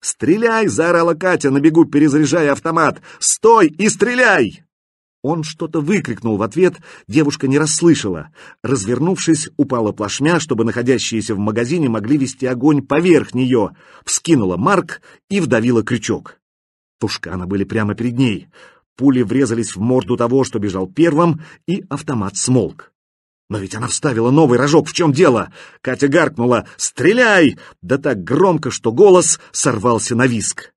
«Стреляй!» — заорала Катя, на бегу перезаряжая автомат. «Стой и стреляй!» Он что-то выкрикнул в ответ, девушка не расслышала. Развернувшись, упала плашмя, чтобы находящиеся в магазине могли вести огонь поверх нее. Вскинула Марк и вдавила крючок. Тушкана были прямо перед ней. Пули врезались в морду того, что бежал первым, и автомат смолк. Но ведь она вставила новый рожок, в чем дело? Катя гаркнула «Стреляй!» Да так громко, что голос сорвался на виск.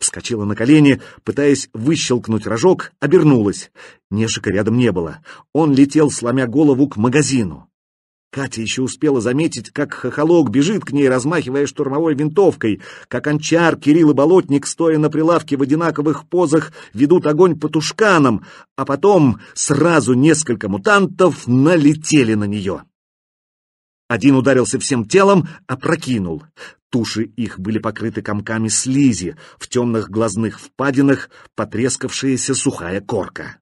Вскочила на колени, пытаясь выщелкнуть рожок, обернулась. Нешика рядом не было. Он летел, сломя голову, к магазину. Катя еще успела заметить, как хохолок бежит к ней, размахивая штурмовой винтовкой, как анчар Кирилл и Болотник, стоя на прилавке в одинаковых позах, ведут огонь по тушканам, а потом сразу несколько мутантов налетели на нее. Один ударился всем телом, опрокинул. Туши их были покрыты комками слизи, в темных глазных впадинах потрескавшаяся сухая корка.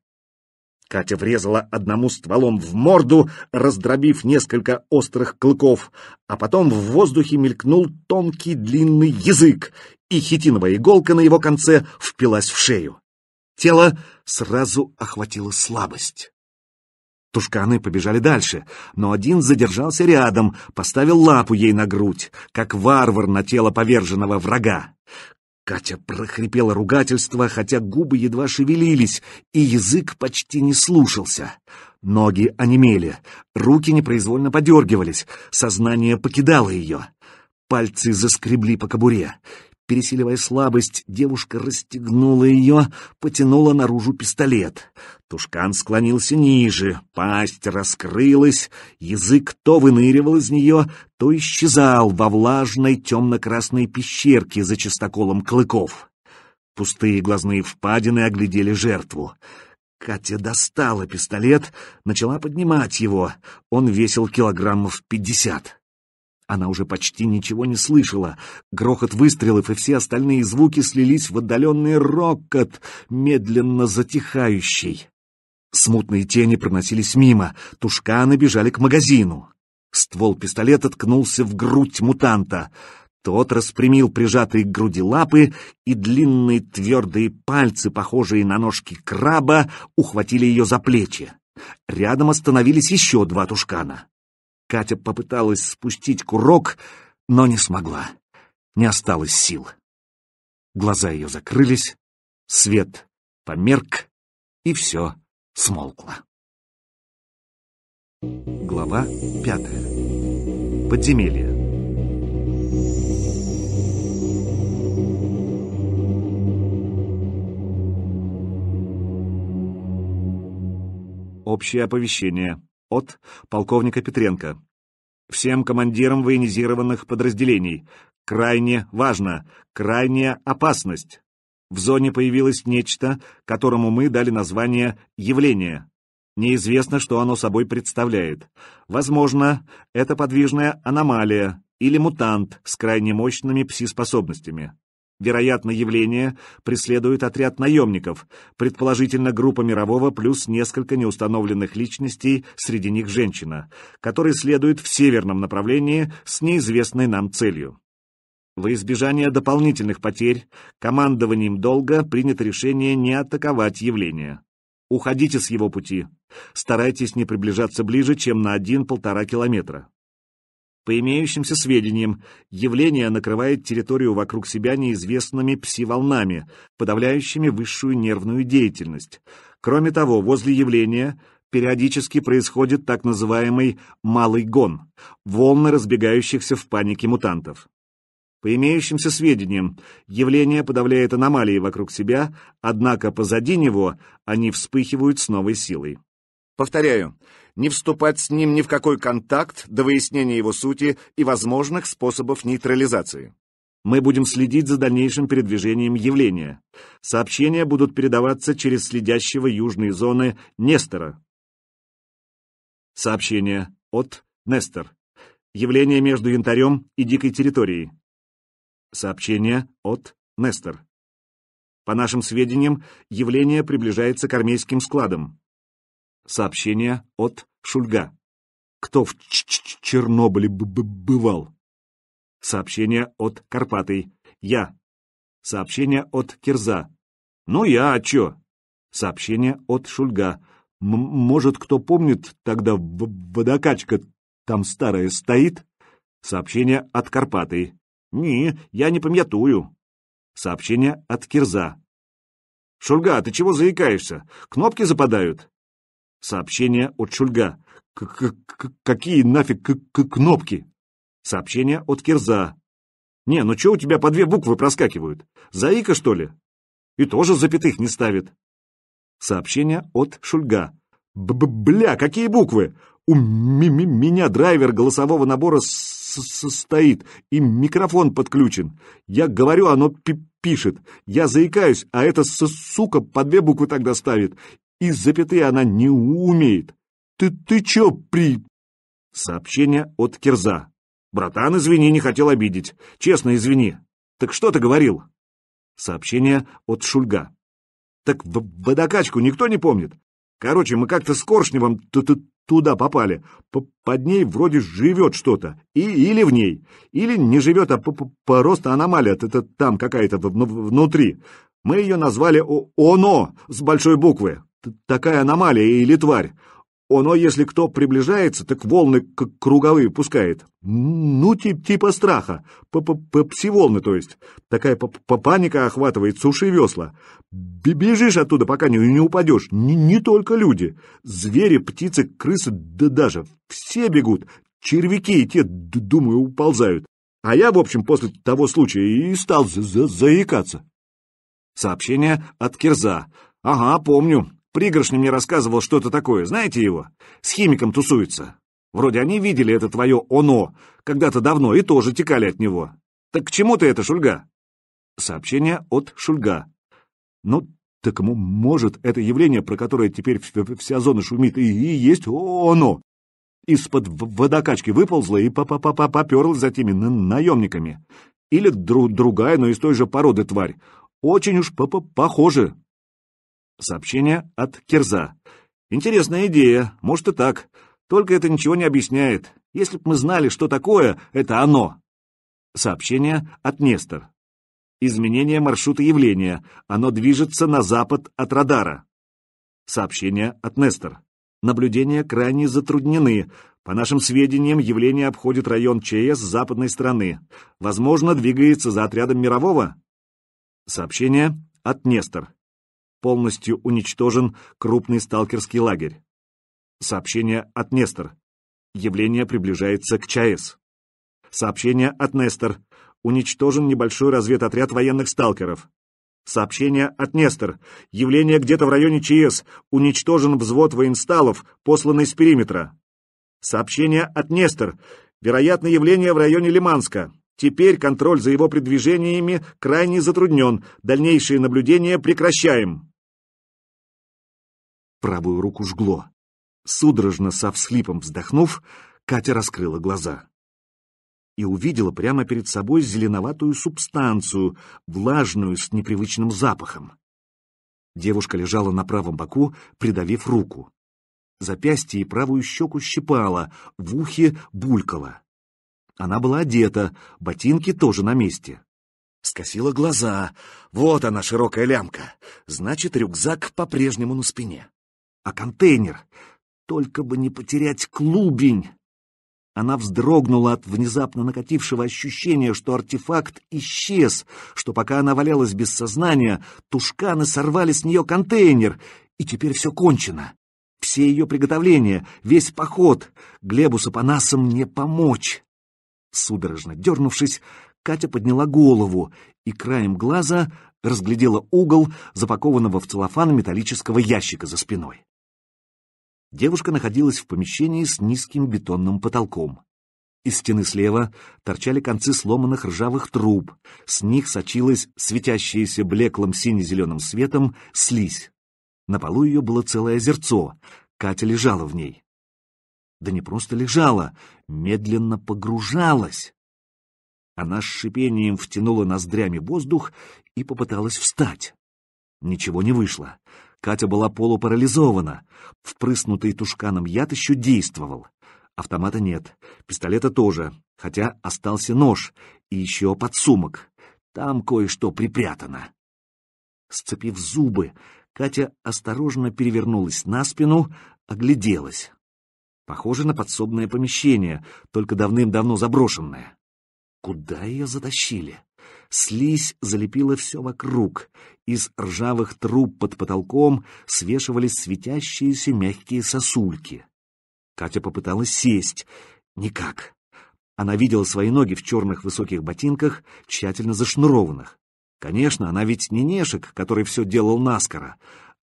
Катя врезала одному стволом в морду, раздробив несколько острых клыков, а потом в воздухе мелькнул тонкий длинный язык, и хитиновая иголка на его конце впилась в шею. Тело сразу охватило слабость. Тушканы побежали дальше, но один задержался рядом, поставил лапу ей на грудь, как варвар на тело поверженного врага. Катя прохрипела ругательство, хотя губы едва шевелились, и язык почти не слушался. Ноги онемели, руки непроизвольно подергивались, сознание покидало ее. Пальцы заскребли по кобуре. Пересиливая слабость, девушка расстегнула ее, потянула наружу пистолет. Тушкан склонился ниже, пасть раскрылась, язык то выныривал из нее, то исчезал во влажной темно-красной пещерке за чистоколом клыков. Пустые глазные впадины оглядели жертву. Катя достала пистолет, начала поднимать его. Он весил килограммов пятьдесят. Она уже почти ничего не слышала. Грохот выстрелов и все остальные звуки слились в отдаленный рокот, медленно затихающий. Смутные тени проносились мимо, тушканы бежали к магазину. Ствол пистолета ткнулся в грудь мутанта. Тот распрямил прижатые к груди лапы, и длинные твердые пальцы, похожие на ножки краба, ухватили ее за плечи. Рядом остановились еще два тушкана. Катя попыталась спустить курок, но не смогла. Не осталось сил. Глаза ее закрылись, свет померк, и все смолкло. Глава пятая. Подземелье. Общее оповещение. От полковника Петренко. Всем командирам военизированных подразделений. Крайне важно. Крайняя опасность. В зоне появилось нечто, которому мы дали название «явление». Неизвестно, что оно собой представляет. Возможно, это подвижная аномалия или мутант с крайне мощными пси-способностями. Вероятно, явление преследует отряд наемников, предположительно группа мирового плюс несколько неустановленных личностей, среди них женщина, который следует в северном направлении с неизвестной нам целью. Во избежание дополнительных потерь командованием долга принято решение не атаковать явление. Уходите с его пути. Старайтесь не приближаться ближе, чем на 1-1,5 километра. По имеющимся сведениям, явление накрывает территорию вокруг себя неизвестными пси-волнами, подавляющими высшую нервную деятельность. Кроме того, возле явления периодически происходит так называемый «малый гон» — волны разбегающихся в панике мутантов. По имеющимся сведениям, явление подавляет аномалии вокруг себя, однако позади него они вспыхивают с новой силой. Повторяю, не вступать с ним ни в какой контакт до выяснения его сути и возможных способов нейтрализации. Мы будем следить за дальнейшим передвижением явления. Сообщения будут передаваться через следящего южной зоны Нестора. Сообщение от Нестор. Явление между янтарем и дикой территорией. Сообщение от Нестор. По нашим сведениям, явление приближается к армейским складам. Сообщение от Шульга. Кто в Ч -Ч Чернобыле б -б бывал? Сообщение от Карпатый. Я. Сообщение от Кирза. Ну я, а чё? Сообщение от Шульга. М может, кто помнит, тогда водокачка там старая стоит? Сообщение от Карпатый. Не, я не памятую. Сообщение от Кирза. Шульга, ты чего заикаешься? Кнопки западают. Сообщение от Шульга. К -к -к Какие нафиг к -к кнопки? Сообщение от Кирза. Не, ну чё у тебя по две буквы проскакивают? Заика, что ли? И тоже запятых не ставит. Сообщение от Шульга. Б -б Бля, какие буквы? У меня драйвер голосового набора состоит, и микрофон подключен. Я говорю, оно пишет. Я заикаюсь, а эта сука по две буквы тогда ставит. Из запятой она не умеет. Ты, ты чё при... Сообщение от Кирза. Братан, извини, не хотел обидеть. Честно, извини. Так что ты говорил? Сообщение от Шульга. Так в водокачку никто не помнит. Короче, мы как-то с Коршневым туда попали. П Под ней вроде живет что-то. И или в ней. Или не живет, а п -п просто аномалия Это там какая-то внутри. Мы ее назвали О «Оно» с большой буквы такая аномалия или тварь. Оно, если кто приближается, так волны круговые пускает. Ну, тип, типа страха. П -п -п Пси-волны, то есть. Такая п -п паника охватывает, суши весла. Б Бежишь оттуда, пока не, не упадешь. Н не только люди. Звери, птицы, крысы, да даже. Все бегут. Червяки и те, думаю, уползают. А я, в общем, после того случая и стал за -за заикаться. Сообщение от Кирза. Ага, помню. Пригоршня мне рассказывал что-то такое, знаете его? С химиком тусуется. Вроде они видели это твое «оно» когда-то давно и тоже текали от него. Так к чему ты это, Шульга? Сообщение от Шульга. Ну, так может, это явление, про которое теперь вся зона шумит, и, и есть «оно». Из-под водокачки выползла и поперлась за теми наемниками. Или дру другая, но из той же породы тварь. Очень уж п -п похоже. Сообщение от Кирза. Интересная идея, может и так. Только это ничего не объясняет. Если бы мы знали, что такое, это оно. Сообщение от Нестор. Изменение маршрута явления. Оно движется на запад от радара. Сообщение от Нестор. Наблюдения крайне затруднены. По нашим сведениям, явление обходит район ЧС с западной стороны. Возможно, двигается за отрядом мирового. Сообщение от Нестор. Полностью уничтожен крупный сталкерский лагерь. Сообщение от Нестор. Явление приближается к ЧАЭС. Сообщение от Нестор. Уничтожен небольшой разведотряд военных сталкеров. Сообщение от Нестор. Явление где-то в районе ЧС. Уничтожен взвод воинсталов, посланный с периметра. Сообщение от Нестор. Вероятно, явление в районе Лиманска. Теперь контроль за его предвижениями крайне затруднен. Дальнейшие наблюдения прекращаем. Правую руку жгло. Судорожно, со всхлипом вздохнув, Катя раскрыла глаза и увидела прямо перед собой зеленоватую субстанцию, влажную, с непривычным запахом. Девушка лежала на правом боку, придавив руку. Запястье и правую щеку щипало, в ухе булькало. Она была одета, ботинки тоже на месте. Скосила глаза. Вот она, широкая лямка. Значит, рюкзак по-прежнему на спине. А контейнер? Только бы не потерять клубень! Она вздрогнула от внезапно накатившего ощущения, что артефакт исчез, что пока она валялась без сознания, тушканы сорвали с нее контейнер, и теперь все кончено. Все ее приготовления, весь поход, Глебу с Апанасом не помочь. Судорожно дернувшись, Катя подняла голову и краем глаза разглядела угол запакованного в целлофан металлического ящика за спиной. Девушка находилась в помещении с низким бетонным потолком. Из стены слева торчали концы сломанных ржавых труб, с них сочилась светящаяся блеклым сине-зеленым светом слизь. На полу ее было целое озерцо, Катя лежала в ней да не просто лежала, медленно погружалась. Она с шипением втянула ноздрями воздух и попыталась встать. Ничего не вышло. Катя была полупарализована. Впрыснутый тушканом яд еще действовал. Автомата нет, пистолета тоже, хотя остался нож и еще подсумок. Там кое-что припрятано. Сцепив зубы, Катя осторожно перевернулась на спину, огляделась. Похоже на подсобное помещение, только давным-давно заброшенное. Куда ее затащили? Слизь залепила все вокруг. Из ржавых труб под потолком свешивались светящиеся мягкие сосульки. Катя попыталась сесть. Никак. Она видела свои ноги в черных высоких ботинках, тщательно зашнурованных. Конечно, она ведь не Нешек, который все делал наскоро.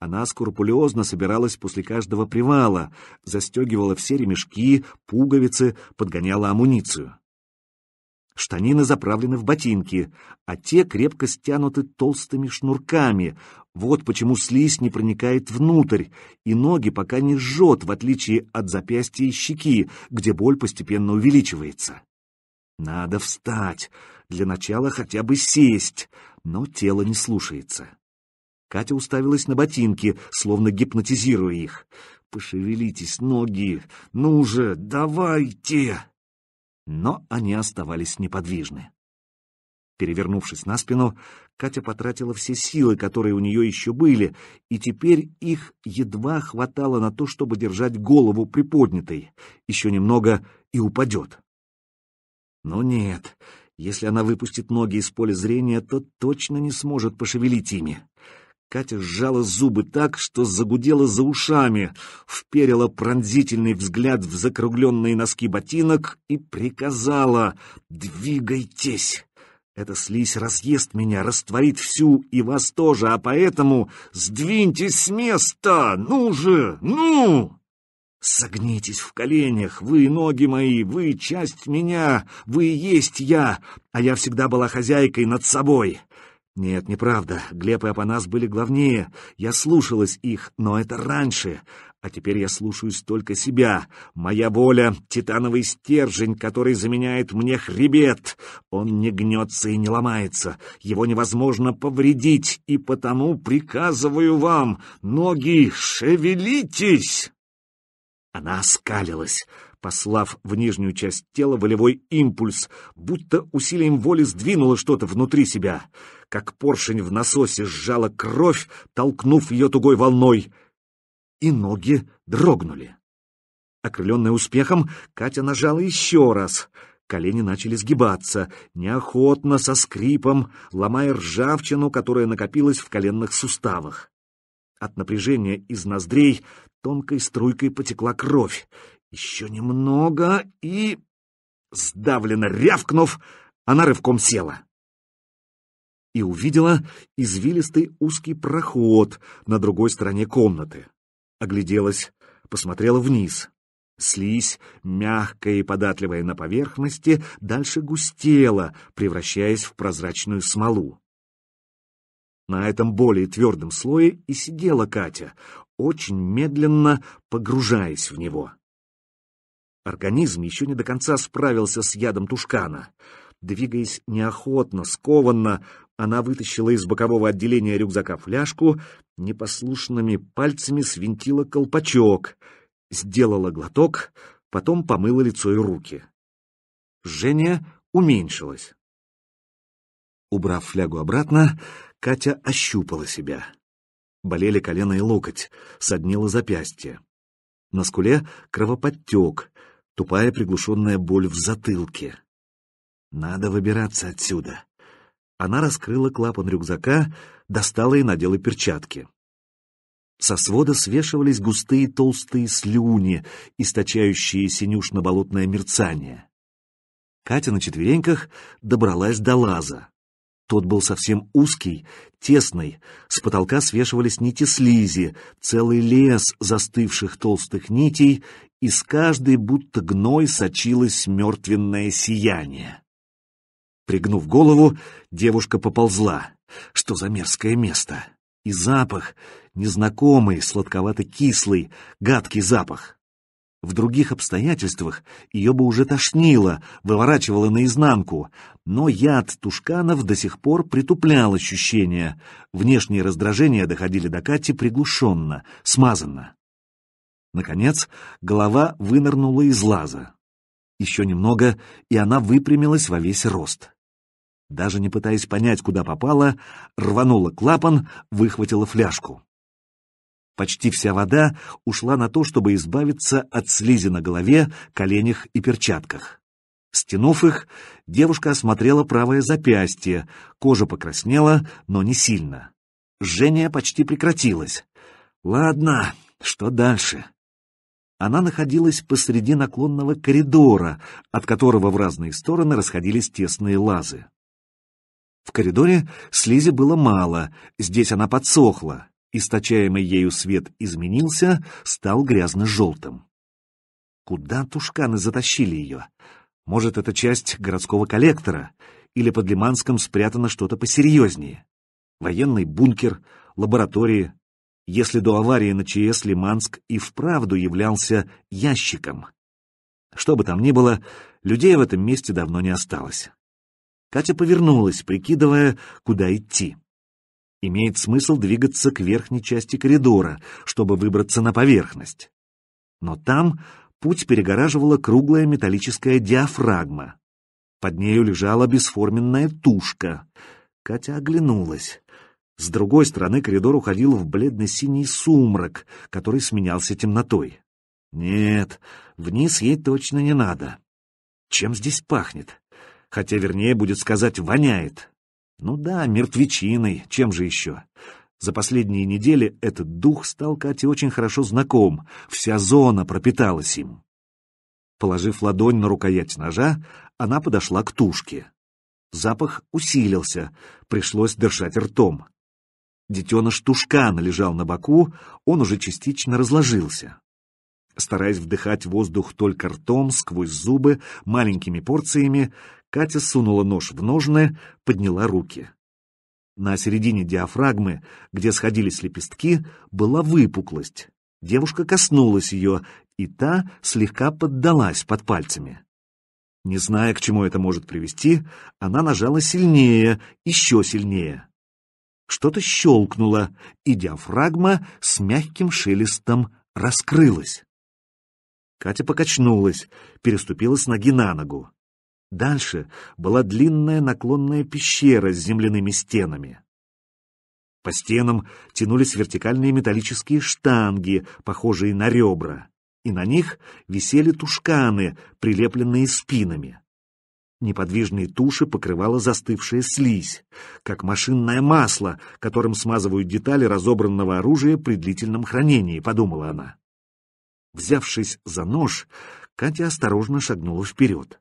Она скрупулезно собиралась после каждого привала, застегивала все ремешки, пуговицы, подгоняла амуницию. Штанины заправлены в ботинки, а те крепко стянуты толстыми шнурками. Вот почему слизь не проникает внутрь, и ноги пока не жжет, в отличие от запястья и щеки, где боль постепенно увеличивается. Надо встать, для начала хотя бы сесть, но тело не слушается. Катя уставилась на ботинки, словно гипнотизируя их. «Пошевелитесь, ноги! Ну же, давайте!» Но они оставались неподвижны. Перевернувшись на спину, Катя потратила все силы, которые у нее еще были, и теперь их едва хватало на то, чтобы держать голову приподнятой. Еще немного и упадет. Но нет, если она выпустит ноги из поля зрения, то точно не сможет пошевелить ими. Катя сжала зубы так, что загудела за ушами, вперила пронзительный взгляд в закругленные носки ботинок и приказала «Двигайтесь!» Эта слизь разъест меня, растворит всю и вас тоже, а поэтому сдвиньтесь с места! Ну же! Ну!» Согнитесь в коленях, вы ноги мои, вы часть меня, вы есть я, а я всегда была хозяйкой над собой. Нет, неправда. Глеб и Апанас были главнее. Я слушалась их, но это раньше. А теперь я слушаюсь только себя. Моя воля — титановый стержень, который заменяет мне хребет. Он не гнется и не ломается. Его невозможно повредить, и потому приказываю вам, ноги, шевелитесь!» Она оскалилась, послав в нижнюю часть тела волевой импульс, будто усилием воли сдвинула что-то внутри себя — как поршень в насосе сжала кровь, толкнув ее тугой волной, и ноги дрогнули. Окрыленная успехом, Катя нажала еще раз. Колени начали сгибаться, неохотно, со скрипом, ломая ржавчину, которая накопилась в коленных суставах. От напряжения из ноздрей тонкой струйкой потекла кровь. Еще немного и... Сдавленно рявкнув, она рывком села и увидела извилистый узкий проход на другой стороне комнаты. Огляделась, посмотрела вниз. Слизь, мягкая и податливая на поверхности, дальше густела, превращаясь в прозрачную смолу. На этом более твердом слое и сидела Катя, очень медленно погружаясь в него. Организм еще не до конца справился с ядом тушкана. Двигаясь неохотно, скованно, она вытащила из бокового отделения рюкзака фляжку, непослушными пальцами свинтила колпачок, сделала глоток, потом помыла лицо и руки. Женя уменьшилась. Убрав флягу обратно, Катя ощупала себя. Болели колено и локоть, соднило запястье. На скуле кровоподтек, тупая приглушенная боль в затылке. Надо выбираться отсюда она раскрыла клапан рюкзака, достала и надела перчатки. Со свода свешивались густые толстые слюни, источающие синюшно-болотное мерцание. Катя на четвереньках добралась до лаза. Тот был совсем узкий, тесный, с потолка свешивались нити слизи, целый лес застывших толстых нитей, и с каждой будто гной сочилось мертвенное сияние. Пригнув голову, девушка поползла. Что за мерзкое место? И запах, незнакомый, сладковато-кислый, гадкий запах. В других обстоятельствах ее бы уже тошнило, выворачивало наизнанку, но яд Тушканов до сих пор притуплял ощущения. Внешние раздражения доходили до Кати приглушенно, смазанно. Наконец, голова вынырнула из лаза. Еще немного, и она выпрямилась во весь рост. Даже не пытаясь понять, куда попала, рванула клапан, выхватила фляжку. Почти вся вода ушла на то, чтобы избавиться от слизи на голове, коленях и перчатках. Стянув их, девушка осмотрела правое запястье, кожа покраснела, но не сильно. Жжение почти прекратилось. «Ладно, что дальше?» Она находилась посреди наклонного коридора, от которого в разные стороны расходились тесные лазы. В коридоре слизи было мало, здесь она подсохла, источаемый ею свет изменился, стал грязно-желтым. Куда тушканы затащили ее? Может, это часть городского коллектора, или под Лиманском спрятано что-то посерьезнее? Военный бункер, лаборатории, если до аварии на ЧС Лиманск и вправду являлся ящиком. Что бы там ни было, людей в этом месте давно не осталось. Катя повернулась, прикидывая, куда идти. Имеет смысл двигаться к верхней части коридора, чтобы выбраться на поверхность. Но там путь перегораживала круглая металлическая диафрагма. Под нею лежала бесформенная тушка. Катя оглянулась. С другой стороны коридор уходил в бледно-синий сумрак, который сменялся темнотой. Нет, вниз ей точно не надо. Чем здесь пахнет? Хотя, вернее, будет сказать, воняет. Ну да, мертвечиной, чем же еще? За последние недели этот дух стал Кате очень хорошо знаком, вся зона пропиталась им. Положив ладонь на рукоять ножа, она подошла к тушке. Запах усилился, пришлось дышать ртом. Детеныш тушкана лежал на боку, он уже частично разложился. Стараясь вдыхать воздух только ртом, сквозь зубы, маленькими порциями, Катя сунула нож в ножны, подняла руки. На середине диафрагмы, где сходились лепестки, была выпуклость. Девушка коснулась ее, и та слегка поддалась под пальцами. Не зная, к чему это может привести, она нажала сильнее, еще сильнее что-то щелкнуло, и диафрагма с мягким шелестом раскрылась. Катя покачнулась, переступила с ноги на ногу. Дальше была длинная наклонная пещера с земляными стенами. По стенам тянулись вертикальные металлические штанги, похожие на ребра, и на них висели тушканы, прилепленные спинами. Неподвижные туши покрывала застывшая слизь, как машинное масло, которым смазывают детали разобранного оружия при длительном хранении, подумала она. Взявшись за нож, Катя осторожно шагнула вперед.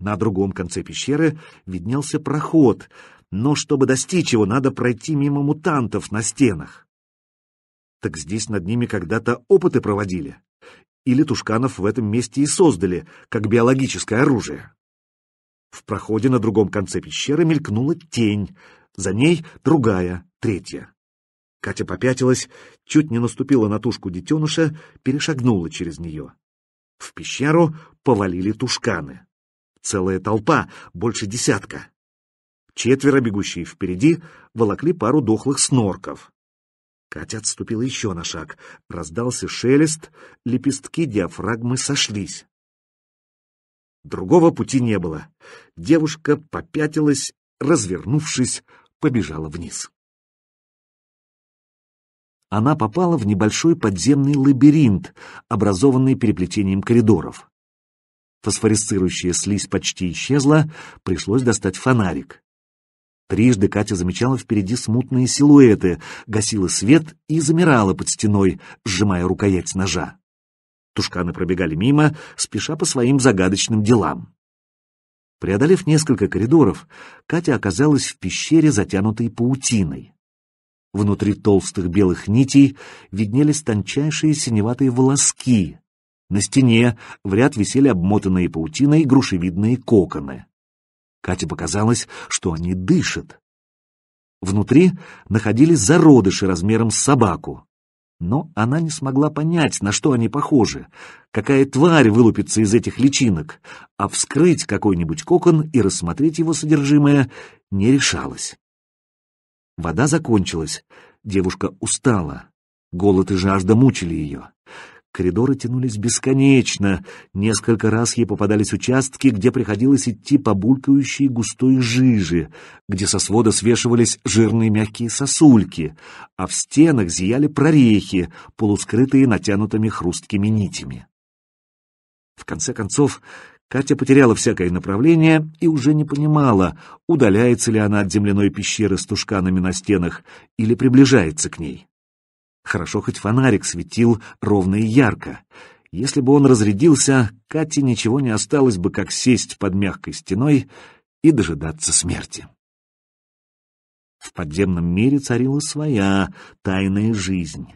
На другом конце пещеры виднелся проход, но чтобы достичь его, надо пройти мимо мутантов на стенах. Так здесь над ними когда-то опыты проводили. Или тушканов в этом месте и создали, как биологическое оружие. В проходе на другом конце пещеры мелькнула тень, за ней другая, третья. Катя попятилась, чуть не наступила на тушку детеныша, перешагнула через нее. В пещеру повалили тушканы. Целая толпа, больше десятка. Четверо бегущие впереди волокли пару дохлых снорков. Катя отступила еще на шаг. Раздался шелест, лепестки диафрагмы сошлись. Другого пути не было. Девушка попятилась, развернувшись, побежала вниз. Она попала в небольшой подземный лабиринт, образованный переплетением коридоров. Фосфорисцирующая слизь почти исчезла, пришлось достать фонарик. Трижды Катя замечала впереди смутные силуэты, гасила свет и замирала под стеной, сжимая рукоять ножа. Тушканы пробегали мимо, спеша по своим загадочным делам. Преодолев несколько коридоров, Катя оказалась в пещере, затянутой паутиной. Внутри толстых белых нитей виднелись тончайшие синеватые волоски. На стене в ряд висели обмотанные паутиной грушевидные коконы. Кате показалось, что они дышат. Внутри находились зародыши размером с собаку. Но она не смогла понять, на что они похожи, какая тварь вылупится из этих личинок, а вскрыть какой-нибудь кокон и рассмотреть его содержимое не решалась. Вода закончилась, девушка устала, голод и жажда мучили ее. Коридоры тянулись бесконечно. Несколько раз ей попадались участки, где приходилось идти по булькающей густой жиже, где со свода свешивались жирные мягкие сосульки, а в стенах зияли прорехи, полускрытые натянутыми хрусткими нитями. В конце концов, Катя потеряла всякое направление и уже не понимала, удаляется ли она от земляной пещеры с тушканами на стенах или приближается к ней. Хорошо хоть фонарик светил ровно и ярко. Если бы он разрядился, Кате ничего не осталось бы, как сесть под мягкой стеной и дожидаться смерти. В подземном мире царила своя тайная жизнь.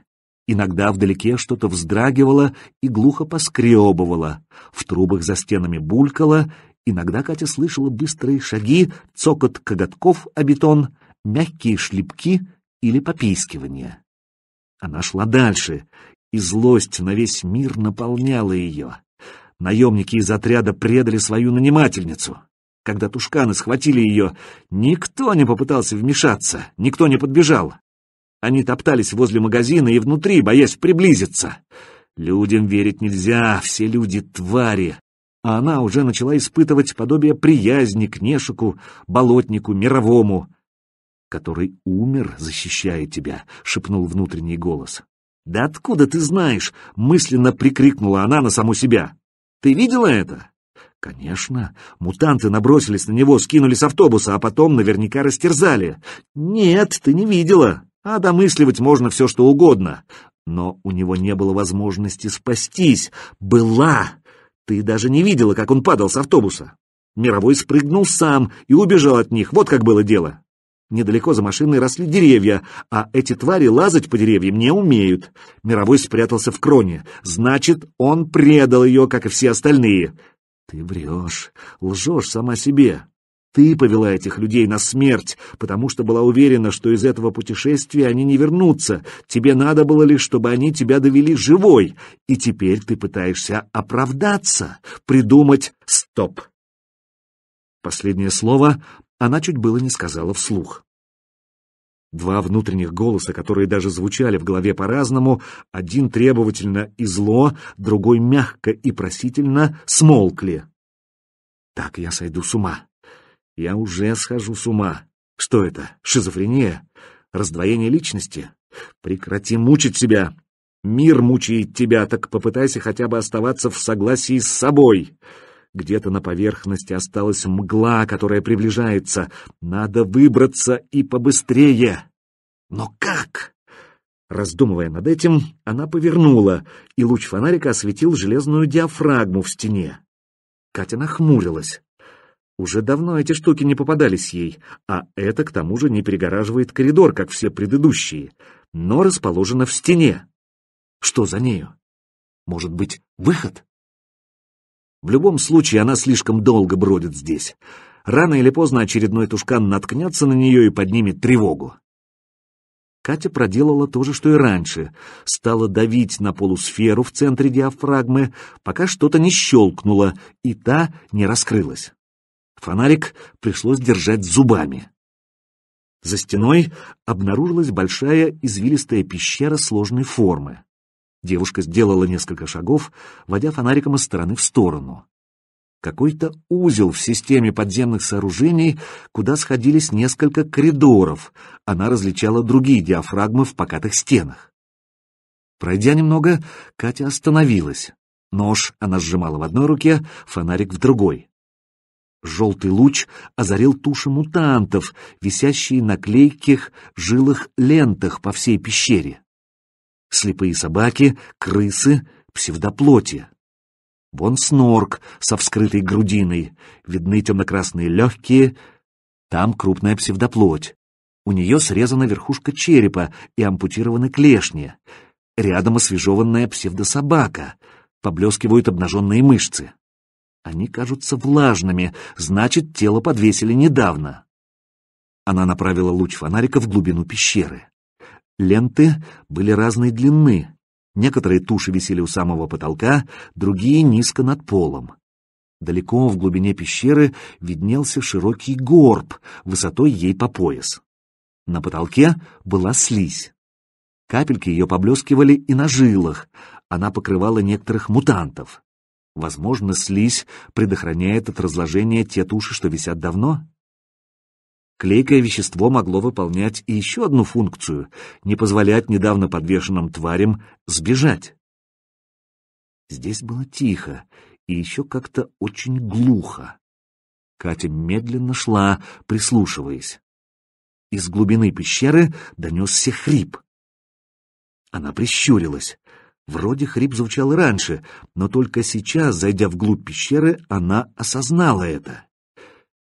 Иногда вдалеке что-то вздрагивало и глухо поскребывало, в трубах за стенами булькало, иногда Катя слышала быстрые шаги, цокот коготков о бетон, мягкие шлепки или попискивания. Она шла дальше, и злость на весь мир наполняла ее. Наемники из отряда предали свою нанимательницу. Когда тушканы схватили ее, никто не попытался вмешаться, никто не подбежал. Они топтались возле магазина и внутри, боясь приблизиться. Людям верить нельзя, все люди — твари. А она уже начала испытывать подобие приязни к Нешику, Болотнику, Мировому — который умер, защищая тебя», — шепнул внутренний голос. «Да откуда ты знаешь?» — мысленно прикрикнула она на саму себя. «Ты видела это?» «Конечно. Мутанты набросились на него, скинули с автобуса, а потом наверняка растерзали. Нет, ты не видела. А домысливать можно все, что угодно. Но у него не было возможности спастись. Была! Ты даже не видела, как он падал с автобуса. Мировой спрыгнул сам и убежал от них. Вот как было дело. Недалеко за машиной росли деревья, а эти твари лазать по деревьям не умеют. Мировой спрятался в кроне. Значит, он предал ее, как и все остальные. Ты врешь, лжешь сама себе. Ты повела этих людей на смерть, потому что была уверена, что из этого путешествия они не вернутся. Тебе надо было лишь, чтобы они тебя довели живой. И теперь ты пытаешься оправдаться, придумать «стоп». Последнее слово она чуть было не сказала вслух. Два внутренних голоса, которые даже звучали в голове по-разному, один требовательно и зло, другой мягко и просительно, смолкли. «Так я сойду с ума. Я уже схожу с ума. Что это? Шизофрения? Раздвоение личности? Прекрати мучить себя. Мир мучает тебя, так попытайся хотя бы оставаться в согласии с собой». Где-то на поверхности осталась мгла, которая приближается. Надо выбраться и побыстрее. Но как? Раздумывая над этим, она повернула, и луч фонарика осветил железную диафрагму в стене. Катя нахмурилась. Уже давно эти штуки не попадались ей, а это, к тому же, не перегораживает коридор, как все предыдущие, но расположена в стене. Что за нею? Может быть, выход? В любом случае, она слишком долго бродит здесь. Рано или поздно очередной тушкан наткнется на нее и поднимет тревогу. Катя проделала то же, что и раньше. Стала давить на полусферу в центре диафрагмы, пока что-то не щелкнуло, и та не раскрылась. Фонарик пришлось держать зубами. За стеной обнаружилась большая извилистая пещера сложной формы. Девушка сделала несколько шагов, водя фонариком из стороны в сторону. Какой-то узел в системе подземных сооружений, куда сходились несколько коридоров. Она различала другие диафрагмы в покатых стенах. Пройдя немного, Катя остановилась. Нож она сжимала в одной руке, фонарик в другой. Желтый луч озарил туши мутантов, висящие на клейких жилых лентах по всей пещере слепые собаки, крысы, псевдоплоти. Вон снорк со вскрытой грудиной, видны темно-красные легкие, там крупная псевдоплоть. У нее срезана верхушка черепа и ампутированы клешни. Рядом освежеванная псевдособака, поблескивают обнаженные мышцы. Они кажутся влажными, значит, тело подвесили недавно. Она направила луч фонарика в глубину пещеры. Ленты были разной длины. Некоторые туши висели у самого потолка, другие низко над полом. Далеко в глубине пещеры виднелся широкий горб, высотой ей по пояс. На потолке была слизь. Капельки ее поблескивали и на жилах, она покрывала некоторых мутантов. Возможно, слизь предохраняет от разложения те туши, что висят давно? Клейкое вещество могло выполнять и еще одну функцию — не позволять недавно подвешенным тварям сбежать. Здесь было тихо и еще как-то очень глухо. Катя медленно шла, прислушиваясь. Из глубины пещеры донесся хрип. Она прищурилась. Вроде хрип звучал и раньше, но только сейчас, зайдя вглубь пещеры, она осознала это.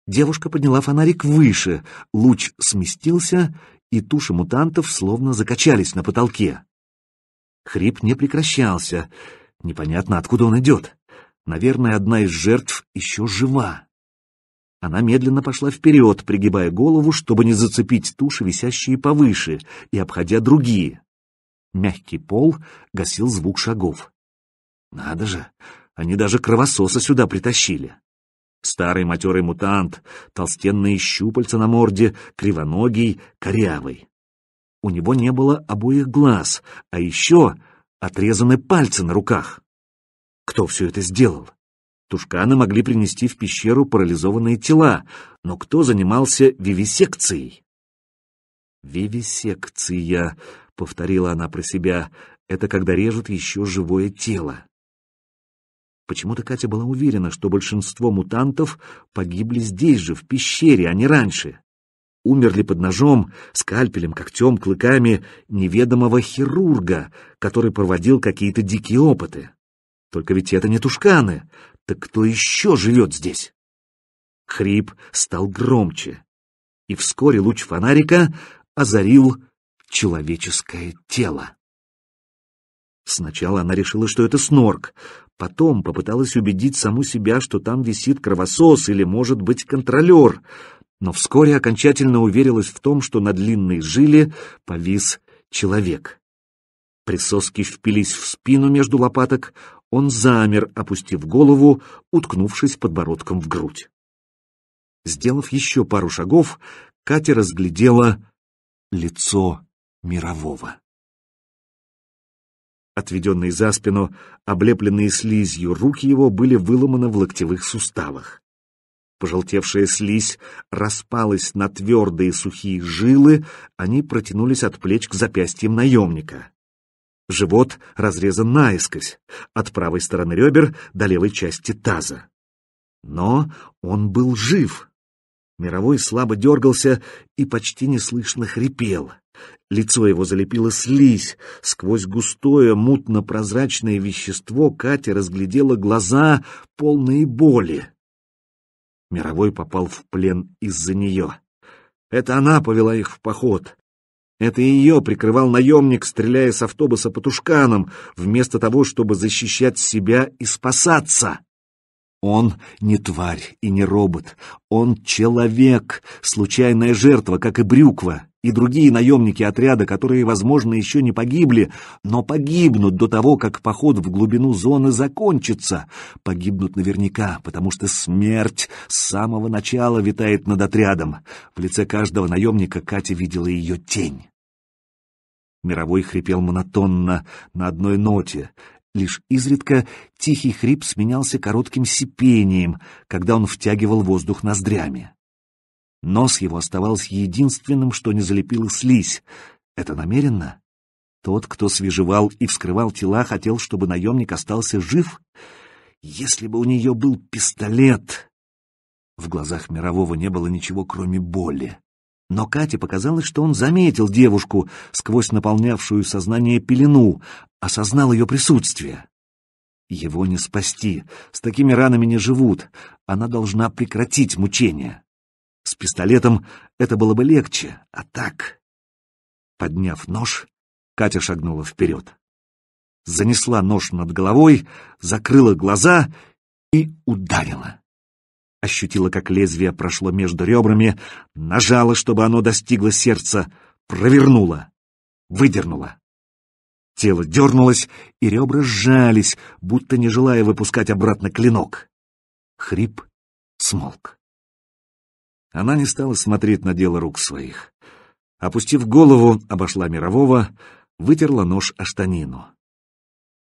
Девушка подняла фонарик выше, луч сместился, и туши мутантов словно закачались на потолке. Хрип не прекращался. Непонятно, откуда он идет. Наверное, одна из жертв еще жива. Она медленно пошла вперед, пригибая голову, чтобы не зацепить туши, висящие повыше, и обходя другие. Мягкий пол гасил звук шагов. Надо же, они даже кровососа сюда притащили. Старый матерый мутант, толстенные щупальца на морде, кривоногий, корявый. У него не было обоих глаз, а еще отрезаны пальцы на руках. Кто все это сделал? Тушканы могли принести в пещеру парализованные тела, но кто занимался вивисекцией? «Вивисекция», — повторила она про себя, — «это когда режут еще живое тело». Почему-то Катя была уверена, что большинство мутантов погибли здесь же, в пещере, а не раньше. Умерли под ножом, скальпелем, когтем, клыками неведомого хирурга, который проводил какие-то дикие опыты. Только ведь это не тушканы. Так кто еще живет здесь? Хрип стал громче, и вскоре луч фонарика озарил человеческое тело. Сначала она решила, что это снорк, Потом попыталась убедить саму себя, что там висит кровосос или, может быть, контролер, но вскоре окончательно уверилась в том, что на длинной жиле повис человек. Присоски впились в спину между лопаток, он замер, опустив голову, уткнувшись подбородком в грудь. Сделав еще пару шагов, Катя разглядела лицо мирового. Отведенные за спину, облепленные слизью, руки его были выломаны в локтевых суставах. Пожелтевшая слизь распалась на твердые сухие жилы, они протянулись от плеч к запястьям наемника. Живот разрезан наискось, от правой стороны ребер до левой части таза. Но он был жив. Мировой слабо дергался и почти неслышно хрипел. Лицо его залепило слизь. Сквозь густое, мутно-прозрачное вещество Катя разглядела глаза, полные боли. Мировой попал в плен из-за нее. Это она повела их в поход. Это ее прикрывал наемник, стреляя с автобуса по тушканам, вместо того, чтобы защищать себя и спасаться. Он не тварь и не робот, он человек, случайная жертва, как и Брюква и другие наемники отряда, которые, возможно, еще не погибли, но погибнут до того, как поход в глубину зоны закончится. Погибнут наверняка, потому что смерть с самого начала витает над отрядом. В лице каждого наемника Катя видела ее тень. Мировой хрипел монотонно, на одной ноте. Лишь изредка тихий хрип сменялся коротким сипением, когда он втягивал воздух ноздрями. Нос его оставался единственным, что не залепила слизь. Это намеренно? Тот, кто свежевал и вскрывал тела, хотел, чтобы наемник остался жив? Если бы у нее был пистолет... В глазах мирового не было ничего, кроме боли. Но Кате показалось, что он заметил девушку сквозь наполнявшую сознание пелену, осознал ее присутствие. Его не спасти, с такими ранами не живут, она должна прекратить мучения. С пистолетом это было бы легче, а так... Подняв нож, Катя шагнула вперед. Занесла нож над головой, закрыла глаза и ударила ощутила, как лезвие прошло между ребрами, нажала, чтобы оно достигло сердца, провернула, выдернула. Тело дернулось, и ребра сжались, будто не желая выпускать обратно клинок. Хрип смолк. Она не стала смотреть на дело рук своих. Опустив голову, обошла мирового, вытерла нож о штанину.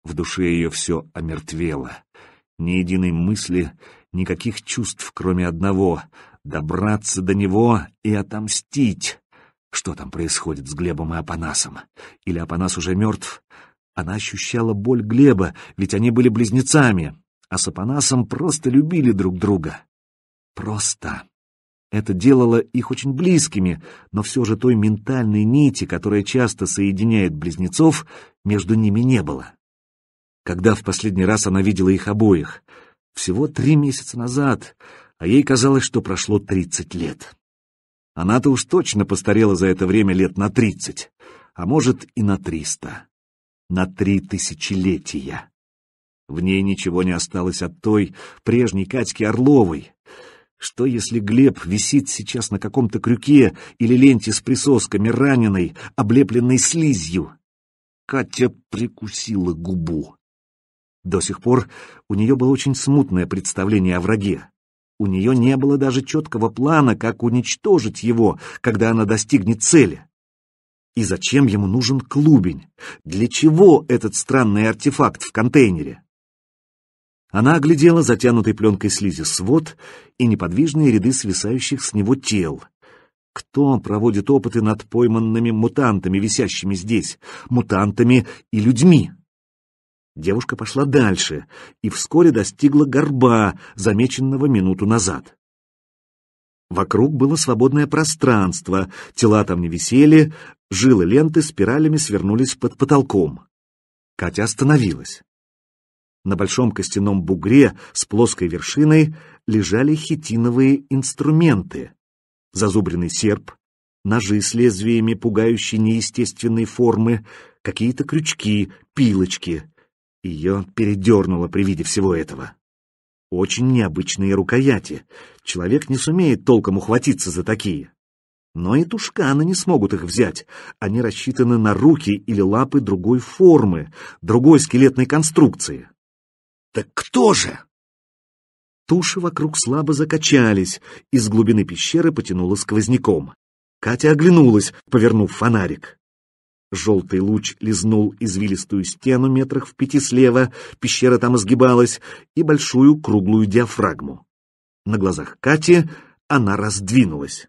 В душе ее все омертвело, ни единой мысли, никаких чувств, кроме одного — добраться до него и отомстить. Что там происходит с Глебом и Апанасом? Или Апанас уже мертв? Она ощущала боль Глеба, ведь они были близнецами, а с Апанасом просто любили друг друга. Просто. Это делало их очень близкими, но все же той ментальной нити, которая часто соединяет близнецов, между ними не было. Когда в последний раз она видела их обоих? всего три месяца назад, а ей казалось, что прошло тридцать лет. Она-то уж точно постарела за это время лет на тридцать, а может и на триста, на три тысячелетия. В ней ничего не осталось от той прежней Катьки Орловой. Что, если Глеб висит сейчас на каком-то крюке или ленте с присосками, раненой, облепленной слизью? Катя прикусила губу. До сих пор у нее было очень смутное представление о враге. У нее не было даже четкого плана, как уничтожить его, когда она достигнет цели. И зачем ему нужен клубень? Для чего этот странный артефакт в контейнере? Она оглядела затянутой пленкой слизи свод и неподвижные ряды свисающих с него тел. Кто проводит опыты над пойманными мутантами, висящими здесь, мутантами и людьми? Девушка пошла дальше и вскоре достигла горба, замеченного минуту назад. Вокруг было свободное пространство, тела там не висели, жилы ленты спиралями свернулись под потолком. Катя остановилась. На большом костяном бугре с плоской вершиной лежали хитиновые инструменты. Зазубренный серп, ножи с лезвиями, пугающей неестественной формы, какие-то крючки, пилочки — ее передернуло при виде всего этого. Очень необычные рукояти. Человек не сумеет толком ухватиться за такие. Но и тушканы не смогут их взять. Они рассчитаны на руки или лапы другой формы, другой скелетной конструкции. Так кто же? Туши вокруг слабо закачались, из глубины пещеры потянуло сквозняком. Катя оглянулась, повернув фонарик. Желтый луч лизнул извилистую стену метрах в пяти слева, пещера там изгибалась, и большую круглую диафрагму. На глазах Кати она раздвинулась.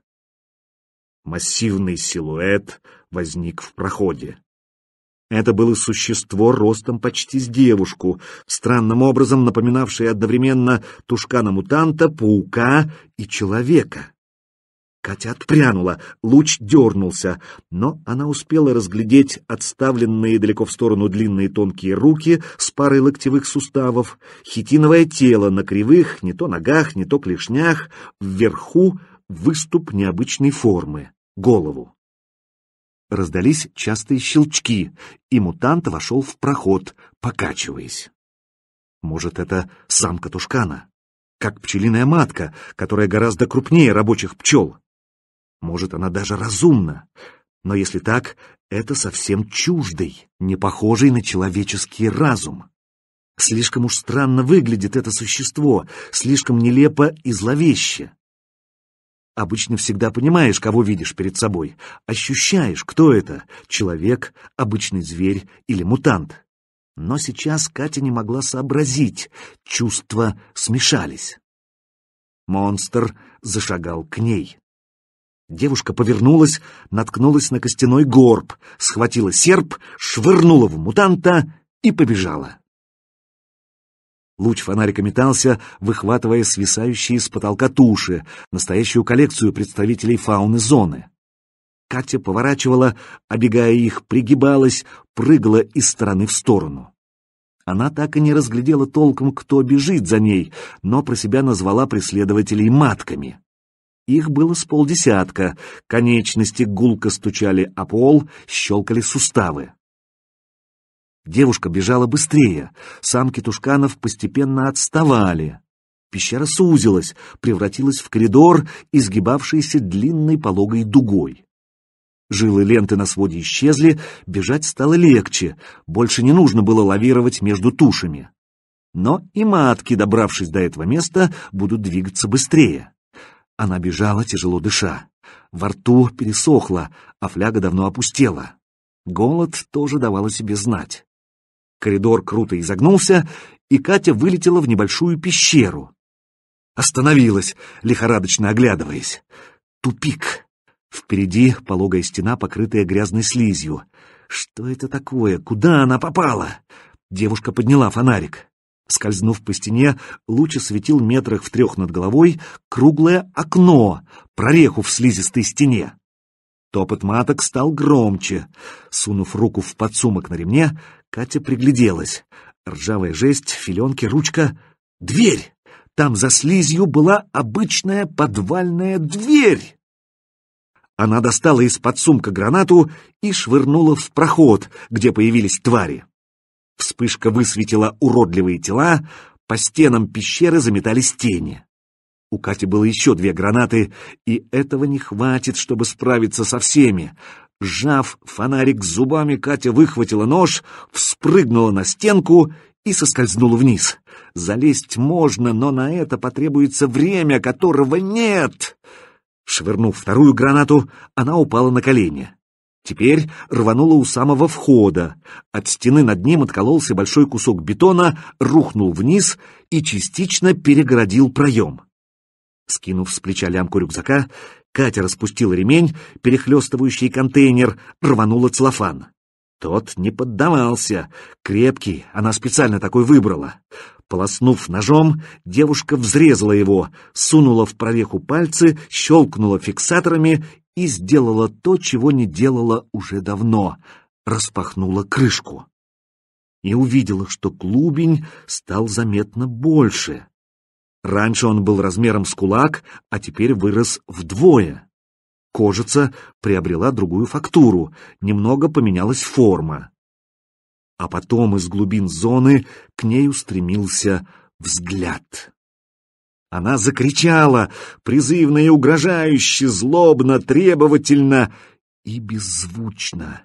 Массивный силуэт возник в проходе. Это было существо ростом почти с девушку, странным образом напоминавшее одновременно тушкана-мутанта, паука и человека. Катя отпрянула, луч дернулся, но она успела разглядеть отставленные далеко в сторону длинные тонкие руки с парой локтевых суставов, хитиновое тело на кривых, не то ногах, не то клешнях, вверху выступ необычной формы, голову. Раздались частые щелчки, и мутант вошел в проход, покачиваясь. Может, это самка тушкана, как пчелиная матка, которая гораздо крупнее рабочих пчел. Может, она даже разумна. Но если так, это совсем чуждый, не похожий на человеческий разум. Слишком уж странно выглядит это существо, слишком нелепо и зловеще. Обычно всегда понимаешь, кого видишь перед собой, ощущаешь, кто это — человек, обычный зверь или мутант. Но сейчас Катя не могла сообразить, чувства смешались. Монстр зашагал к ней. Девушка повернулась, наткнулась на костяной горб, схватила серп, швырнула в мутанта и побежала. Луч фонарика метался, выхватывая свисающие с потолка туши, настоящую коллекцию представителей фауны зоны. Катя поворачивала, обегая их, пригибалась, прыгала из стороны в сторону. Она так и не разглядела толком, кто бежит за ней, но про себя назвала преследователей матками. Их было с полдесятка, конечности гулко стучали о пол, щелкали суставы. Девушка бежала быстрее, самки тушканов постепенно отставали. Пещера сузилась, превратилась в коридор, изгибавшийся длинной пологой дугой. Жилы ленты на своде исчезли, бежать стало легче, больше не нужно было лавировать между тушами. Но и матки, добравшись до этого места, будут двигаться быстрее. Она бежала, тяжело дыша. Во рту пересохло, а фляга давно опустела. Голод тоже давал о себе знать. Коридор круто изогнулся, и Катя вылетела в небольшую пещеру. Остановилась, лихорадочно оглядываясь. Тупик. Впереди пологая стена, покрытая грязной слизью. Что это такое? Куда она попала? Девушка подняла фонарик. Скользнув по стене, луч осветил метрах в трех над головой круглое окно, прореху в слизистой стене. Топот маток стал громче. Сунув руку в подсумок на ремне, Катя пригляделась. Ржавая жесть, филенки, ручка. Дверь! Там за слизью была обычная подвальная дверь! Она достала из подсумка гранату и швырнула в проход, где появились твари. Вспышка высветила уродливые тела, по стенам пещеры заметались тени. У Кати было еще две гранаты, и этого не хватит, чтобы справиться со всеми. Сжав фонарик зубами, Катя выхватила нож, вспрыгнула на стенку и соскользнула вниз. Залезть можно, но на это потребуется время, которого нет. Швырнув вторую гранату, она упала на колени. Теперь рвануло у самого входа. От стены над ним откололся большой кусок бетона, рухнул вниз и частично перегородил проем. Скинув с плеча лямку рюкзака, Катя распустила ремень, перехлестывающий контейнер, рванула целлофан. Тот не поддавался. Крепкий, она специально такой выбрала. Полоснув ножом, девушка взрезала его, сунула в прореху пальцы, щелкнула фиксаторами и сделала то, чего не делала уже давно — распахнула крышку. И увидела, что клубень стал заметно больше. Раньше он был размером с кулак, а теперь вырос вдвое. Кожица приобрела другую фактуру, немного поменялась форма а потом из глубин зоны к ней устремился взгляд. Она закричала, призывно и угрожающе, злобно, требовательно и беззвучно.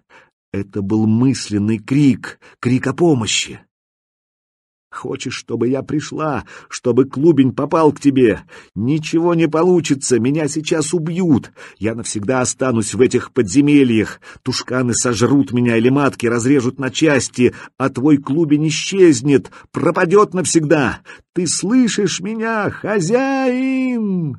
Это был мысленный крик, крик о помощи. Хочешь, чтобы я пришла, чтобы клубень попал к тебе? Ничего не получится, меня сейчас убьют. Я навсегда останусь в этих подземельях. Тушканы сожрут меня или матки разрежут на части, а твой клубень исчезнет, пропадет навсегда. Ты слышишь меня, хозяин?»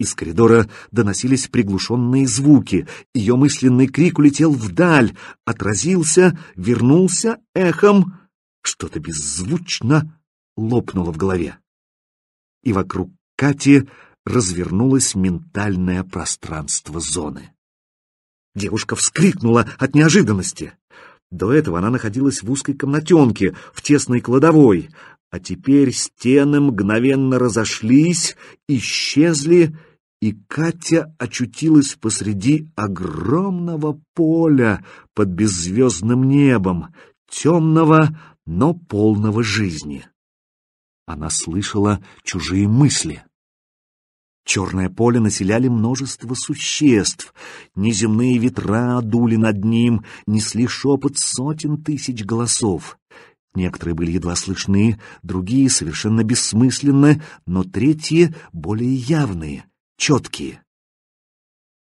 Из коридора доносились приглушенные звуки. Ее мысленный крик улетел вдаль, отразился, вернулся эхом — что-то беззвучно лопнуло в голове. И вокруг Кати развернулось ментальное пространство зоны. Девушка вскрикнула от неожиданности. До этого она находилась в узкой комнатенке, в тесной кладовой, а теперь стены мгновенно разошлись, исчезли, и Катя очутилась посреди огромного поля под беззвездным небом, темного, но полного жизни. Она слышала чужие мысли. Черное поле населяли множество существ. Неземные ветра дули над ним, несли шепот сотен тысяч голосов. Некоторые были едва слышны, другие совершенно бессмысленны, но третьи более явные, четкие.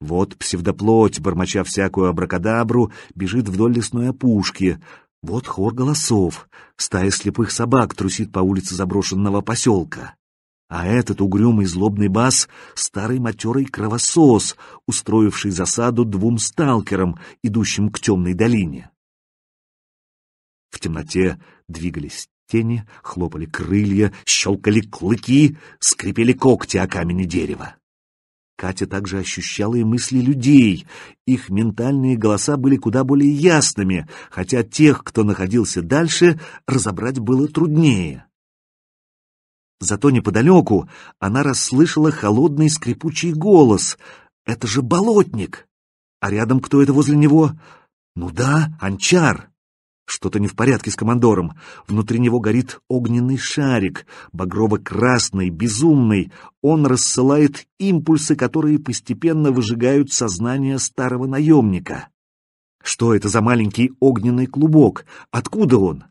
Вот псевдоплоть, бормоча всякую абракадабру, бежит вдоль лесной опушки — вот хор голосов, стая слепых собак трусит по улице заброшенного поселка. А этот угрюмый злобный бас — старый матерый кровосос, устроивший засаду двум сталкерам, идущим к темной долине. В темноте двигались тени, хлопали крылья, щелкали клыки, скрипели когти о камени дерева. Катя также ощущала и мысли людей. Их ментальные голоса были куда более ясными, хотя тех, кто находился дальше, разобрать было труднее. Зато неподалеку она расслышала холодный скрипучий голос. «Это же болотник!» «А рядом кто это возле него?» «Ну да, анчар!» Что-то не в порядке с командором. Внутри него горит огненный шарик, багрово-красный, безумный. Он рассылает импульсы, которые постепенно выжигают сознание старого наемника. Что это за маленький огненный клубок? Откуда он?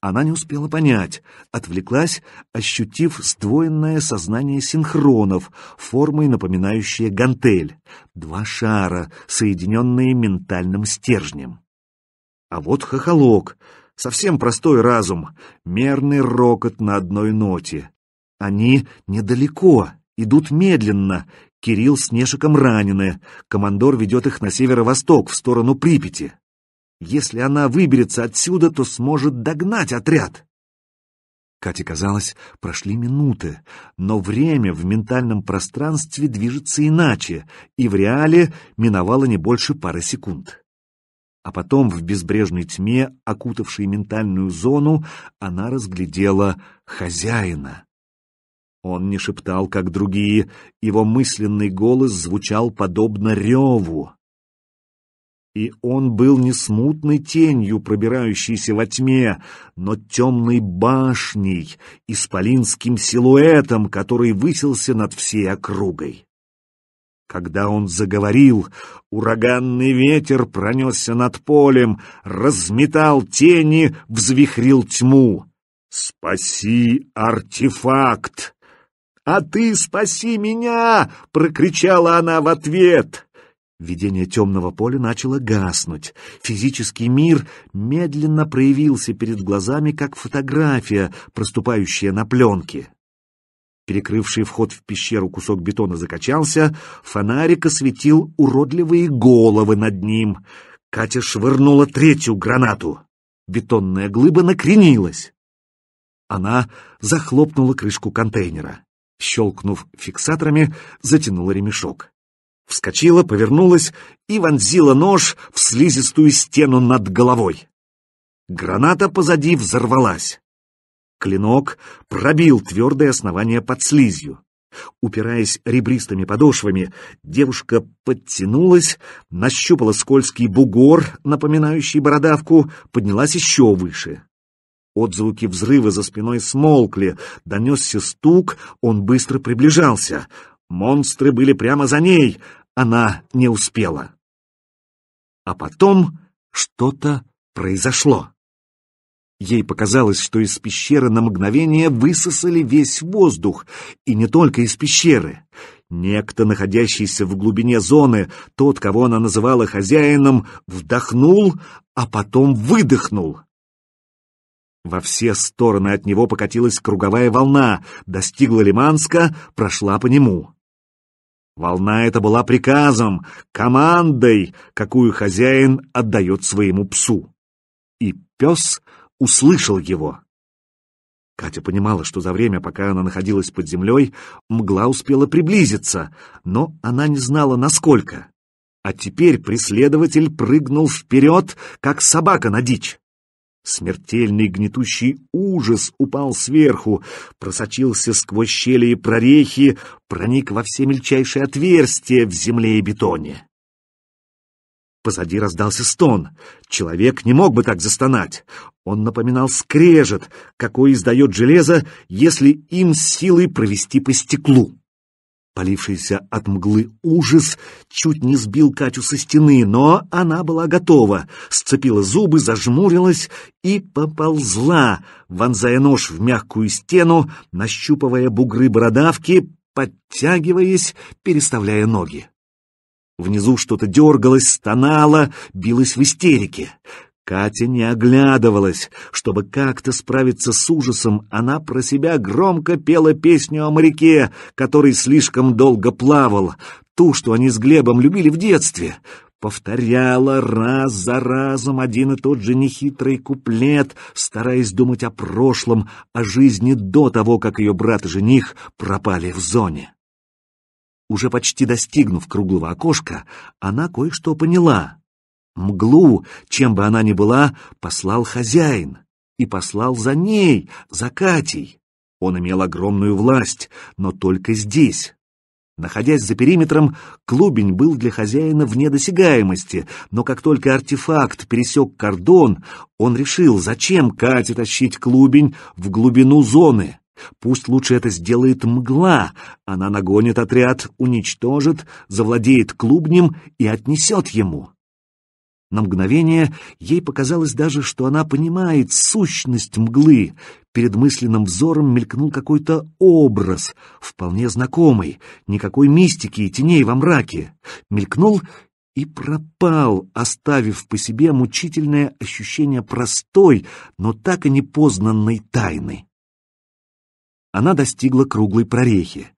Она не успела понять, отвлеклась, ощутив сдвоенное сознание синхронов, формой напоминающее гантель. Два шара, соединенные ментальным стержнем. А вот хохолок, совсем простой разум, мерный рокот на одной ноте. Они недалеко, идут медленно, Кирилл с Нешиком ранены, командор ведет их на северо-восток, в сторону Припяти. Если она выберется отсюда, то сможет догнать отряд. Кате казалось, прошли минуты, но время в ментальном пространстве движется иначе, и в реале миновало не больше пары секунд а потом в безбрежной тьме, окутавшей ментальную зону, она разглядела хозяина. Он не шептал, как другие, его мысленный голос звучал подобно реву. И он был не смутной тенью, пробирающейся во тьме, но темной башней, исполинским силуэтом, который высился над всей округой. Когда он заговорил, ураганный ветер пронесся над полем, разметал тени, взвихрил тьму. «Спаси артефакт!» «А ты спаси меня!» — прокричала она в ответ. Видение темного поля начало гаснуть. Физический мир медленно проявился перед глазами, как фотография, проступающая на пленке. Перекрывший вход в пещеру кусок бетона закачался, фонарик осветил уродливые головы над ним. Катя швырнула третью гранату. Бетонная глыба накренилась. Она захлопнула крышку контейнера. Щелкнув фиксаторами, затянула ремешок. Вскочила, повернулась и вонзила нож в слизистую стену над головой. Граната позади взорвалась. Клинок пробил твердое основание под слизью. Упираясь ребристыми подошвами, девушка подтянулась, нащупала скользкий бугор, напоминающий бородавку, поднялась еще выше. Отзвуки взрыва за спиной смолкли, донесся стук, он быстро приближался. Монстры были прямо за ней, она не успела. А потом что-то произошло. Ей показалось, что из пещеры на мгновение высосали весь воздух, и не только из пещеры. Некто, находящийся в глубине зоны, тот, кого она называла хозяином, вдохнул, а потом выдохнул. Во все стороны от него покатилась круговая волна, достигла Лиманска, прошла по нему. Волна эта была приказом, командой, какую хозяин отдает своему псу. И пес — услышал его. Катя понимала, что за время, пока она находилась под землей, мгла успела приблизиться, но она не знала, насколько. А теперь преследователь прыгнул вперед, как собака на дичь. Смертельный гнетущий ужас упал сверху, просочился сквозь щели и прорехи, проник во все мельчайшие отверстия в земле и бетоне. Позади раздался стон. Человек не мог бы так застонать. Он напоминал скрежет, какой издает железо, если им силой провести по стеклу. Полившийся от мглы ужас чуть не сбил Катю со стены, но она была готова, сцепила зубы, зажмурилась и поползла, вонзая нож в мягкую стену, нащупывая бугры бородавки, подтягиваясь, переставляя ноги. Внизу что-то дергалось, стонало, билось в истерике. Катя не оглядывалась. Чтобы как-то справиться с ужасом, она про себя громко пела песню о моряке, который слишком долго плавал, ту, что они с Глебом любили в детстве. Повторяла раз за разом один и тот же нехитрый куплет, стараясь думать о прошлом, о жизни до того, как ее брат и жених пропали в зоне. Уже почти достигнув круглого окошка, она кое-что поняла — Мглу, чем бы она ни была, послал хозяин и послал за ней, за Катей. Он имел огромную власть, но только здесь. Находясь за периметром, клубень был для хозяина вне досягаемости, но как только артефакт пересек кордон, он решил, зачем Кате тащить клубень в глубину зоны. Пусть лучше это сделает мгла, она нагонит отряд, уничтожит, завладеет клубнем и отнесет ему. На мгновение ей показалось даже, что она понимает сущность мглы. Перед мысленным взором мелькнул какой-то образ, вполне знакомый, никакой мистики и теней во мраке. Мелькнул и пропал, оставив по себе мучительное ощущение простой, но так и непознанной тайны. Она достигла круглой прорехи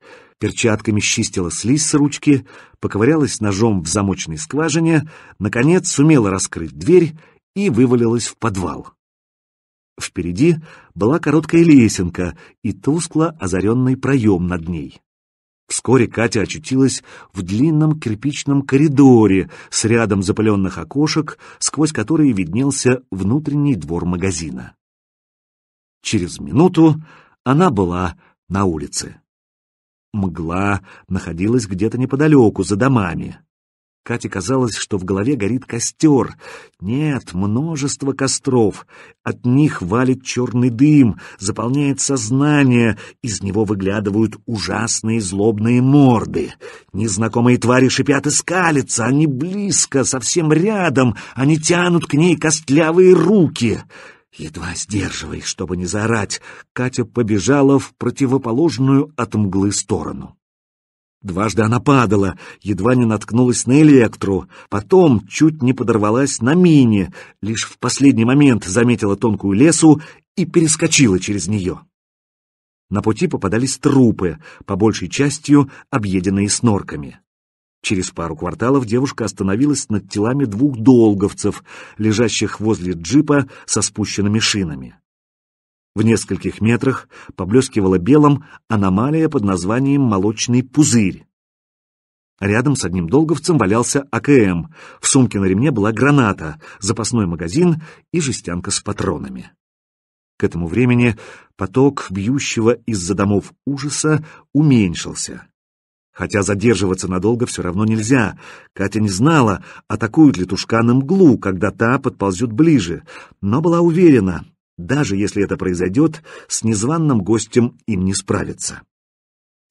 перчатками счистила слизь с ручки, поковырялась ножом в замочной скважине, наконец сумела раскрыть дверь и вывалилась в подвал. Впереди была короткая лесенка и тускло озаренный проем над ней. Вскоре Катя очутилась в длинном кирпичном коридоре с рядом запыленных окошек, сквозь которые виднелся внутренний двор магазина. Через минуту она была на улице. Мгла находилась где-то неподалеку, за домами. Кате казалось, что в голове горит костер. Нет, множество костров. От них валит черный дым, заполняет сознание, из него выглядывают ужасные злобные морды. Незнакомые твари шипят и скалятся, они близко, совсем рядом, они тянут к ней костлявые руки. Едва сдерживаясь, чтобы не заорать, Катя побежала в противоположную от мглы сторону. Дважды она падала, едва не наткнулась на электру, потом чуть не подорвалась на мине, лишь в последний момент заметила тонкую лесу и перескочила через нее. На пути попадались трупы, по большей частью объеденные снорками. Через пару кварталов девушка остановилась над телами двух долговцев, лежащих возле джипа со спущенными шинами. В нескольких метрах поблескивала белым аномалия под названием «молочный пузырь». Рядом с одним долговцем валялся АКМ, в сумке на ремне была граната, запасной магазин и жестянка с патронами. К этому времени поток бьющего из-за домов ужаса уменьшился — Хотя задерживаться надолго все равно нельзя. Катя не знала, атакуют ли тушканы мглу, когда та подползет ближе, но была уверена, даже если это произойдет, с незваным гостем им не справиться.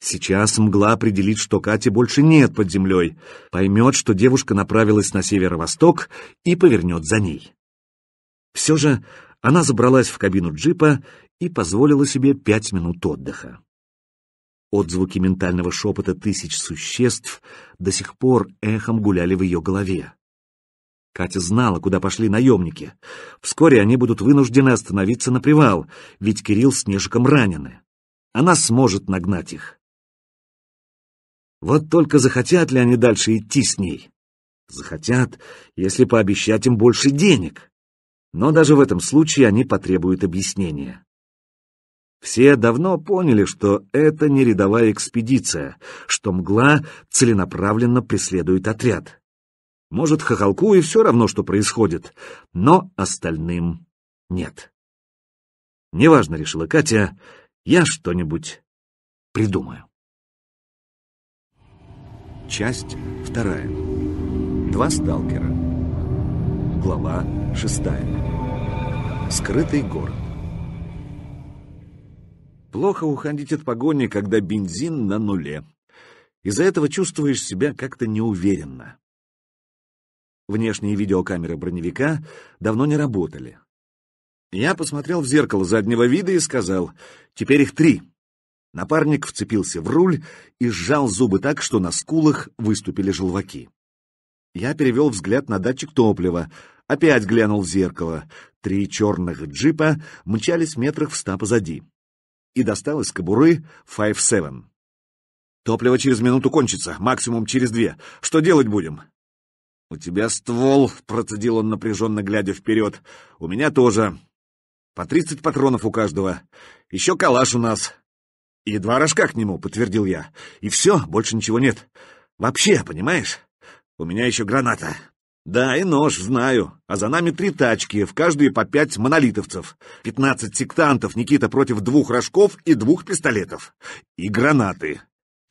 Сейчас мгла определит, что Кати больше нет под землей, поймет, что девушка направилась на северо-восток и повернет за ней. Все же она забралась в кабину джипа и позволила себе пять минут отдыха. Отзвуки ментального шепота тысяч существ до сих пор эхом гуляли в ее голове. Катя знала, куда пошли наемники. Вскоре они будут вынуждены остановиться на привал, ведь Кирилл с Нежиком ранены. Она сможет нагнать их. Вот только захотят ли они дальше идти с ней? Захотят, если пообещать им больше денег. Но даже в этом случае они потребуют объяснения. Все давно поняли, что это не рядовая экспедиция, что мгла целенаправленно преследует отряд. Может, хохолку и все равно, что происходит, но остальным нет. Неважно, решила Катя, я что-нибудь придумаю. Часть вторая. Два сталкера. Глава шестая. Скрытый город. Плохо уходить от погони, когда бензин на нуле. Из-за этого чувствуешь себя как-то неуверенно. Внешние видеокамеры броневика давно не работали. Я посмотрел в зеркало заднего вида и сказал, теперь их три. Напарник вцепился в руль и сжал зубы так, что на скулах выступили желваки. Я перевел взгляд на датчик топлива, опять глянул в зеркало. Три черных джипа мчались метрах в ста позади и достал из кобуры Five Seven. «Топливо через минуту кончится, максимум через две. Что делать будем?» «У тебя ствол», — процедил он, напряженно глядя вперед. «У меня тоже. По тридцать патронов у каждого. Еще калаш у нас». «И два рожка к нему», — подтвердил я. «И все, больше ничего нет. Вообще, понимаешь? У меня еще граната». Да, и нож, знаю. А за нами три тачки, в каждой по пять монолитовцев. Пятнадцать сектантов, Никита, против двух рожков и двух пистолетов. И гранаты.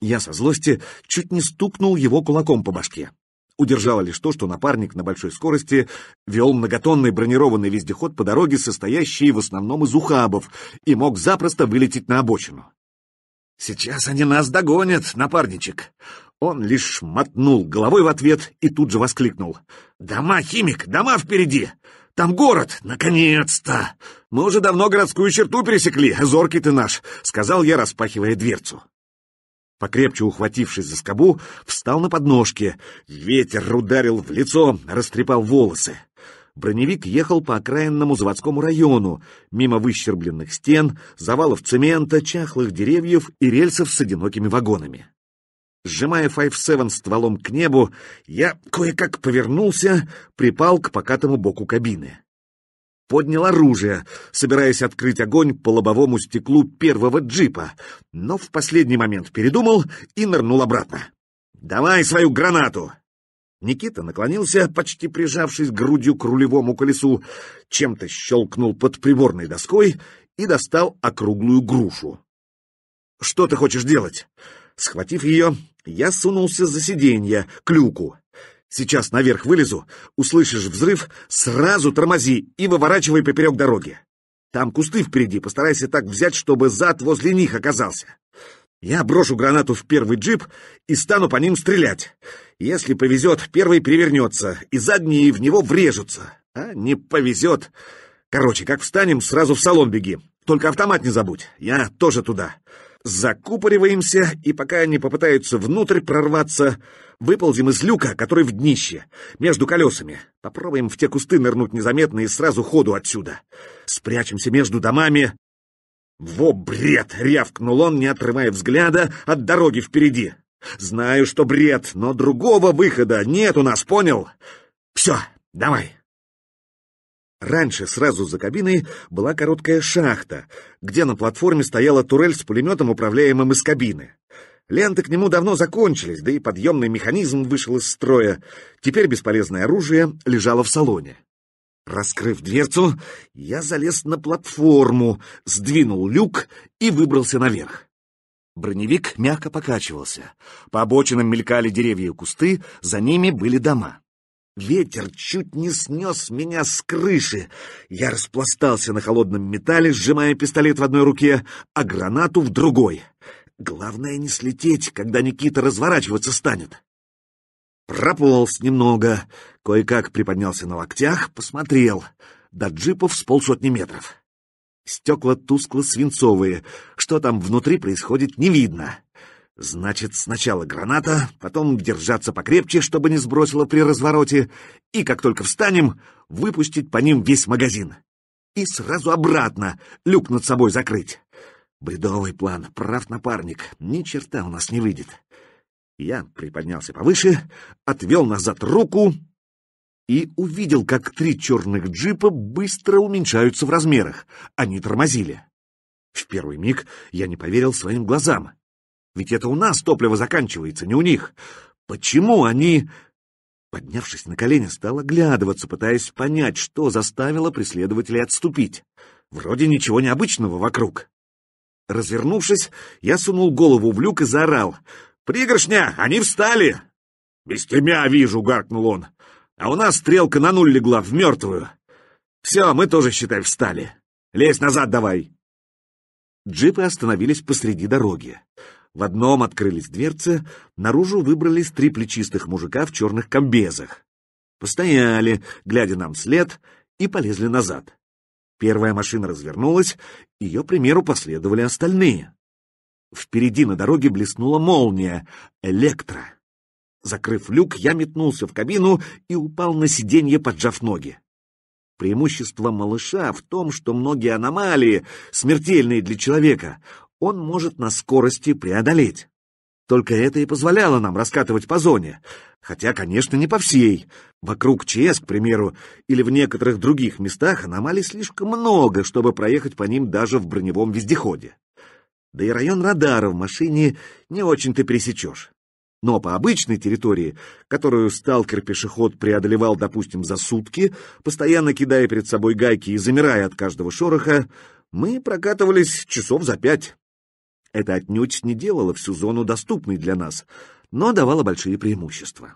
Я со злости чуть не стукнул его кулаком по башке. Удержало лишь то, что напарник на большой скорости вел многотонный бронированный вездеход по дороге, состоящий в основном из ухабов, и мог запросто вылететь на обочину. «Сейчас они нас догонят, напарничек. Он лишь мотнул головой в ответ и тут же воскликнул. «Дома, химик, дома впереди! Там город, наконец-то! Мы уже давно городскую черту пересекли, зоркий ты наш!» — сказал я, распахивая дверцу. Покрепче ухватившись за скобу, встал на подножке. Ветер ударил в лицо, растрепал волосы. Броневик ехал по окраинному заводскому району, мимо выщербленных стен, завалов цемента, чахлых деревьев и рельсов с одинокими вагонами. Сжимая файв севен стволом к небу, я кое-как повернулся, припал к покатому боку кабины. Поднял оружие, собираясь открыть огонь по лобовому стеклу первого джипа, но в последний момент передумал и нырнул обратно. «Давай свою гранату!» Никита наклонился, почти прижавшись грудью к рулевому колесу, чем-то щелкнул под приборной доской и достал округлую грушу. «Что ты хочешь делать?» Схватив ее, я сунулся за сиденье, к люку. Сейчас наверх вылезу, услышишь взрыв, сразу тормози и выворачивай поперек дороги. Там кусты впереди, постарайся так взять, чтобы зад возле них оказался. Я брошу гранату в первый джип и стану по ним стрелять. Если повезет, первый перевернется, и задние в него врежутся. А не повезет... Короче, как встанем, сразу в салон беги. Только автомат не забудь, я тоже туда. Закупориваемся, и пока они попытаются внутрь прорваться, выползем из люка, который в днище, между колесами. Попробуем в те кусты нырнуть незаметно и сразу ходу отсюда. Спрячемся между домами. «Во бред!» — рявкнул он, не отрывая взгляда от дороги впереди. «Знаю, что бред, но другого выхода нет у нас, понял? Все, давай!» Раньше, сразу за кабиной, была короткая шахта, где на платформе стояла турель с пулеметом, управляемым из кабины. Ленты к нему давно закончились, да и подъемный механизм вышел из строя. Теперь бесполезное оружие лежало в салоне. Раскрыв дверцу, я залез на платформу, сдвинул люк и выбрался наверх. Броневик мягко покачивался. По обочинам мелькали деревья и кусты, за ними были дома. Ветер чуть не снес меня с крыши. Я распластался на холодном металле, сжимая пистолет в одной руке, а гранату в другой. Главное не слететь, когда Никита разворачиваться станет. Прополз немного, кое-как приподнялся на локтях, посмотрел. До джипов с полсотни метров. Стекла тускло-свинцовые, что там внутри происходит, не видно. Значит, сначала граната, потом держаться покрепче, чтобы не сбросило при развороте, и как только встанем, выпустить по ним весь магазин. И сразу обратно люк над собой закрыть. Бредовый план, прав напарник, ни черта у нас не выйдет. Я приподнялся повыше, отвел назад руку и увидел, как три черных джипа быстро уменьшаются в размерах. Они тормозили. В первый миг я не поверил своим глазам — ведь это у нас топливо заканчивается, не у них. Почему они...» Поднявшись на колени, стал оглядываться, пытаясь понять, что заставило преследователей отступить. Вроде ничего необычного вокруг. Развернувшись, я сунул голову в люк и заорал. «Пригоршня! Они встали!» «Без тебя вижу!» — гаркнул он. «А у нас стрелка на нуль легла, в мертвую!» «Все, мы тоже, считай, встали! Лезь назад давай!» Джипы остановились посреди дороги. В одном открылись дверцы, наружу выбрались три плечистых мужика в черных комбезах. Постояли, глядя нам вслед, и полезли назад. Первая машина развернулась, ее примеру последовали остальные. Впереди на дороге блеснула молния — электро. Закрыв люк, я метнулся в кабину и упал на сиденье, поджав ноги. Преимущество малыша в том, что многие аномалии, смертельные для человека, он может на скорости преодолеть. Только это и позволяло нам раскатывать по зоне. Хотя, конечно, не по всей. Вокруг ЧС, к примеру, или в некоторых других местах аномалий слишком много, чтобы проехать по ним даже в броневом вездеходе. Да и район радара в машине не очень-то пересечешь. Но по обычной территории, которую сталкер-пешеход преодолевал, допустим, за сутки, постоянно кидая перед собой гайки и замирая от каждого шороха, мы прокатывались часов за пять. Это отнюдь не делало всю зону доступной для нас, но давало большие преимущества.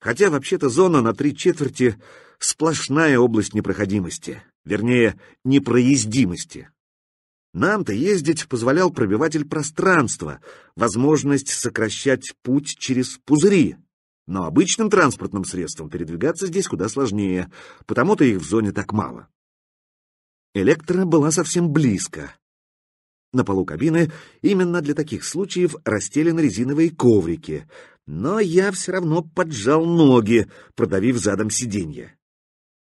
Хотя вообще-то зона на три четверти — сплошная область непроходимости, вернее, непроездимости. Нам-то ездить позволял пробиватель пространства, возможность сокращать путь через пузыри. Но обычным транспортным средством передвигаться здесь куда сложнее, потому-то их в зоне так мало. Электро была совсем близко, на полу кабины именно для таких случаев расстелены резиновые коврики, но я все равно поджал ноги, продавив задом сиденье.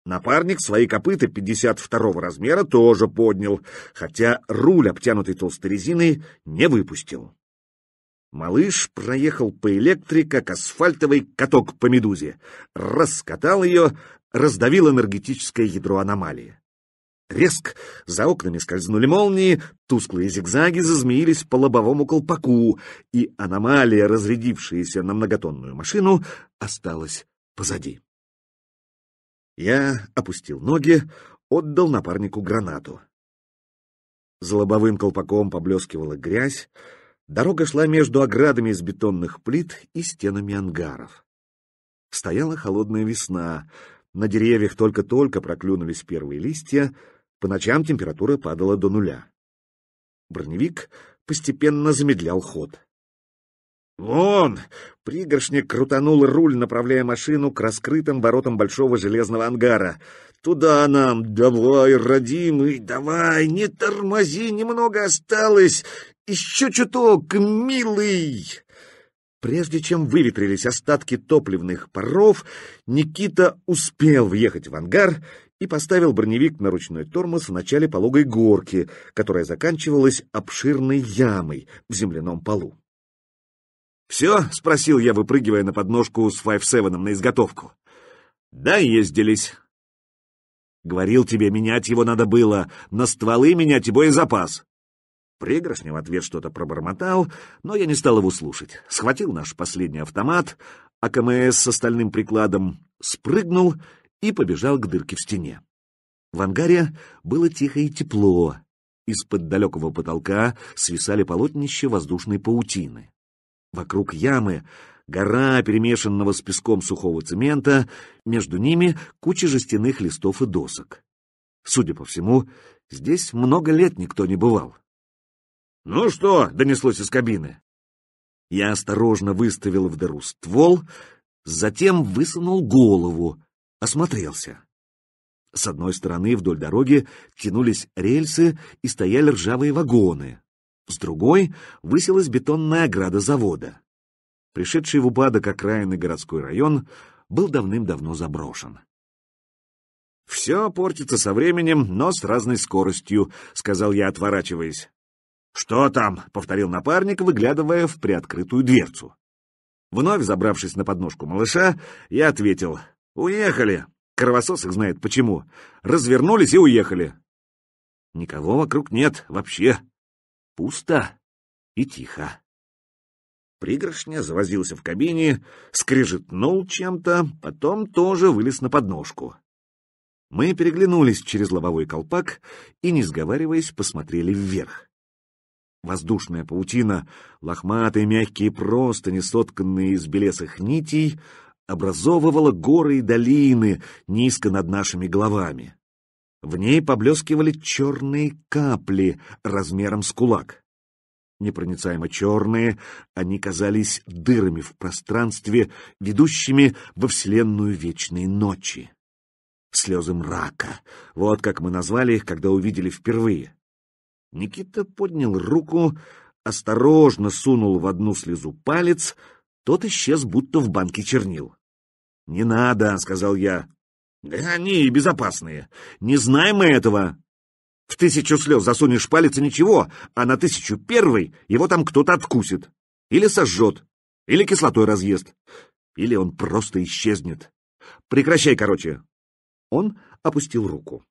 Напарник свои копыты 52-го размера тоже поднял, хотя руль, обтянутый толстой резиной, не выпустил. Малыш проехал по электрике как асфальтовый каток по медузе, раскатал ее, раздавил энергетическое ядро аномалии треск, за окнами скользнули молнии, тусклые зигзаги зазмеились по лобовому колпаку, и аномалия, разрядившаяся на многотонную машину, осталась позади. Я опустил ноги, отдал напарнику гранату. За лобовым колпаком поблескивала грязь, дорога шла между оградами из бетонных плит и стенами ангаров. Стояла холодная весна, на деревьях только-только проклюнулись первые листья, по ночам температура падала до нуля. Броневик постепенно замедлял ход. «Вон!» — пригоршник крутанул руль, направляя машину к раскрытым воротам большого железного ангара. «Туда нам! Давай, родимый, давай! Не тормози, немного осталось! Еще чуток, милый!» Прежде чем выветрились остатки топливных паров, Никита успел въехать в ангар и поставил броневик на ручной тормоз в начале пологой горки, которая заканчивалась обширной ямой в земляном полу. «Все?» — спросил я, выпрыгивая на подножку с файв-севеном на изготовку. «Да, ездились». «Говорил тебе, менять его надо было, на стволы менять и боезапас». Прегрос в ответ что-то пробормотал, но я не стал его слушать. Схватил наш последний автомат, АКМС с остальным прикладом, спрыгнул — и побежал к дырке в стене. В ангаре было тихо и тепло. Из-под далекого потолка свисали полотнища воздушной паутины. Вокруг ямы гора перемешанного с песком сухого цемента, между ними куча жестяных листов и досок. Судя по всему, здесь много лет никто не бывал. «Ну что?» — донеслось из кабины. Я осторожно выставил в дыру ствол, затем высунул голову, Осмотрелся. С одной стороны вдоль дороги тянулись рельсы и стояли ржавые вагоны. С другой высилась бетонная ограда завода. Пришедший в упадок окраинный городской район был давным-давно заброшен. «Все портится со временем, но с разной скоростью», — сказал я, отворачиваясь. «Что там?» — повторил напарник, выглядывая в приоткрытую дверцу. Вновь забравшись на подножку малыша, я ответил — Уехали. Кровосос их знает почему. Развернулись и уехали. Никого вокруг нет вообще. Пусто и тихо. Пригоршня завозился в кабине, скрежетнул чем-то, потом тоже вылез на подножку. Мы переглянулись через лобовой колпак и, не сговариваясь, посмотрели вверх. Воздушная паутина, лохматые мягкие простыни, сотканные из белесых нитей, образовывала горы и долины низко над нашими головами. В ней поблескивали черные капли размером с кулак. Непроницаемо черные, они казались дырами в пространстве, ведущими во вселенную вечной ночи. Слезы мрака, вот как мы назвали их, когда увидели впервые. Никита поднял руку, осторожно сунул в одну слезу палец — тот исчез, будто в банке чернил. «Не надо», — сказал я. «Да они и безопасные. Не знаем мы этого. В тысячу слез засунешь палец и ничего, а на тысячу первый его там кто-то откусит. Или сожжет, или кислотой разъест, или он просто исчезнет. Прекращай, короче». Он опустил руку.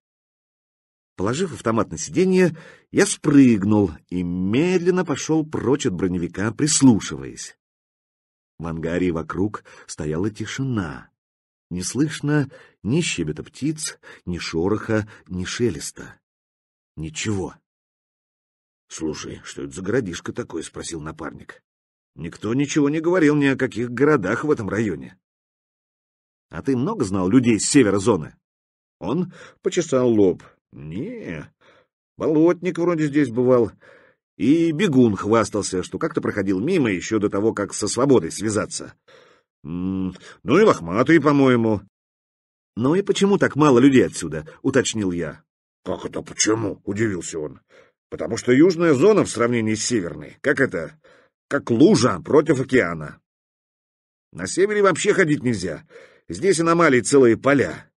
Положив автомат на сиденье, я спрыгнул и медленно пошел прочь от броневика, прислушиваясь. В ангаре вокруг стояла тишина. Не слышно ни щебета птиц, ни шороха, ни шелеста. Ничего. «Слушай, что это за городишко такое?» — спросил напарник. «Никто ничего не говорил ни о каких городах в этом районе». «А ты много знал людей с севера зоны?» Он почесал лоб. «Не, болотник вроде здесь бывал. И бегун хвастался, что как-то проходил мимо еще до того, как со свободой связаться. М -м, ну и лохматый, по-моему. — Ну и почему так мало людей отсюда? — уточнил я. — Как это почему? — удивился он. — Потому что южная зона в сравнении с северной. Как это? Как лужа против океана. На севере вообще ходить нельзя. Здесь аномалии целые поля.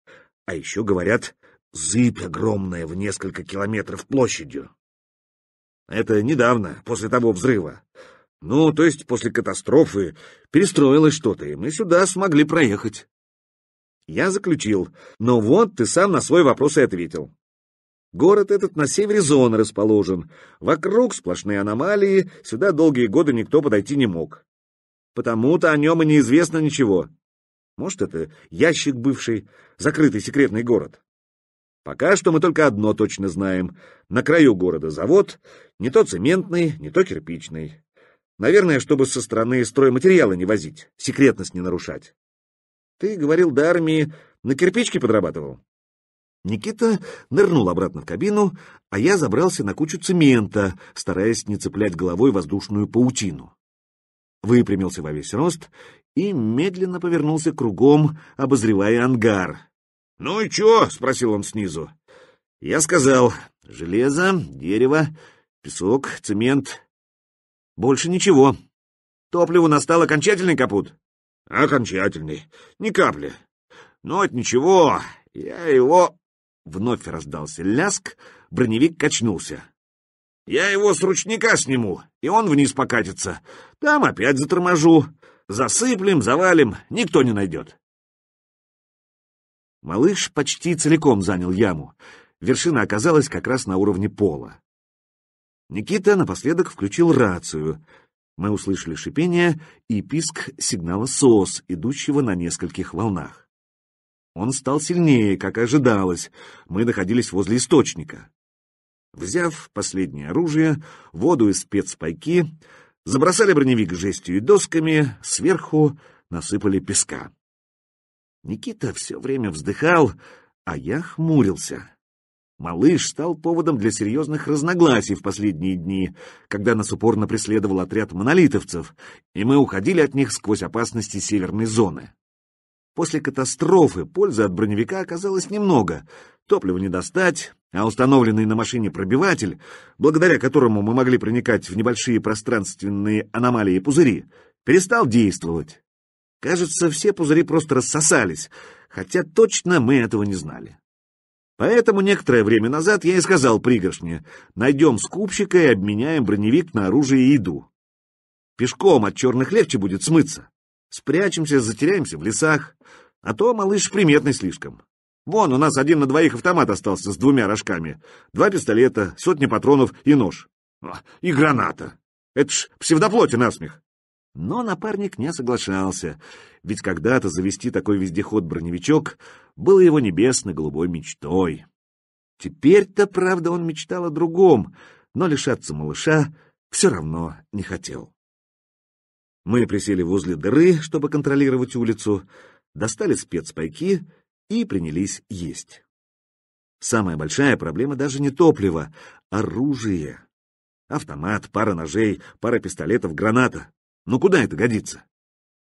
А еще, говорят, зыбь огромная в несколько километров площадью. Это недавно, после того взрыва. Ну, то есть после катастрофы перестроилось что-то, и мы сюда смогли проехать. Я заключил. Но вот ты сам на свой вопрос и ответил. Город этот на севере зоны расположен. Вокруг сплошные аномалии, сюда долгие годы никто подойти не мог. Потому-то о нем и неизвестно ничего. Может, это ящик бывший, закрытый секретный город. Пока что мы только одно точно знаем. На краю города завод, не то цементный, не то кирпичный. Наверное, чтобы со стороны стройматериалы не возить, секретность не нарушать. Ты говорил до армии, на кирпичке подрабатывал? Никита нырнул обратно в кабину, а я забрался на кучу цемента, стараясь не цеплять головой воздушную паутину. Выпрямился во весь рост и медленно повернулся кругом, обозревая ангар. «Ну и чё?» — спросил он снизу. Я сказал, железо, дерево, песок, цемент. Больше ничего. Топливу настал окончательный капут? Окончательный. Ни капли. Но от ничего. Я его... Вновь раздался ляск, броневик качнулся. Я его с ручника сниму, и он вниз покатится. Там опять заторможу. Засыплем, завалим, никто не найдет. Малыш почти целиком занял яму. Вершина оказалась как раз на уровне пола. Никита напоследок включил рацию. Мы услышали шипение и писк сигнала СОС, идущего на нескольких волнах. Он стал сильнее, как ожидалось. Мы находились возле источника. Взяв последнее оружие, воду и спецпайки, забросали броневик жестью и досками, сверху насыпали песка. Никита все время вздыхал, а я хмурился. Малыш стал поводом для серьезных разногласий в последние дни, когда нас упорно преследовал отряд монолитовцев, и мы уходили от них сквозь опасности северной зоны. После катастрофы пользы от броневика оказалось немного. Топлива не достать, а установленный на машине пробиватель, благодаря которому мы могли проникать в небольшие пространственные аномалии пузыри, перестал действовать. Кажется, все пузыри просто рассосались, хотя точно мы этого не знали. Поэтому некоторое время назад я и сказал пригоршне, найдем скупщика и обменяем броневик на оружие и еду. Пешком от черных легче будет смыться. Спрячемся, затеряемся в лесах, а то малыш приметный слишком. Вон, у нас один на двоих автомат остался с двумя рожками, два пистолета, сотни патронов и нож. А, и граната. Это ж псевдоплоти насмех. Но напарник не соглашался, ведь когда-то завести такой вездеход-броневичок было его небесно-голубой мечтой. Теперь-то, правда, он мечтал о другом, но лишаться малыша все равно не хотел. Мы присели возле дыры, чтобы контролировать улицу, достали спецпайки и принялись есть. Самая большая проблема даже не топливо, а оружие. Автомат, пара ножей, пара пистолетов, граната. Ну куда это годится?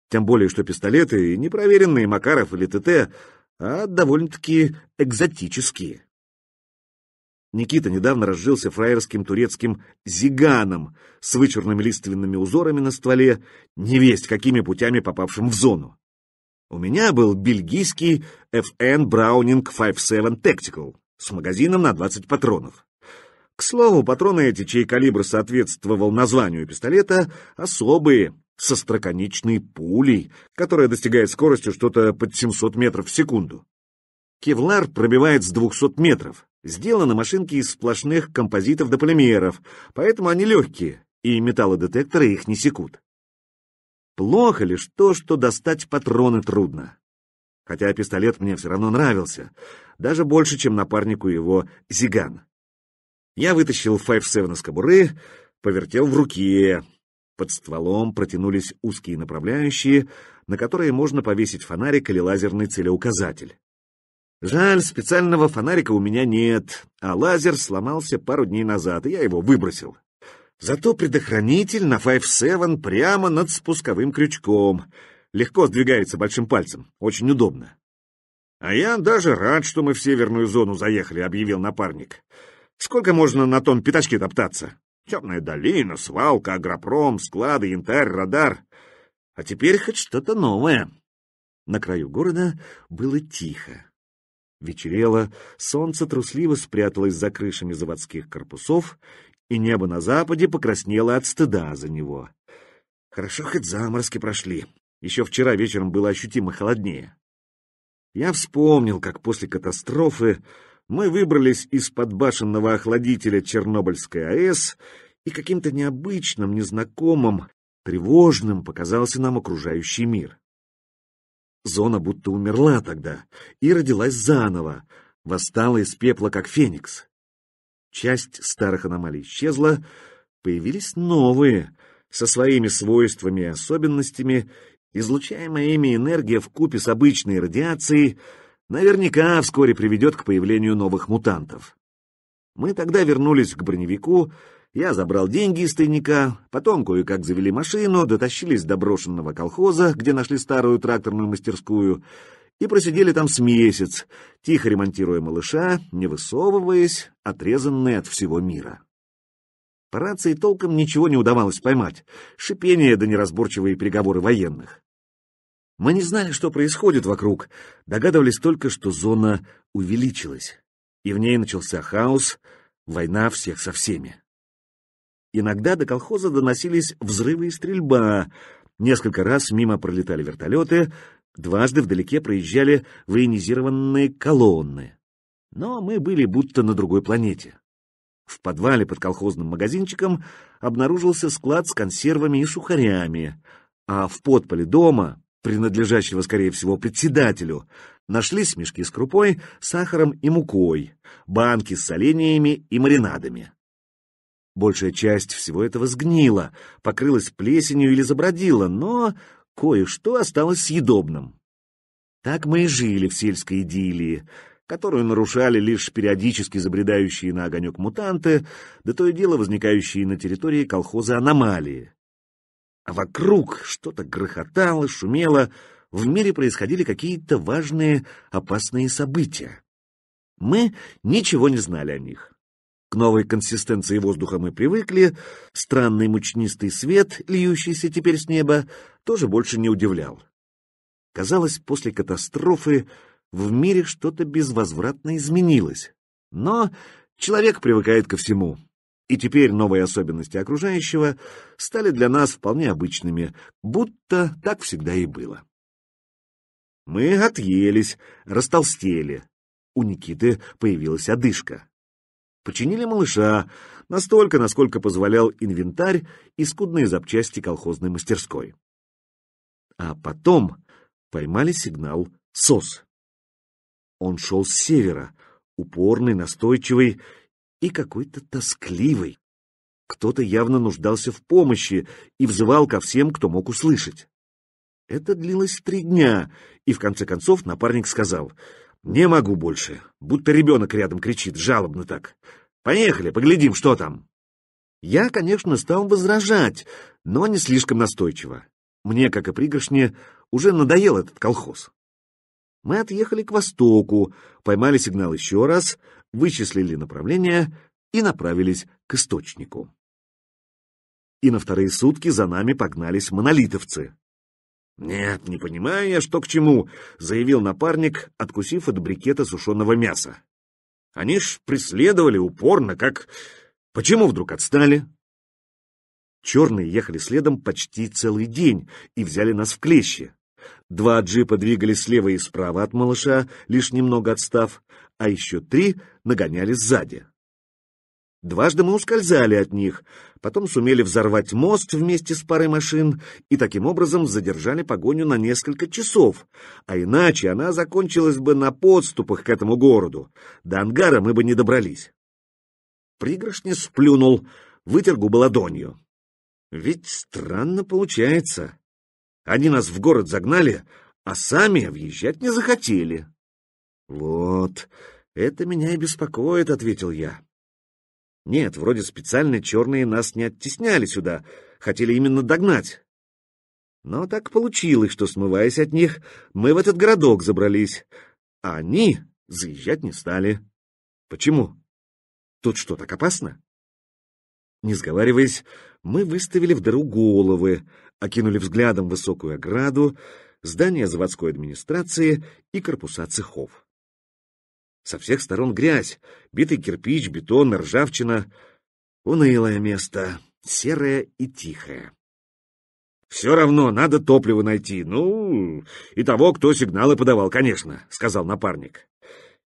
Тем более, что пистолеты непроверенные Макаров или ТТ, а довольно-таки экзотические. Никита недавно разжился фраерским турецким «зиганом» с вычурными лиственными узорами на стволе, невесть какими путями попавшим в зону. У меня был бельгийский FN Browning 5.7 Tactical с магазином на 20 патронов. К слову, патроны эти, чей калибр соответствовал названию пистолета, особые, со остроконечной пулей, которая достигает скоростью что-то под 700 метров в секунду. Кевлар пробивает с 200 метров. Сделаны машинки из сплошных композитов до полимеров, поэтому они легкие, и металлодетекторы их не секут. Плохо ли, то, что достать патроны трудно. Хотя пистолет мне все равно нравился, даже больше, чем напарнику его «Зиган». Я вытащил Five-7 из кобуры, повертел в руке. Под стволом протянулись узкие направляющие, на которые можно повесить фонарик или лазерный целеуказатель. Жаль, специального фонарика у меня нет, а лазер сломался пару дней назад, и я его выбросил. Зато предохранитель на Five-7 прямо над спусковым крючком. Легко сдвигается большим пальцем, очень удобно. «А я даже рад, что мы в северную зону заехали», — объявил напарник. «Напарник». Сколько можно на том пятачке топтаться? Темная долина, свалка, агропром, склады, янтарь, радар. А теперь хоть что-то новое. На краю города было тихо. Вечерело, солнце трусливо спряталось за крышами заводских корпусов, и небо на западе покраснело от стыда за него. Хорошо хоть заморозки прошли. Еще вчера вечером было ощутимо холоднее. Я вспомнил, как после катастрофы мы выбрались из под башенного охладителя Чернобыльской АЭС, и каким-то необычным, незнакомым, тревожным показался нам окружающий мир. Зона будто умерла тогда и родилась заново, восстала из пепла, как феникс. Часть старых аномалий исчезла, появились новые, со своими свойствами и особенностями, излучаемая ими энергия в купе с обычной радиацией — наверняка вскоре приведет к появлению новых мутантов. Мы тогда вернулись к броневику, я забрал деньги из тайника, потом кое-как завели машину, дотащились до брошенного колхоза, где нашли старую тракторную мастерскую, и просидели там с месяц, тихо ремонтируя малыша, не высовываясь, отрезанные от всего мира. По рации толком ничего не удавалось поймать, шипение да неразборчивые переговоры военных. Мы не знали, что происходит вокруг, догадывались только, что зона увеличилась, и в ней начался хаос, война всех со всеми. Иногда до колхоза доносились взрывы и стрельба, несколько раз мимо пролетали вертолеты, дважды вдалеке проезжали военизированные колонны. Но мы были будто на другой планете. В подвале под колхозным магазинчиком обнаружился склад с консервами и сухарями, а в подполе дома принадлежащего, скорее всего, председателю, нашлись мешки с крупой, сахаром и мукой, банки с соленьями и маринадами. Большая часть всего этого сгнила, покрылась плесенью или забродила, но кое-что осталось съедобным. Так мы и жили в сельской идиллии, которую нарушали лишь периодически забредающие на огонек мутанты, да то и дело возникающие на территории колхоза аномалии а вокруг что-то грохотало, шумело, в мире происходили какие-то важные опасные события. Мы ничего не знали о них. К новой консистенции воздуха мы привыкли, странный мучнистый свет, льющийся теперь с неба, тоже больше не удивлял. Казалось, после катастрофы в мире что-то безвозвратно изменилось. Но человек привыкает ко всему. И теперь новые особенности окружающего стали для нас вполне обычными, будто так всегда и было. Мы отъелись, растолстели. У Никиты появилась одышка. Починили малыша настолько, насколько позволял инвентарь и скудные запчасти колхозной мастерской. А потом поймали сигнал СОС. Он шел с севера, упорный, настойчивый и какой-то тоскливый. Кто-то явно нуждался в помощи и взывал ко всем, кто мог услышать. Это длилось три дня, и в конце концов напарник сказал, «Не могу больше, будто ребенок рядом кричит, жалобно так. Поехали, поглядим, что там». Я, конечно, стал возражать, но не слишком настойчиво. Мне, как и пригоршне, уже надоел этот колхоз. Мы отъехали к востоку, поймали сигнал еще раз, вычислили направление и направились к источнику. И на вторые сутки за нами погнались монолитовцы. «Нет, не понимаю я, что к чему», — заявил напарник, откусив от брикета сушеного мяса. «Они ж преследовали упорно, как... Почему вдруг отстали?» Черные ехали следом почти целый день и взяли нас в клещи. Два джипа двигались слева и справа от малыша, лишь немного отстав, а еще три нагоняли сзади. Дважды мы ускользали от них, потом сумели взорвать мост вместе с парой машин и таким образом задержали погоню на несколько часов, а иначе она закончилась бы на подступах к этому городу, до ангара мы бы не добрались. Пригоршни сплюнул, вытер губы ладонью. Ведь странно получается. Они нас в город загнали, а сами въезжать не захотели. «Вот, это меня и беспокоит», — ответил я. «Нет, вроде специально черные нас не оттесняли сюда, хотели именно догнать. Но так получилось, что, смываясь от них, мы в этот городок забрались, а они заезжать не стали. Почему? Тут что, так опасно?» Не сговариваясь, мы выставили в дыру головы, окинули взглядом высокую ограду, здание заводской администрации и корпуса цехов. Со всех сторон грязь, битый кирпич, бетон, ржавчина. Унылое место, серое и тихое. «Все равно надо топливо найти. Ну, и того, кто сигналы подавал, конечно», — сказал напарник.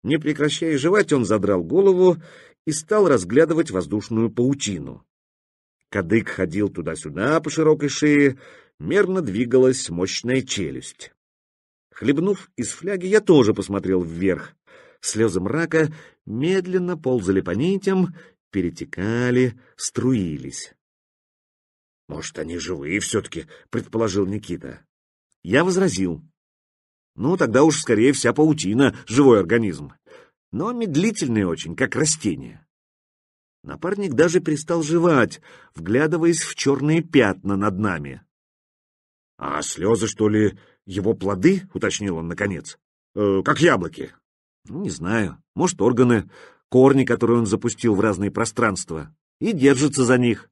Не прекращая жевать, он задрал голову и стал разглядывать воздушную паутину. Кадык ходил туда-сюда по широкой шее, мерно двигалась мощная челюсть. Хлебнув из фляги, я тоже посмотрел вверх слезы мрака медленно ползали по нитям, перетекали, струились. «Может, они живые все-таки», — предположил Никита. Я возразил. «Ну, тогда уж скорее вся паутина — живой организм, но медлительный очень, как растение». Напарник даже перестал жевать, вглядываясь в черные пятна над нами. «А слезы, что ли, его плоды?» — уточнил он наконец. «Э, «Как яблоки». Ну, не знаю, может, органы, корни, которые он запустил в разные пространства, и держится за них.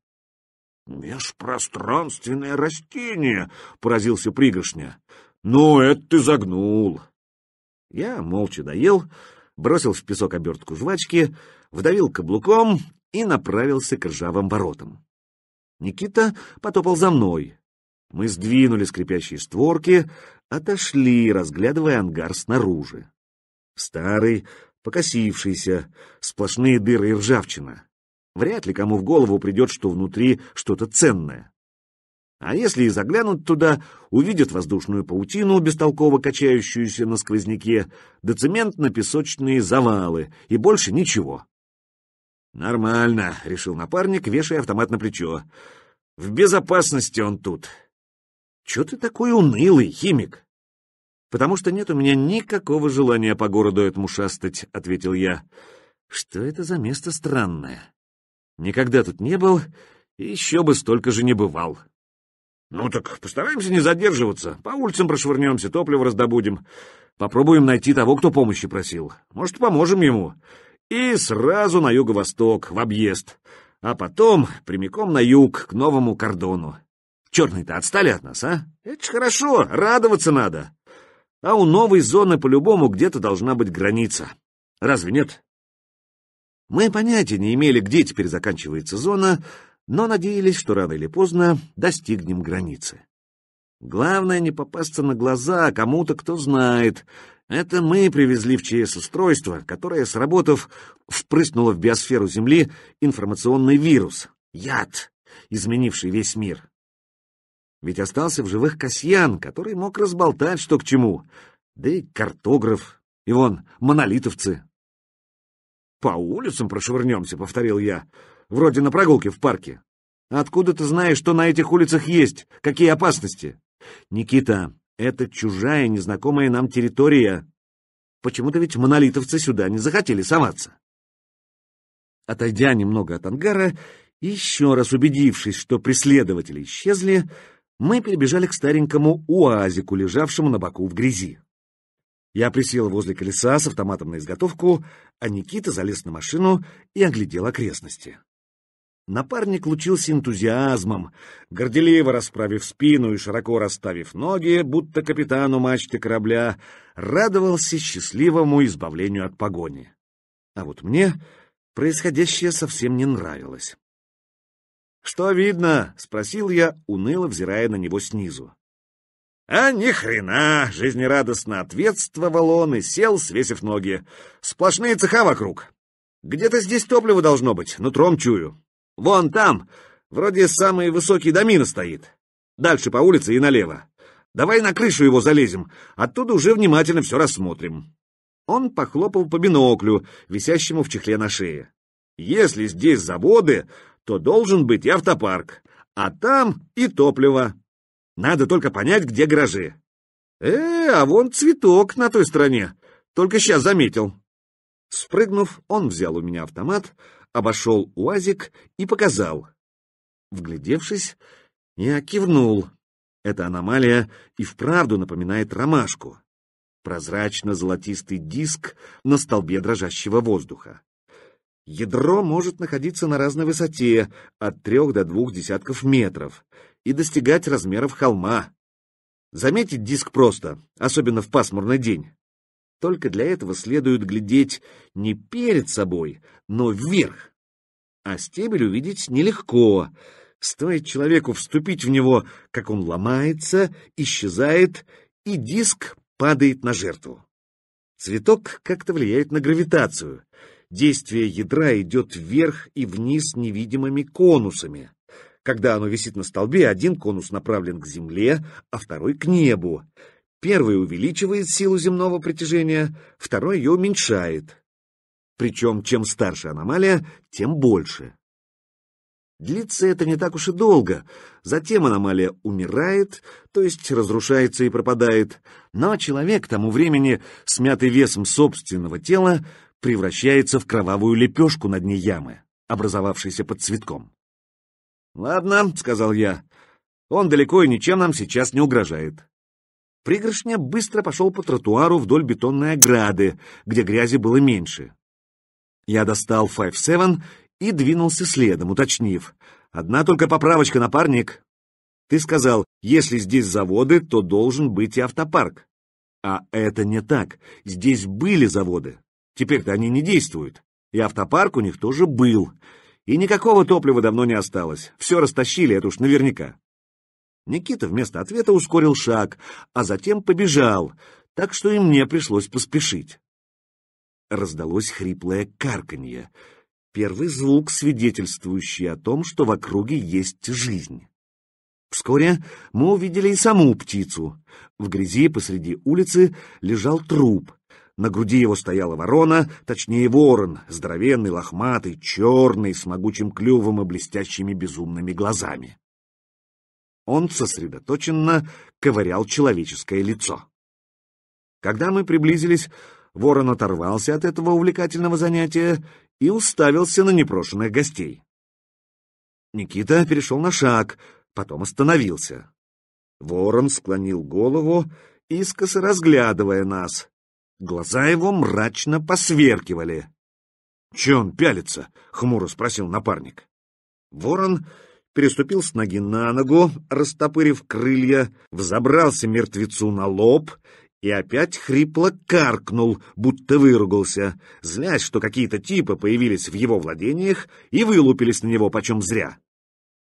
«Межпространственное растение!» — поразился пригоршня. «Ну, это ты загнул!» Я молча доел, бросил в песок обертку жвачки, вдавил каблуком и направился к ржавым воротам. Никита потопал за мной. Мы сдвинули скрипящие створки, отошли, разглядывая ангар снаружи. Старый, покосившийся, сплошные дыры и ржавчина. Вряд ли кому в голову придет, что внутри что-то ценное. А если и заглянут туда, увидят воздушную паутину, бестолково качающуюся на сквозняке, да цементно-песочные завалы, и больше ничего. «Нормально», — решил напарник, вешая автомат на плечо. «В безопасности он тут». Чего ты такой унылый, химик?» потому что нет у меня никакого желания по городу этому шастать», — ответил я. «Что это за место странное? Никогда тут не был, и еще бы столько же не бывал». «Ну так постараемся не задерживаться, по улицам прошвырнемся, топливо раздобудем, попробуем найти того, кто помощи просил. Может, поможем ему. И сразу на юго-восток, в объезд, а потом прямиком на юг, к новому кордону. Черные-то отстали от нас, а? Это ж хорошо, радоваться надо!» А у новой зоны по-любому где-то должна быть граница. Разве нет? Мы понятия не имели, где теперь заканчивается зона, но надеялись, что рано или поздно достигнем границы. Главное не попасться на глаза кому-то, кто знает. Это мы привезли в ЧС устройство, которое, сработав, впрыснуло в биосферу Земли информационный вирус, яд, изменивший весь мир. Ведь остался в живых Касьян, который мог разболтать что к чему. Да и картограф, и вон, монолитовцы. «По улицам прошвырнемся», — повторил я, — «вроде на прогулке в парке». «Откуда ты знаешь, что на этих улицах есть? Какие опасности?» «Никита, это чужая, незнакомая нам территория. Почему-то ведь монолитовцы сюда не захотели соваться». Отойдя немного от ангара, еще раз убедившись, что преследователи исчезли, мы перебежали к старенькому уазику, лежавшему на боку в грязи. Я присел возле колеса с автоматом на изготовку, а Никита залез на машину и оглядел окрестности. Напарник лучился энтузиазмом, горделиво расправив спину и широко расставив ноги, будто капитану мачты корабля, радовался счастливому избавлению от погони. А вот мне происходящее совсем не нравилось. «Что видно?» — спросил я, уныло взирая на него снизу. «А ни хрена!» — жизнерадостно ответствовал он и сел, свесив ноги. «Сплошные цеха вокруг. Где-то здесь топливо должно быть, нутром чую. Вон там, вроде самый высокий домин стоит. Дальше по улице и налево. Давай на крышу его залезем, оттуда уже внимательно все рассмотрим». Он похлопал по биноклю, висящему в чехле на шее. «Если здесь заводы, то должен быть и автопарк, а там и топливо. Надо только понять, где гаражи. Э, а вон цветок на той стороне, только сейчас заметил. Спрыгнув, он взял у меня автомат, обошел УАЗик и показал. Вглядевшись, я кивнул. Эта аномалия и вправду напоминает ромашку. Прозрачно-золотистый диск на столбе дрожащего воздуха. Ядро может находиться на разной высоте, от трех до двух десятков метров, и достигать размеров холма. Заметить диск просто, особенно в пасмурный день. Только для этого следует глядеть не перед собой, но вверх. А стебель увидеть нелегко. Стоит человеку вступить в него, как он ломается, исчезает, и диск падает на жертву. Цветок как-то влияет на гравитацию — действие ядра идет вверх и вниз невидимыми конусами. Когда оно висит на столбе, один конус направлен к земле, а второй — к небу. Первый увеличивает силу земного притяжения, второй ее уменьшает. Причем чем старше аномалия, тем больше. Длится это не так уж и долго. Затем аномалия умирает, то есть разрушается и пропадает. Но человек к тому времени, смятый весом собственного тела, превращается в кровавую лепешку на дне ямы, образовавшейся под цветком. «Ладно», — сказал я, — «он далеко и ничем нам сейчас не угрожает». Пригоршня быстро пошел по тротуару вдоль бетонной ограды, где грязи было меньше. Я достал Five Seven и двинулся следом, уточнив. «Одна только поправочка, напарник. Ты сказал, если здесь заводы, то должен быть и автопарк. А это не так. Здесь были заводы. Теперь-то они не действуют. И автопарк у них тоже был. И никакого топлива давно не осталось. Все растащили, это уж наверняка. Никита вместо ответа ускорил шаг, а затем побежал, так что и мне пришлось поспешить. Раздалось хриплое карканье. Первый звук, свидетельствующий о том, что в округе есть жизнь. Вскоре мы увидели и саму птицу. В грязи посреди улицы лежал труп, на груди его стояла ворона, точнее ворон, здоровенный, лохматый, черный, с могучим клювом и блестящими безумными глазами. Он сосредоточенно ковырял человеческое лицо. Когда мы приблизились, ворон оторвался от этого увлекательного занятия и уставился на непрошенных гостей. Никита перешел на шаг, потом остановился. Ворон склонил голову, искоса разглядывая нас, Глаза его мрачно посверкивали. «Че он пялится?» — хмуро спросил напарник. Ворон переступил с ноги на ногу, растопырив крылья, взобрался мертвецу на лоб и опять хрипло каркнул, будто выругался, злясь, что какие-то типы появились в его владениях и вылупились на него почем зря.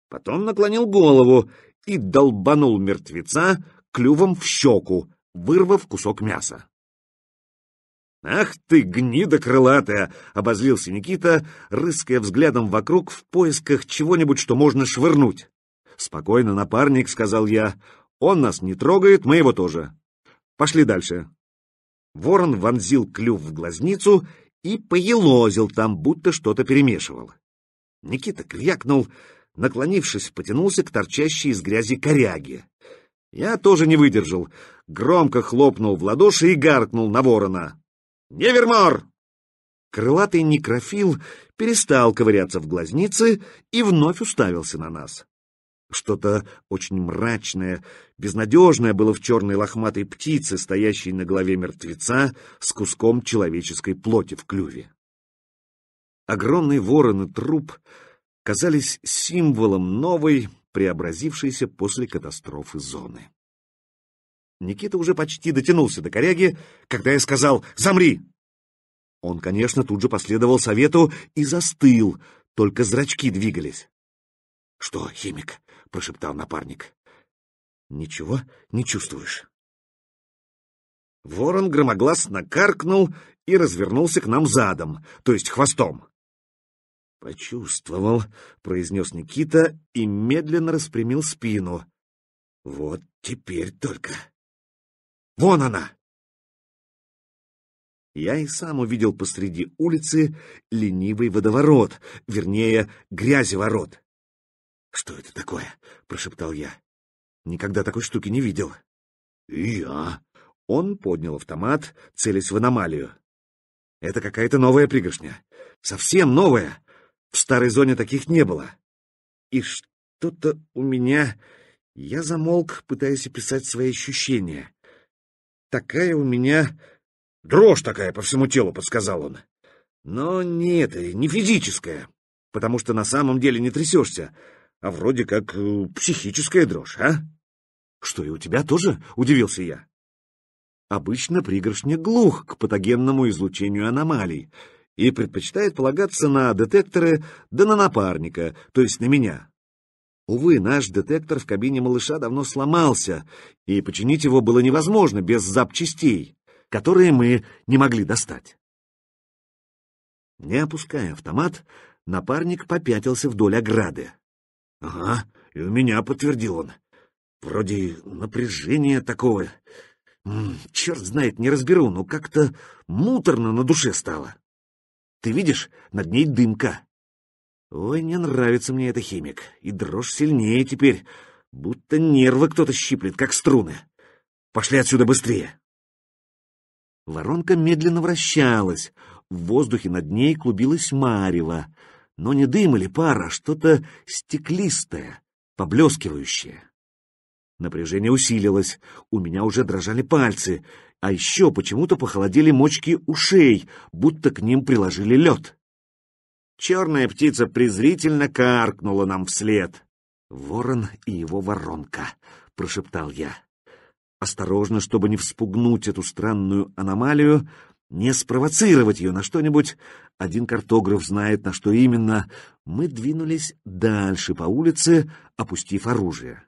Потом наклонил голову и долбанул мертвеца клювом в щеку, вырвав кусок мяса. «Ах ты, гнида крылатая!» — обозлился Никита, рыская взглядом вокруг в поисках чего-нибудь, что можно швырнуть. «Спокойно, напарник», — сказал я. «Он нас не трогает, мы его тоже. Пошли дальше». Ворон вонзил клюв в глазницу и поелозил там, будто что-то перемешивал. Никита крякнул, наклонившись, потянулся к торчащей из грязи коряге. Я тоже не выдержал, громко хлопнул в ладоши и гаркнул на ворона. Невермор!» Крылатый некрофил перестал ковыряться в глазнице и вновь уставился на нас. Что-то очень мрачное, безнадежное было в черной лохматой птице, стоящей на голове мертвеца с куском человеческой плоти в клюве. Огромные вороны труп казались символом новой, преобразившейся после катастрофы зоны. Никита уже почти дотянулся до коряги, когда я сказал «Замри!». Он, конечно, тут же последовал совету и застыл, только зрачки двигались. «Что, химик?» — прошептал напарник. «Ничего не чувствуешь». Ворон громогласно каркнул и развернулся к нам задом, то есть хвостом. «Почувствовал», — произнес Никита и медленно распрямил спину. «Вот теперь только». Вон она!» Я и сам увидел посреди улицы ленивый водоворот, вернее, грязеворот. «Что это такое?» — прошептал я. «Никогда такой штуки не видел». я». Он поднял автомат, целясь в аномалию. «Это какая-то новая пригоршня. Совсем новая. В старой зоне таких не было. И что-то у меня...» Я замолк, пытаясь описать свои ощущения такая у меня... Дрожь такая по всему телу, подсказал он. Но не это, не физическая, потому что на самом деле не трясешься, а вроде как э, психическая дрожь, а? Что, и у тебя тоже? Удивился я. Обычно пригоршник глух к патогенному излучению аномалий и предпочитает полагаться на детекторы да на напарника, то есть на меня. Увы, наш детектор в кабине малыша давно сломался, и починить его было невозможно без запчастей, которые мы не могли достать. Не опуская автомат, напарник попятился вдоль ограды. — Ага, и у меня, — подтвердил он. — Вроде напряжение такого. М -м, черт знает, не разберу, но как-то муторно на душе стало. Ты видишь, над ней дымка. Ой, не нравится мне это химик, и дрожь сильнее теперь, будто нервы кто-то щиплет, как струны. Пошли отсюда быстрее. Воронка медленно вращалась, в воздухе над ней клубилась марево, но не дым или пара, а что-то стеклистое, поблескивающее. Напряжение усилилось, у меня уже дрожали пальцы, а еще почему-то похолодели мочки ушей, будто к ним приложили лед черная птица презрительно каркнула нам вслед. «Ворон и его воронка», — прошептал я. Осторожно, чтобы не вспугнуть эту странную аномалию, не спровоцировать ее на что-нибудь, один картограф знает, на что именно, мы двинулись дальше по улице, опустив оружие.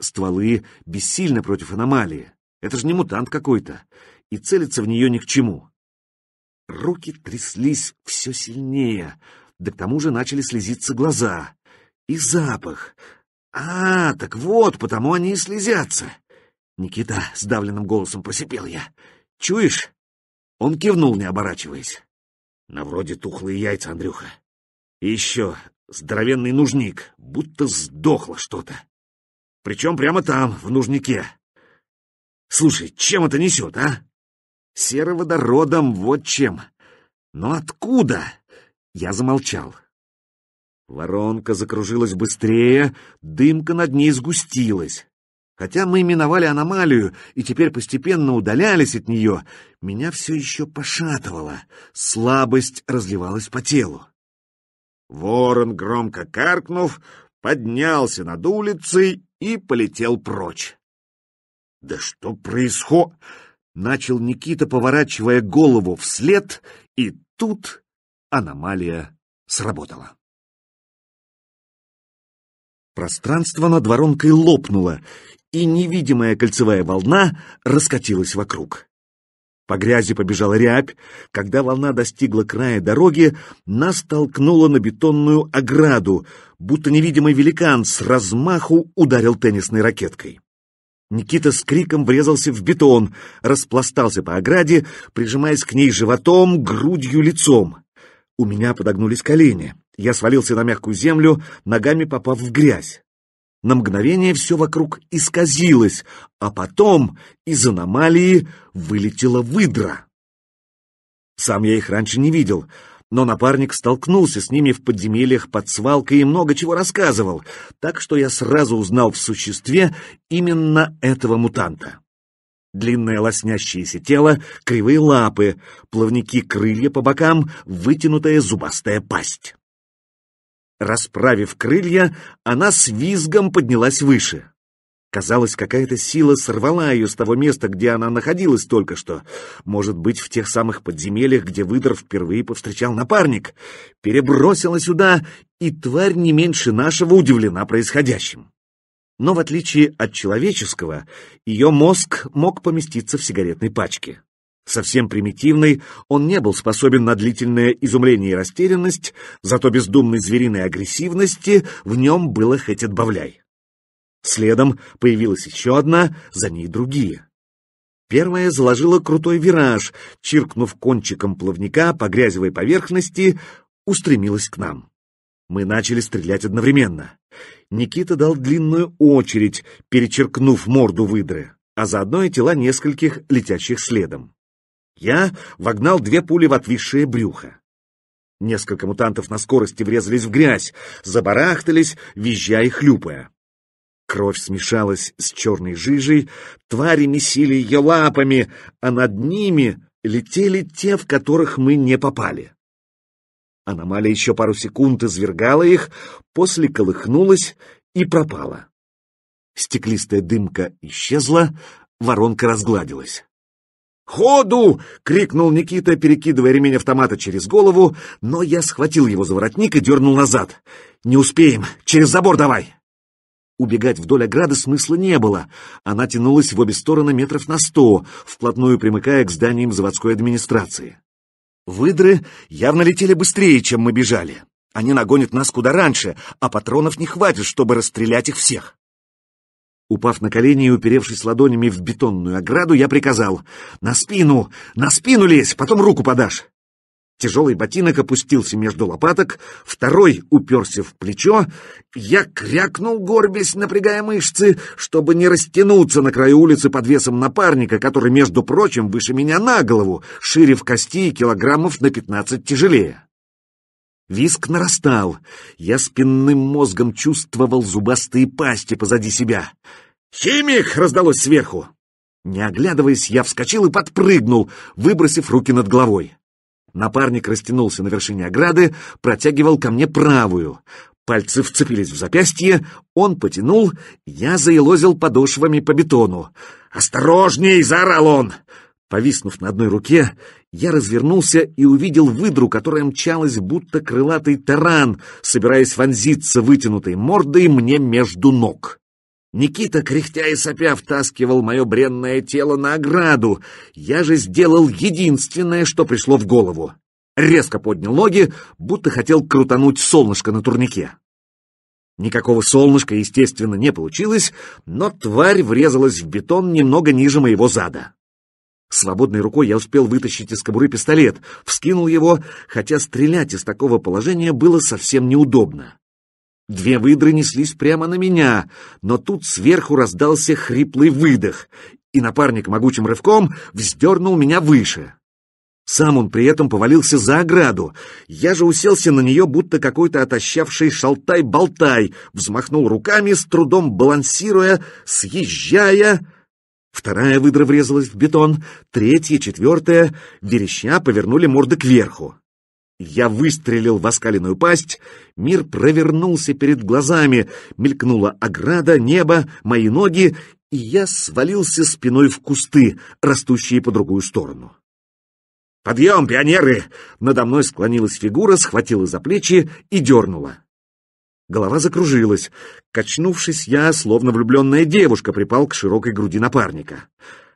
Стволы бессильны против аномалии. Это же не мутант какой-то, и целиться в нее ни к чему. Руки тряслись все сильнее, да к тому же начали слезиться глаза. И запах. А, так вот, потому они и слезятся. Никита сдавленным голосом просипел я. Чуешь? Он кивнул, не оборачиваясь. На вроде тухлые яйца, Андрюха. И еще здоровенный нужник, будто сдохло что-то. Причем прямо там, в нужнике. Слушай, чем это несет, а? Сероводородом, вот чем. Но откуда? Я замолчал. Воронка закружилась быстрее, дымка над ней сгустилась. Хотя мы миновали аномалию и теперь постепенно удалялись от нее, меня все еще пошатывало, слабость разливалась по телу. Ворон, громко каркнув, поднялся над улицей и полетел прочь. «Да что происходит?» Начал Никита, поворачивая голову вслед, и тут аномалия сработала. Пространство над воронкой лопнуло, и невидимая кольцевая волна раскатилась вокруг. По грязи побежала рябь. Когда волна достигла края дороги, нас толкнула на бетонную ограду, будто невидимый великан с размаху ударил теннисной ракеткой. Никита с криком врезался в бетон, распластался по ограде, прижимаясь к ней животом, грудью, лицом. У меня подогнулись колени. Я свалился на мягкую землю, ногами попав в грязь. На мгновение все вокруг исказилось, а потом из аномалии вылетела выдра. Сам я их раньше не видел — но напарник столкнулся с ними в подземельях под свалкой и много чего рассказывал, так что я сразу узнал в существе именно этого мутанта. Длинное лоснящееся тело, кривые лапы, плавники крылья по бокам, вытянутая зубастая пасть. Расправив крылья, она с визгом поднялась выше. Казалось, какая-то сила сорвала ее с того места, где она находилась только что. Может быть, в тех самых подземельях, где выдор впервые повстречал напарник. Перебросила сюда, и тварь не меньше нашего удивлена происходящим. Но в отличие от человеческого, ее мозг мог поместиться в сигаретной пачке. Совсем примитивный, он не был способен на длительное изумление и растерянность, зато бездумной звериной агрессивности в нем было хоть отбавляй. Следом появилась еще одна, за ней другие. Первая заложила крутой вираж, чиркнув кончиком плавника по грязевой поверхности, устремилась к нам. Мы начали стрелять одновременно. Никита дал длинную очередь, перечеркнув морду выдры, а заодно и тела нескольких летящих следом. Я вогнал две пули в отвисшее брюхо. Несколько мутантов на скорости врезались в грязь, забарахтались, визжа и хлюпая. Кровь смешалась с черной жижей, твари месили ее лапами, а над ними летели те, в которых мы не попали. Аномалия еще пару секунд извергала их, после колыхнулась и пропала. Стеклистая дымка исчезла, воронка разгладилась. «Ходу!» — крикнул Никита, перекидывая ремень автомата через голову, но я схватил его за воротник и дернул назад. «Не успеем! Через забор давай!» Убегать вдоль ограды смысла не было. Она тянулась в обе стороны метров на сто, вплотную примыкая к зданиям заводской администрации. Выдры явно летели быстрее, чем мы бежали. Они нагонят нас куда раньше, а патронов не хватит, чтобы расстрелять их всех. Упав на колени и уперевшись ладонями в бетонную ограду, я приказал «На спину! На спину лезь! Потом руку подашь!» Тяжелый ботинок опустился между лопаток, второй уперся в плечо. Я крякнул, горбясь, напрягая мышцы, чтобы не растянуться на краю улицы под весом напарника, который, между прочим, выше меня на голову, шире в кости и килограммов на пятнадцать тяжелее. Виск нарастал. Я спинным мозгом чувствовал зубастые пасти позади себя. «Химик!» — раздалось сверху. Не оглядываясь, я вскочил и подпрыгнул, выбросив руки над головой. Напарник растянулся на вершине ограды, протягивал ко мне правую. Пальцы вцепились в запястье, он потянул, я заелозил подошвами по бетону. «Осторожней!» — заорал он. Повиснув на одной руке, я развернулся и увидел выдру, которая мчалась, будто крылатый таран, собираясь вонзиться вытянутой мордой мне между ног. Никита, кряхтя и сопя, втаскивал мое бренное тело на ограду. Я же сделал единственное, что пришло в голову. Резко поднял ноги, будто хотел крутануть солнышко на турнике. Никакого солнышка, естественно, не получилось, но тварь врезалась в бетон немного ниже моего зада. Свободной рукой я успел вытащить из кобуры пистолет, вскинул его, хотя стрелять из такого положения было совсем неудобно. Две выдры неслись прямо на меня, но тут сверху раздался хриплый выдох, и напарник могучим рывком вздернул меня выше. Сам он при этом повалился за ограду. Я же уселся на нее, будто какой-то отощавший шалтай-болтай, взмахнул руками, с трудом балансируя, съезжая. Вторая выдра врезалась в бетон, третья, четвертая, вереща повернули морды кверху. Я выстрелил в оскаленную пасть, мир провернулся перед глазами, мелькнула ограда, небо, мои ноги, и я свалился спиной в кусты, растущие по другую сторону. «Подъем, пионеры!» Надо мной склонилась фигура, схватила за плечи и дернула. Голова закружилась. Качнувшись, я, словно влюбленная девушка, припал к широкой груди напарника.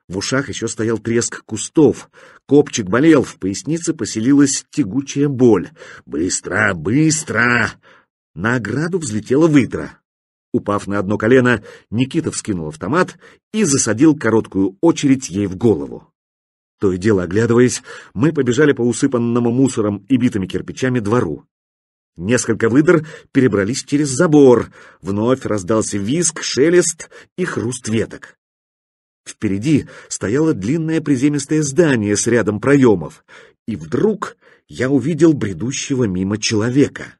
В ушах еще стоял треск кустов. Копчик болел, в пояснице поселилась тягучая боль. «Быстро, быстро!» На ограду взлетела выдра. Упав на одно колено, Никита вскинул автомат и засадил короткую очередь ей в голову. То и дело оглядываясь, мы побежали по усыпанному мусором и битыми кирпичами двору. Несколько выдр перебрались через забор, вновь раздался визг, шелест и хруст веток. Впереди стояло длинное приземистое здание с рядом проемов, и вдруг я увидел бредущего мимо человека.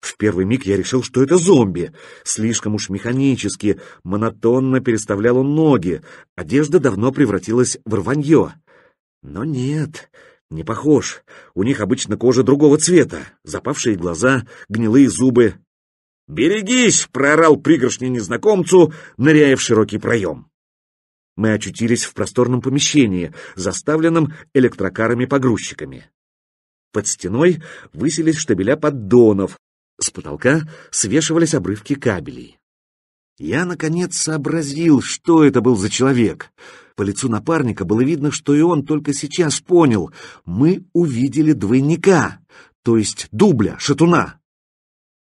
В первый миг я решил, что это зомби. Слишком уж механически, монотонно переставлял он ноги, одежда давно превратилась в рванье. Но нет, не похож. У них обычно кожа другого цвета, запавшие глаза, гнилые зубы. «Берегись!» — проорал пригоршня незнакомцу, ныряя в широкий проем мы очутились в просторном помещении, заставленном электрокарами-погрузчиками. Под стеной высились штабеля поддонов, с потолка свешивались обрывки кабелей. Я, наконец, сообразил, что это был за человек. По лицу напарника было видно, что и он только сейчас понял. Мы увидели двойника, то есть дубля, шатуна.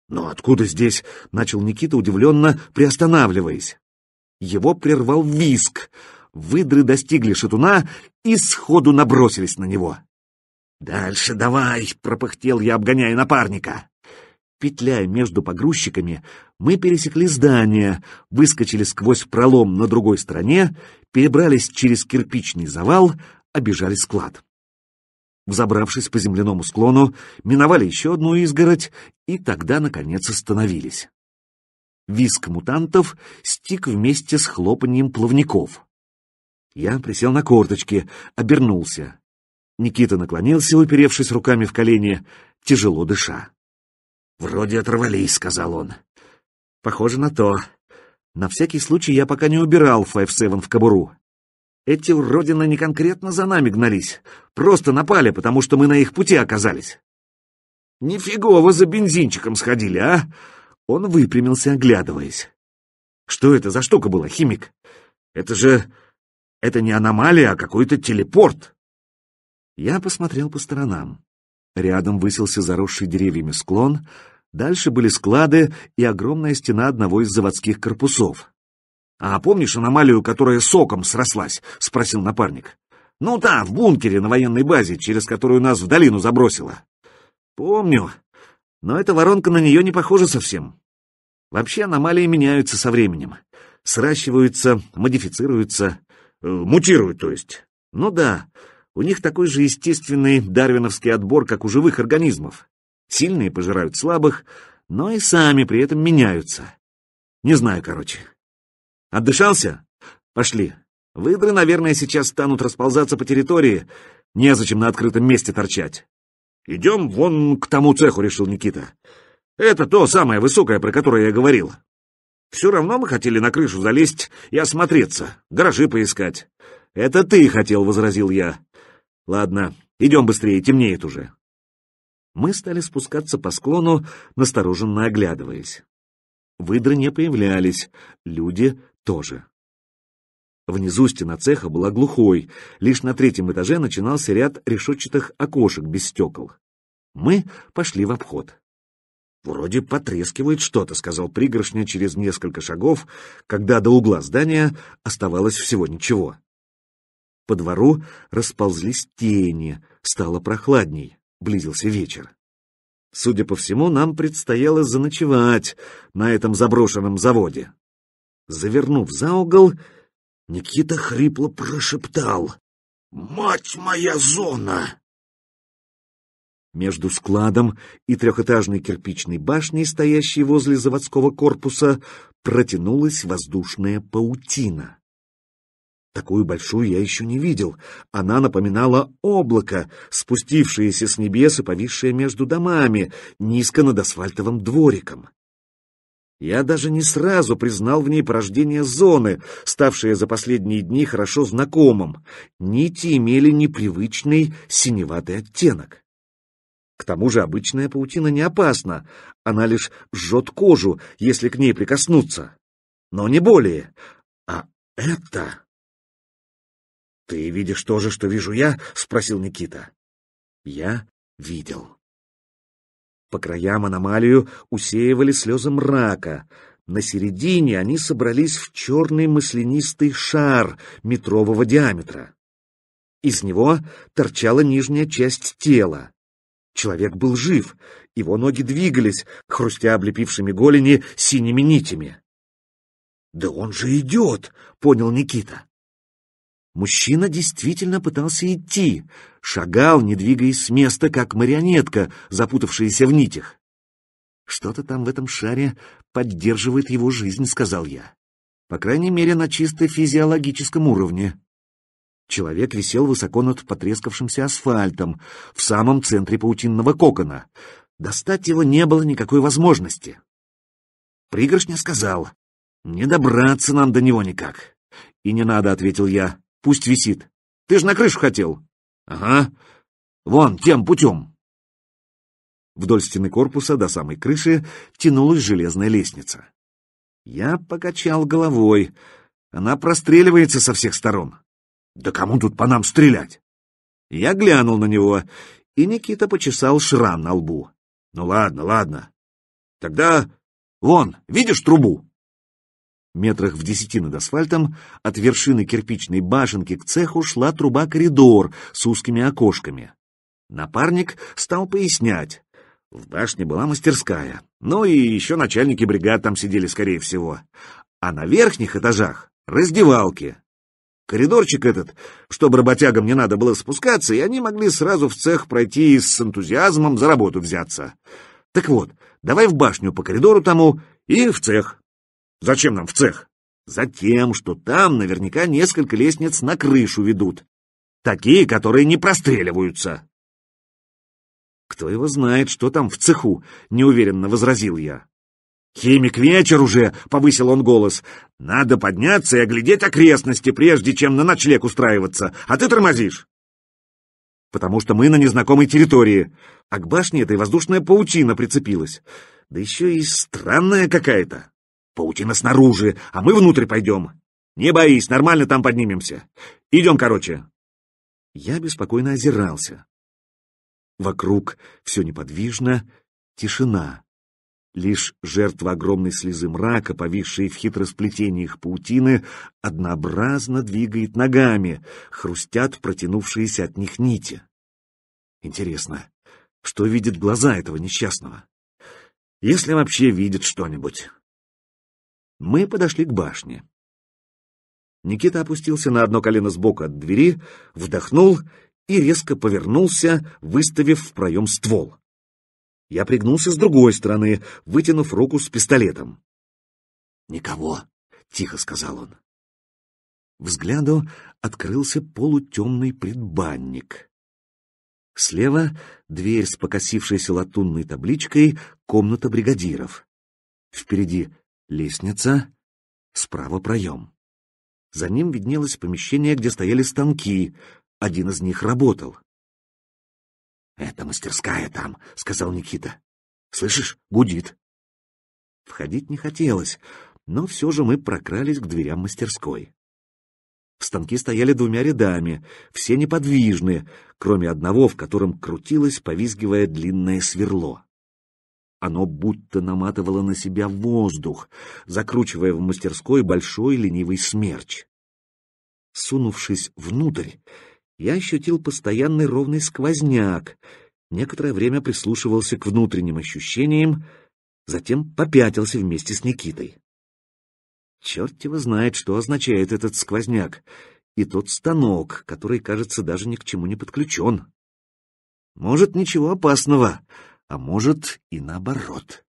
«Но откуда здесь?» — начал Никита, удивленно приостанавливаясь. Его прервал виск. Выдры достигли шатуна и сходу набросились на него. «Дальше давай!» — пропыхтел я, обгоняя напарника. Петляя между погрузчиками, мы пересекли здание, выскочили сквозь пролом на другой стороне, перебрались через кирпичный завал, обижали склад. Взобравшись по земляному склону, миновали еще одну изгородь и тогда, наконец, остановились. Виск мутантов стик вместе с хлопанием плавников. Я присел на корточки, обернулся. Никита наклонился, уперевшись руками в колени, тяжело дыша. «Вроде оторвались», — сказал он. «Похоже на то. На всякий случай я пока не убирал Five Seven в кобуру. Эти уродины не конкретно за нами гнались, просто напали, потому что мы на их пути оказались». «Нифигово за бензинчиком сходили, а!» Он выпрямился, оглядываясь. Что это за штука была, химик? Это же... это не аномалия, а какой-то телепорт. Я посмотрел по сторонам. Рядом высился заросший деревьями склон, дальше были склады и огромная стена одного из заводских корпусов. «А помнишь аномалию, которая соком срослась?» — спросил напарник. «Ну, да, в бункере на военной базе, через которую нас в долину забросило». «Помню. Но эта воронка на нее не похожа совсем. Вообще аномалии меняются со временем. Сращиваются, модифицируются, э, мутируют, то есть. Ну да, у них такой же естественный дарвиновский отбор, как у живых организмов. Сильные пожирают слабых, но и сами при этом меняются. Не знаю, короче. Отдышался? Пошли. Выдры, наверное, сейчас станут расползаться по территории, незачем на открытом месте торчать. «Идем вон к тому цеху», — решил Никита. «Это то самое высокое, про которое я говорил. Все равно мы хотели на крышу залезть и осмотреться, гаражи поискать». «Это ты хотел», — возразил я. «Ладно, идем быстрее, темнеет уже». Мы стали спускаться по склону, настороженно оглядываясь. Выдры не появлялись, люди тоже. Внизу стена цеха была глухой, лишь на третьем этаже начинался ряд решетчатых окошек без стекол. Мы пошли в обход. «Вроде потрескивает что-то», — сказал пригоршня через несколько шагов, когда до угла здания оставалось всего ничего. По двору расползлись тени, стало прохладней, близился вечер. Судя по всему, нам предстояло заночевать на этом заброшенном заводе. Завернув за угол, Никита хрипло прошептал. «Мать моя зона!» Между складом и трехэтажной кирпичной башней, стоящей возле заводского корпуса, протянулась воздушная паутина. Такую большую я еще не видел. Она напоминала облако, спустившееся с небес и повисшее между домами, низко над асфальтовым двориком. Я даже не сразу признал в ней порождение зоны, ставшее за последние дни хорошо знакомым. Нити имели непривычный синеватый оттенок. К тому же обычная паутина не опасна, она лишь жжет кожу, если к ней прикоснуться. Но не более. А это... «Ты видишь то же, что вижу я?» — спросил Никита. «Я видел». По краям аномалию усеивали слезы мрака. На середине они собрались в черный маслянистый шар метрового диаметра. Из него торчала нижняя часть тела. Человек был жив, его ноги двигались, хрустя облепившими голени синими нитями. «Да он же идет!» — понял Никита. Мужчина действительно пытался идти, шагал, не двигаясь с места, как марионетка, запутавшаяся в нитях. «Что-то там в этом шаре поддерживает его жизнь», — сказал я. «По крайней мере, на чисто физиологическом уровне». Человек висел высоко над потрескавшимся асфальтом, в самом центре паутинного кокона. Достать его не было никакой возможности. Пригоршня сказал, «Не добраться нам до него никак». «И не надо», — ответил я. Пусть висит. Ты же на крышу хотел. Ага. Вон, тем путем. Вдоль стены корпуса до самой крыши тянулась железная лестница. Я покачал головой. Она простреливается со всех сторон. Да кому тут по нам стрелять? Я глянул на него, и Никита почесал шрам на лбу. Ну ладно, ладно. Тогда вон, видишь трубу? Метрах в десяти над асфальтом от вершины кирпичной башенки к цеху шла труба-коридор с узкими окошками. Напарник стал пояснять. В башне была мастерская, ну и еще начальники бригад там сидели, скорее всего. А на верхних этажах — раздевалки. Коридорчик этот, чтобы работягам не надо было спускаться, и они могли сразу в цех пройти и с энтузиазмом за работу взяться. Так вот, давай в башню по коридору тому и в цех. Зачем нам в цех? Затем, что там наверняка несколько лестниц на крышу ведут. Такие, которые не простреливаются. Кто его знает, что там в цеху, неуверенно возразил я. «Химик, вечер уже!» — повысил он голос. «Надо подняться и оглядеть окрестности, прежде чем на ночлег устраиваться, а ты тормозишь!» «Потому что мы на незнакомой территории, а к башне этой воздушная паутина прицепилась, да еще и странная какая-то!» Паутина снаружи, а мы внутрь пойдем. Не боись, нормально там поднимемся. Идем, короче. Я беспокойно озирался. Вокруг все неподвижно, тишина. Лишь жертва огромной слезы мрака, повисшей в хитросплетениях паутины, однообразно двигает ногами, хрустят протянувшиеся от них нити. Интересно, что видят глаза этого несчастного? Если вообще видит что-нибудь. Мы подошли к башне. Никита опустился на одно колено сбоку от двери, вдохнул и резко повернулся, выставив в проем ствол. Я пригнулся с другой стороны, вытянув руку с пистолетом. «Никого», — тихо сказал он. Взгляду открылся полутемный предбанник. Слева — дверь с покосившейся латунной табличкой «Комната бригадиров». Впереди Лестница, справа проем. За ним виднелось помещение, где стояли станки. Один из них работал. «Это мастерская там», — сказал Никита. «Слышишь, гудит». Входить не хотелось, но все же мы прокрались к дверям мастерской. Станки стояли двумя рядами, все неподвижные, кроме одного, в котором крутилось, повизгивая длинное сверло. Оно будто наматывало на себя воздух, закручивая в мастерской большой ленивый смерч. Сунувшись внутрь, я ощутил постоянный ровный сквозняк, некоторое время прислушивался к внутренним ощущениям, затем попятился вместе с Никитой. Черт его знает, что означает этот сквозняк и тот станок, который, кажется, даже ни к чему не подключен. Может, ничего опасного, а может и наоборот.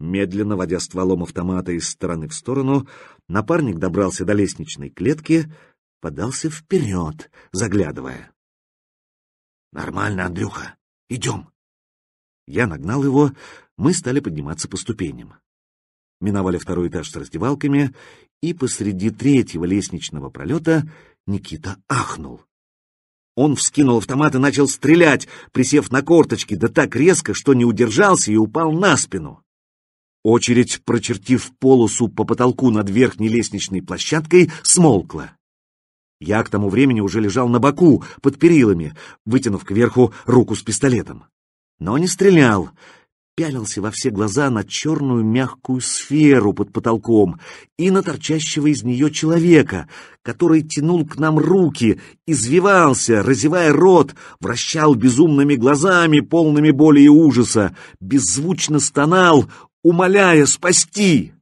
Медленно водя стволом автомата из стороны в сторону, напарник добрался до лестничной клетки, подался вперед, заглядывая. «Нормально, Андрюха, идем!» Я нагнал его, мы стали подниматься по ступеням. Миновали второй этаж с раздевалками, и посреди третьего лестничного пролета Никита ахнул. Он вскинул автомат и начал стрелять, присев на корточки, да так резко, что не удержался и упал на спину. Очередь, прочертив полосу по потолку над верхней лестничной площадкой, смолкла. Я к тому времени уже лежал на боку, под перилами, вытянув кверху руку с пистолетом. Но не стрелял, пялился во все глаза на черную мягкую сферу под потолком и на торчащего из нее человека, который тянул к нам руки, извивался, разевая рот, вращал безумными глазами, полными боли и ужаса, беззвучно стонал, умоляя спасти.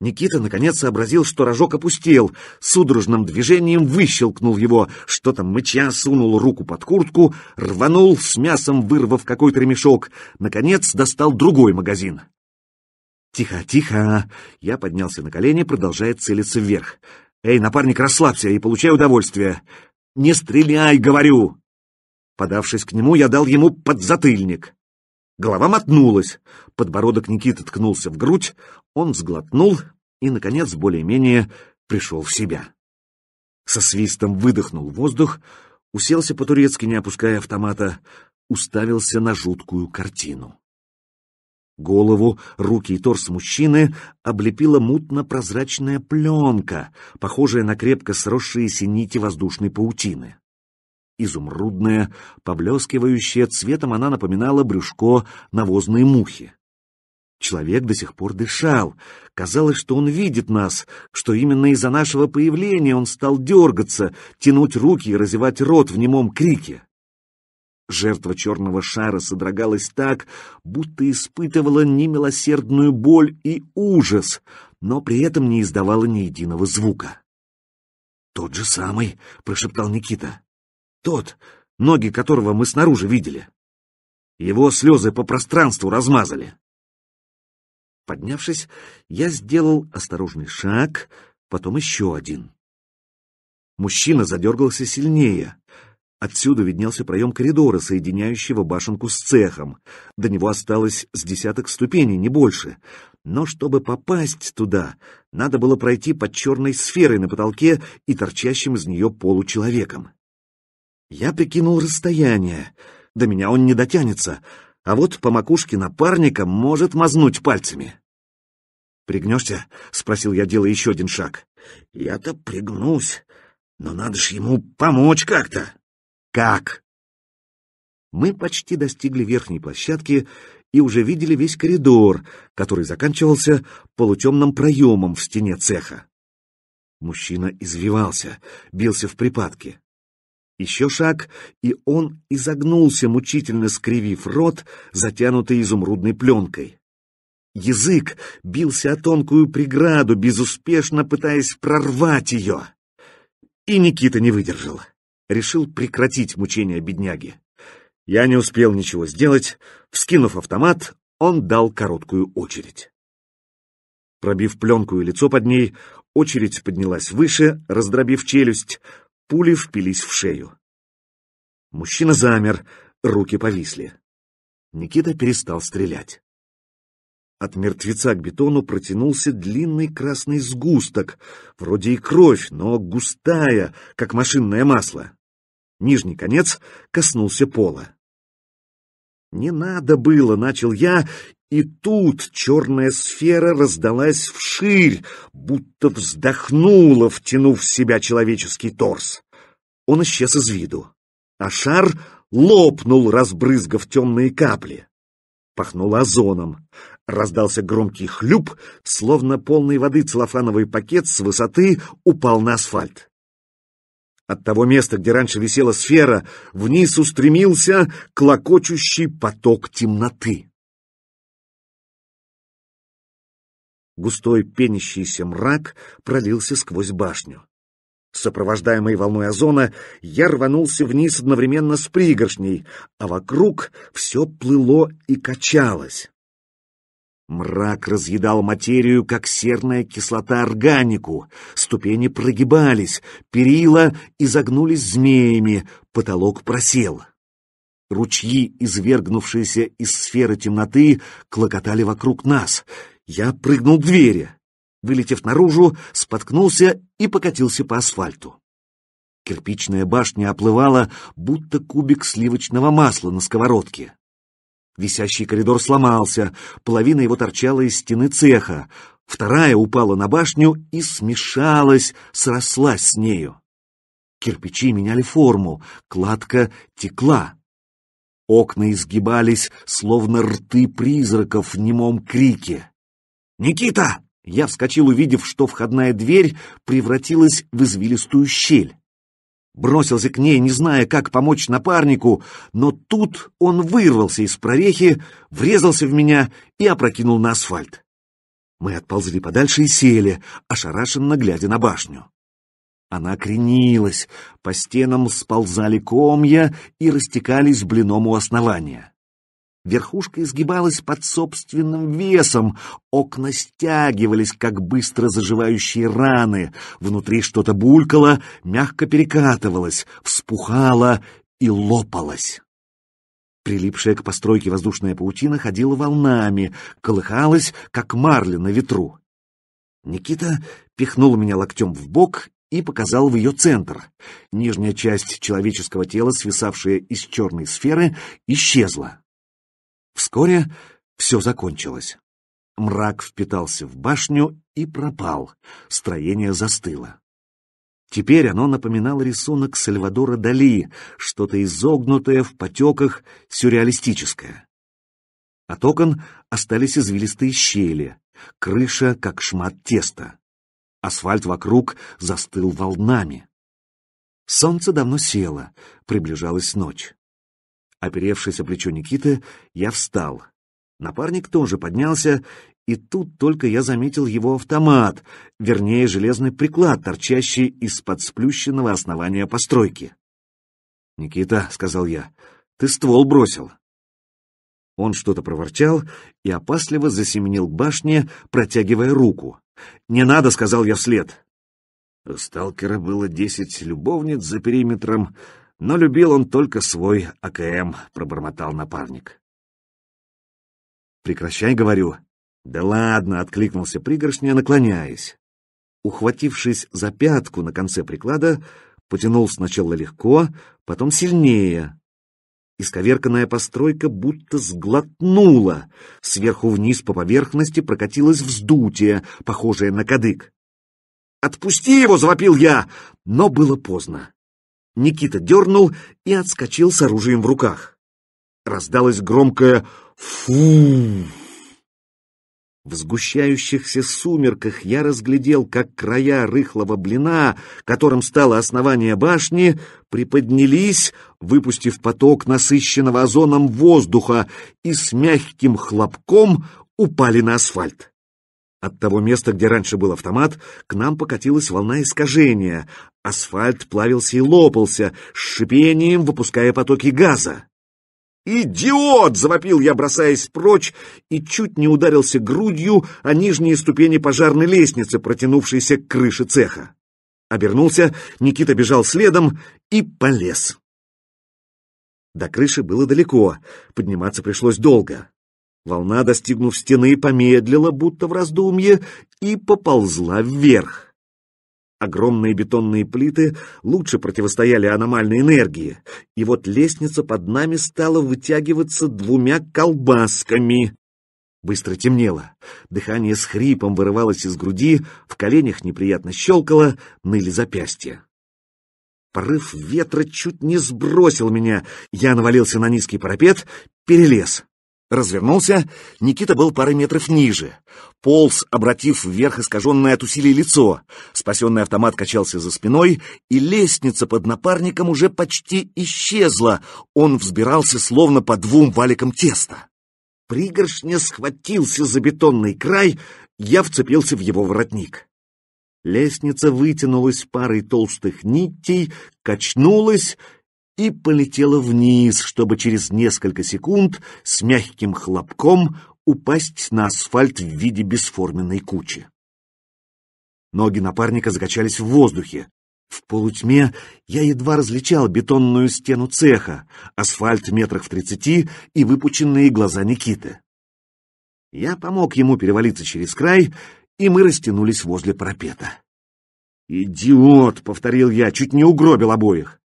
Никита наконец сообразил, что рожок опустел, судорожным движением выщелкнул его, что-то мыча сунул руку под куртку, рванул, с мясом вырвав какой-то ремешок, наконец достал другой магазин. «Тихо, тихо!» Я поднялся на колени, продолжая целиться вверх. «Эй, напарник, расслабься и получай удовольствие!» «Не стреляй, говорю!» Подавшись к нему, я дал ему подзатыльник. Голова мотнулась, подбородок Никиты ткнулся в грудь, он сглотнул и, наконец, более-менее пришел в себя. Со свистом выдохнул воздух, уселся по-турецки, не опуская автомата, уставился на жуткую картину. Голову, руки и торс мужчины облепила мутно-прозрачная пленка, похожая на крепко сросшиеся нити воздушной паутины. Изумрудная, поблескивающая цветом, она напоминала брюшко навозной мухи. Человек до сих пор дышал. Казалось, что он видит нас, что именно из-за нашего появления он стал дергаться, тянуть руки и разевать рот в немом крике. Жертва черного шара содрогалась так, будто испытывала немилосердную боль и ужас, но при этом не издавала ни единого звука. «Тот же самый», — прошептал Никита. «Тот, ноги которого мы снаружи видели. Его слезы по пространству размазали». Поднявшись, я сделал осторожный шаг, потом еще один. Мужчина задергался сильнее. Отсюда виднелся проем коридора, соединяющего башенку с цехом. До него осталось с десяток ступеней, не больше. Но чтобы попасть туда, надо было пройти под черной сферой на потолке и торчащим из нее получеловеком. Я прикинул расстояние. До меня он не дотянется — а вот по макушке напарника может мазнуть пальцами. «Пригнешься?» — спросил я, делая еще один шаг. «Я-то пригнусь, но надо ж ему помочь как-то». «Как?» Мы почти достигли верхней площадки и уже видели весь коридор, который заканчивался полутемным проемом в стене цеха. Мужчина извивался, бился в припадке. Еще шаг, и он изогнулся, мучительно скривив рот, затянутый изумрудной пленкой. Язык бился о тонкую преграду, безуспешно пытаясь прорвать ее. И Никита не выдержал. Решил прекратить мучение бедняги. Я не успел ничего сделать. Вскинув автомат, он дал короткую очередь. Пробив пленку и лицо под ней, очередь поднялась выше, раздробив челюсть, Пули впились в шею. Мужчина замер, руки повисли. Никита перестал стрелять. От мертвеца к бетону протянулся длинный красный сгусток, вроде и кровь, но густая, как машинное масло. Нижний конец коснулся пола. «Не надо было», — начал я и тут черная сфера раздалась вширь, будто вздохнула, втянув в себя человеческий торс. Он исчез из виду, а шар лопнул, разбрызгав темные капли. Пахнуло озоном. Раздался громкий хлюп, словно полный воды целлофановый пакет с высоты упал на асфальт. От того места, где раньше висела сфера, вниз устремился клокочущий поток темноты. Густой пенящийся мрак пролился сквозь башню. Сопровождаемый волной озона, я рванулся вниз одновременно с пригоршней, а вокруг все плыло и качалось. Мрак разъедал материю, как серная кислота органику. Ступени прогибались, перила изогнулись змеями, потолок просел. Ручьи, извергнувшиеся из сферы темноты, клокотали вокруг нас. Я прыгнул к двери, вылетев наружу, споткнулся и покатился по асфальту. Кирпичная башня оплывала, будто кубик сливочного масла на сковородке. Висящий коридор сломался, половина его торчала из стены цеха, вторая упала на башню и смешалась, срослась с нею. Кирпичи меняли форму, кладка текла. Окна изгибались, словно рты призраков в немом крике. «Никита!» Я вскочил, увидев, что входная дверь превратилась в извилистую щель. Бросился к ней, не зная, как помочь напарнику, но тут он вырвался из прорехи, врезался в меня и опрокинул на асфальт. Мы отползли подальше и сели, ошарашенно глядя на башню. Она кренилась, по стенам сползали комья и растекались блином у основания. Верхушка изгибалась под собственным весом, окна стягивались, как быстро заживающие раны, внутри что-то булькало, мягко перекатывалось, вспухало и лопалось. Прилипшая к постройке воздушная паутина ходила волнами, колыхалась, как марли на ветру. Никита пихнул меня локтем в бок и показал в ее центр. Нижняя часть человеческого тела, свисавшая из черной сферы, исчезла. Вскоре все закончилось. Мрак впитался в башню и пропал, строение застыло. Теперь оно напоминало рисунок Сальвадора Дали, что-то изогнутое в потеках, сюрреалистическое. От окон остались извилистые щели, крыша как шмат теста. Асфальт вокруг застыл волнами. Солнце давно село, приближалась ночь. Оперевшись о плечо Никиты, я встал. Напарник тоже поднялся, и тут только я заметил его автомат, вернее, железный приклад, торчащий из-под сплющенного основания постройки. «Никита», — сказал я, — «ты ствол бросил». Он что-то проворчал и опасливо засеменил башне, протягивая руку. «Не надо», — сказал я вслед. У сталкера было десять любовниц за периметром, но любил он только свой АКМ, пробормотал напарник. Прекращай, говорю. Да ладно, откликнулся пригоршня, наклоняясь. Ухватившись за пятку на конце приклада, потянул сначала легко, потом сильнее. Исковерканная постройка будто сглотнула. Сверху вниз по поверхности прокатилось вздутие, похожее на кадык. «Отпусти его!» — завопил я, но было поздно. Никита дернул и отскочил с оружием в руках. Раздалось громкое «фу». В сгущающихся сумерках я разглядел, как края рыхлого блина, которым стало основание башни, приподнялись, выпустив поток насыщенного озоном воздуха, и с мягким хлопком упали на асфальт. От того места, где раньше был автомат, к нам покатилась волна искажения. Асфальт плавился и лопался, с шипением выпуская потоки газа. «Идиот!» — завопил я, бросаясь прочь, и чуть не ударился грудью о нижние ступени пожарной лестницы, протянувшейся к крыше цеха. Обернулся, Никита бежал следом и полез. До крыши было далеко, подниматься пришлось долго. Волна, достигнув стены, помедлила, будто в раздумье, и поползла вверх. Огромные бетонные плиты лучше противостояли аномальной энергии, и вот лестница под нами стала вытягиваться двумя колбасками. Быстро темнело, дыхание с хрипом вырывалось из груди, в коленях неприятно щелкало, ныли запястья. Порыв ветра чуть не сбросил меня, я навалился на низкий парапет, перелез — Развернулся, Никита был пары метров ниже. Полз, обратив вверх искаженное от усилий лицо. Спасенный автомат качался за спиной, и лестница под напарником уже почти исчезла. Он взбирался словно по двум валикам теста. Пригоршня схватился за бетонный край, я вцепился в его воротник. Лестница вытянулась парой толстых нитей, качнулась и полетела вниз, чтобы через несколько секунд с мягким хлопком упасть на асфальт в виде бесформенной кучи. Ноги напарника закачались в воздухе. В полутьме я едва различал бетонную стену цеха, асфальт метрах в тридцати и выпученные глаза Никиты. Я помог ему перевалиться через край, и мы растянулись возле парапета. «Идиот!» — повторил я, чуть не угробил обоих.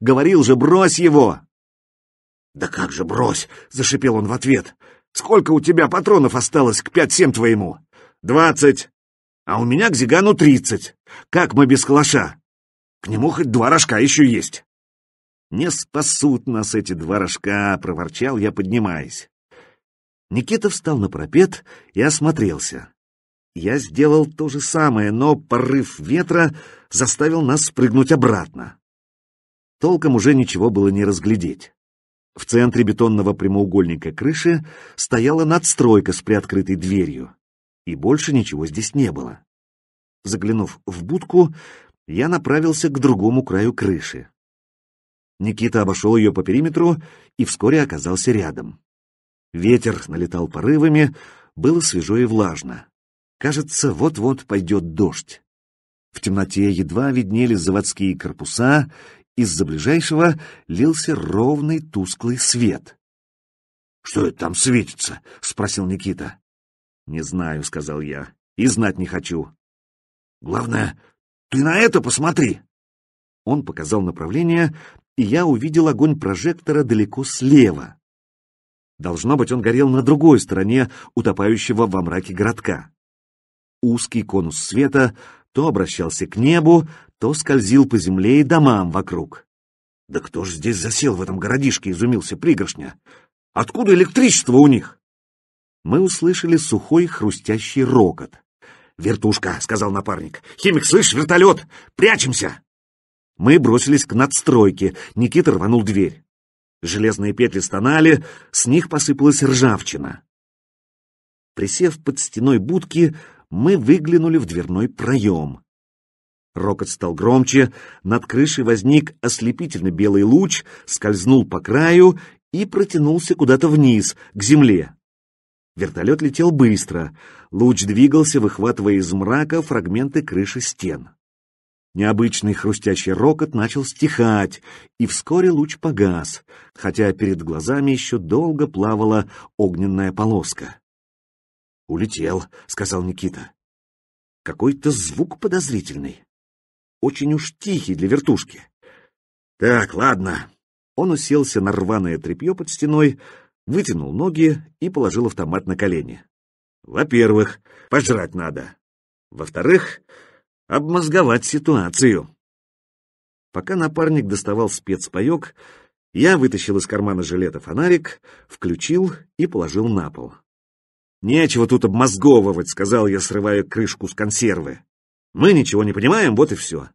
Говорил же, брось его!» «Да как же брось!» — зашипел он в ответ. «Сколько у тебя патронов осталось к пять-семь твоему?» «Двадцать!» «А у меня к Зигану тридцать! Как мы без калаша? К нему хоть два рожка еще есть!» «Не спасут нас эти два рожка!» — проворчал я, поднимаясь. Никита встал на пропет, и осмотрелся. Я сделал то же самое, но порыв ветра заставил нас спрыгнуть обратно толком уже ничего было не разглядеть. В центре бетонного прямоугольника крыши стояла надстройка с приоткрытой дверью, и больше ничего здесь не было. Заглянув в будку, я направился к другому краю крыши. Никита обошел ее по периметру и вскоре оказался рядом. Ветер налетал порывами, было свежо и влажно. Кажется, вот-вот пойдет дождь. В темноте едва виднелись заводские корпуса из-за ближайшего лился ровный тусклый свет. «Что это там светится?» — спросил Никита. «Не знаю», — сказал я, — «и знать не хочу». «Главное, ты на это посмотри!» Он показал направление, и я увидел огонь прожектора далеко слева. Должно быть, он горел на другой стороне утопающего во мраке городка. Узкий конус света то обращался к небу, то скользил по земле и домам вокруг. «Да кто ж здесь засел в этом городишке?» — изумился пригоршня. «Откуда электричество у них?» Мы услышали сухой хрустящий рокот. «Вертушка!» — сказал напарник. «Химик, слышь, вертолет! Прячемся!» Мы бросились к надстройке. Никита рванул дверь. Железные петли стонали, с них посыпалась ржавчина. Присев под стеной будки, мы выглянули в дверной проем. Рокот стал громче, над крышей возник ослепительно белый луч, скользнул по краю и протянулся куда-то вниз, к земле. Вертолет летел быстро, луч двигался, выхватывая из мрака фрагменты крыши стен. Необычный хрустящий рокот начал стихать, и вскоре луч погас, хотя перед глазами еще долго плавала огненная полоска. «Улетел», — сказал Никита. «Какой-то звук подозрительный» очень уж тихий для вертушки. Так, ладно. Он уселся на рваное тряпье под стеной, вытянул ноги и положил автомат на колени. Во-первых, пожрать надо. Во-вторых, обмозговать ситуацию. Пока напарник доставал спецпаёк, я вытащил из кармана жилета фонарик, включил и положил на пол. «Нечего тут обмозговывать», — сказал я, срывая крышку с консервы. Мы ничего не понимаем, вот и все.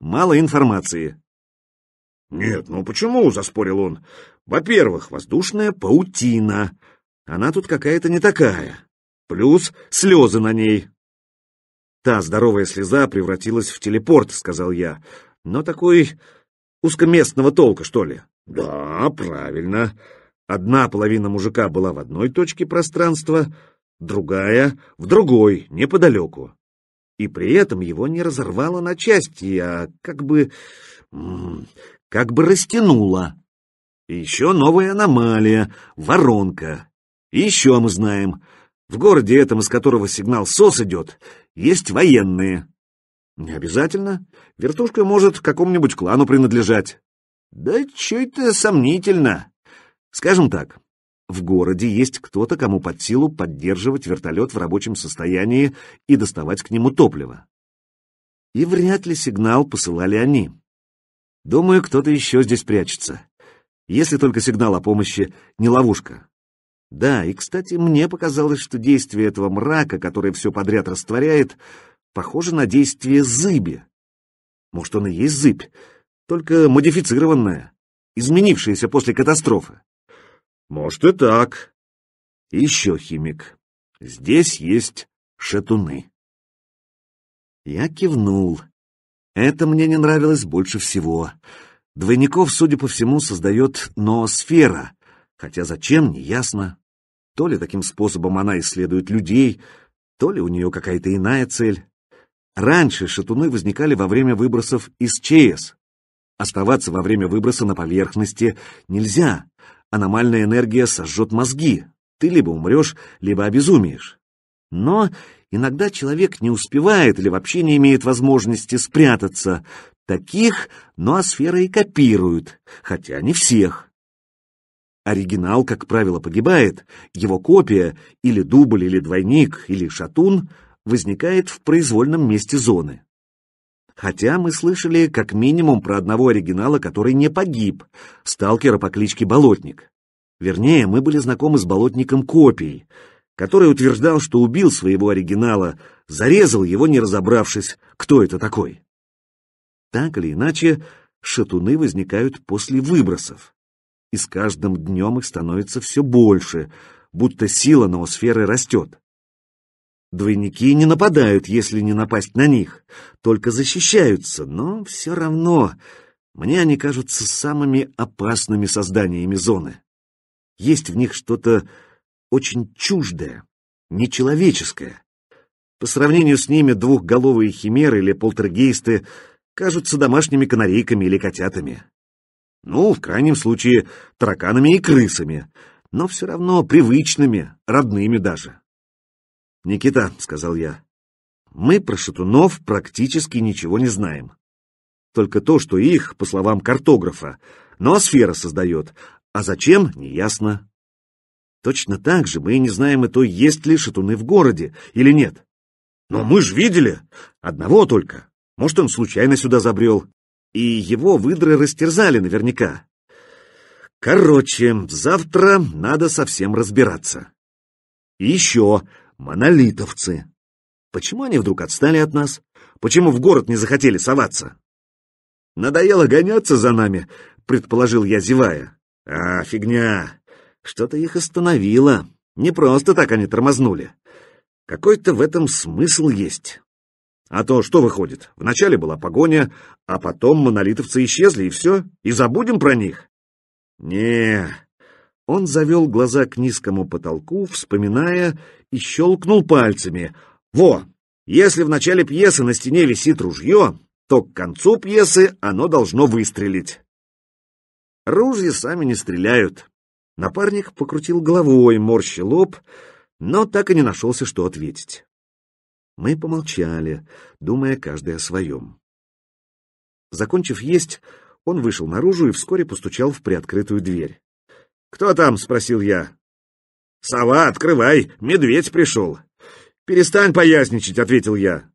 Мало информации. «Нет, ну почему?» — заспорил он. «Во-первых, воздушная паутина. Она тут какая-то не такая. Плюс слезы на ней». «Та здоровая слеза превратилась в телепорт», — сказал я. «Но такой узкоместного толка, что ли?» «Да, правильно. Одна половина мужика была в одной точке пространства, другая — в другой, неподалеку и при этом его не разорвало на части, а как бы... как бы растянуло. еще новая аномалия — воронка. еще мы знаем, в городе этом, из которого сигнал СОС идет, есть военные. Не обязательно. Вертушка может какому-нибудь клану принадлежать. Да что то сомнительно. Скажем так, в городе есть кто-то, кому под силу поддерживать вертолет в рабочем состоянии и доставать к нему топливо. И вряд ли сигнал посылали они. Думаю, кто-то еще здесь прячется. Если только сигнал о помощи не ловушка. Да, и, кстати, мне показалось, что действие этого мрака, который все подряд растворяет, похоже на действие зыби. Может, он и есть зыбь, только модифицированная, изменившаяся после катастрофы. Может и так. Еще химик. Здесь есть шатуны. Я кивнул. Это мне не нравилось больше всего. Двойников, судя по всему, создает ноосфера, хотя зачем, не ясно. То ли таким способом она исследует людей, то ли у нее какая-то иная цель. Раньше шатуны возникали во время выбросов из ЧС. Оставаться во время выброса на поверхности нельзя, аномальная энергия сожжет мозги. Ты либо умрешь, либо обезумеешь. Но иногда человек не успевает или вообще не имеет возможности спрятаться. Таких ноосфера и копируют, хотя не всех. Оригинал, как правило, погибает, его копия, или дубль, или двойник, или шатун, возникает в произвольном месте зоны. Хотя мы слышали как минимум про одного оригинала, который не погиб, сталкера по кличке Болотник. Вернее, мы были знакомы с Болотником копией, который утверждал, что убил своего оригинала, зарезал его, не разобравшись, кто это такой. Так или иначе, шатуны возникают после выбросов, и с каждым днем их становится все больше, будто сила ноосферы растет. Двойники не нападают, если не напасть на них, только защищаются, но все равно мне они кажутся самыми опасными созданиями зоны. Есть в них что-то очень чуждое, нечеловеческое. По сравнению с ними двухголовые химеры или полтергейсты кажутся домашними канарейками или котятами. Ну, в крайнем случае, тараканами и крысами, но все равно привычными, родными даже. «Никита», — сказал я, — «мы про шатунов практически ничего не знаем. Только то, что их, по словам картографа, ноосфера создает, а зачем — неясно. Точно так же мы и не знаем и то, есть ли шатуны в городе или нет. Но мы же видели! Одного только. Может, он случайно сюда забрел. И его выдры растерзали наверняка. Короче, завтра надо совсем разбираться. И еще, монолитовцы. Почему они вдруг отстали от нас? Почему в город не захотели соваться? Надоело гоняться за нами, предположил я, зевая. А, фигня. Что-то их остановило. Не просто так они тормознули. Какой-то в этом смысл есть. А то что выходит? Вначале была погоня, а потом монолитовцы исчезли, и все? И забудем про них? не Он завел глаза к низкому потолку, вспоминая, и щелкнул пальцами. «Во! Если в начале пьесы на стене висит ружье, то к концу пьесы оно должно выстрелить». Ружья сами не стреляют. Напарник покрутил головой, морщи лоб, но так и не нашелся, что ответить. Мы помолчали, думая каждый о своем. Закончив есть, он вышел наружу и вскоре постучал в приоткрытую дверь. «Кто там?» — спросил я. «Сова, открывай! Медведь пришел!» «Перестань поясничать!» — ответил я.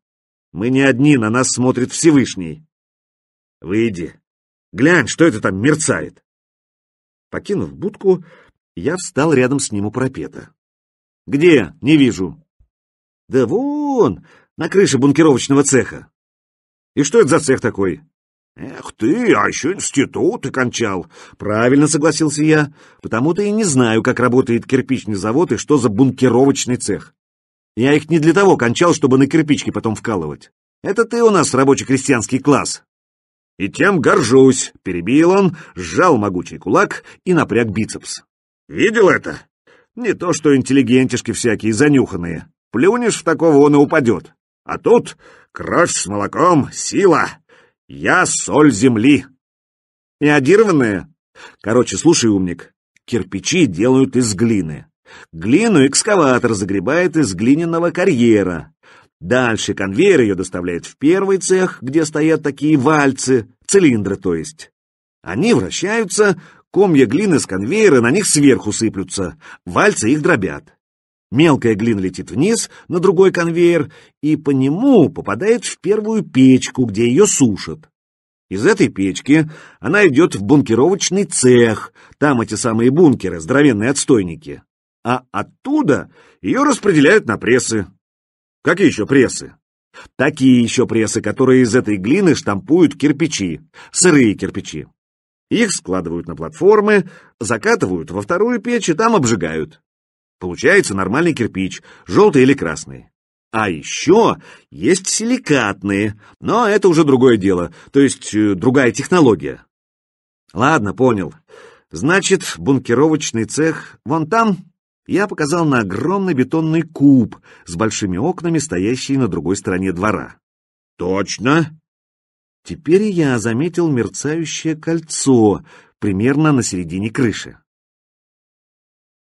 «Мы не одни, на нас смотрит Всевышний!» «Выйди! Глянь, что это там мерцает!» Покинув будку, я встал рядом с ним у пропета. «Где? Не вижу!» «Да вон! На крыше бункеровочного цеха!» «И что это за цех такой?» «Эх ты, а еще институт окончал!» «Правильно согласился я, потому-то и не знаю, как работает кирпичный завод и что за бункеровочный цех. Я их не для того кончал, чтобы на кирпички потом вкалывать. Это ты у нас рабоче-крестьянский класс!» «И тем горжусь!» — перебил он, сжал могучий кулак и напряг бицепс. «Видел это? Не то что интеллигентишки всякие занюханные. Плюнешь в такого, он и упадет. А тут кровь с молоком, сила!» Я соль земли. Неодированная? Короче, слушай, умник, кирпичи делают из глины. Глину экскаватор загребает из глиняного карьера. Дальше конвейер ее доставляет в первый цех, где стоят такие вальцы, цилиндры то есть. Они вращаются, комья глины с конвейера на них сверху сыплются, вальцы их дробят. Мелкая глина летит вниз на другой конвейер и по нему попадает в первую печку, где ее сушат. Из этой печки она идет в бункеровочный цех, там эти самые бункеры, здоровенные отстойники. А оттуда ее распределяют на прессы. Какие еще прессы? Такие еще прессы, которые из этой глины штампуют кирпичи, сырые кирпичи. Их складывают на платформы, закатывают во вторую печь и там обжигают. Получается нормальный кирпич, желтый или красный. А еще есть силикатные, но это уже другое дело, то есть э, другая технология. Ладно, понял. Значит, бункеровочный цех вон там? Я показал на огромный бетонный куб с большими окнами, стоящий на другой стороне двора. Точно. Теперь я заметил мерцающее кольцо примерно на середине крыши.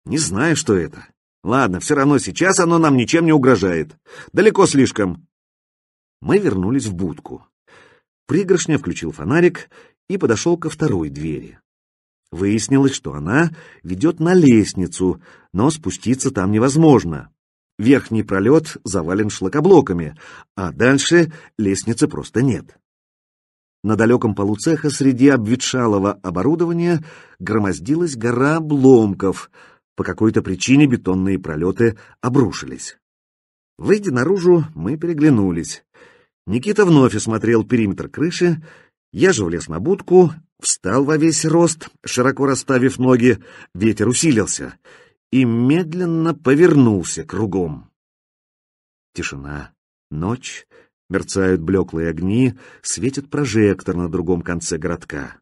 Не знаю, что это. Ладно, все равно сейчас оно нам ничем не угрожает. Далеко слишком. Мы вернулись в будку. Пригоршня включил фонарик и подошел ко второй двери. Выяснилось, что она ведет на лестницу, но спуститься там невозможно. Верхний пролет завален шлакоблоками, а дальше лестницы просто нет. На далеком полу цеха среди обветшалого оборудования громоздилась гора обломков — по какой-то причине бетонные пролеты обрушились. Выйдя наружу, мы переглянулись. Никита вновь осмотрел периметр крыши, я же влез на будку, встал во весь рост, широко расставив ноги, ветер усилился и медленно повернулся кругом. Тишина, ночь, мерцают блеклые огни, светит прожектор на другом конце городка.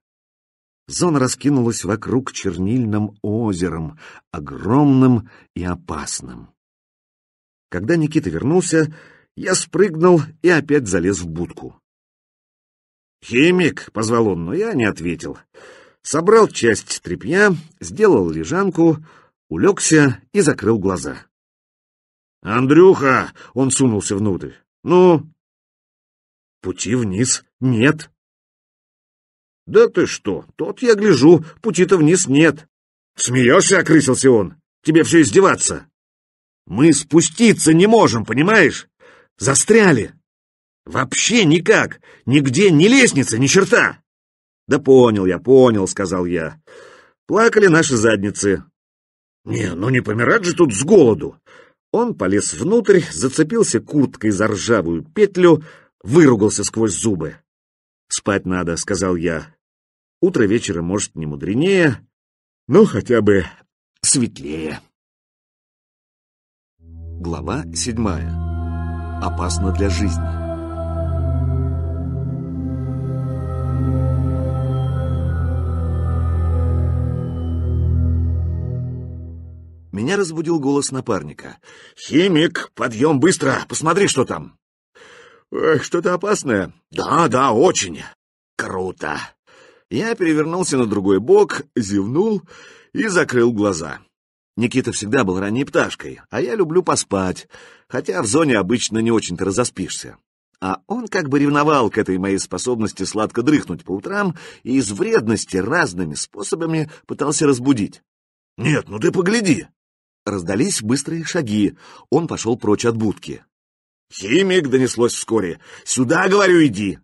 Зона раскинулась вокруг чернильным озером, огромным и опасным. Когда Никита вернулся, я спрыгнул и опять залез в будку. «Химик!» — позвал он, но я не ответил. Собрал часть тряпья, сделал лежанку, улегся и закрыл глаза. «Андрюха!» — он сунулся внутрь. «Ну?» «Пути вниз нет!» «Да ты что! Тот я гляжу, пути-то вниз нет!» «Смеешься?» — окрысился он. «Тебе все издеваться!» «Мы спуститься не можем, понимаешь? Застряли!» «Вообще никак! Нигде ни лестница, ни черта!» «Да понял я, понял», — сказал я. «Плакали наши задницы». «Не, ну не помирать же тут с голоду!» Он полез внутрь, зацепился курткой за ржавую петлю, выругался сквозь зубы. «Спать надо», — сказал я. Утро вечера, может, не мудренее, но хотя бы светлее. Глава седьмая. Опасно для жизни. Меня разбудил голос напарника. «Химик, подъем быстро! Посмотри, что там!» «Что-то опасное?» «Да, да, очень!» «Круто! Я перевернулся на другой бок, зевнул и закрыл глаза. Никита всегда был ранней пташкой, а я люблю поспать, хотя в зоне обычно не очень-то разоспишься. А он как бы ревновал к этой моей способности сладко дрыхнуть по утрам и из вредности разными способами пытался разбудить. «Нет, ну ты погляди!» Раздались быстрые шаги. Он пошел прочь от будки. «Химик!» — донеслось вскоре. «Сюда, говорю, иди!»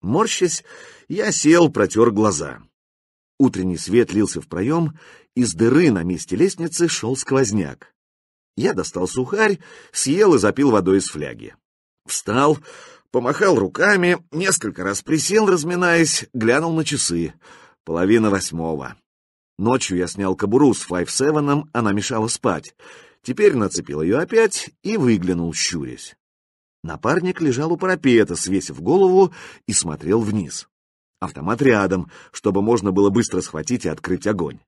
Морщась, я сел, протер глаза. Утренний свет лился в проем, из дыры на месте лестницы шел сквозняк. Я достал сухарь, съел и запил водой из фляги. Встал, помахал руками, несколько раз присел, разминаясь, глянул на часы. Половина восьмого. Ночью я снял кобуру с файв-севеном, она мешала спать. Теперь нацепил ее опять и выглянул, щурясь. Напарник лежал у парапета, свесив голову, и смотрел вниз. Автомат рядом, чтобы можно было быстро схватить и открыть огонь.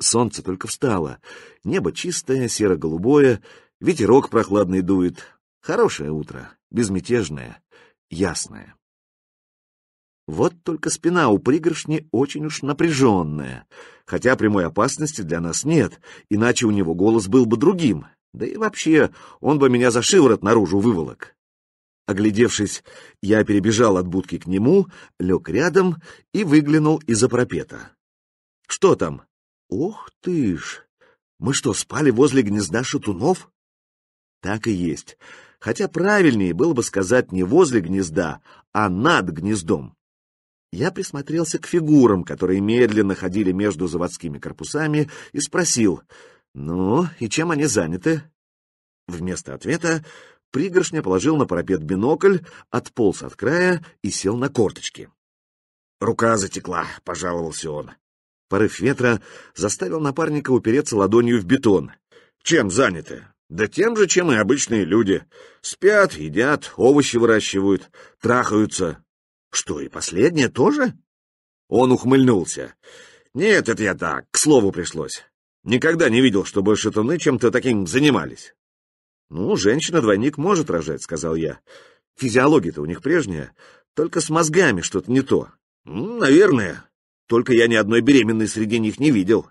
Солнце только встало, небо чистое, серо-голубое, ветерок прохладный дует. Хорошее утро, безмятежное, ясное. Вот только спина у пригоршни очень уж напряженная, хотя прямой опасности для нас нет, иначе у него голос был бы другим, да и вообще он бы меня за шиворот наружу выволок. Оглядевшись, я перебежал от будки к нему, лег рядом и выглянул из-за пропета. «Что там?» «Ох ты ж! Мы что, спали возле гнезда шатунов?» «Так и есть. Хотя правильнее было бы сказать не возле гнезда, а над гнездом». Я присмотрелся к фигурам, которые медленно ходили между заводскими корпусами, и спросил, «Ну, и чем они заняты?» Вместо ответа Пригоршня положил на парапет бинокль, отполз от края и сел на корточки. «Рука затекла», — пожаловался он. Порыв ветра заставил напарника упереться ладонью в бетон. «Чем заняты?» «Да тем же, чем и обычные люди. Спят, едят, овощи выращивают, трахаются». «Что, и последнее тоже?» Он ухмыльнулся. «Нет, это я так, к слову пришлось. Никогда не видел, чтобы шатуны чем-то таким занимались». «Ну, женщина-двойник может рожать», — сказал я. «Физиология-то у них прежняя, только с мозгами что-то не то». Ну, «Наверное. Только я ни одной беременной среди них не видел».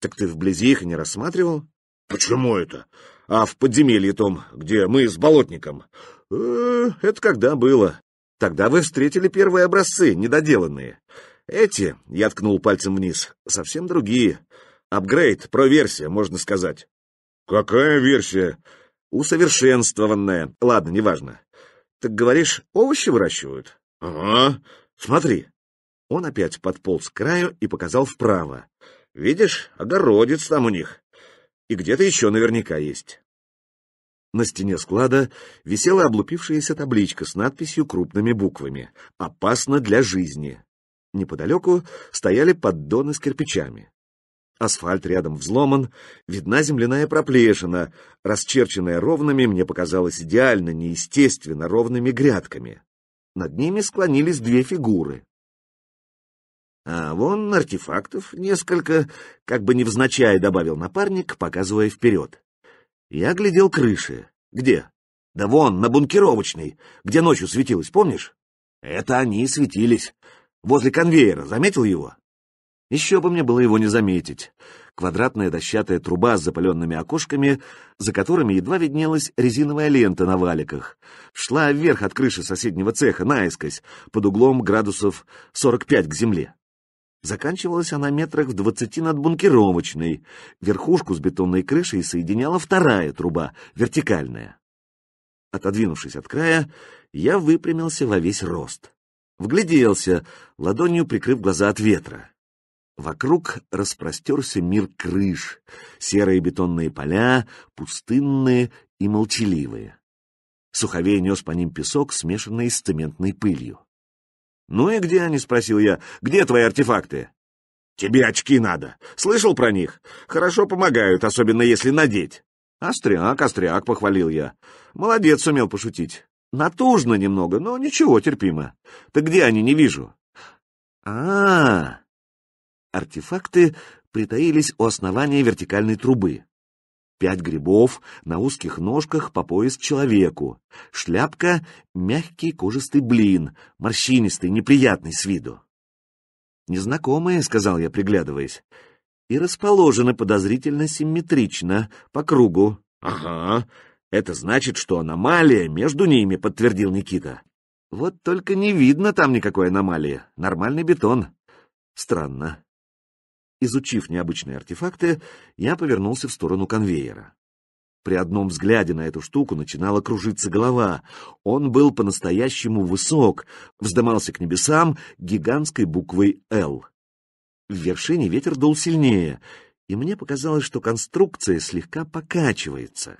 «Так ты вблизи их и не рассматривал?» «Почему это? А в подземелье том, где мы с болотником?» э «Это когда было. Тогда вы встретили первые образцы, недоделанные. Эти, — я ткнул пальцем вниз, — совсем другие. Апгрейд, проверсия, можно сказать». «Какая версия?» Усовершенствованная. Ладно, неважно. Так говоришь, овощи выращивают? Ага. Смотри. Он опять подполз к краю и показал вправо. Видишь, огородец там у них. И где-то еще наверняка есть. На стене склада висела облупившаяся табличка с надписью крупными буквами «Опасно для жизни». Неподалеку стояли поддоны с кирпичами. Асфальт рядом взломан, видна земляная проплешина, расчерченная ровными, мне показалось идеально, неестественно ровными грядками. Над ними склонились две фигуры. А вон артефактов несколько, как бы невзначай добавил напарник, показывая вперед. Я глядел крыши. Где? Да вон, на бункировочной, где ночью светилось, помнишь? Это они и светились. Возле конвейера, заметил его? Еще бы мне было его не заметить. Квадратная дощатая труба с запаленными окошками, за которыми едва виднелась резиновая лента на валиках, шла вверх от крыши соседнего цеха наискось, под углом градусов 45 к земле. Заканчивалась она метрах в двадцати над бункеровочной. Верхушку с бетонной крышей соединяла вторая труба, вертикальная. Отодвинувшись от края, я выпрямился во весь рост. Вгляделся, ладонью прикрыв глаза от ветра. Вокруг распростерся мир крыш, серые бетонные поля, пустынные и молчаливые. Суховей нес по ним песок, смешанный с цементной пылью. «Ну и где они?» — спросил я. «Где твои артефакты?» «Тебе очки надо. Слышал про них? Хорошо помогают, особенно если надеть». «Остряк, остряк», — похвалил я. «Молодец, сумел пошутить. Натужно немного, но ничего, терпимо. Так где они, не вижу?» «А-а-а!» Артефакты притаились у основания вертикальной трубы. Пять грибов на узких ножках по пояс человеку. Шляпка — мягкий кожистый блин, морщинистый, неприятный с виду. «Незнакомые», — сказал я, приглядываясь, — «и расположены подозрительно симметрично, по кругу». «Ага, это значит, что аномалия между ними», — подтвердил Никита. «Вот только не видно там никакой аномалии. Нормальный бетон». «Странно. Изучив необычные артефакты, я повернулся в сторону конвейера. При одном взгляде на эту штуку начинала кружиться голова. Он был по-настоящему высок, вздымался к небесам гигантской буквой «Л». В вершине ветер дул сильнее, и мне показалось, что конструкция слегка покачивается.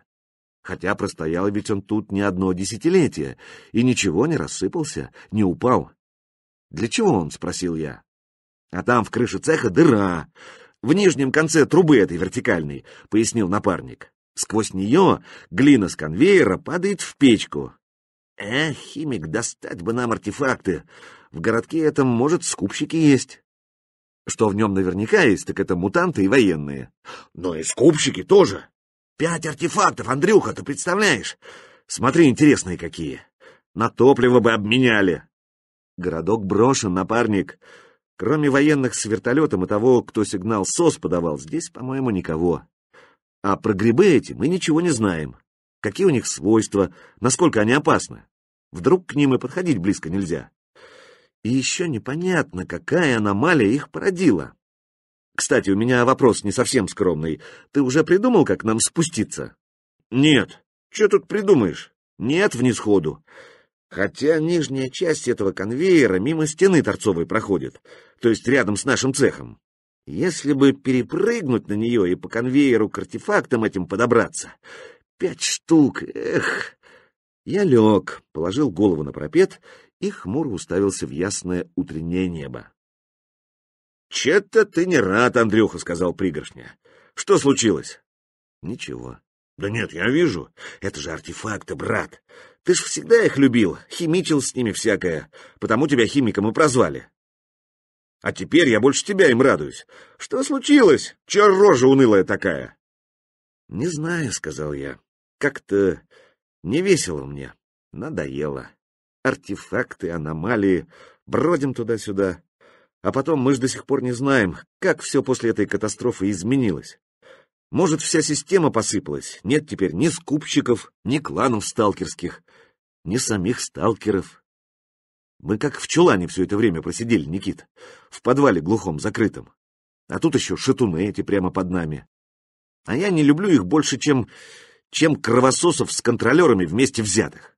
Хотя простоял ведь он тут не одно десятилетие, и ничего не рассыпался, не упал. «Для чего он?» — спросил я. А там в крыше цеха дыра. В нижнем конце трубы этой вертикальной, пояснил напарник. Сквозь нее глина с конвейера падает в печку. Эх, химик, достать бы нам артефакты. В городке этом, может, скупщики есть. Что в нем наверняка есть, так это мутанты и военные. Но и скупщики тоже. Пять артефактов, Андрюха, ты представляешь? Смотри, интересные какие. На топливо бы обменяли. Городок брошен, напарник. Кроме военных с вертолетом и того, кто сигнал СОС подавал, здесь, по-моему, никого. А про грибы эти мы ничего не знаем. Какие у них свойства, насколько они опасны. Вдруг к ним и подходить близко нельзя. И еще непонятно, какая аномалия их породила. Кстати, у меня вопрос не совсем скромный. Ты уже придумал, как нам спуститься? Нет. Че тут придумаешь? Нет, вниз ходу хотя нижняя часть этого конвейера мимо стены торцовой проходит, то есть рядом с нашим цехом. Если бы перепрыгнуть на нее и по конвейеру к артефактам этим подобраться... Пять штук, эх! Я лег, положил голову на пропет и хмуро уставился в ясное утреннее небо. — Че-то ты не рад, Андрюха, — сказал пригоршня. — Что случилось? — Ничего. — Да нет, я вижу. Это же артефакты, брат. Ты ж всегда их любил, химичил с ними всякое, потому тебя химиком и прозвали. А теперь я больше тебя им радуюсь. Что случилось? Чья рожа унылая такая? — Не знаю, — сказал я. Как-то не весело мне, надоело. Артефакты, аномалии, бродим туда-сюда. А потом мы ж до сих пор не знаем, как все после этой катастрофы изменилось. Может, вся система посыпалась, нет теперь ни скупщиков, ни кланов сталкерских ни самих сталкеров. Мы как в чулане все это время просидели, Никит, в подвале глухом, закрытом. А тут еще шатуны эти прямо под нами. А я не люблю их больше, чем, чем кровососов с контролерами вместе взятых.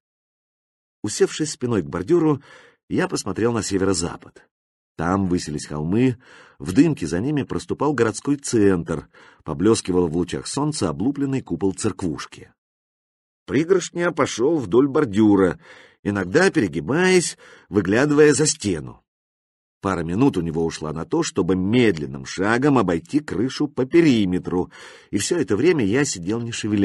Усевшись спиной к бордюру, я посмотрел на северо-запад. Там высились холмы, в дымке за ними проступал городской центр, поблескивал в лучах солнца облупленный купол церквушки. Пригоршня пошел вдоль бордюра, иногда перегибаясь, выглядывая за стену. Пара минут у него ушла на то, чтобы медленным шагом обойти крышу по периметру, и все это время я сидел не шевеля.